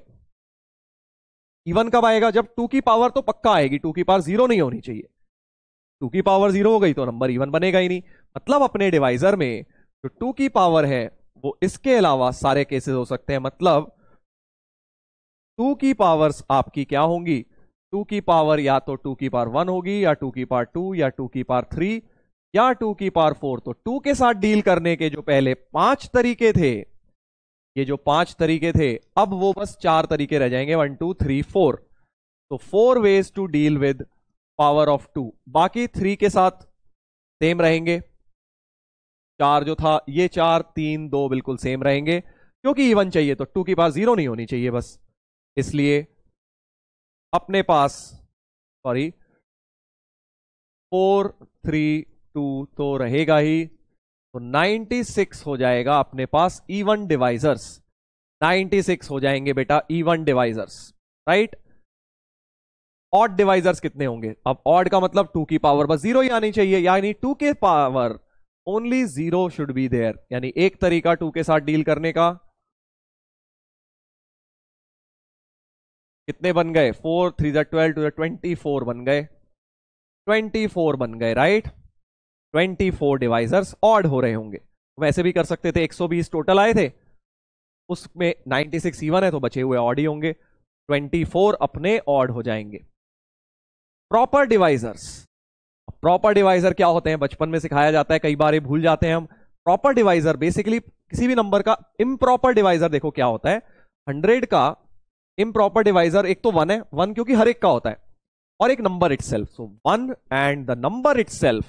इवन कब आएगा जब टू की पावर तो पक्का आएगी टू की पावर जीरो नहीं होनी चाहिए टू की पावर जीरो हो गई तो नंबर इवन बनेगा ही नहीं मतलब अपने डिवाइजर में जो टू की पावर है वो इसके अलावा सारे केसेस हो सकते हैं मतलब टू की पावर्स आपकी क्या होंगी टू की पावर या तो टू की पावर वन होगी या टू की पावर टू या टू की पावर थ्री या टू की पावर फोर तो टू के साथ डील करने के जो पहले पांच तरीके थे ये जो पांच तरीके थे अब वो बस चार तरीके रह जाएंगे वन टू थ्री फोर तो four ways to deal with power of two बाकी थ्री के साथ सेम रहेंगे चार जो था ये चार तीन दो बिल्कुल सेम रहेंगे क्योंकि इवन चाहिए तो टू की पावर जीरो नहीं होनी चाहिए बस इसलिए अपने पास सॉरी फोर थ्री टू तो रहेगा ही तो 96 हो जाएगा अपने पास इवन डिवाइजर्स 96 हो जाएंगे बेटा even divisors right odd divisors कितने होंगे अब ऑड का मतलब टू की पावर बस जीरो ही आनी चाहिए यानी टू के power only zero should be there यानी एक तरीका टू के साथ डील करने का कितने बन गए फोर थ्री ज़ा ट्वेल्व टू ट्वेंटी फोर बन गए ट्वेंटी फोर बन गए right twenty four divisors odd हो रहे होंगे वैसे भी कर सकते थे एक सौ बीस टोटल आए थे उसमें नाइन्टी सिक्स ईवन है तो बचे हुए ऑड ही होंगे ट्वेंटी फोर अपने ऑड हो जाएंगे प्रॉपर डिवाइजर्स प्रॉपर डिवाइजर क्या होते हैं बचपन में सिखाया जाता है कई बार भूल जाते हैं हम प्रॉपर डिवाइजर बेसिकली किसी भी नंबर का इम्प्रॉपर डिवाइजर देखो क्या होता है हंड्रेड का इम प्रॉपर डिवाइजर एक तो वन है वन क्योंकि हर एक का होता है और एक number itself one and the number it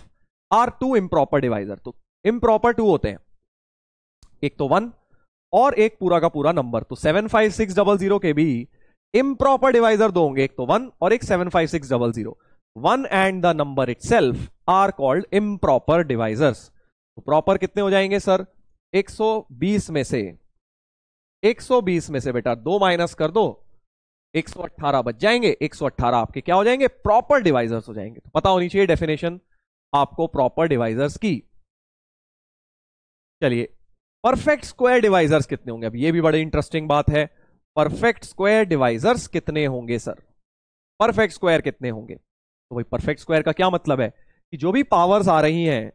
are two improper divisor तो इम प्रॉपर टू होते हैं एक तो वन और एक पूरा का पूरा नंबर तो seven five six double zero के भी इम्प्रॉपर डिवाइजर दो होंगे एक तो वन और एक seven five six double zero one and the number itself are called improper divisors proper कितने हो जाएंगे सर एक सौ बीस में से 120 में से बेटा दो माइनस कर दो 118 बच जाएंगे 118 आपके क्या हो जाएंगे प्रॉपर डिवाइजर्स हो जाएंगे तो पता होनी चाहिए डेफिनेशन आपको प्रॉपर डिवाइजर्स की चलिए परफेक्ट स्क्वायर डिवाइजर्स कितने होंगे अब ये भी बड़ी इंटरेस्टिंग बात है परफेक्ट स्क्वायर डिवाइजर्स कितने होंगे सर परफेक्ट स्क्वायर कितने होंगे तो भाई परफेक्ट स्क्वायर का क्या मतलब है कि जो भी पावर्स आ रही हैं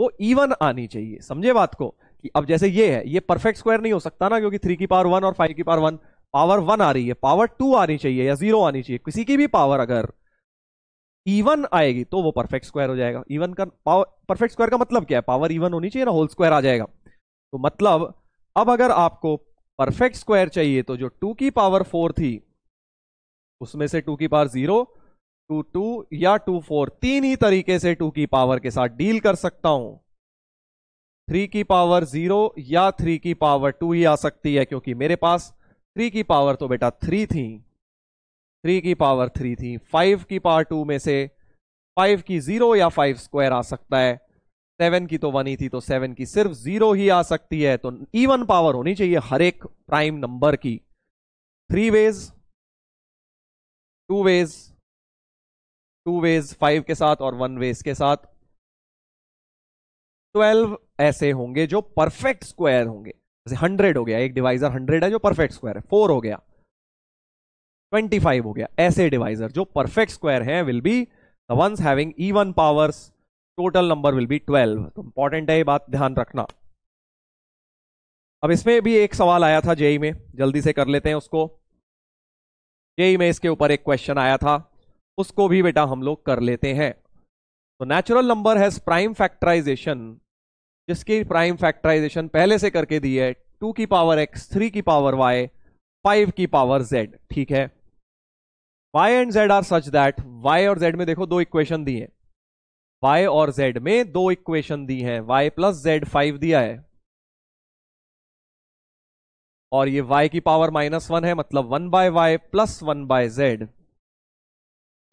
वो इवन आनी चाहिए समझे बात को अब जैसे ये है ये परफेक्ट स्क्वायर नहीं हो सकता ना क्योंकि थ्री की पावर वन और फाइव की पावर वन पावर वन आ रही है पावर टू आनी चाहिए या जीरो आनी चाहिए किसी की भी पावर अगर इवन आएगी तो वो परफेक्ट स्क्वायर हो जाएगा इवन का पावर परफेक्ट स्क्वायर का मतलब क्या है पावर इवन होनी चाहिए ना होल स्क्वायर आ जाएगा तो मतलब अब अगर आपको परफेक्ट स्क्वायर चाहिए तो जो टू की पावर फोर थी उसमें से टू की पावर जीरो टू टू या टू फोर तीन ही तरीके से टू की पावर के साथ डील कर सकता हूं थ्री की पावर जीरो या थ्री की पावर टू ही आ सकती है क्योंकि मेरे पास थ्री की पावर तो बेटा थ्री थी थ्री की पावर थ्री थी फाइव की पावर टू में से फाइव की जीरो या फाइव स्क्वायर आ सकता है सेवन की तो वन ही थी तो सेवन की सिर्फ जीरो ही आ सकती है तो इवन पावर होनी चाहिए हर एक प्राइम नंबर की three ways two ways two ways five के साथ और वन वेज के साथ ट्वेल्व ऐसे होंगे जो परफेक्ट स्क्वायर होंगे जैसे हंड्रेड हो गया एक डिवाइजर हंड्रेड है जो परफेक्ट स्क्वायर है फोर हो गया ट्वेंटी फाइव हो गया ऐसे डिवाइजर जो परफेक्ट स्क्वायर है will be the ones having even powers total number will be twelve तो इंपॉर्टेंट है ये बात ध्यान रखना अब इसमें भी एक सवाल आया था जेई e में जल्दी से कर लेते हैं उसको जेई e में इसके ऊपर एक क्वेश्चन आया था उसको भी बेटा हम लोग कर लेते हैं तो natural number has prime factorization जिसकी प्राइम फैक्टराइजेशन पहले से करके दी है टू की पावर एक्स थ्री की पावर वाई फाइव की पावर जेड ठीक है y and z are such that y और जेड में देखो दो इक्वेशन दी है वाई और जेड में दो इक्वेशन दी हैं वाई प्लस जेड फाइव दिया है और ये y की पावर माइनस वन है मतलब one by y plus one by z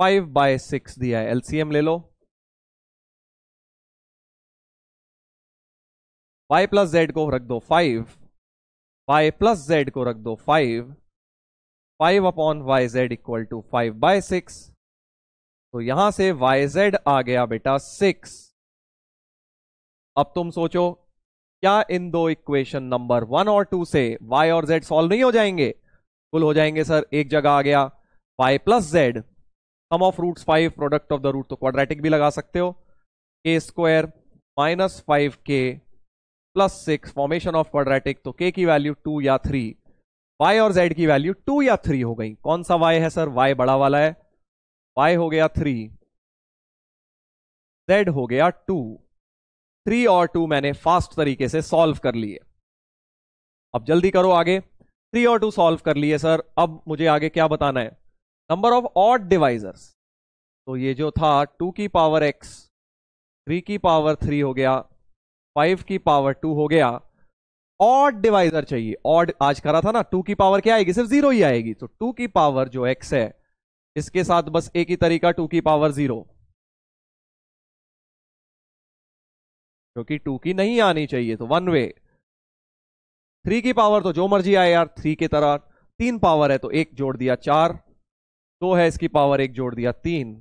five by six दिया है एलसीएम ले लो वाई प्लस जेड को रख दो फाइव वाई प्लस जेड को रख दो five five upon y z equal to five by six तो यहां से वाई जेड आ गया बेटा सिक्स अब तुम सोचो क्या इन दो इक्वेशन नंबर वन और टू से y और z सॉल्व नहीं हो जाएंगे फुल हो जाएंगे सर एक जगह आ गया y plus z sum of root five product of the root तो क्वाड्रेटिक भी लगा सकते हो a square minus five k plus six formation of quadratic तो के की वैल्यू टू या थ्री वाई और जेड की वैल्यू टू या थ्री हो गई कौन सा वाई है सर वाई बड़ा वाला है वाई हो गया थ्री जेड हो गया टू थ्री और टू मैंने फास्ट तरीके से सॉल्व कर लिए अब जल्दी करो आगे थ्री और टू सॉल्व कर लिए सर अब मुझे आगे क्या बताना है नंबर ऑफ ऑड डिवाइजर्स तो ये जो था टू की पावर एक्स थ्री की पावर थ्री हो गया फाइव की पावर टू हो गया ऑड डिवाइजर चाहिए ऑड आज करा था ना टू की पावर क्या आएगी सिर्फ जीरो ही आएगी तो टू की पावर जो एक्स है इसके साथ बस एक ही तरीका टू की पावर जीरो क्योंकि टू की नहीं आनी चाहिए तो वन वे थ्री की पावर तो जो मर्जी आए यार थ्री की तरह तीन पावर है तो एक जोड़ दिया चार दो है इसकी पावर एक जोड़ दिया तीन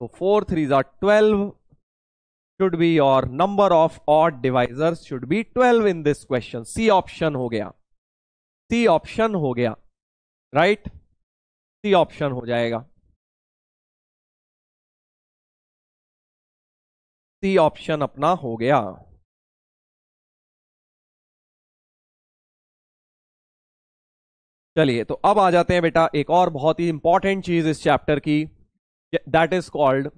तो फोर थ्री जार twelve should be your number of odd divisors should be 12 in this question c option ho gaya c option ho gaya right c option ho jayega c option अपना हो गया चलिए तो अब आ जाते हैं बेटा एक और बहुत ही इंपॉर्टेंट चीज इस चैप्टर की that is called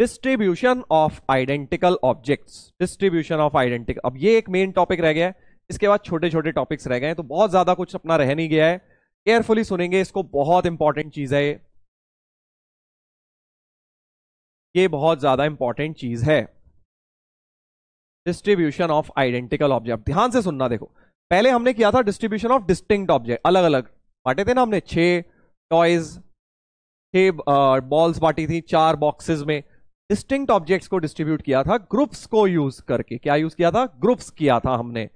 distribution of identical objects distribution of identical अब ये एक मेन टॉपिक रह गया है इसके बाद छोटे छोटे टॉपिक्स रह गए हैं तो बहुत ज़्यादा कुछ अपना रह नहीं गया है केयरफुली सुनेंगे इसको बहुत इंपॉर्टेंट चीज़ है ये बहुत ज़्यादा इंपॉर्टेंट चीज़ है डिस्ट्रीब्यूशन ऑफ आइडेंटिकल ऑब्जेक्ट ध्यान से सुनना देखो पहले हमने किया था डिस्ट्रीब्यूशन ऑफ डिस्टिंक्ट ऑब्जेक्ट अलग अलग बांटे थे ना हमने छे टॉयज छः बॉल्स बांटी थी चार बॉक्सेस में डिस्टिंक्ट ऑब्जेक्ट्स को डिस्ट्रीब्यूट किया था ग्रुप्स को यूज करके क्या यूज किया था ग्रुप्स किया था हमने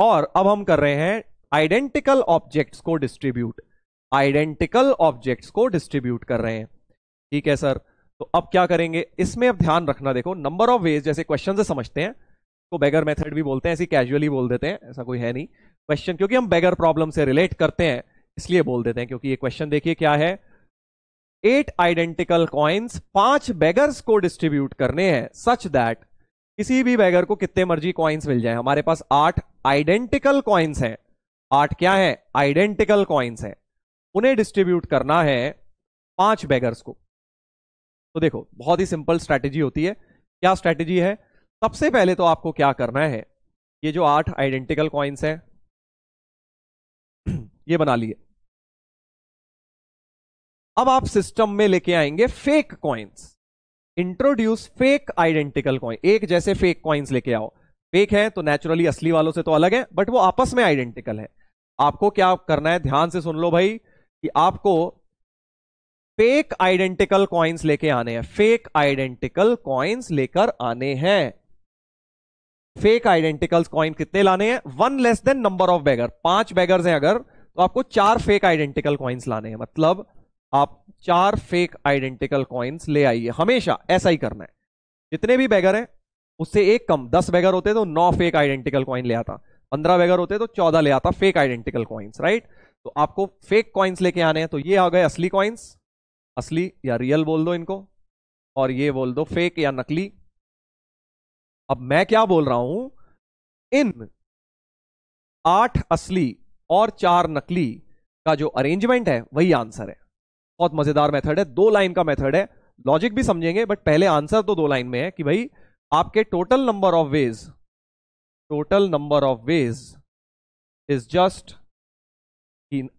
और अब हम कर रहे हैं आइडेंटिकल ऑब्जेक्ट्स को डिस्ट्रीब्यूट आइडेंटिकल ऑब्जेक्ट्स को डिस्ट्रीब्यूट कर रहे हैं ठीक है सर तो अब क्या करेंगे इसमें अब ध्यान रखना देखो नंबर ऑफ वेज जैसे क्वेश्चन से समझते हैं तो बेगर मेथड भी बोलते हैं ऐसी कैजुअली बोल देते हैं ऐसा कोई है नहीं क्वेश्चन क्योंकि हम बेगर प्रॉब्लम से रिलेट करते हैं इसलिए बोल देते हैं क्योंकि ये क्वेश्चन देखिए क्या है एट आइडेंटिकल कॉइन्स पांच बैगर्स को डिस्ट्रीब्यूट करने हैं सच दैट किसी भी बैगर को कितने मर्जी कॉइन्स मिल जाए हमारे पास आठ आइडेंटिकल कॉइन्स हैं आठ क्या है आइडेंटिकल कॉइन्स हैं उन्हें डिस्ट्रीब्यूट करना है पांच बैगर्स को तो देखो बहुत ही सिंपल स्ट्रैटेजी होती है क्या स्ट्रैटेजी है सबसे पहले तो आपको क्या करना है ये जो आठ आइडेंटिकल कॉइन्स हैं ये बना लिए अब आप सिस्टम में लेके आएंगे fake coins introduce fake identical coin एक जैसे फेक कॉइन्स लेके आओ फेक है तो नेचुरली असली वालों से तो अलग है बट वो आपस में आइडेंटिकल है आपको क्या करना है ध्यान से सुन लो भाई कि आपको फेक आइडेंटिकल कॉइन्स लेके आने हैं फेक आइडेंटिकल कॉइन्स लेकर आने हैं फेक आइडेंटिकल कॉइन कितने लाने हैं one less than number of beggar पांच बैगर्स हैं अगर तो आपको चार फेक आइडेंटिकल कॉइन्स लाने हैं मतलब आप चार फेक आइडेंटिकल कॉइन्स ले आइए हमेशा ऐसा ही करना है जितने भी बैगर हैं उससे एक कम दस बैगर होते तो नौ फेक आइडेंटिकल कॉइन ले आता पंद्रह बैगर होते तो चौदह ले आता फेक आइडेंटिकल कॉइन्स राइट तो आपको फेक कॉइन्स लेके आने हैं तो ये आ गए असली कॉइन्स असली या रियल बोल दो इनको और ये बोल दो फेक या नकली अब मैं क्या बोल रहा हूं इन आठ असली और चार नकली का जो अरेंजमेंट है वही आंसर है बहुत मजेदार मेथड है दो लाइन का मेथड है लॉजिक भी समझेंगे बट पहले आंसर तो दो लाइन में है कि भाई आपके total number of ways total number of ways is just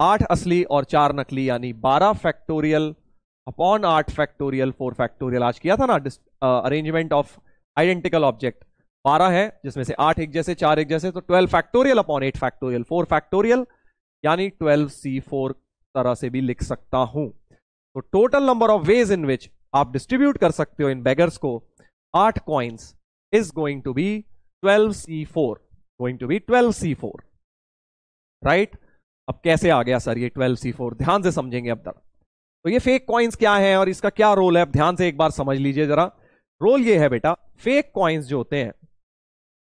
आठ असली और चार नकली यानी बारह फैक्टोरियल अपॉन आठ फैक्टोरियल फोर फैक्टोरियल आज किया था ना अरेंजमेंट ऑफ आइडेंटिकल ऑब्जेक्ट बारह है जिसमें से आठ एक जैसे चार एक जैसे तो twelve factorial upon eight factorial four factorial यानी ट्वेल्व सी फोर तरह से भी लिख सकता हूं तो total number of ways in which आप डिस्ट्रीब्यूट कर सकते हो इन बैगर्स को आठ coins is going to be twelve C four going to be twelve C four right अब कैसे आ गया सर ये ट्वेल्व सी फोर ध्यान से समझेंगे अब तक तो ये फेक कॉइन्स क्या है और इसका क्या रोल है अब ध्यान से एक बार समझ लीजिए जरा रोल ये है बेटा फेक कॉइन्स जो होते हैं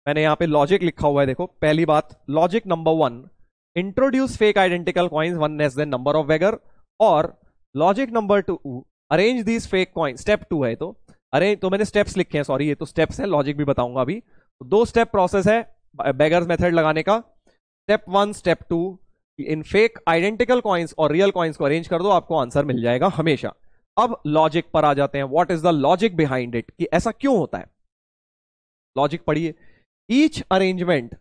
मैंने यहां पे लॉजिक लिखा हुआ है देखो पहली बात logic number one introduce fake identical coins one less than number of beggar और logic number two arrange these fake coin step two है तो अरे तो मैंने स्टेप्स लिखे हैं सॉरी ये तो स्टेप्स है लॉजिक भी बताऊंगा अभी तो दो स्टेप प्रोसेस है बेगर्स मेथड लगाने का स्टेप वन स्टेप टू इन फेक आइडेंटिकल कॉइन्स और रियल कॉइन्स को अरेंज कर दो आपको आंसर मिल जाएगा हमेशा अब लॉजिक पर आ जाते हैं what is the logic behind it कि ऐसा क्यों होता है लॉजिक पढ़िए each arrangement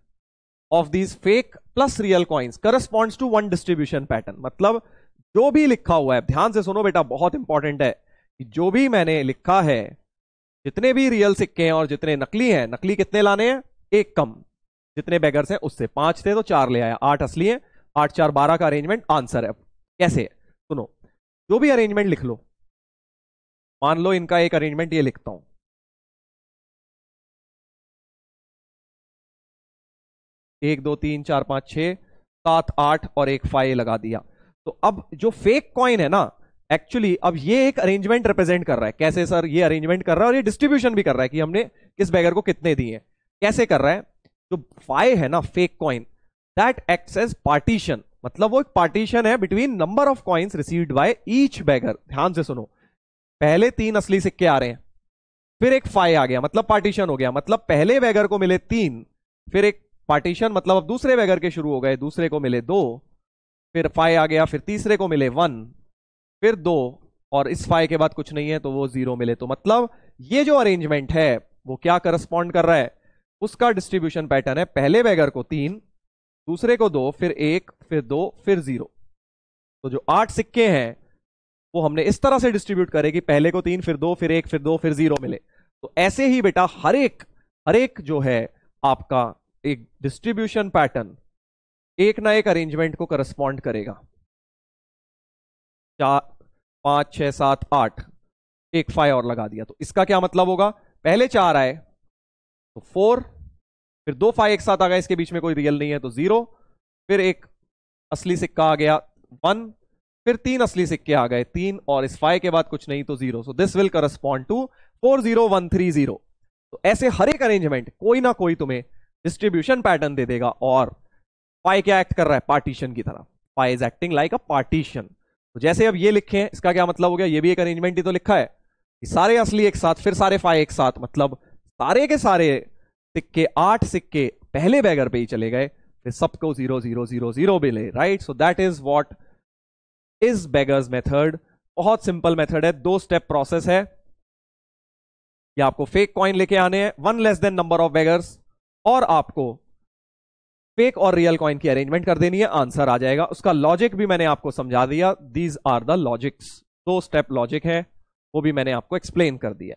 of these fake plus real coins corresponds to one distribution pattern मतलब जो भी लिखा हुआ है ध्यान से सुनो बेटा बहुत इंपॉर्टेंट है कि जो भी मैंने लिखा है जितने भी रियल सिक्के हैं और जितने नकली हैं नकली कितने लाने हैं एक कम जितने बैगर्स हैं उससे पांच थे तो चार ले आया आठ असली है आठ चार बारह का अरेंजमेंट आंसर है कैसे है? सुनो जो भी अरेंजमेंट लिख लो मान लो इनका एक अरेंजमेंट ये लिखता हूं एक दो तीन चार पांच छ सात आठ और एक फाइव लगा दिया तो अब जो फेक कॉइन है ना एक्चुअली अब ये एक अरेंजमेंट रिप्रेजेंट कर रहा है कैसे सर ये अरेंजमेंट कर रहा है और ये डिस्ट्रीब्यूशन भी कर रहा है कि हमने किस बैगर को कितने दिए हैं कैसे कर रहा है जो फाई है ना fake coin that acts as partition मतलब वो एक पार्टीशन है between number of coins received by each beggar ध्यान से सुनो पहले तीन असली सिक्के आ रहे हैं फिर एक फाई आ गया मतलब पार्टीशन हो गया मतलब पहले बैगर को मिले तीन फिर एक पार्टीशन मतलब अब दूसरे बैगर के शुरू हो गए दूसरे को मिले दो फिर फाइव आ गया फिर तीसरे को मिले वन फिर दो और इस फाइव के बाद कुछ नहीं है तो वो जीरो मिले तो मतलब ये जो अरेंजमेंट है वो क्या करस्पॉन्ड कर रहा है उसका डिस्ट्रीब्यूशन पैटर्न है पहले बैगर को तीन दूसरे को दो फिर एक फिर दो फिर जीरो तो जो आठ सिक्के हैं वो हमने इस तरह से डिस्ट्रीब्यूट करे कि पहले को तीन फिर दो फिर एक फिर दो फिर जीरो मिले तो ऐसे ही बेटा हर एक हर एक जो है आपका एक डिस्ट्रीब्यूशन पैटर्न एक ना एक अरेंजमेंट को करस्पॉन्ड करेगा चार पांच छह सात आठ एक फाइव और लगा दिया तो इसका क्या मतलब होगा पहले चार आए तो फोर फिर दो फाइव एक साथ आ गया इसके बीच में कोई रियल नहीं है तो जीरो फिर एक असली सिक्का आ गया वन फिर तीन असली सिक्के आ गए तीन और इस फाइव के बाद कुछ नहीं तो zero so this will correspond to four zero one three zero तो ऐसे हर एक अरेंजमेंट कोई ना कोई तुम्हें डिस्ट्रीब्यूशन पैटर्न दे देगा और पाई क्या एक्ट कर रहा है पार्टीशन की तरह pi is acting like a partition तो जैसे अब ये लिखे हैं इसका क्या मतलब हो गया ये भी एक अरेंजमेंट ही तो लिखा है कि सारे असली एक साथ फिर सारे फाई एक साथ मतलब सारे के सारे सिक्के आठ सिक्के पहले बैगर पे ही चले गए फिर सबको जीरो जीरो जीरो जीरो मिले right so that is what is beggars method बहुत सिंपल मेथड है दो स्टेप प्रोसेस है या आपको फेक कॉइन लेके आने हैं one less than number of beggars और आपको फेक और रियल कॉइन की अरेंजमेंट कर देनी है आंसर आ जाएगा उसका लॉजिक भी मैंने आपको समझा दिया दीज आर द लॉजिक्स दो स्टेप लॉजिक है वो भी मैंने आपको एक्सप्लेन कर दिया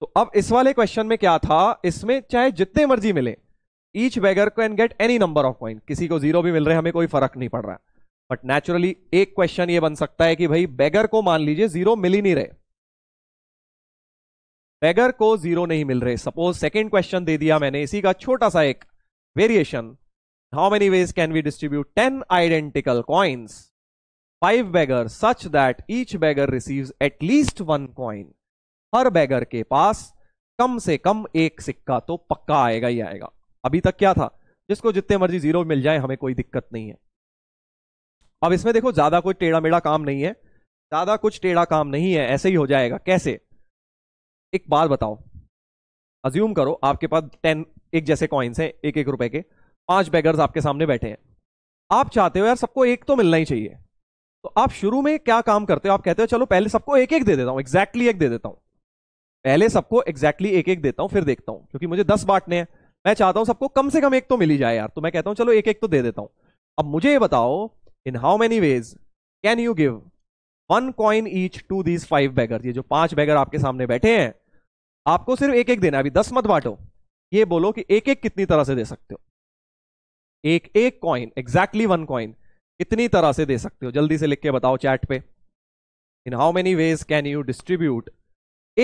तो अब इस वाले क्वेश्चन में क्या था इसमें चाहे जितने मर्जी मिले each beggar can get any number of coin किसी को जीरो भी मिल रहे हमें कोई फर्क नहीं पड़ रहा बट नेचुरली एक क्वेश्चन ये बन सकता है कि भाई बैगर को मान लीजिए जीरो मिल ही नहीं रहे बैगर को जीरो नहीं मिल रहे सपोज सेकेंड क्वेश्चन दे दिया मैंने इसी का छोटा सा एक variation how many ways can we distribute 10 identical coins five beggars such that each beggar receives at least one coin हर बैगर के पास कम से कम एक सिक्का तो पक्का आएगा ही आएगा अभी तक क्या था जिसको जितने मर्जी जीरो मिल जाए हमें कोई दिक्कत नहीं है अब इसमें देखो ज्यादा कोई टेढ़ा मेढ़ा काम नहीं है ज्यादा कुछ टेढ़ा काम नहीं है ऐसे ही हो जाएगा कैसे एक बात बताओ अज्यूम करो आपके पास टेन एक जैसे कॉइन्स हैं एक एक रुपए के पांच बैगर्स आपके सामने बैठे हैं आप चाहते हो यार सबको एक तो मिलना ही चाहिए तो आप शुरू में क्या काम करते हो आप कहते हो चलो पहले सबको एक एक दे देता हूँ एग्जैक्टली एक दे देता हूँ पहले सबको एग्जैक्टली एक एक देता हूँ फिर देखता हूँ क्योंकि मुझे दस बांटने हैं मैं चाहता हूँ सबको कम से कम एक तो मिली जाए यार तो मैं कहता हूँ चलो एक एक तो दे देता हूँ अब मुझे ये बताओ in how many ways can you give one coin each to these five beggar ये जो पांच बैगर आपके सामने बैठे हैं आपको सिर्फ एक एक देना अभी दस मत बांटो ये बोलो कि एक एक कितनी तरह से दे सकते हो एक एक कॉइन एग्जैक्टली वन कॉइन कितनी तरह से दे सकते हो जल्दी से लिख के बताओ चैट पे in how many ways can you distribute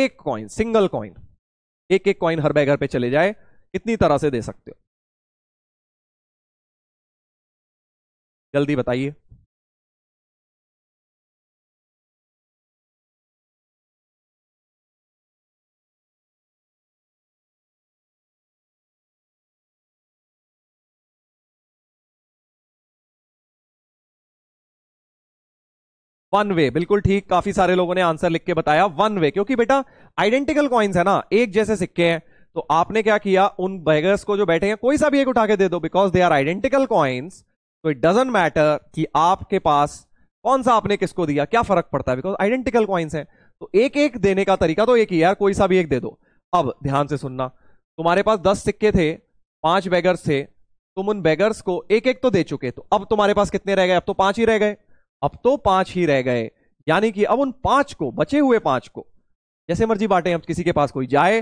एक कॉइन सिंगल कॉइन एक एक कॉइन हर बैगर पे चले जाए कितनी तरह से दे सकते हो जल्दी बताइए वन वे बिल्कुल ठीक काफी सारे लोगों ने आंसर लिख के बताया वन वे क्योंकि बेटा आइडेंटिकल कॉइन्स है ना एक जैसे सिक्के हैं तो आपने क्या किया उन बैगर्स को जो बैठे हैं कोई सा भी एक उठा के दे दो because they are identical coins तो इट डजेंट मैटर कि आपके पास कौन सा आपने किसको दिया क्या फर्क पड़ता है बिकॉज आइडेंटिकल कॉइन्स है तो एक एक देने का तरीका तो एक ही यार कोई सा भी एक दे दो अब ध्यान से सुनना तुम्हारे पास दस सिक्के थे पांच बैगर्स थे तुम उन बैगर्स को एक एक तो दे चुके तो अब तुम्हारे पास कितने रह गए अब तो पांच ही रह गए अब तो पांच ही रह गए यानी कि अब उन पांच को बचे हुए पांच को जैसे मर्जी बांटे हम किसी के पास कोई जाए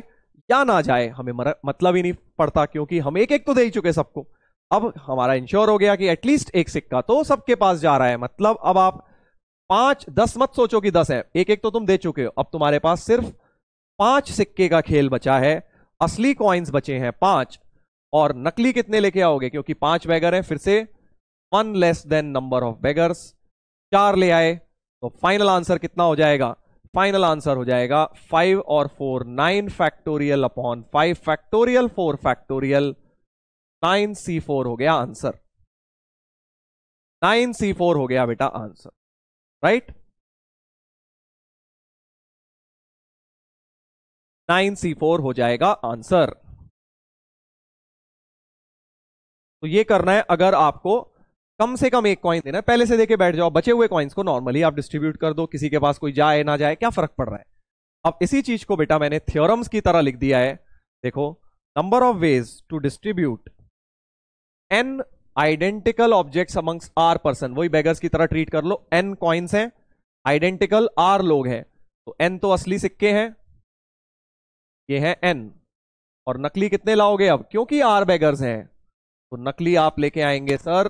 या ना जाए हमें मतलब ही नहीं पड़ता क्योंकि हम एक एक तो दे ही चुके सबको अब हमारा इंश्योर हो गया कि एटलीस्ट एक सिक्का तो सबके पास जा रहा है मतलब अब आप पांच दस मत सोचो कि दस है एक एक तो तुम दे चुके हो अब तुम्हारे पास सिर्फ पांच सिक्के का खेल बचा है असली कॉइन्स बचे हैं पांच और नकली कितने लेके आओगे क्योंकि पांच बैगर है फिर से one less than number of beggars चार ले आए तो फाइनल आंसर कितना हो जाएगा फाइनल आंसर हो जाएगा फाइव और four nine factorial upon five factorial four factorial nine C four हो गया आंसर नाइन सी फोर हो गया बेटा answer right nine C four हो जाएगा आंसर तो ये करना है अगर आपको कम से कम एक कॉइन देना पहले से देके बैठ जाओ बचे हुए कॉइन्स को नॉर्मली आप डिस्ट्रीब्यूट कर दो किसी के पास कोई जाए ना जाए क्या फर्क पड़ रहा है अब इसी चीज को बेटा मैंने थियोरम्स की तरह लिख दिया है देखो number of ways to distribute n identical object amongst r person वही बेगर्स की तरह ट्रीट कर लो एन कॉइन्स हैं आइडेंटिकल आर लोग हैं तो एन तो असली सिक्के हैं ये हैं एन और नकली कितने लाओगे अब क्योंकि आर बेगर्स हैं तो नकली आप लेके आएंगे सर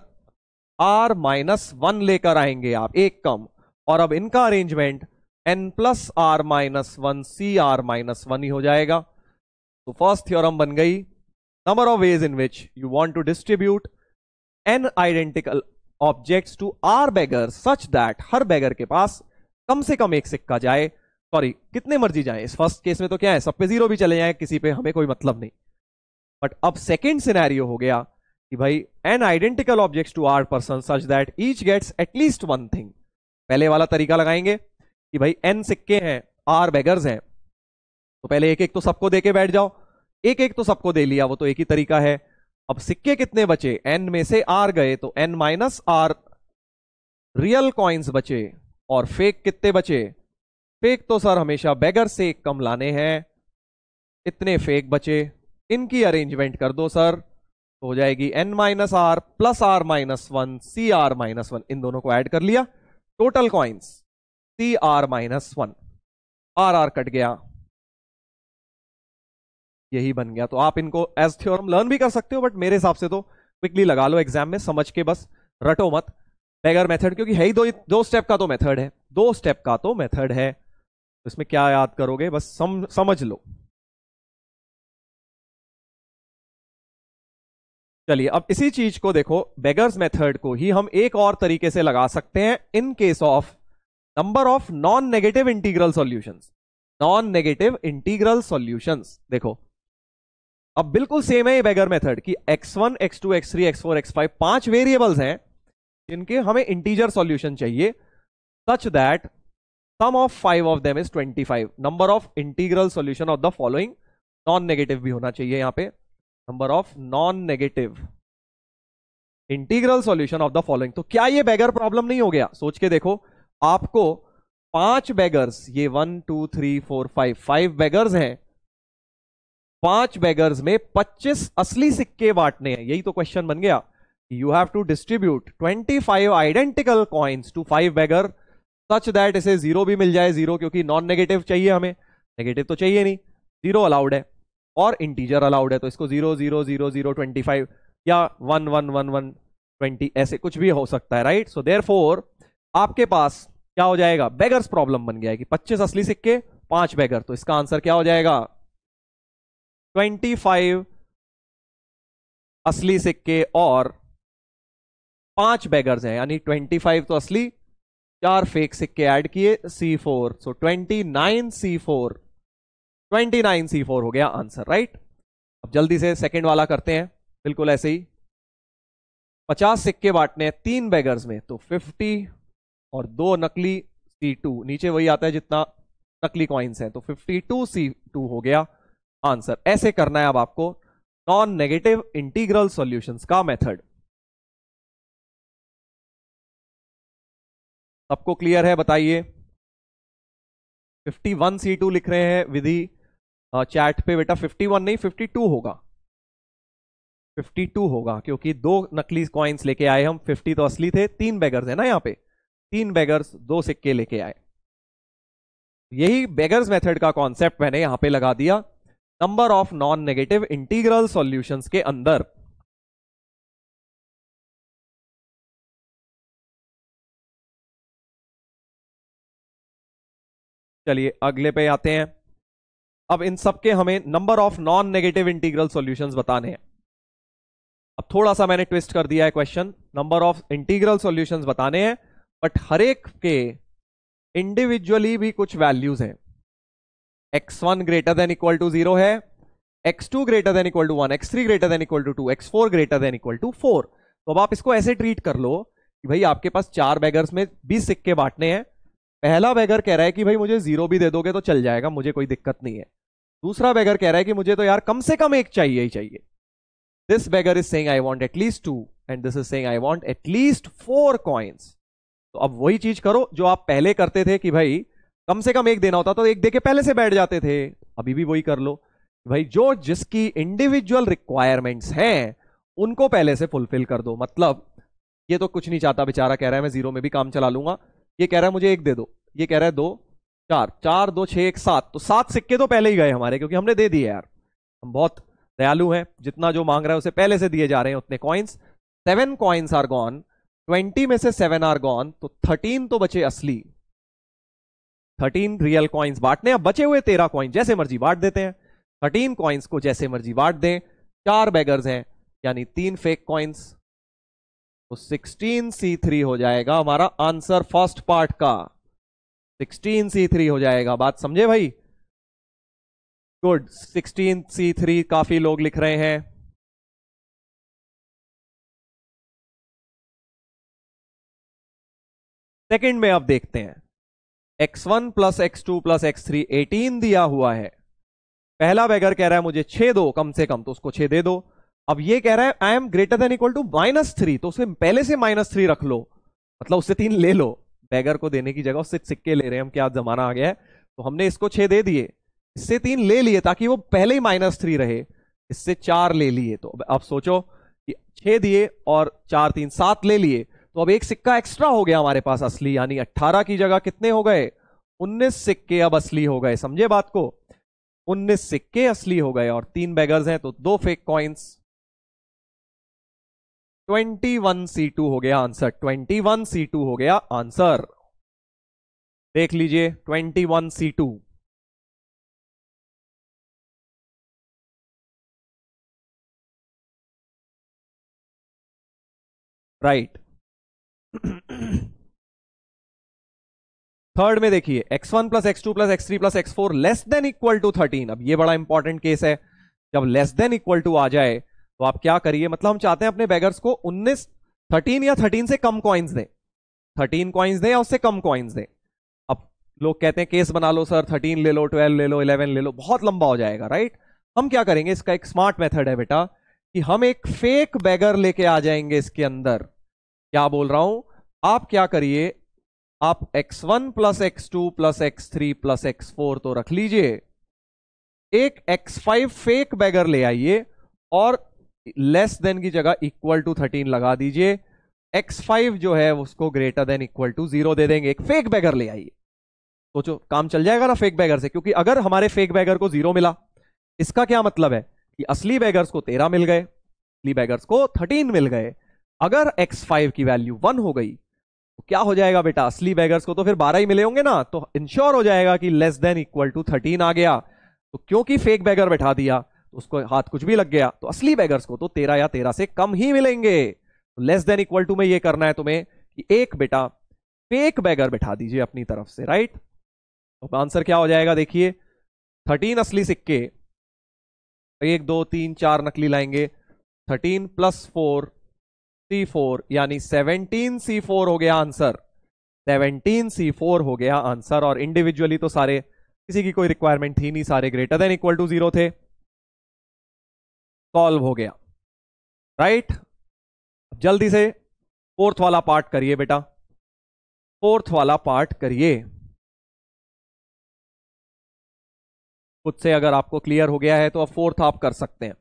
आर माइनस वन लेकर आएंगे आप एक कम और अब इनका arrangement n plus r minus one C r minus one ही हो जाएगा तो फर्स्ट थ्योरम बन गई number of ways in which you want to distribute n identical objects to r beggar such that हर बैगर के पास कम से कम एक सिक्का जाए सॉरी कितने मर्जी जाए इस फर्स्ट केस में तो क्या है सब पे जीरो भी चले जाए किसी पे हमें कोई मतलब नहीं बट अब सेकेंड सिनेरियो हो गया कि भाई n identical object to r person such that each gets at least one thing पहले वाला तरीका लगाएंगे कि भाई एन सिक्के हैं आर बेगर्स हैं तो पहले एक एक तो सबको दे के बैठ जाओ एक एक तो सबको दे लिया वो तो एक ही तरीका है अब सिक्के कितने बचे एन में से आर गए तो n minus r real coins बचे और फेक कितने बचे फेक तो सर हमेशा बेगर से कम लाने हैं इतने फेक बचे इनकी अरेंजमेंट कर दो सर तो हो जाएगी n minus r plus r minus one C r minus one इन दोनों को ऐड कर लिया total coins C r minus one r r cut गया यही बन गया तो आप इनको एज थ्योरम लर्न भी कर सकते हो बट मेरे हिसाब से तो क्विकली लगा लो एग्जाम में समझ के बस रटो मत बेगर मेथड क्योंकि है ही दो दो स्टेप का तो मेथड है दो स्टेप का तो मेथड है तो इसमें क्या याद करोगे बस सम, समझ लो चलिए अब इसी चीज को देखो बेगर्स मेथड को ही हम एक और तरीके से लगा सकते हैं in case of number of non negative integral solutions non negative integral solutions देखो अब बिल्कुल सेम है ये बेगर मेथड कि x1, x2, x3, x4, x5 पांच वेरिएबल्स हैं जिनके हमें इंटीजर सॉल्यूशन चाहिए such that sum of five of them is 25 number of integral solution of the following non negative भी होना चाहिए यहां पर number of non negative integral solution of the following तो क्या ये बैगर प्रॉब्लम नहीं हो गया सोच के देखो आपको पांच बैगर्स ये one two three four five five beggars हैं पांच बैगर्स में पच्चीस असली सिक्के बांटने हैं यही तो क्वेश्चन बन गया you have to distribute twenty five identical coins to five beggar such that इसे जीरो भी मिल जाए जीरो क्योंकि नॉन नेगेटिव चाहिए हमें नेगेटिव तो चाहिए नहीं जीरो अलाउड है और इंटीजर अलाउड है तो इसको zero zero zero zero twenty five या one one one one twenty ऐसे कुछ भी हो सकता है राइट सो देर फोर आपके पास क्या हो जाएगा बेगर्स प्रॉब्लम बन गया है कि पच्चीस असली सिक्के पांच बेगर तो इसका आंसर क्या हो जाएगा ट्वेंटी फाइव असली सिक्के और पांच बेगर्स हैं यानी ट्वेंटी फाइव तो असली चार फेक सिक्के ऐड किए C four so twenty nine C four twenty nine C four हो गया आंसर राइट अब जल्दी से सेकेंड वाला करते हैं बिल्कुल ऐसे ही पचास सिक्के बांटने हैं तीन बैगर्स में तो फिफ्टी और दो नकली सी टू नीचे वही आता है जितना नकली कॉइन्स हैं तो फिफ्टी टू सी टू हो गया आंसर ऐसे करना है अब आपको नॉन नेगेटिव इंटीग्रल सॉल्यूशंस का मेथड सबको क्लियर है बताइए 51 C2 लिख रहे हैं विधि चैट पे बेटा 51 नहीं 52 होगा 52 होगा क्योंकि दो नकली कॉइन्स लेके आए हम 50 तो असली थे तीन बैगर्स है ना यहाँ पे तीन बैगर्स दो सिक्के लेके आए यही बैगर्स मेथड का कॉन्सेप्ट मैंने यहां पे लगा दिया number of non negative integral solutions के अंदर चलिए अगले पे आते हैं अब इन सबके हमें number of non negative integral solutions बताने हैं अब थोड़ा सा मैंने ट्विस्ट कर दिया है question number of integral solutions बताने हैं बट हर एक के इंडिविजुअली भी कुछ वैल्यूज हैं x1 one greater than equal to zero है x two greater than equal to one x three greater than equal to two x four greater than equal to four तो अब आप इसको ऐसे ट्रीट कर लो कि भाई आपके पास चार बैगर्स में बीस सिक्के बांटने हैं पहला बैगर कह रहा है कि भाई मुझे जीरो भी दे दोगे तो चल जाएगा मुझे कोई दिक्कत नहीं है दूसरा बेगर कह रहा है कि मुझे तो यार कम से कम एक चाहिए ही चाहिए this beggar is saying I want at least two and this is saying I want at least four coins तो अब वही चीज करो जो आप पहले करते थे कि भाई कम से कम एक देना होता तो एक दे के पहले से बैठ जाते थे अभी भी वही कर लो भाई जो जिसकी इंडिविजुअल रिक्वायरमेंट्स हैं उनको पहले से फुलफिल कर दो मतलब ये तो कुछ नहीं चाहता बेचारा कह रहा है मैं जीरो में भी काम चला लूंगा ये कह रहा है मुझे एक दे दो ये कह रहा है दो चार चार दो छः एक सात तो सात सिक्के तो पहले ही गए हमारे क्योंकि हमने दे दिए यार हम बहुत दयालु हैं जितना जो मांग रहा है उसे पहले से दिए जा रहे हैं उतने coins seven coins are gone twenty में से सेवन आर गॉन तो थर्टीन तो बचे असली थर्टीन रियल कॉइन्स बांटने अब बचे हुए तेरह कॉइन जैसे मर्जी बांट देते हैं थर्टीन कॉइन्स को जैसे मर्जी बांट दें चार बैगर्स हैं यानी तीन फेक कॉइन्स तो सिक्सटीन सी थ्री हो जाएगा हमारा आंसर फर्स्ट पार्ट का सिक्सटीन सी थ्री हो जाएगा बात समझे भाई गुड सिक्सटीन सी थ्री काफी लोग लिख रहे हैं सेकेंड में आप देखते हैं x one plus x two plus x three eighteen दिया हुआ है पहला बैगर कह रहा है मुझे छे दो कम से कम तो उसको छे दे दो अब ये कह रहा है I am greater than equal to minus three तो उसे पहले से माइनस थ्री रख लो मतलब उससे तीन ले लो बैगर को देने की जगह उससे सिक्के ले रहे हैं हम क्या जमाना आ गया है तो हमने इसको छह दे दिए इससे तीन ले लिए ताकि वो पहले ही माइनस थ्री रहे इससे चार ले लिए तो अब सोचो कि छह दिए और चार तीन सात ले लिए तो अब एक सिक्का एक्स्ट्रा हो गया हमारे पास असली यानी अट्ठारह की जगह कितने हो गए उन्नीस सिक्के अब असली हो गए समझे बात को उन्नीस सिक्के असली हो गए और तीन बैगर्स हैं तो दो fake coins twenty one C two हो गया answer twenty one C two हो गया आंसर देख लीजिए twenty one C two right third में देखिए x1 one plus x two plus x three plus x four less than equal to thirteen अब ये बड़ा इंपॉर्टेंट केस है जब लेस देन इक्वल टू आ जाए तो आप क्या करिए मतलब हम चाहते हैं अपने बैगर्स को उन्नीस थर्टीन या थर्टीन से कम कॉइन्स दें थर्टीन कॉइन्स दें या उससे कम कॉइन्स दें अब लोग कहते हैं केस बना लो सर थर्टीन ले लो ट्वेल्व ले लो इलेवन ले लो बहुत लंबा हो जाएगा राइट हम क्या करेंगे इसका एक स्मार्ट मेथड है बेटा कि हम एक फेक बैगर लेके आ जाएंगे इसके अंदर क्या बोल रहा हूं आप क्या करिए आप x1 one plus x two plus x three plus x four तो रख लीजिए एक x5 फेक बैगर ले आइए और लेस देन की जगह इक्वल टू थर्टीन लगा दीजिए एक्स फाइव जो है उसको greater than equal to zero दे देंगे एक फेक बैगर ले आइए सोचो तो काम चल जाएगा ना फेक बैगर से क्योंकि अगर हमारे फेक बैगर को जीरो मिला इसका क्या मतलब है कि असली बैगर्स को तेरह मिल गए असली बैगर्स को थर्टीन मिल गए अगर एक्स फाइव की वैल्यू वन हो गई तो क्या हो जाएगा बेटा असली बैगर्स को तो फिर बारह ही मिले होंगे ना तो इंश्योर हो जाएगा कि less than equal to thirteen आ गया तो क्योंकि फेक बैगर बैठा दिया तो उसको हाथ कुछ भी लग गया तो असली बैगर्स को तो तेरह या तेरह से कम ही मिलेंगे लेस देन इक्वल टू में ये करना है तुम्हें कि एक बेटा फेक बैगर बैठा दीजिए अपनी तरफ से राइट तो आंसर क्या हो जाएगा देखिए थर्टीन असली सिक्के एक दो तीन चार नकली लाएंगे thirteen plus four C four यानी सेवनटीन सी फोर हो गया आंसर सेवनटीन सी फोर हो गया आंसर और इंडिविजुअली तो सारे किसी की कोई रिक्वायरमेंट थी नहीं सारे greater than equal to zero थे सॉल्व हो गया राइट जल्दी से फोर्थ वाला पार्ट करिए बेटा फोर्थ वाला पार्ट करिए खुद से अगर आपको क्लियर हो गया है तो अब फोर्थ आप कर सकते हैं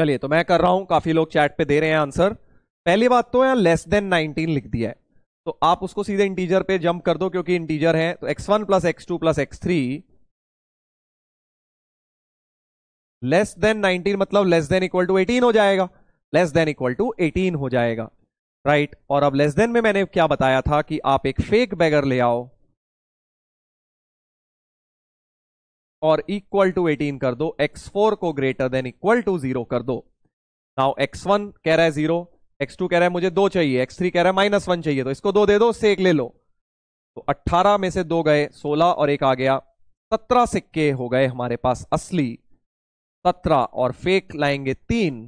चलिए तो मैं कर रहा हूं काफी लोग चैट पे दे रहे हैं आंसर पहली बात तो यहां लेस देन 19 लिख दिया है तो आप उसको सीधे इंटीजर पे जंप कर दो क्योंकि इंटीजर है तो x1 one plus x two plus x three less than 19 मतलब लेस देन इक्वल टू 18 हो जाएगा लेस देन इक्वल टू 18 हो जाएगा राइट right? और अब लेस देन में मैंने क्या बताया था कि आप एक फेक बैगर ले आओ और इक्वल टू 18 कर दो x4 को greater than equal to zero कर दो नाउ x1 कह रहा है जीरो x2 कह रहा है मुझे दो चाहिए x3 कह रहा है माइनस वन चाहिए तो इसको दो दे दो से एक ले लो तो 18 में से दो गए 16 और एक आ गया 17 सिक्के हो गए हमारे पास असली 17 और फेक लाएंगे तीन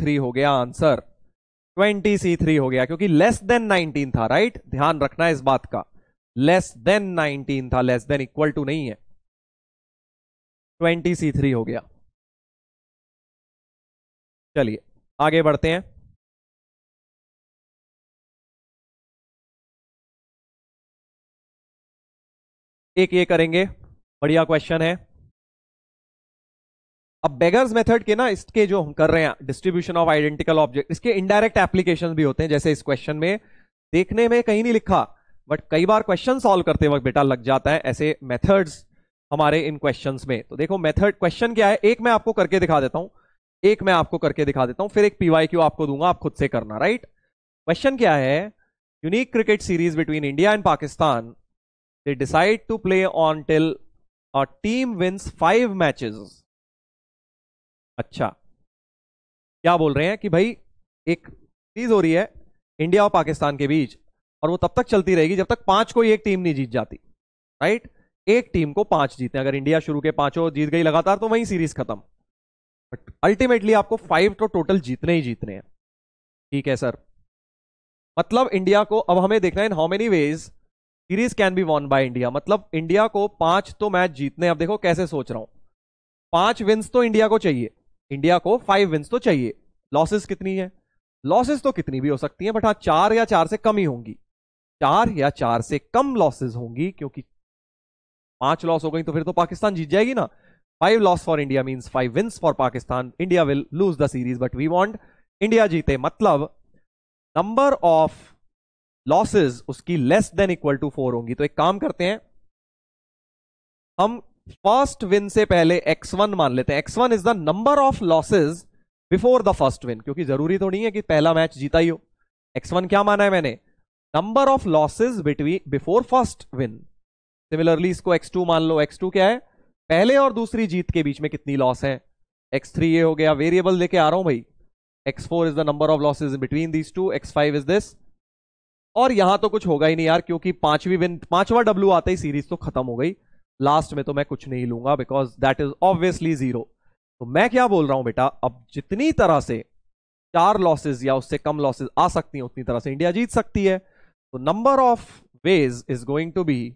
थ्री हो गया आंसर थ्री हो गया क्योंकि लेस देन 19 था राइट ध्यान रखना इस बात का लेस देन नाइनटीन था लेस देन इक्वल टू नहीं है ट्वेंटी सी थ्री हो गया चलिए आगे बढ़ते हैं एक ये करेंगे बढ़िया क्वेश्चन है अब बेगर्स मेथड के ना इसके जो हम कर रहे हैं डिस्ट्रीब्यूशन ऑफ आइडेंटिकल ऑब्जेक्ट इसके इनडायरेक्ट एप्लीकेशन भी होते हैं जैसे इस क्वेश्चन में देखने में कहीं नहीं लिखा बट कई बार क्वेश्चन सॉल्व करते वक्त बेटा लग जाता है ऐसे मेथड्स हमारे इन क्वेश्चन में तो देखो मेथड क्वेश्चन क्या है एक मैं आपको करके दिखा देता हूं एक मैं आपको करके दिखा देता हूं फिर एक पीवाई क्यू आपको दूंगा आप खुद से करना राइट क्वेश्चन क्या है unique cricket series between India and Pakistan they decide to play on till team wins five matches अच्छा क्या बोल रहे हैं कि भाई एक सीरीज हो रही है इंडिया और पाकिस्तान के बीच और वो तब तक चलती रहेगी जब तक पांच कोई एक टीम नहीं जीत जाती राइट एक टीम को पांच जीते अगर इंडिया शुरू के पांचों जीत गई लगातार तो वही सीरीज खत्म बट अल्टीमेटली आपको फाइव तो टोटल जीतने ही जीतने हैं ठीक है सर मतलब इंडिया को अब हमें देखना है in how many ways series can be won by India मतलब इंडिया को पांच तो मैच जीतने अब देखो कैसे सोच रहा हूं पांच विंस तो इंडिया को चाहिए इंडिया को फाइव विंस तो चाहिए लॉसेस कितनी है लॉसेस तो कितनी भी हो सकती है बट हाँ चार या चार से कम ही होंगी चार या चार से कम लॉसेस होंगी क्योंकि पांच लॉस हो गई तो फिर तो पाकिस्तान जीत जाएगी ना five loss for India means five wins for Pakistan India will lose the series but we want India जीते मतलब नंबर ऑफ लॉसेज उसकी less than equal to four होंगी तो एक काम करते हैं हम फर्स्ट विन से पहले वन मान लेते हैं one is the number of losses before the first win क्योंकि जरूरी तो नहीं है कि पहला मैच जीता ही हो वन क्या माना है मैंने number of losses between before first win similarly इसको x2 मान लो x2 क्या है पहले और दूसरी जीत के बीच में कितनी लॉस है x3 ये हो गया वेरिएबल लेके आ रहा हूं भाई x4 is the number of losses between these two x5 is this और यहां तो कुछ होगा ही नहीं यार क्योंकि पांचवी विन पांचवा डब्ल्यू आते ही सीरीज तो खत्म हो गई लास्ट में तो मैं कुछ नहीं लूंगा because that is obviously zero तो मैं क्या बोल रहा हूं बेटा अब जितनी तरह से चार लॉसेज या उससे कम लॉसेज आ सकती हैं उतनी तरह से इंडिया जीत सकती है So number of ways is going to be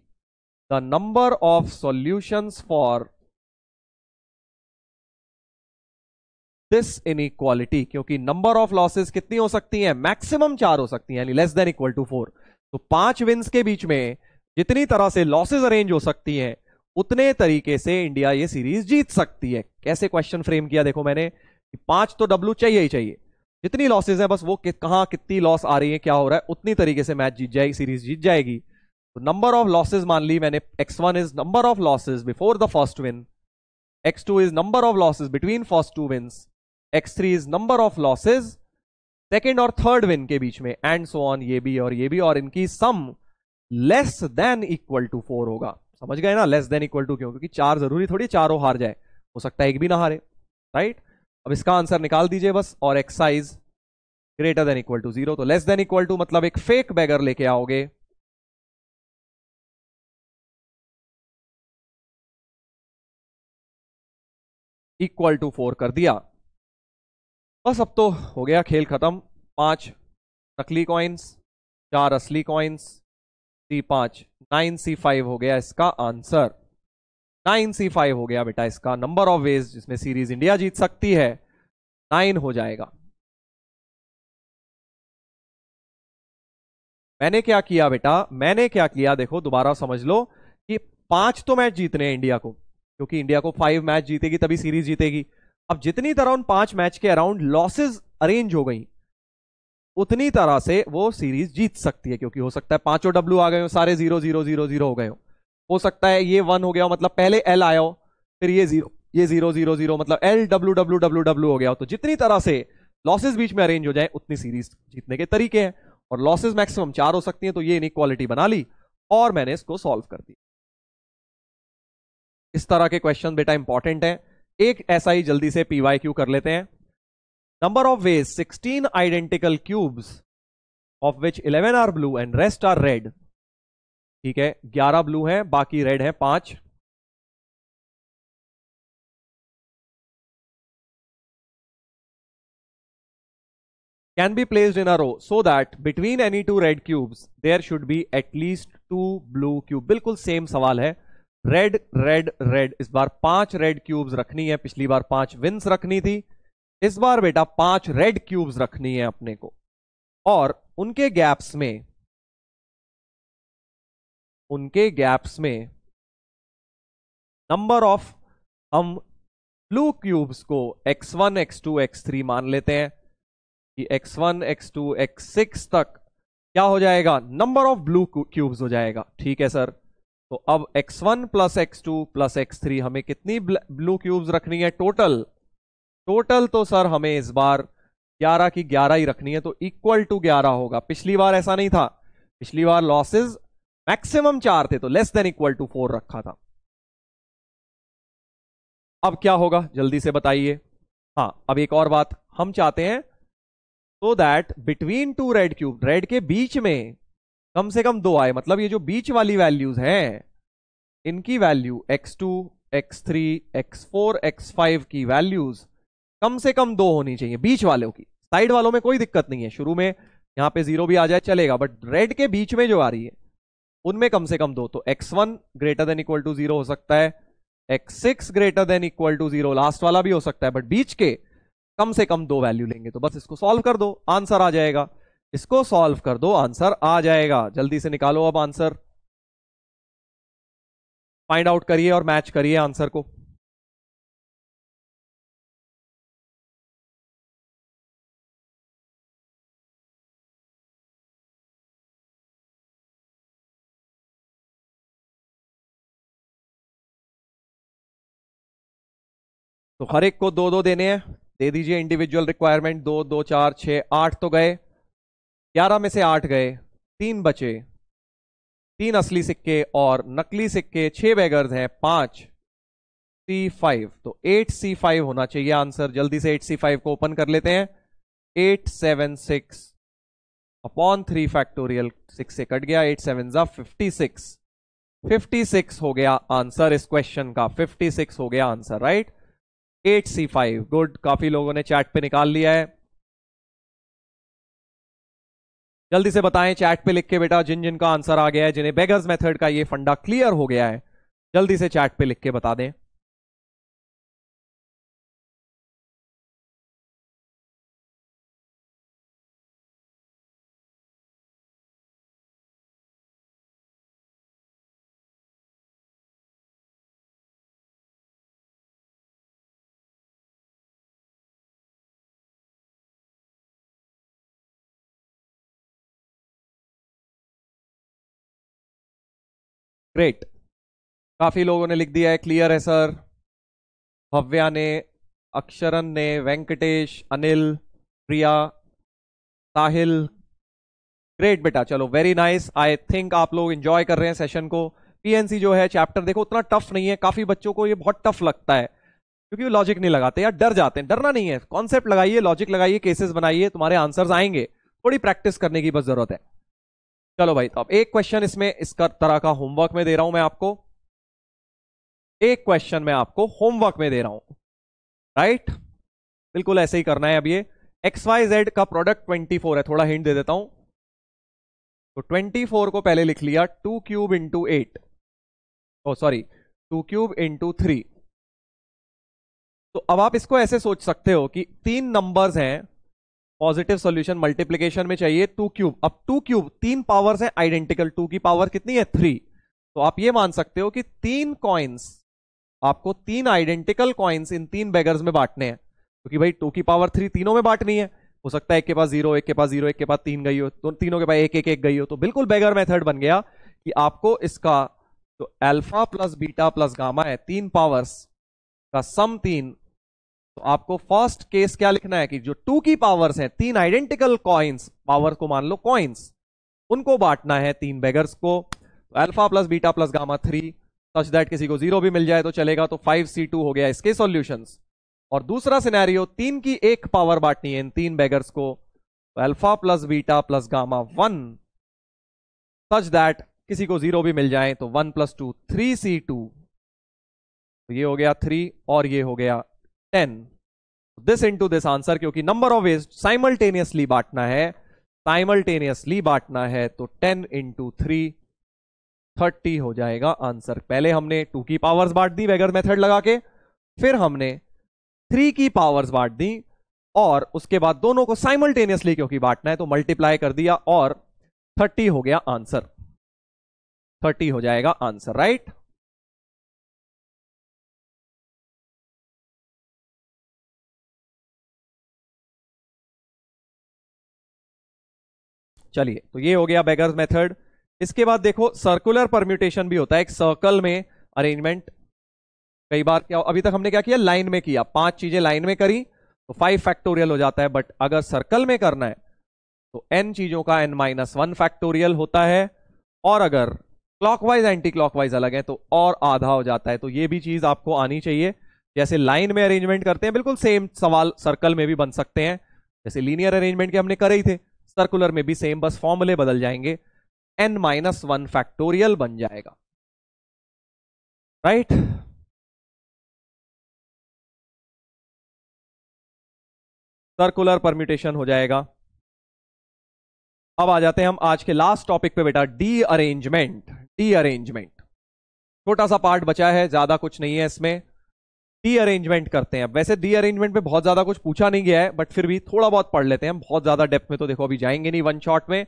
the number of solutions for this equality क्योंकि नंबर ऑफ लॉसेस कितनी हो सकती हैं मैक्सिमम चार हो सकती हैं यानी less than equal to four तो पांच विंस के बीच में जितनी तरह से लॉसेस अरेंज हो सकती हैं उतने तरीके से इंडिया ये सीरीज जीत सकती है कैसे क्वेश्चन फ्रेम किया देखो मैंने पांच तो डब्ल्यू चाहिए ही चाहिए जितनी लॉसेज है बस वो कि, कहाँ कितनी लॉस आ रही है क्या हो रहा है उतनी तरीके से मैच जीत जाएगी सीरीज जीत जाएगी तो नंबर ऑफ लॉसेज मान ली मैंने x one is number of losses before the first win x two is number of losses between first two wins x three is number of losses second और third win के बीच में and so on ये भी और ये भी और इनकी sum less than equal to four होगा समझ गए ना लेस देन इक्वल टू क्यों क्योंकि चार जरूरी थोड़ी चारों हार जाए हो सकता है एक भी ना हारे राइट अब इसका आंसर निकाल दीजिए बस और x six greater than equal to zero तो लेस देन इक्वल टू मतलब एक फेक बैगर लेके आओगे इक्वल टू फोर कर दिया बस अब तो हो गया खेल खत्म पांच नकली कॉइन्स चार असली कॉइन्स सी पांच नाइन सी फाइव हो गया इसका आंसर नाइन सी फाइव हो गया बेटा इसका नंबर ऑफ वेज जिसमें सीरीज इंडिया जीत सकती है नाइन हो जाएगा मैंने क्या किया बेटा मैंने क्या किया देखो दोबारा समझ लो कि पांच तो मैच जीतने हैं इंडिया को क्योंकि इंडिया को फाइव मैच जीतेगी तभी सीरीज जीतेगी अब जितनी तरह उन पांच मैच के अराउंड लॉसेज अरेंज हो गई उतनी तरह से वो सीरीज जीत सकती है क्योंकि हो सकता है पांचों डब्ल्यू आ गए हो सारे जीरो जीरो जीरो जीरो हो गए हो हो सकता है ये वन हो गया हो मतलब पहले एल आया हो फिर ये जीरो ये जीरो जीरो जीरो मतलब L W W W W हो गया हो तो जितनी तरह से लॉसेज बीच में अरेंज हो जाए उतनी सीरीज जीतने के तरीके हैं और लॉसेज मैक्सिमम चार हो सकती है तो ये क्वालिटी बना ली और मैंने इसको सॉल्व कर दिया इस तरह के क्वेश्चन बेटा इंपॉर्टेंट है एक ऐसा ही जल्दी से पीवाई क्यू कर लेते हैं number of ways 16 identical cubes of which 11 are blue and rest are red ठीक है ग्यारह ब्लू है बाकी रेड है पांच can be placed in a row so that between any two red cubes there should be at least two blue cube बिल्कुल same सवाल है रेड रेड रेड इस बार पांच रेड क्यूब्स रखनी है पिछली बार पांच विंस रखनी थी इस बार बेटा पांच रेड क्यूब्स रखनी है अपने को और उनके गैप्स में उनके गैप्स में नंबर ऑफ हम ब्लू क्यूब्स को x1, x2, x3 मान लेते हैं कि x1, x2, x6 तक क्या हो जाएगा नंबर ऑफ ब्लू क्यूब्स हो जाएगा ठीक है सर तो अब x1 one plus x two plus x three हमें कितनी ब्लू क्यूब्स रखनी है टोटल टोटल तो सर हमें इस बार 11 की 11 ही रखनी है तो इक्वल टू 11 होगा पिछली बार ऐसा नहीं था पिछली बार लॉसेज मैक्सिमम चार थे तो less than equal to four रखा था अब क्या होगा जल्दी से बताइए हाँ अब एक और बात हम चाहते हैं so that between two red cube red के बीच में कम से कम दो आए मतलब ये जो बीच वाली वैल्यूज हैं इनकी value x2, x3, x4, x5 की वैल्यूज कम से कम दो होनी चाहिए बीच वालों की साइड वालों में कोई दिक्कत नहीं है शुरू में यहां पे जीरो भी आ जाए चलेगा बट रेड के बीच में जो आ रही है उनमें कम से कम दो तो x one greater than equal to zero हो सकता है x six greater than equal to zero last वाला भी हो सकता है बट बीच के कम से कम दो वैल्यू लेंगे तो बस इसको सॉल्व कर दो आंसर आ जाएगा इसको सॉल्व कर दो आंसर आ जाएगा जल्दी से निकालो अब आंसर फाइंड आउट करिए और मैच करिए आंसर को तो हर एक को दो दो देने हैं दे दीजिए इंडिविजुअल रिक्वायरमेंट दो दो चार छः आठ तो गए ग्यारह में से आठ गए तीन बचे तीन असली सिक्के और नकली सिक्के छः बैगर्स हैं पाँच सी फाइव तो एट सी फाइव होना चाहिए आंसर जल्दी से एट सी फाइव को ओपन कर लेते हैं eight seven six upon three factorial six से कट गया एट सेवन जब फिफ्टी सिक्स फिफ्टी सिक्स हो गया आंसर इस क्वेश्चन का फिफ्टी सिक्स हो गया answer right eight C five good काफी लोगों ने चैट पे निकाल लिया है जल्दी से बताएं चैट पे लिख के बेटा जिन जिन का आंसर आ गया है जिन्हें बेगर्स मेथड का ये फंडा क्लियर हो गया है जल्दी से चैट पे लिख के बता दें ग्रेट काफी लोगों ने लिख दिया है क्लियर है सर भव्या ने अक्षरन ने वेंकटेश अनिल प्रिया साहिल ग्रेट बेटा चलो वेरी नाइस आई थिंक आप लोग इंजॉय कर रहे हैं सेशन को पीएनसी जो है चैप्टर देखो उतना टफ नहीं है काफी बच्चों को ये बहुत टफ लगता है क्योंकि वो लॉजिक नहीं लगाते या डर जाते हैं डरना नहीं है कॉन्सेप्ट लगाइए लॉजिक लगाइए केसेस बनाइए तुम्हारे आंसर्स आएंगे थोड़ी प्रैक्टिस करने की बस जरूरत है चलो भाई तो अब एक क्वेश्चन इसमें इस तरह का होमवर्क में दे रहा हूं मैं आपको एक क्वेश्चन मैं आपको होमवर्क में दे रहा हूं राइट बिल्कुल ऐसे ही करना है अब ये एक्स वाई जेड का प्रोडक्ट ट्वेंटी फोर है थोड़ा हिंट दे देता हूं तो ट्वेंटी फोर को पहले लिख लिया two cube into eight oh sorry two cube into three तो अब आप इसको ऐसे सोच सकते हो कि तीन नंबर्स हैं पॉजिटिव सॉल्यूशन मल्टीप्लिकेशन में चाहिए टू क्यूब अब टू क्यूब तीन पावर्स है आइडेंटिकल टू की पावर कितनी है थ्री तो आप ये मान सकते हो कि तीन कॉइन्स आपको तीन आइडेंटिकल कॉइन्स इन तीन बैगर्स में बांटने हैं क्योंकि तो भाई टू की पावर थ्री तीनों में बांटनी है हो सकता है एक के पास जीरो एक के पास जीरो एक के पास तीन गई हो तो तीनों के पास एक एक एक गई हो तो बिल्कुल बेगर मेथड बन गया कि आपको इसका जो तो alpha plus beta plus gamma है तीन पावर्स का सम तीन तो आपको फर्स्ट केस क्या लिखना है कि जो टू की पावर्स हैं तीन आइडेंटिकल कॉइन्स पावर को मान लो कॉइन्स उनको बांटना है तीन बेगर्स को तो alpha plus beta plus gamma three such that किसी को जीरो भी मिल जाए तो चलेगा तो फाइव सी टू हो गया इसके सोल्यूशन और दूसरा सिनेरियो तीन की एक पावर बांटनी है इन तीन बेगर्स को तो alpha plus beta plus gamma one such that किसी को जीरो भी मिल जाए तो one plus two three C two ये हो गया थ्री और ये हो गया ten this into this answer क्योंकि नंबर ऑफ वेस्ट साइमल्टेनियसली बांटना है साइमल्टेनियसली बांटना है तो टेन इंटू थ्री थर्टी हो जाएगा आंसर पहले हमने टू की पावर्स बांट दी वेगर मेथड लगा के फिर हमने थ्री की पावर्स बांट दी और उसके बाद दोनों को साइमल्टेनियसली क्योंकि बांटना है तो मल्टीप्लाई कर दिया और थर्टी हो गया आंसर थर्टी हो जाएगा आंसर राइट चलिए तो ये हो गया बेगर मेथड इसके बाद देखो सर्कुलर परम्यूटेशन भी होता है एक सर्कल में अरेंजमेंट कई बार क्या अभी तक हमने क्या किया लाइन में किया पांच चीजें लाइन में करी तो फाइव फैक्टोरियल हो जाता है बट अगर सर्कल में करना है तो एन चीजों का एन माइनस वन फैक्टोरियल होता है और अगर क्लॉकवाइज एंटी क्लॉकवाइज अलग है तो और आधा हो जाता है तो ये भी चीज आपको आनी चाहिए जैसे लाइन में अरेंजमेंट करते हैं बिल्कुल सेम सवाल सर्कल में भी बन सकते हैं जैसे लीनियर अरेंजमेंट के हमने करे ही थे सर्कुलर में भी सेम बस फॉर्मूले बदल जाएंगे एन माइनस वन फैक्टोरियल बन जाएगा राइट right? सर्कुलर परम्यूटेशन हो जाएगा अब आ जाते हैं हम आज के लास्ट टॉपिक पे बेटा डी अरेंजमेंट डी अरेंजमेंट छोटा सा पार्ट बचा है ज्यादा कुछ नहीं है इसमें डी अरेंजमेंट करते हैं वैसे डी अरेंजमेंट में बहुत ज्यादा कुछ पूछा नहीं गया है बट फिर भी थोड़ा बहुत पढ़ लेते हैं हम बहुत ज्यादा डेप्थ में तो देखो अभी जाएंगे नहीं वन शॉट में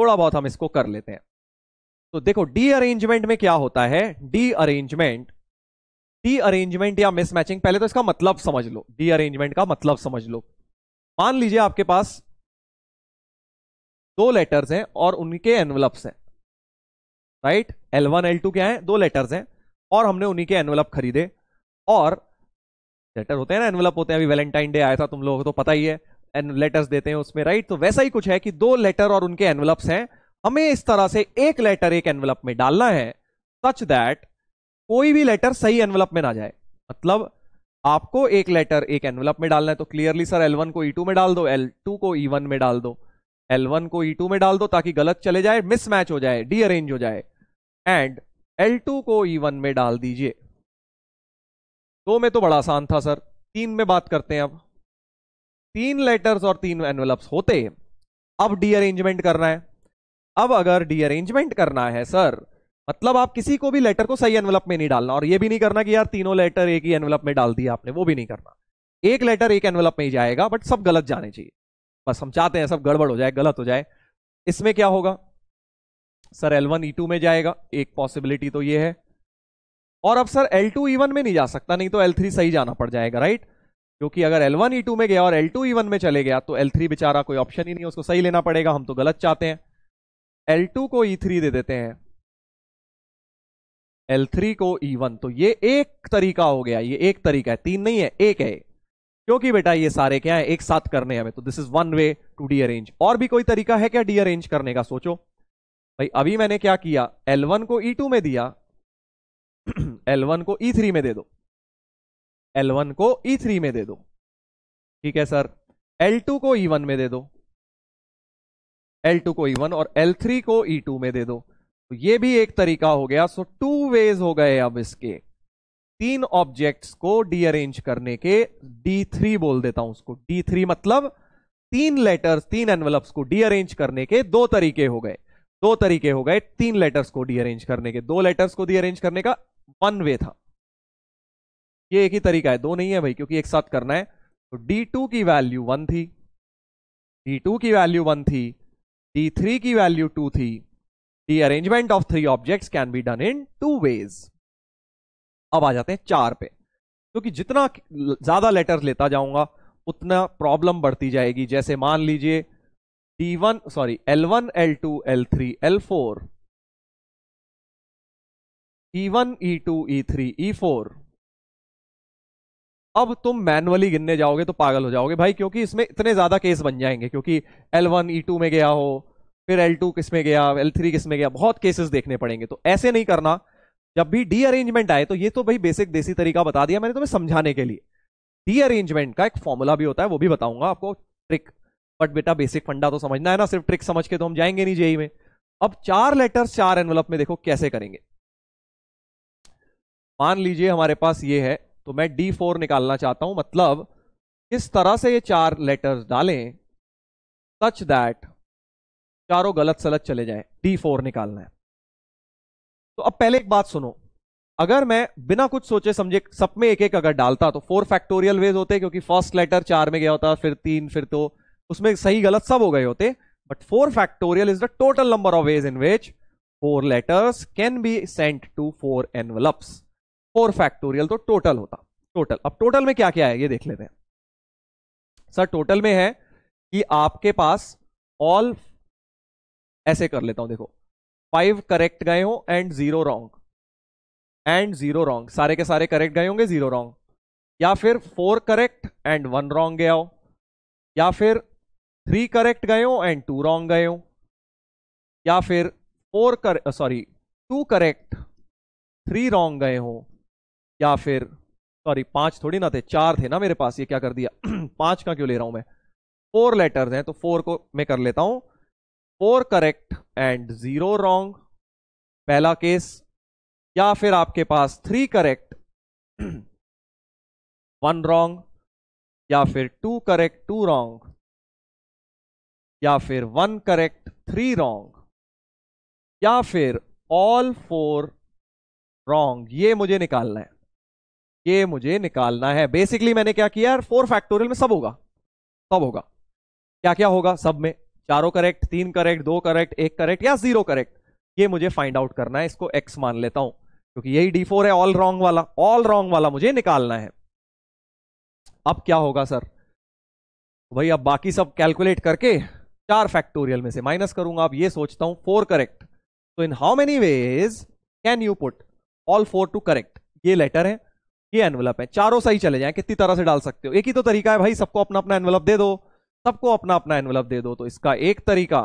थोड़ा बहुत हम इसको कर लेते हैं तो देखो डी अरेंजमेंट में क्या होता है डी अरेंजमेंट डी अरेंजमेंट या मिसमैचिंग पहले तो इसका मतलब समझ लो डी अरेंजमेंट का मतलब समझ लो मान लीजिए आपके पास दो लेटर्स हैं और उनके एनवलप्स हैं right L one L two क्या है दो लेटर्स हैं और हमने उन्हीं के एनवलप खरीदे और लेटर होते हैं ना एनवलप होते हैं अभी वैलेंटाइन डे आया था तुम लोगों को तो पता ही है एन लेटर्स देते हैं उसमें राइट तो वैसा ही कुछ है कि दो लेटर और उनके एनवलप्स हैं हमें इस तरह से एक लेटर एक एनवलप में डालना है सच दैट कोई भी लेटर सही एनवलप में ना जाए मतलब आपको एक लेटर एक एनवलप में डालना है तो क्लियरली सर एल को ई e में डाल दो एल को ई e में डाल दो एल को ई e में डाल दो ताकि गलत चले जाए मिसमैच हो जाए डी हो जाए एंड एल को ई में डाल दीजिए दो में तो बड़ा आसान था सर तीन में बात करते हैं अब तीन लेटर्स और तीन एनवेलप्स होते अब डी अरेंजमेंट करना है अब अगर डी अरेंजमेंट करना है सर मतलब आप किसी को भी लेटर को सही एनवेलप में नहीं डालना और यह भी नहीं करना कि यार तीनों लेटर एक ही एनवेलप में डाल दिया आपने वो भी नहीं करना एक लेटर एक एनवेलप में ही जाएगा बट सब गलत जाने चाहिए बस हम चाहते हैं सब गड़बड़ हो जाए गलत हो जाए इसमें क्या होगा सर एल वन e में जाएगा एक पॉसिबिलिटी तो ये है और अब सर एल टू e में नहीं जा सकता नहीं तो एल थ्री सही जाना पड़ जाएगा राइट क्योंकि अगर एल वन e में गया और एल टू e में चले गया तो एल थ्री बेचारा कोई ऑप्शन ही नहीं उसको सही लेना पड़ेगा हम तो गलत चाहते हैं एल टू को ई थ्री दे देते हैं एल थ्री को ई वन तो ये एक तरीका हो गया ये एक तरीका है तीन नहीं है एक है क्योंकि बेटा ये सारे क्या है एक साथ करने हमें तो this is one way to derange और भी कोई तरीका है क्या डी अरेंज करने का सोचो भाई अभी मैंने क्या किया एल वन को ई टू में दिया L1 को E3 में दे दो L1 को E3 में दे दो ठीक है सर L2 को E1 में दे दो L2 को E1 और L3 को E2 में दे दो तो ये भी एक तरीका हो गया सो टू वेज हो गए अब इसके तीन ऑब्जेक्ट्स को डीअरेंज करने के D3 बोल देता हूं उसको D3 मतलब तीन लेटर्स तीन एनवेलप्स को डीअरेंज करने के दो तरीके हो गए दो तरीके हो गए तीन लेटर्स को डीअरेंज करने के दो लेटर्स को डीअरेंज करने का वन वे था ये एक ही तरीका है दो नहीं है भाई क्योंकि एक साथ करना है तो टू की वैल्यू वन थी डी टू की वैल्यू वन थी डी थ्री की वैल्यू टू थी derangement of three objects can be done in two ways अब आ जाते हैं चार पे क्योंकि तो जितना ज्यादा लेटर लेता जाऊंगा उतना प्रॉब्लम बढ़ती जाएगी जैसे मान लीजिए D one sorry L L one two L three L four E1, E2, E3, E4 अब तुम मैनुअली गिनने जाओगे तो पागल हो जाओगे भाई क्योंकि इसमें इतने ज्यादा केस बन जाएंगे क्योंकि L1 E2 में गया हो फिर L2 किस में गया L3 किस में गया बहुत केसेस देखने पड़ेंगे तो ऐसे नहीं करना जब भी डी अरेंजमेंट आए तो ये तो भाई बेसिक देसी तरीका बता दिया मैंने तुम्हें समझाने के लिए डी अरेंजमेंट का एक फॉर्मूला भी होता है वो भी बताऊंगा आपको ट्रिक बट बेटा बेसिक फंडा तो समझना है ना सिर्फ ट्रिक समझ के तो हम जाएंगे नहीं जेई में अब चार लेटर्स चार एनवलप में देखो कैसे करेंगे मान लीजिए हमारे पास ये है तो मैं D4 निकालना चाहता हूं मतलब किस तरह से ये चार लेटर्स डालें सच दैट चारों गलत सलत चले डी D4 निकालना है तो अब पहले एक बात सुनो अगर मैं बिना कुछ सोचे समझे सब में एक एक अगर डालता तो फोर फैक्टोरियल वेज होते क्योंकि फर्स्ट लेटर चार में गया होता फिर तीन फिर तो उसमें सही गलत सब हो गए होते but four factorial is the total number of ways in ways four letters can be sent to four envelopes four factorial तो टोटल होता टोटल अब टोटल में क्या क्या है ये देख लेते हैं सर टोटल में है कि आपके पास ऑल ऐसे कर लेता हूं देखो फाइव करेक्ट गए हो and zero wrong and zero wrong सारे के सारे करेक्ट गए होंगे जीरो रॉन्ग या फिर four correct and one wrong गया हो या फिर थ्री करेक्ट गए हो एंड टू रॉन्ग गए हो या फिर फोर कर sorry two correct three wrong गए हो या फिर सॉरी पांच थोड़ी ना थे चार थे ना मेरे पास ये क्या कर दिया पांच का क्यों ले रहा हूं मैं फोर लेटर्स हैं तो फोर को मैं कर लेता हूं four correct and zero wrong पहला केस या फिर आपके पास थ्री करेक्ट वन रॉन्ग या फिर टू करेक्ट टू रॉन्ग या फिर वन करेक्ट थ्री रॉन्ग या फिर ऑल फोर रॉन्ग ये मुझे निकालना है ये मुझे निकालना है बेसिकली मैंने क्या किया फोर फैक्टोरियल में सब होगा सब होगा क्या क्या होगा सब में चारों करेक्ट तीन करेक्ट दो करेक्ट एक करेक्ट या जीरो करेक्ट ये मुझे फाइंड आउट करना है इसको एक्स मान लेता हूं क्योंकि यही डी फोर है ऑल रॉन्ग वाला ऑल रॉन्ग वाला मुझे निकालना है अब क्या होगा सर भाई अब बाकी सब कैलकुलेट करके चार फैक्टोरियल में से माइनस करूंगा अब ये सोचता हूं फोर करेक्ट तो in how many ways can you put all four to correct ये लेटर है ये एनवलप है चारों सही चले जाए कितनी तरह से डाल सकते हो एक ही तो तरीका है भाई सबको अपना अपना एनवलप दे दो सबको अपना अपना एनवलप दे दो तो इसका एक तरीका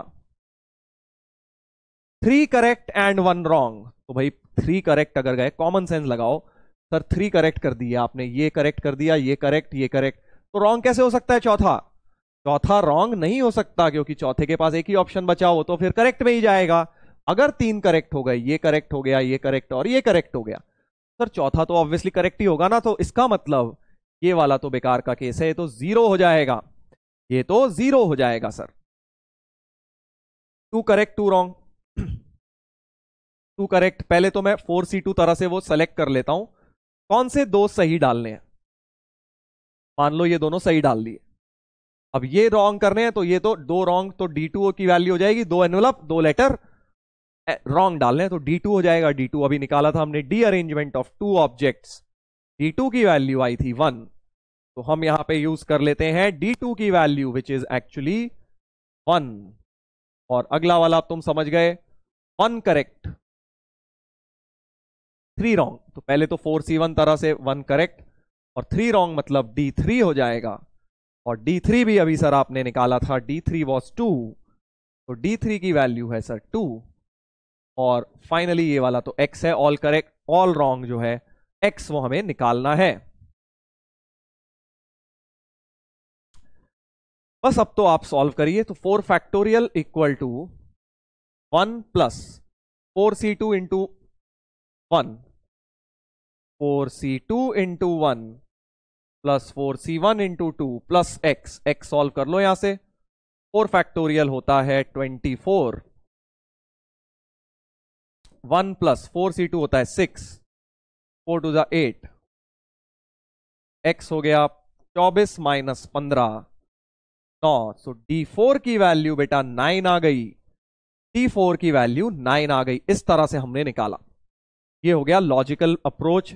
three correct and one wrong तो भाई थ्री करेक्ट अगर गए कॉमन सेंस लगाओ सर थ्री करेक्ट कर दिया आपने ये करेक्ट कर दिया ये करेक्ट ये करेक्ट तो रॉन्ग कैसे हो सकता है चौथा चौथा रॉन्ग नहीं हो सकता क्योंकि चौथे के पास एक ही ऑप्शन बचा हो तो फिर करेक्ट में ही जाएगा अगर तीन करेक्ट हो गए ये करेक्ट हो गया ये करेक्ट और ये करेक्ट हो गया सर चौथा तो ऑब्वियसली करेक्ट ही होगा ना तो इसका मतलब ये वाला तो बेकार का केस है तो जीरो हो जाएगा ये तो जीरो हो जाएगा sir two correct two wrong two correct पहले तो मैं फोर सी टू तरह से वो सेलेक्ट कर लेता हूं कौन से दो सही डालने हैं मान लो ये दोनों सही डाल दिए अब ये रॉन्ग करने हैं तो ये तो दो रॉन्ग तो डी टू की वैल्यू हो जाएगी दो एनवलप दो लेटर रॉन्ग डाल लें तो डी टू हो जाएगा डी टू अभी निकाला था हमने derangement of two objects D two की वैल्यू आई थी वन तो हम यहां पे यूज कर लेते हैं डी टू की value which is actually one और अगला वाला तुम समझ गए वन करेक्ट थ्री रॉन्ग तो पहले तो फोर सी वन तरह से वन करेक्ट और थ्री रॉन्ग मतलब डी थ्री हो जाएगा और डी थ्री भी अभी सर आपने निकाला था डी थ्री वॉज टू तो डी थ्री की वैल्यू है सर टू और फाइनली ये वाला तो x है ऑल करेक्ट ऑल रॉन्ग जो है x वो हमें निकालना है बस अब तो आप सॉल्व करिए तो four factorial equal to one plus four C two into one four C two into one plus four C one into two plus X X solve कर लो यहां से फोर फैक्टोरियल होता है twenty four one plus four C two होता है six four two जा eight X हो गया चौबीस माइनस पंद्रह नौ सो डी फोर की वैल्यू बेटा नाइन आ गई डी फोर की वैल्यू नाइन आ गई इस तरह से हमने निकाला ये हो गया लॉजिकल अप्रोच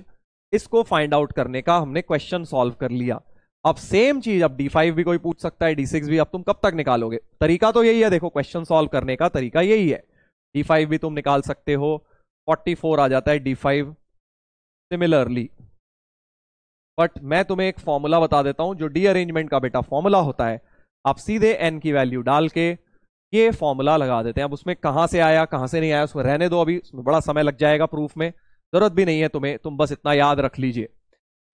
इसको फाइंड आउट करने का हमने क्वेश्चन सॉल्व कर लिया अब सेम चीज अब D5 भी कोई पूछ सकता है D6 भी अब तुम कब तक निकालोगे तरीका तो यही है देखो क्वेश्चन सॉल्व करने का तरीका यही है डी फाइव भी तुम निकाल सकते हो फोर्टी फोर आ जाता है डी फाइव सिमिलरली बट मैं तुम्हें एक फॉर्मूला बता देता हूं जो डी अरेंजमेंट का बेटा फॉर्मूला होता है आप सीधे एन की वैल्यू डाल के ये फॉर्मूला लगा देते हैं अब उसमें कहां से आया कहां से नहीं आया उसमें रहने दो अभी उसमें बड़ा समय लग जाएगा प्रूफ में जरूरत भी नहीं है तुम्हें तुम बस इतना याद रख लीजिए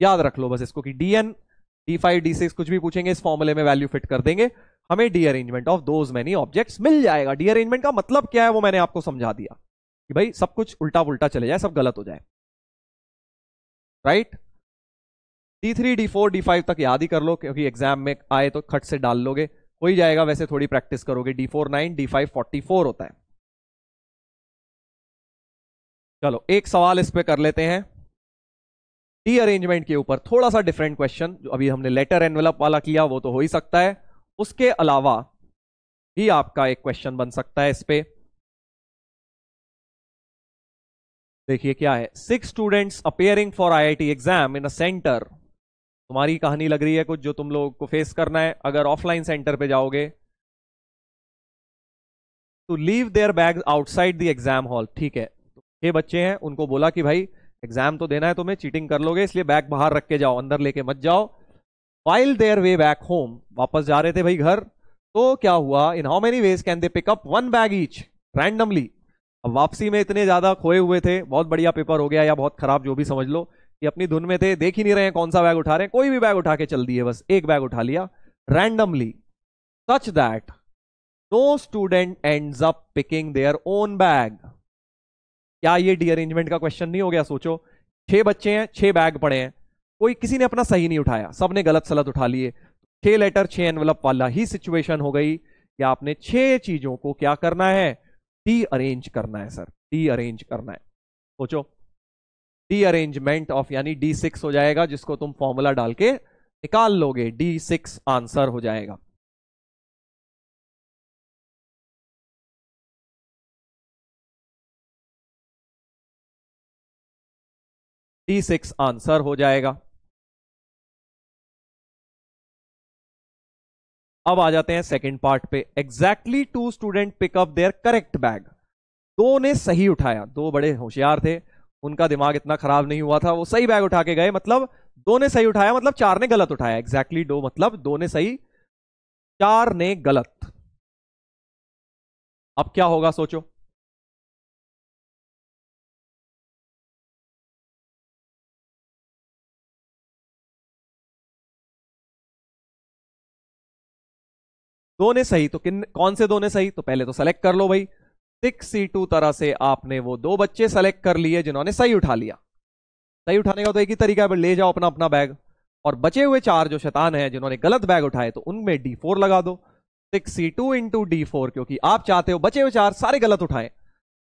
याद रख लो बस इसको कि D N D five D six कुछ भी पूछेंगे इस फॉर्मूले में वैल्यू फिट कर देंगे हमें derangement of those many objects मिल जाएगा डीअरेंजमेंट का मतलब क्या है वो मैंने आपको समझा दिया कि भाई सब कुछ उल्टा उल्टा चले जाए सब गलत हो जाए right D three D four D five तक याद ही कर लो क्योंकि एग्जाम में आए तो खट से डाल लोगे हो ही जाएगा वैसे थोड़ी प्रैक्टिस करोगे D four nine D five forty four होता है चलो एक सवाल इस पे कर लेते हैं डी अरेंजमेंट के ऊपर थोड़ा सा डिफरेंट क्वेश्चन जो अभी हमने लेटर एनवेलप वाला किया वो तो हो ही सकता है उसके अलावा भी आपका एक क्वेश्चन बन सकता है इस पे देखिए क्या है six students appearing for IIT exam in a centre तुम्हारी कहानी लग रही है कुछ जो तुम लोग को फेस करना है अगर ऑफलाइन सेंटर पे जाओगे to leave their bag outside the exam hall ठीक है ये बच्चे हैं उनको बोला कि भाई एग्जाम तो देना है तुम्हें चीटिंग कर लोगे इसलिए बैग बाहर रख के जाओ अंदर लेके मत जाओ while their way back home वापस जा रहे थे भाई घर तो क्या हुआ in how many ways can they pick up one bag each randomly अब वापसी में इतने ज्यादा खोए हुए थे बहुत बढ़िया पेपर हो गया या बहुत खराब जो भी समझ लो कि अपनी धुन में थे देख ही नहीं रहे हैं कौन सा बैग उठा रहे हैं कोई भी बैग उठा के चल दिए बस एक बैग उठा लिया randomly such that no student ends up picking their own bag क्या ये डी अरेंजमेंट का क्वेश्चन नहीं हो गया सोचो छह बच्चे हैं छह बैग पड़े हैं कोई किसी ने अपना सही नहीं उठाया सबने गलत सलत उठा लिए छह लेटर छह एनवलप वाला ही सिचुएशन हो गई कि आपने छह चीजों को क्या करना है डी अरेंज करना है सर डी अरेंज करना है सोचो डी अरेंजमेंट ऑफ यानी डी सिक्स हो जाएगा जिसको तुम फॉर्मूला डाल के निकाल लोगे डी सिक्स आंसर हो जाएगा डी सिक्स आंसर हो जाएगा अब आ जाते हैं सेकंड पार्ट पे exactly two student pick up their correct bag दो ने सही उठाया दो बड़े होशियार थे उनका दिमाग इतना खराब नहीं हुआ था वो सही बैग उठा के गए मतलब दो ने सही उठाया मतलब चार ने गलत उठाया एग्जैक्टली exactly दो मतलब दो ने सही चार ने गलत अब क्या होगा सोचो दो ने सही तो किन कौन से दो ने सही तो पहले तो सेलेक्ट कर लो भाई सिक्स सी टू तरह से आपने वो दो बच्चे सेलेक्ट कर लिए जिन्होंने सही उठा लिया सही उठाने का तो एक ही तरीका है ले जाओ अपना अपना बैग और बचे हुए चार जो शैतान हैं जिन्होंने गलत बैग उठाए तो उनमें डी फोर लगा दो six C two into D four क्योंकि आप चाहते हो बचे हुए चार सारे गलत उठाए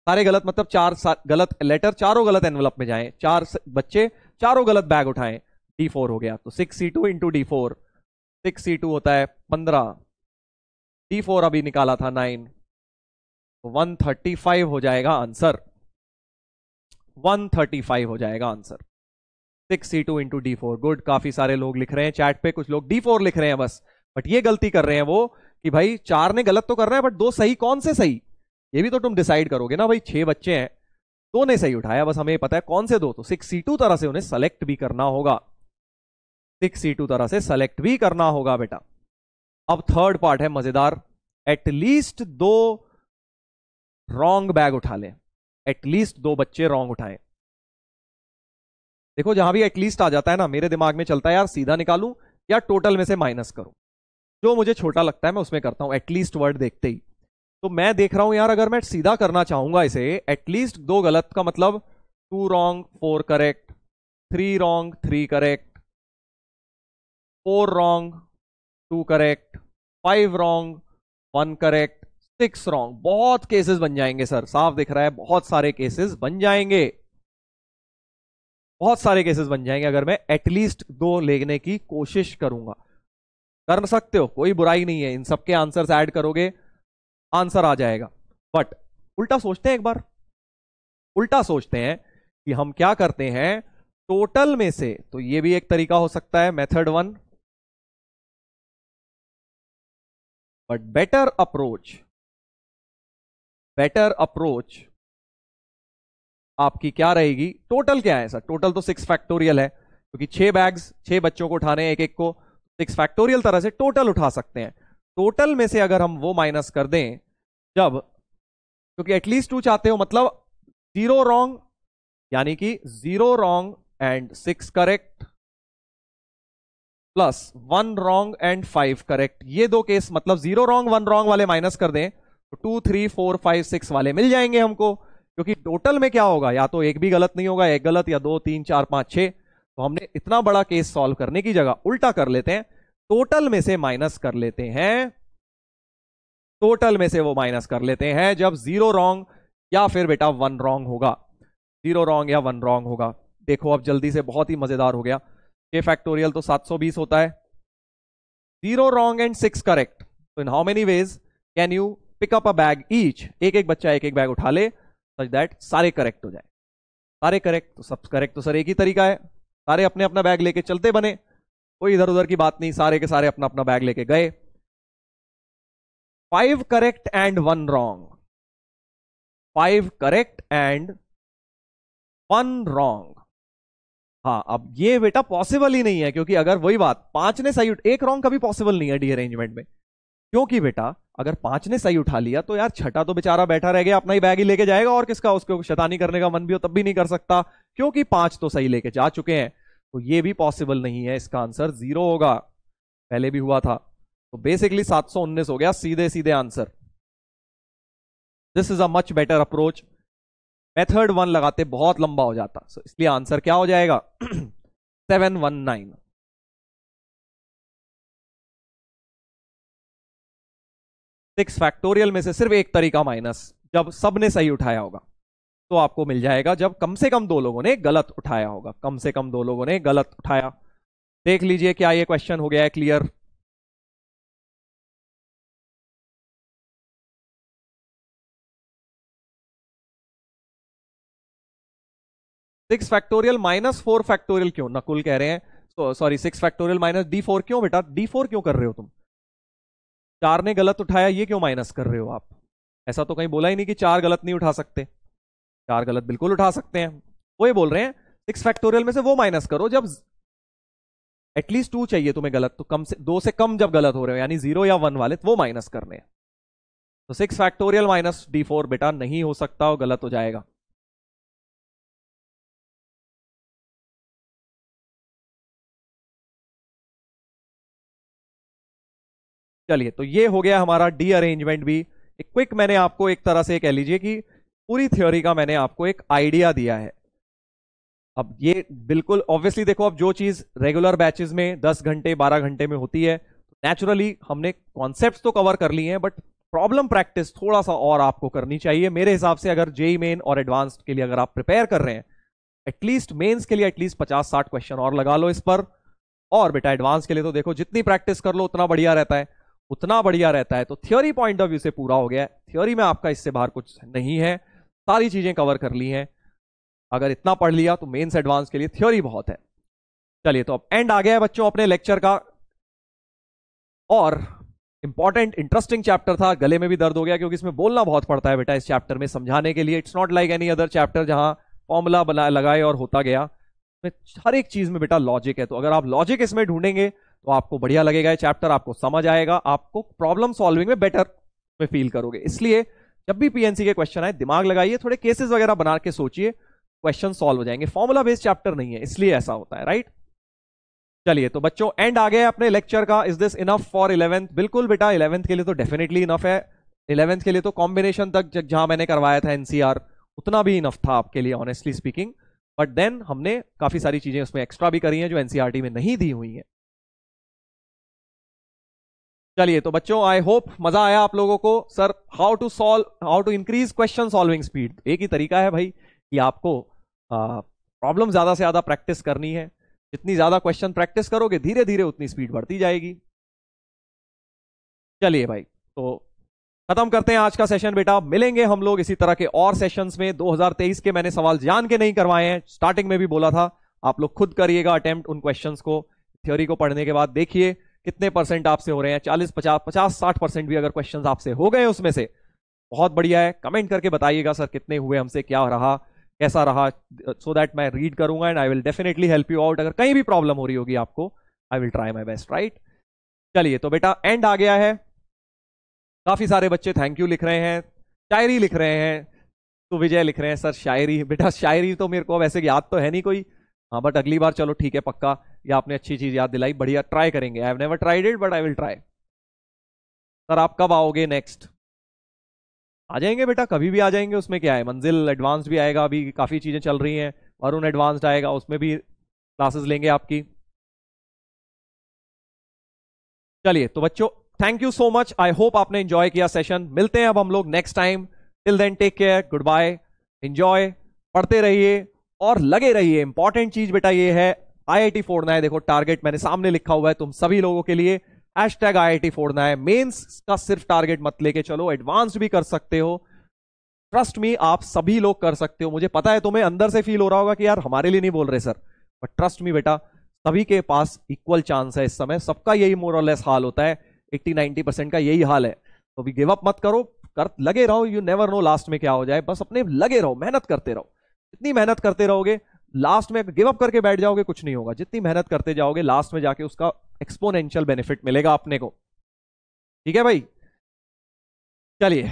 सारे गलत मतलब चार गलत लेटर चारों गलत एनवलप में जाए चार बच्चे चारों गलत बैग उठाए डी फोर हो गया तो six C two into D four six C two होता है पंद्रह टी फोर अभी निकाला था नाइन वन थर्टी फाइव हो जाएगा आंसर वन थर्टी फाइव हो जाएगा answer six C two into D four good काफी सारे लोग लिख रहे हैं चैट पे कुछ लोग डी फोर लिख रहे हैं बस बट ये गलती कर रहे हैं वो कि भाई चार ने गलत तो कर रहे हैं बट दो सही कौन से सही ये भी तो तुम डिसाइड करोगे ना भाई छह बच्चे हैं दो ने सही उठाया बस हमें पता है कौन से दो तो सिक्स सी टू तरह से उन्हें सेलेक्ट भी करना होगा सिक्स सी टू तरह से सेलेक्ट भी करना होगा बेटा अब थर्ड पार्ट है मजेदार एटलीस्ट दो रॉन्ग बैग उठा लें एटलीस्ट दो बच्चे रॉन्ग उठाएं देखो जहां भी एटलीस्ट आ जाता है ना मेरे दिमाग में चलता है यार सीधा निकालू या टोटल में से माइनस करूं जो मुझे छोटा लगता है मैं उसमें करता हूं एटलीस्ट वर्ड देखते ही तो मैं देख रहा हूं यार अगर मैं सीधा करना चाहूंगा इसे एटलीस्ट दो गलत का मतलब two wrong four correct three wrong three correct four wrong two correct five wrong one correct six wrong बहुत केसेस बन जाएंगे सर साफ दिख रहा है बहुत सारे केसेस बन जाएंगे बहुत सारे केसेस बन जाएंगे अगर मैं एटलीस्ट दो लेने की कोशिश करूंगा कर सकते हो कोई बुराई नहीं है इन सबके आंसर ऐड करोगे आंसर आ जाएगा बट उल्टा सोचते हैं एक बार उल्टा सोचते हैं कि हम क्या करते हैं टोटल में से तो ये भी एक तरीका हो सकता है method one but better approach better approach आपकी क्या रहेगी टोटल क्या है सर टोटल तो सिक्स फैक्टोरियल है क्योंकि तो छह बैग्स छह बच्चों को उठाने हैं एक एक को सिक्स फैक्टोरियल तरह से टोटल उठा सकते हैं टोटल में से अगर हम वो माइनस कर दें जब क्योंकि एटलीस्ट टू चाहते हो मतलब जीरो रॉन्ग यानी कि zero wrong and six correct plus one wrong and five correct ये दो केस मतलब जीरो रॉन्ग वन रॉन्ग वाले माइनस कर दें तो two three four five six वाले मिल जाएंगे हमको क्योंकि टोटल में क्या होगा या तो एक भी गलत नहीं होगा एक गलत या दो तीन चार पांच छह तो हमने इतना बड़ा केस सॉल्व करने की जगह उल्टा कर लेते हैं टोटल में से माइनस कर लेते हैं टोटल में से वो माइनस कर लेते हैं जब जीरो रॉन्ग या फिर बेटा वन रॉन्ग होगा जीरो रॉन्ग या वन रॉन्ग होगा देखो अब जल्दी से बहुत ही मजेदार हो गया के फैक्टोरियल तो 720 होता है zero wrong and six correct तो in how many ways can you pick up a bag each एक एक बच्चा एक एक बैग उठा ले सच दैट सारे करेक्ट हो जाए सारे करेक्ट तो सब करेक्ट तो सर एक ही तरीका है सारे अपने अपना बैग लेके चलते बने कोई इधर उधर की बात नहीं सारे के सारे अपना अपना बैग लेके गए five correct and one wrong five correct and one wrong हाँ अब ये बेटा पॉसिबल ही नहीं है क्योंकि अगर वही बात पांच ने सही उठ एक रॉन्ग कभी पॉसिबल नहीं है डी अरेंजमेंट में क्योंकि बेटा अगर पांच ने सही उठा लिया तो यार छठा तो बेचारा बैठा रह गया अपना ही बैग ही लेके जाएगा और किसका उसको शैतानी करने का मन भी हो तब भी नहीं कर सकता क्योंकि पांच तो सही लेके जा चुके हैं तो ये भी पॉसिबल नहीं है इसका आंसर जीरो होगा पहले भी हुआ था तो बेसिकली सात हो गया सीधे सीधे answer this is a much better approach method one लगाते बहुत लंबा हो जाता सो so, इसलिए आंसर क्या हो जाएगा seven one nine six factorial में से सिर्फ एक तरीका माइनस जब सबने सही उठाया होगा तो आपको मिल जाएगा जब कम से कम दो लोगों ने गलत उठाया होगा कम से कम दो लोगों ने गलत उठाया देख लीजिए क्या ये क्वेश्चन हो गया है clear six factorial minus four factorial क्यों नकुल कह रहे हैं sorry six factorial minus D four क्यों बेटा डी फोर क्यों कर रहे हो तुम चार ने गलत उठाया ये क्यों माइनस कर रहे हो आप ऐसा तो कहीं बोला ही नहीं कि चार गलत नहीं उठा सकते चार गलत बिल्कुल उठा सकते हैं वो ये बोल रहे हैं सिक्स फैक्टोरियल में से वो माइनस करो जब एटलीस्ट टू चाहिए तुम्हें गलत तो कम से दो से कम जब गलत हो रहे हो यानी जीरो या वन वाले तो वो माइनस करने हैं तो six factorial minus D four बेटा नहीं हो सकता और गलत हो जाएगा चलिए तो ये हो गया हमारा डी अरेंजमेंट भी एक क्विक मैंने आपको एक तरह से कह लीजिए कि पूरी थ्योरी का मैंने आपको एक आइडिया दिया है अब ये बिल्कुल ऑब्वियसली देखो अब जो चीज रेगुलर बैचेस में 10 घंटे 12 घंटे में होती है नेचुरली हमने कॉन्सेप्ट तो कवर कर लिए हैं बट प्रॉब्लम प्रैक्टिस थोड़ा सा और आपको करनी चाहिए मेरे हिसाब से अगर जेई मेन और एडवांस्ड के लिए अगर आप प्रिपेयर कर रहे हैं एटलीस्ट मेन्स के लिए एटलीस्ट पचास साठ क्वेश्चन और लगा लो इस पर और बेटा एडवांस के लिए तो देखो जितनी प्रैक्टिस कर लो उतना बढ़िया रहता है उतना बढ़िया रहता है तो थ्योरी पॉइंट ऑफ व्यू से पूरा हो गया है थ्योरी में आपका इससे बाहर कुछ नहीं है सारी चीज़ें कवर कर ली हैं अगर इतना पढ़ लिया तो मेन्स एडवांस के लिए थ्योरी बहुत है चलिए तो अब एंड आ गया है बच्चों अपने लेक्चर का और इंपॉर्टेंट इंटरेस्टिंग चैप्टर था गले में भी दर्द हो गया क्योंकि इसमें बोलना बहुत पड़ता है बेटा इस चैप्टर में समझाने के लिए it's not like any other chapter जहां फॉर्मूला बना लगाए और होता गया हर एक चीज में बेटा लॉजिक है तो अगर आप लॉजिक इसमें ढूंढेंगे तो आपको बढ़िया लगेगा ये चैप्टर आपको समझ आएगा आपको प्रॉब्लम सॉल्विंग में बेटर में फील करोगे इसलिए जब भी पीएनसी के क्वेश्चन आए दिमाग लगाइए थोड़े केसेस वगैरह बना के सोचिए क्वेश्चन सॉल्व हो जाएंगे फॉर्मुला बेस्ड चैप्टर नहीं है इसलिए ऐसा होता है राइट चलिए तो बच्चों एंड आ गया अपने लेक्चर का is this enough for eleventh बिल्कुल बेटा इलेवेंथ के लिए तो डेफिनेटली इनफ है इलेवेंथ के लिए तो कॉम्बिनेशन तक जहां मैंने करवाया था एनसीआर उतना भी इनफ था आपके लिए ऑनेस्टली स्पीकिंग बट देन हमने काफी सारी चीजें उसमें एक्स्ट्रा भी करी हैं जो एनसीआरटी में नहीं दी हुई हैं चलिए तो बच्चों आई होप मजा आया आप लोगों को sir how to solve how to increase question solving speed एक ही तरीका है भाई कि आपको प्रॉब्लम ज्यादा से ज्यादा प्रैक्टिस करनी है जितनी ज्यादा क्वेश्चन प्रैक्टिस करोगे धीरे धीरे उतनी स्पीड बढ़ती जाएगी चलिए भाई तो खत्म करते हैं आज का सेशन बेटा मिलेंगे हम लोग इसी तरह के और सेशंस में 2023 के मैंने सवाल जान के नहीं करवाए हैं स्टार्टिंग में भी बोला था आप लोग खुद करिएगा अटेम्प्ट उन क्वेश्चंस को थ्योरी को पढ़ने के बाद देखिए कितने परसेंट आपसे हो रहे हैं चालीस पचास पचास साठ परसेंट भी अगर क्वेश्चन आपसे हो गए उसमें से बहुत बढ़िया है कमेंट करके बताइएगा सर कितने हुए हमसे क्या रहा कैसा रहा सो दैट मैं रीड करूंगा and I will definitely help you out अगर कहीं भी प्रॉब्लम हो रही होगी आपको I will try my best right चलिए तो बेटा एंड आ गया है काफी सारे बच्चे थैंक यू लिख रहे हैं शायरी लिख रहे हैं तो विजय लिख रहे हैं सर शायरी बेटा शायरी तो मेरे को वैसे याद तो है नहीं कोई हाँ बट अगली बार चलो ठीक है पक्का या आपने अच्छी चीज़ याद दिलाई बढ़िया ट्राई करेंगे I have never tried it but I will try sir आप कब आओगे नेक्स्ट आ जाएंगे बेटा कभी भी आ जाएंगे उसमें क्या है मंजिल एडवांस भी आएगा अभी काफ़ी चीज़ें चल रही हैं वरुण एडवांस्ड आएगा उसमें भी क्लासेस लेंगे आपकी चलिए तो बच्चों thank you so much I hope आपने एंजॉय किया सेशन मिलते हैं अब हम लोग next time till then take care goodbye enjoy पढ़ते रहिए और लगे रहिए इंपॉर्टेंट चीज बेटा ये है आई आई टी फोड़ना है देखो टारगेट मैंने सामने लिखा हुआ है तुम सभी लोगों के लिए hashtag I I T फोड़ना है मेन्स का सिर्फ टारगेट मत लेके चलो एडवांस भी कर सकते हो ट्रस्ट मी आप सभी लोग कर सकते हो मुझे पता है तुम्हें अंदर से फील हो रहा होगा कि यार हमारे लिए नहीं बोल रहे सर बट ट्रस्ट मी बेटा सभी के पास इक्वल चांस है इस समय सबका यही मोरलेस हाल होता है 80-90 परसेंट का यही हाल है तो भी गिव अप मत करो कर लगे रहो यू नेवर नो लास्ट में क्या हो जाए बस अपने लगे रहो मेहनत करते रहो इतनी मेहनत करते रहोगे लास्ट में गिव अप करके बैठ जाओगे कुछ नहीं होगा जितनी मेहनत करते जाओगे लास्ट में जाके उसका एक्सपोनेंशियल बेनिफिट मिलेगा अपने को ठीक है भाई चलिए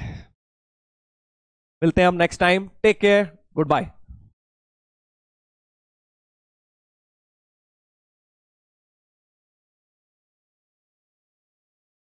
मिलते हैं हम next time take care good bye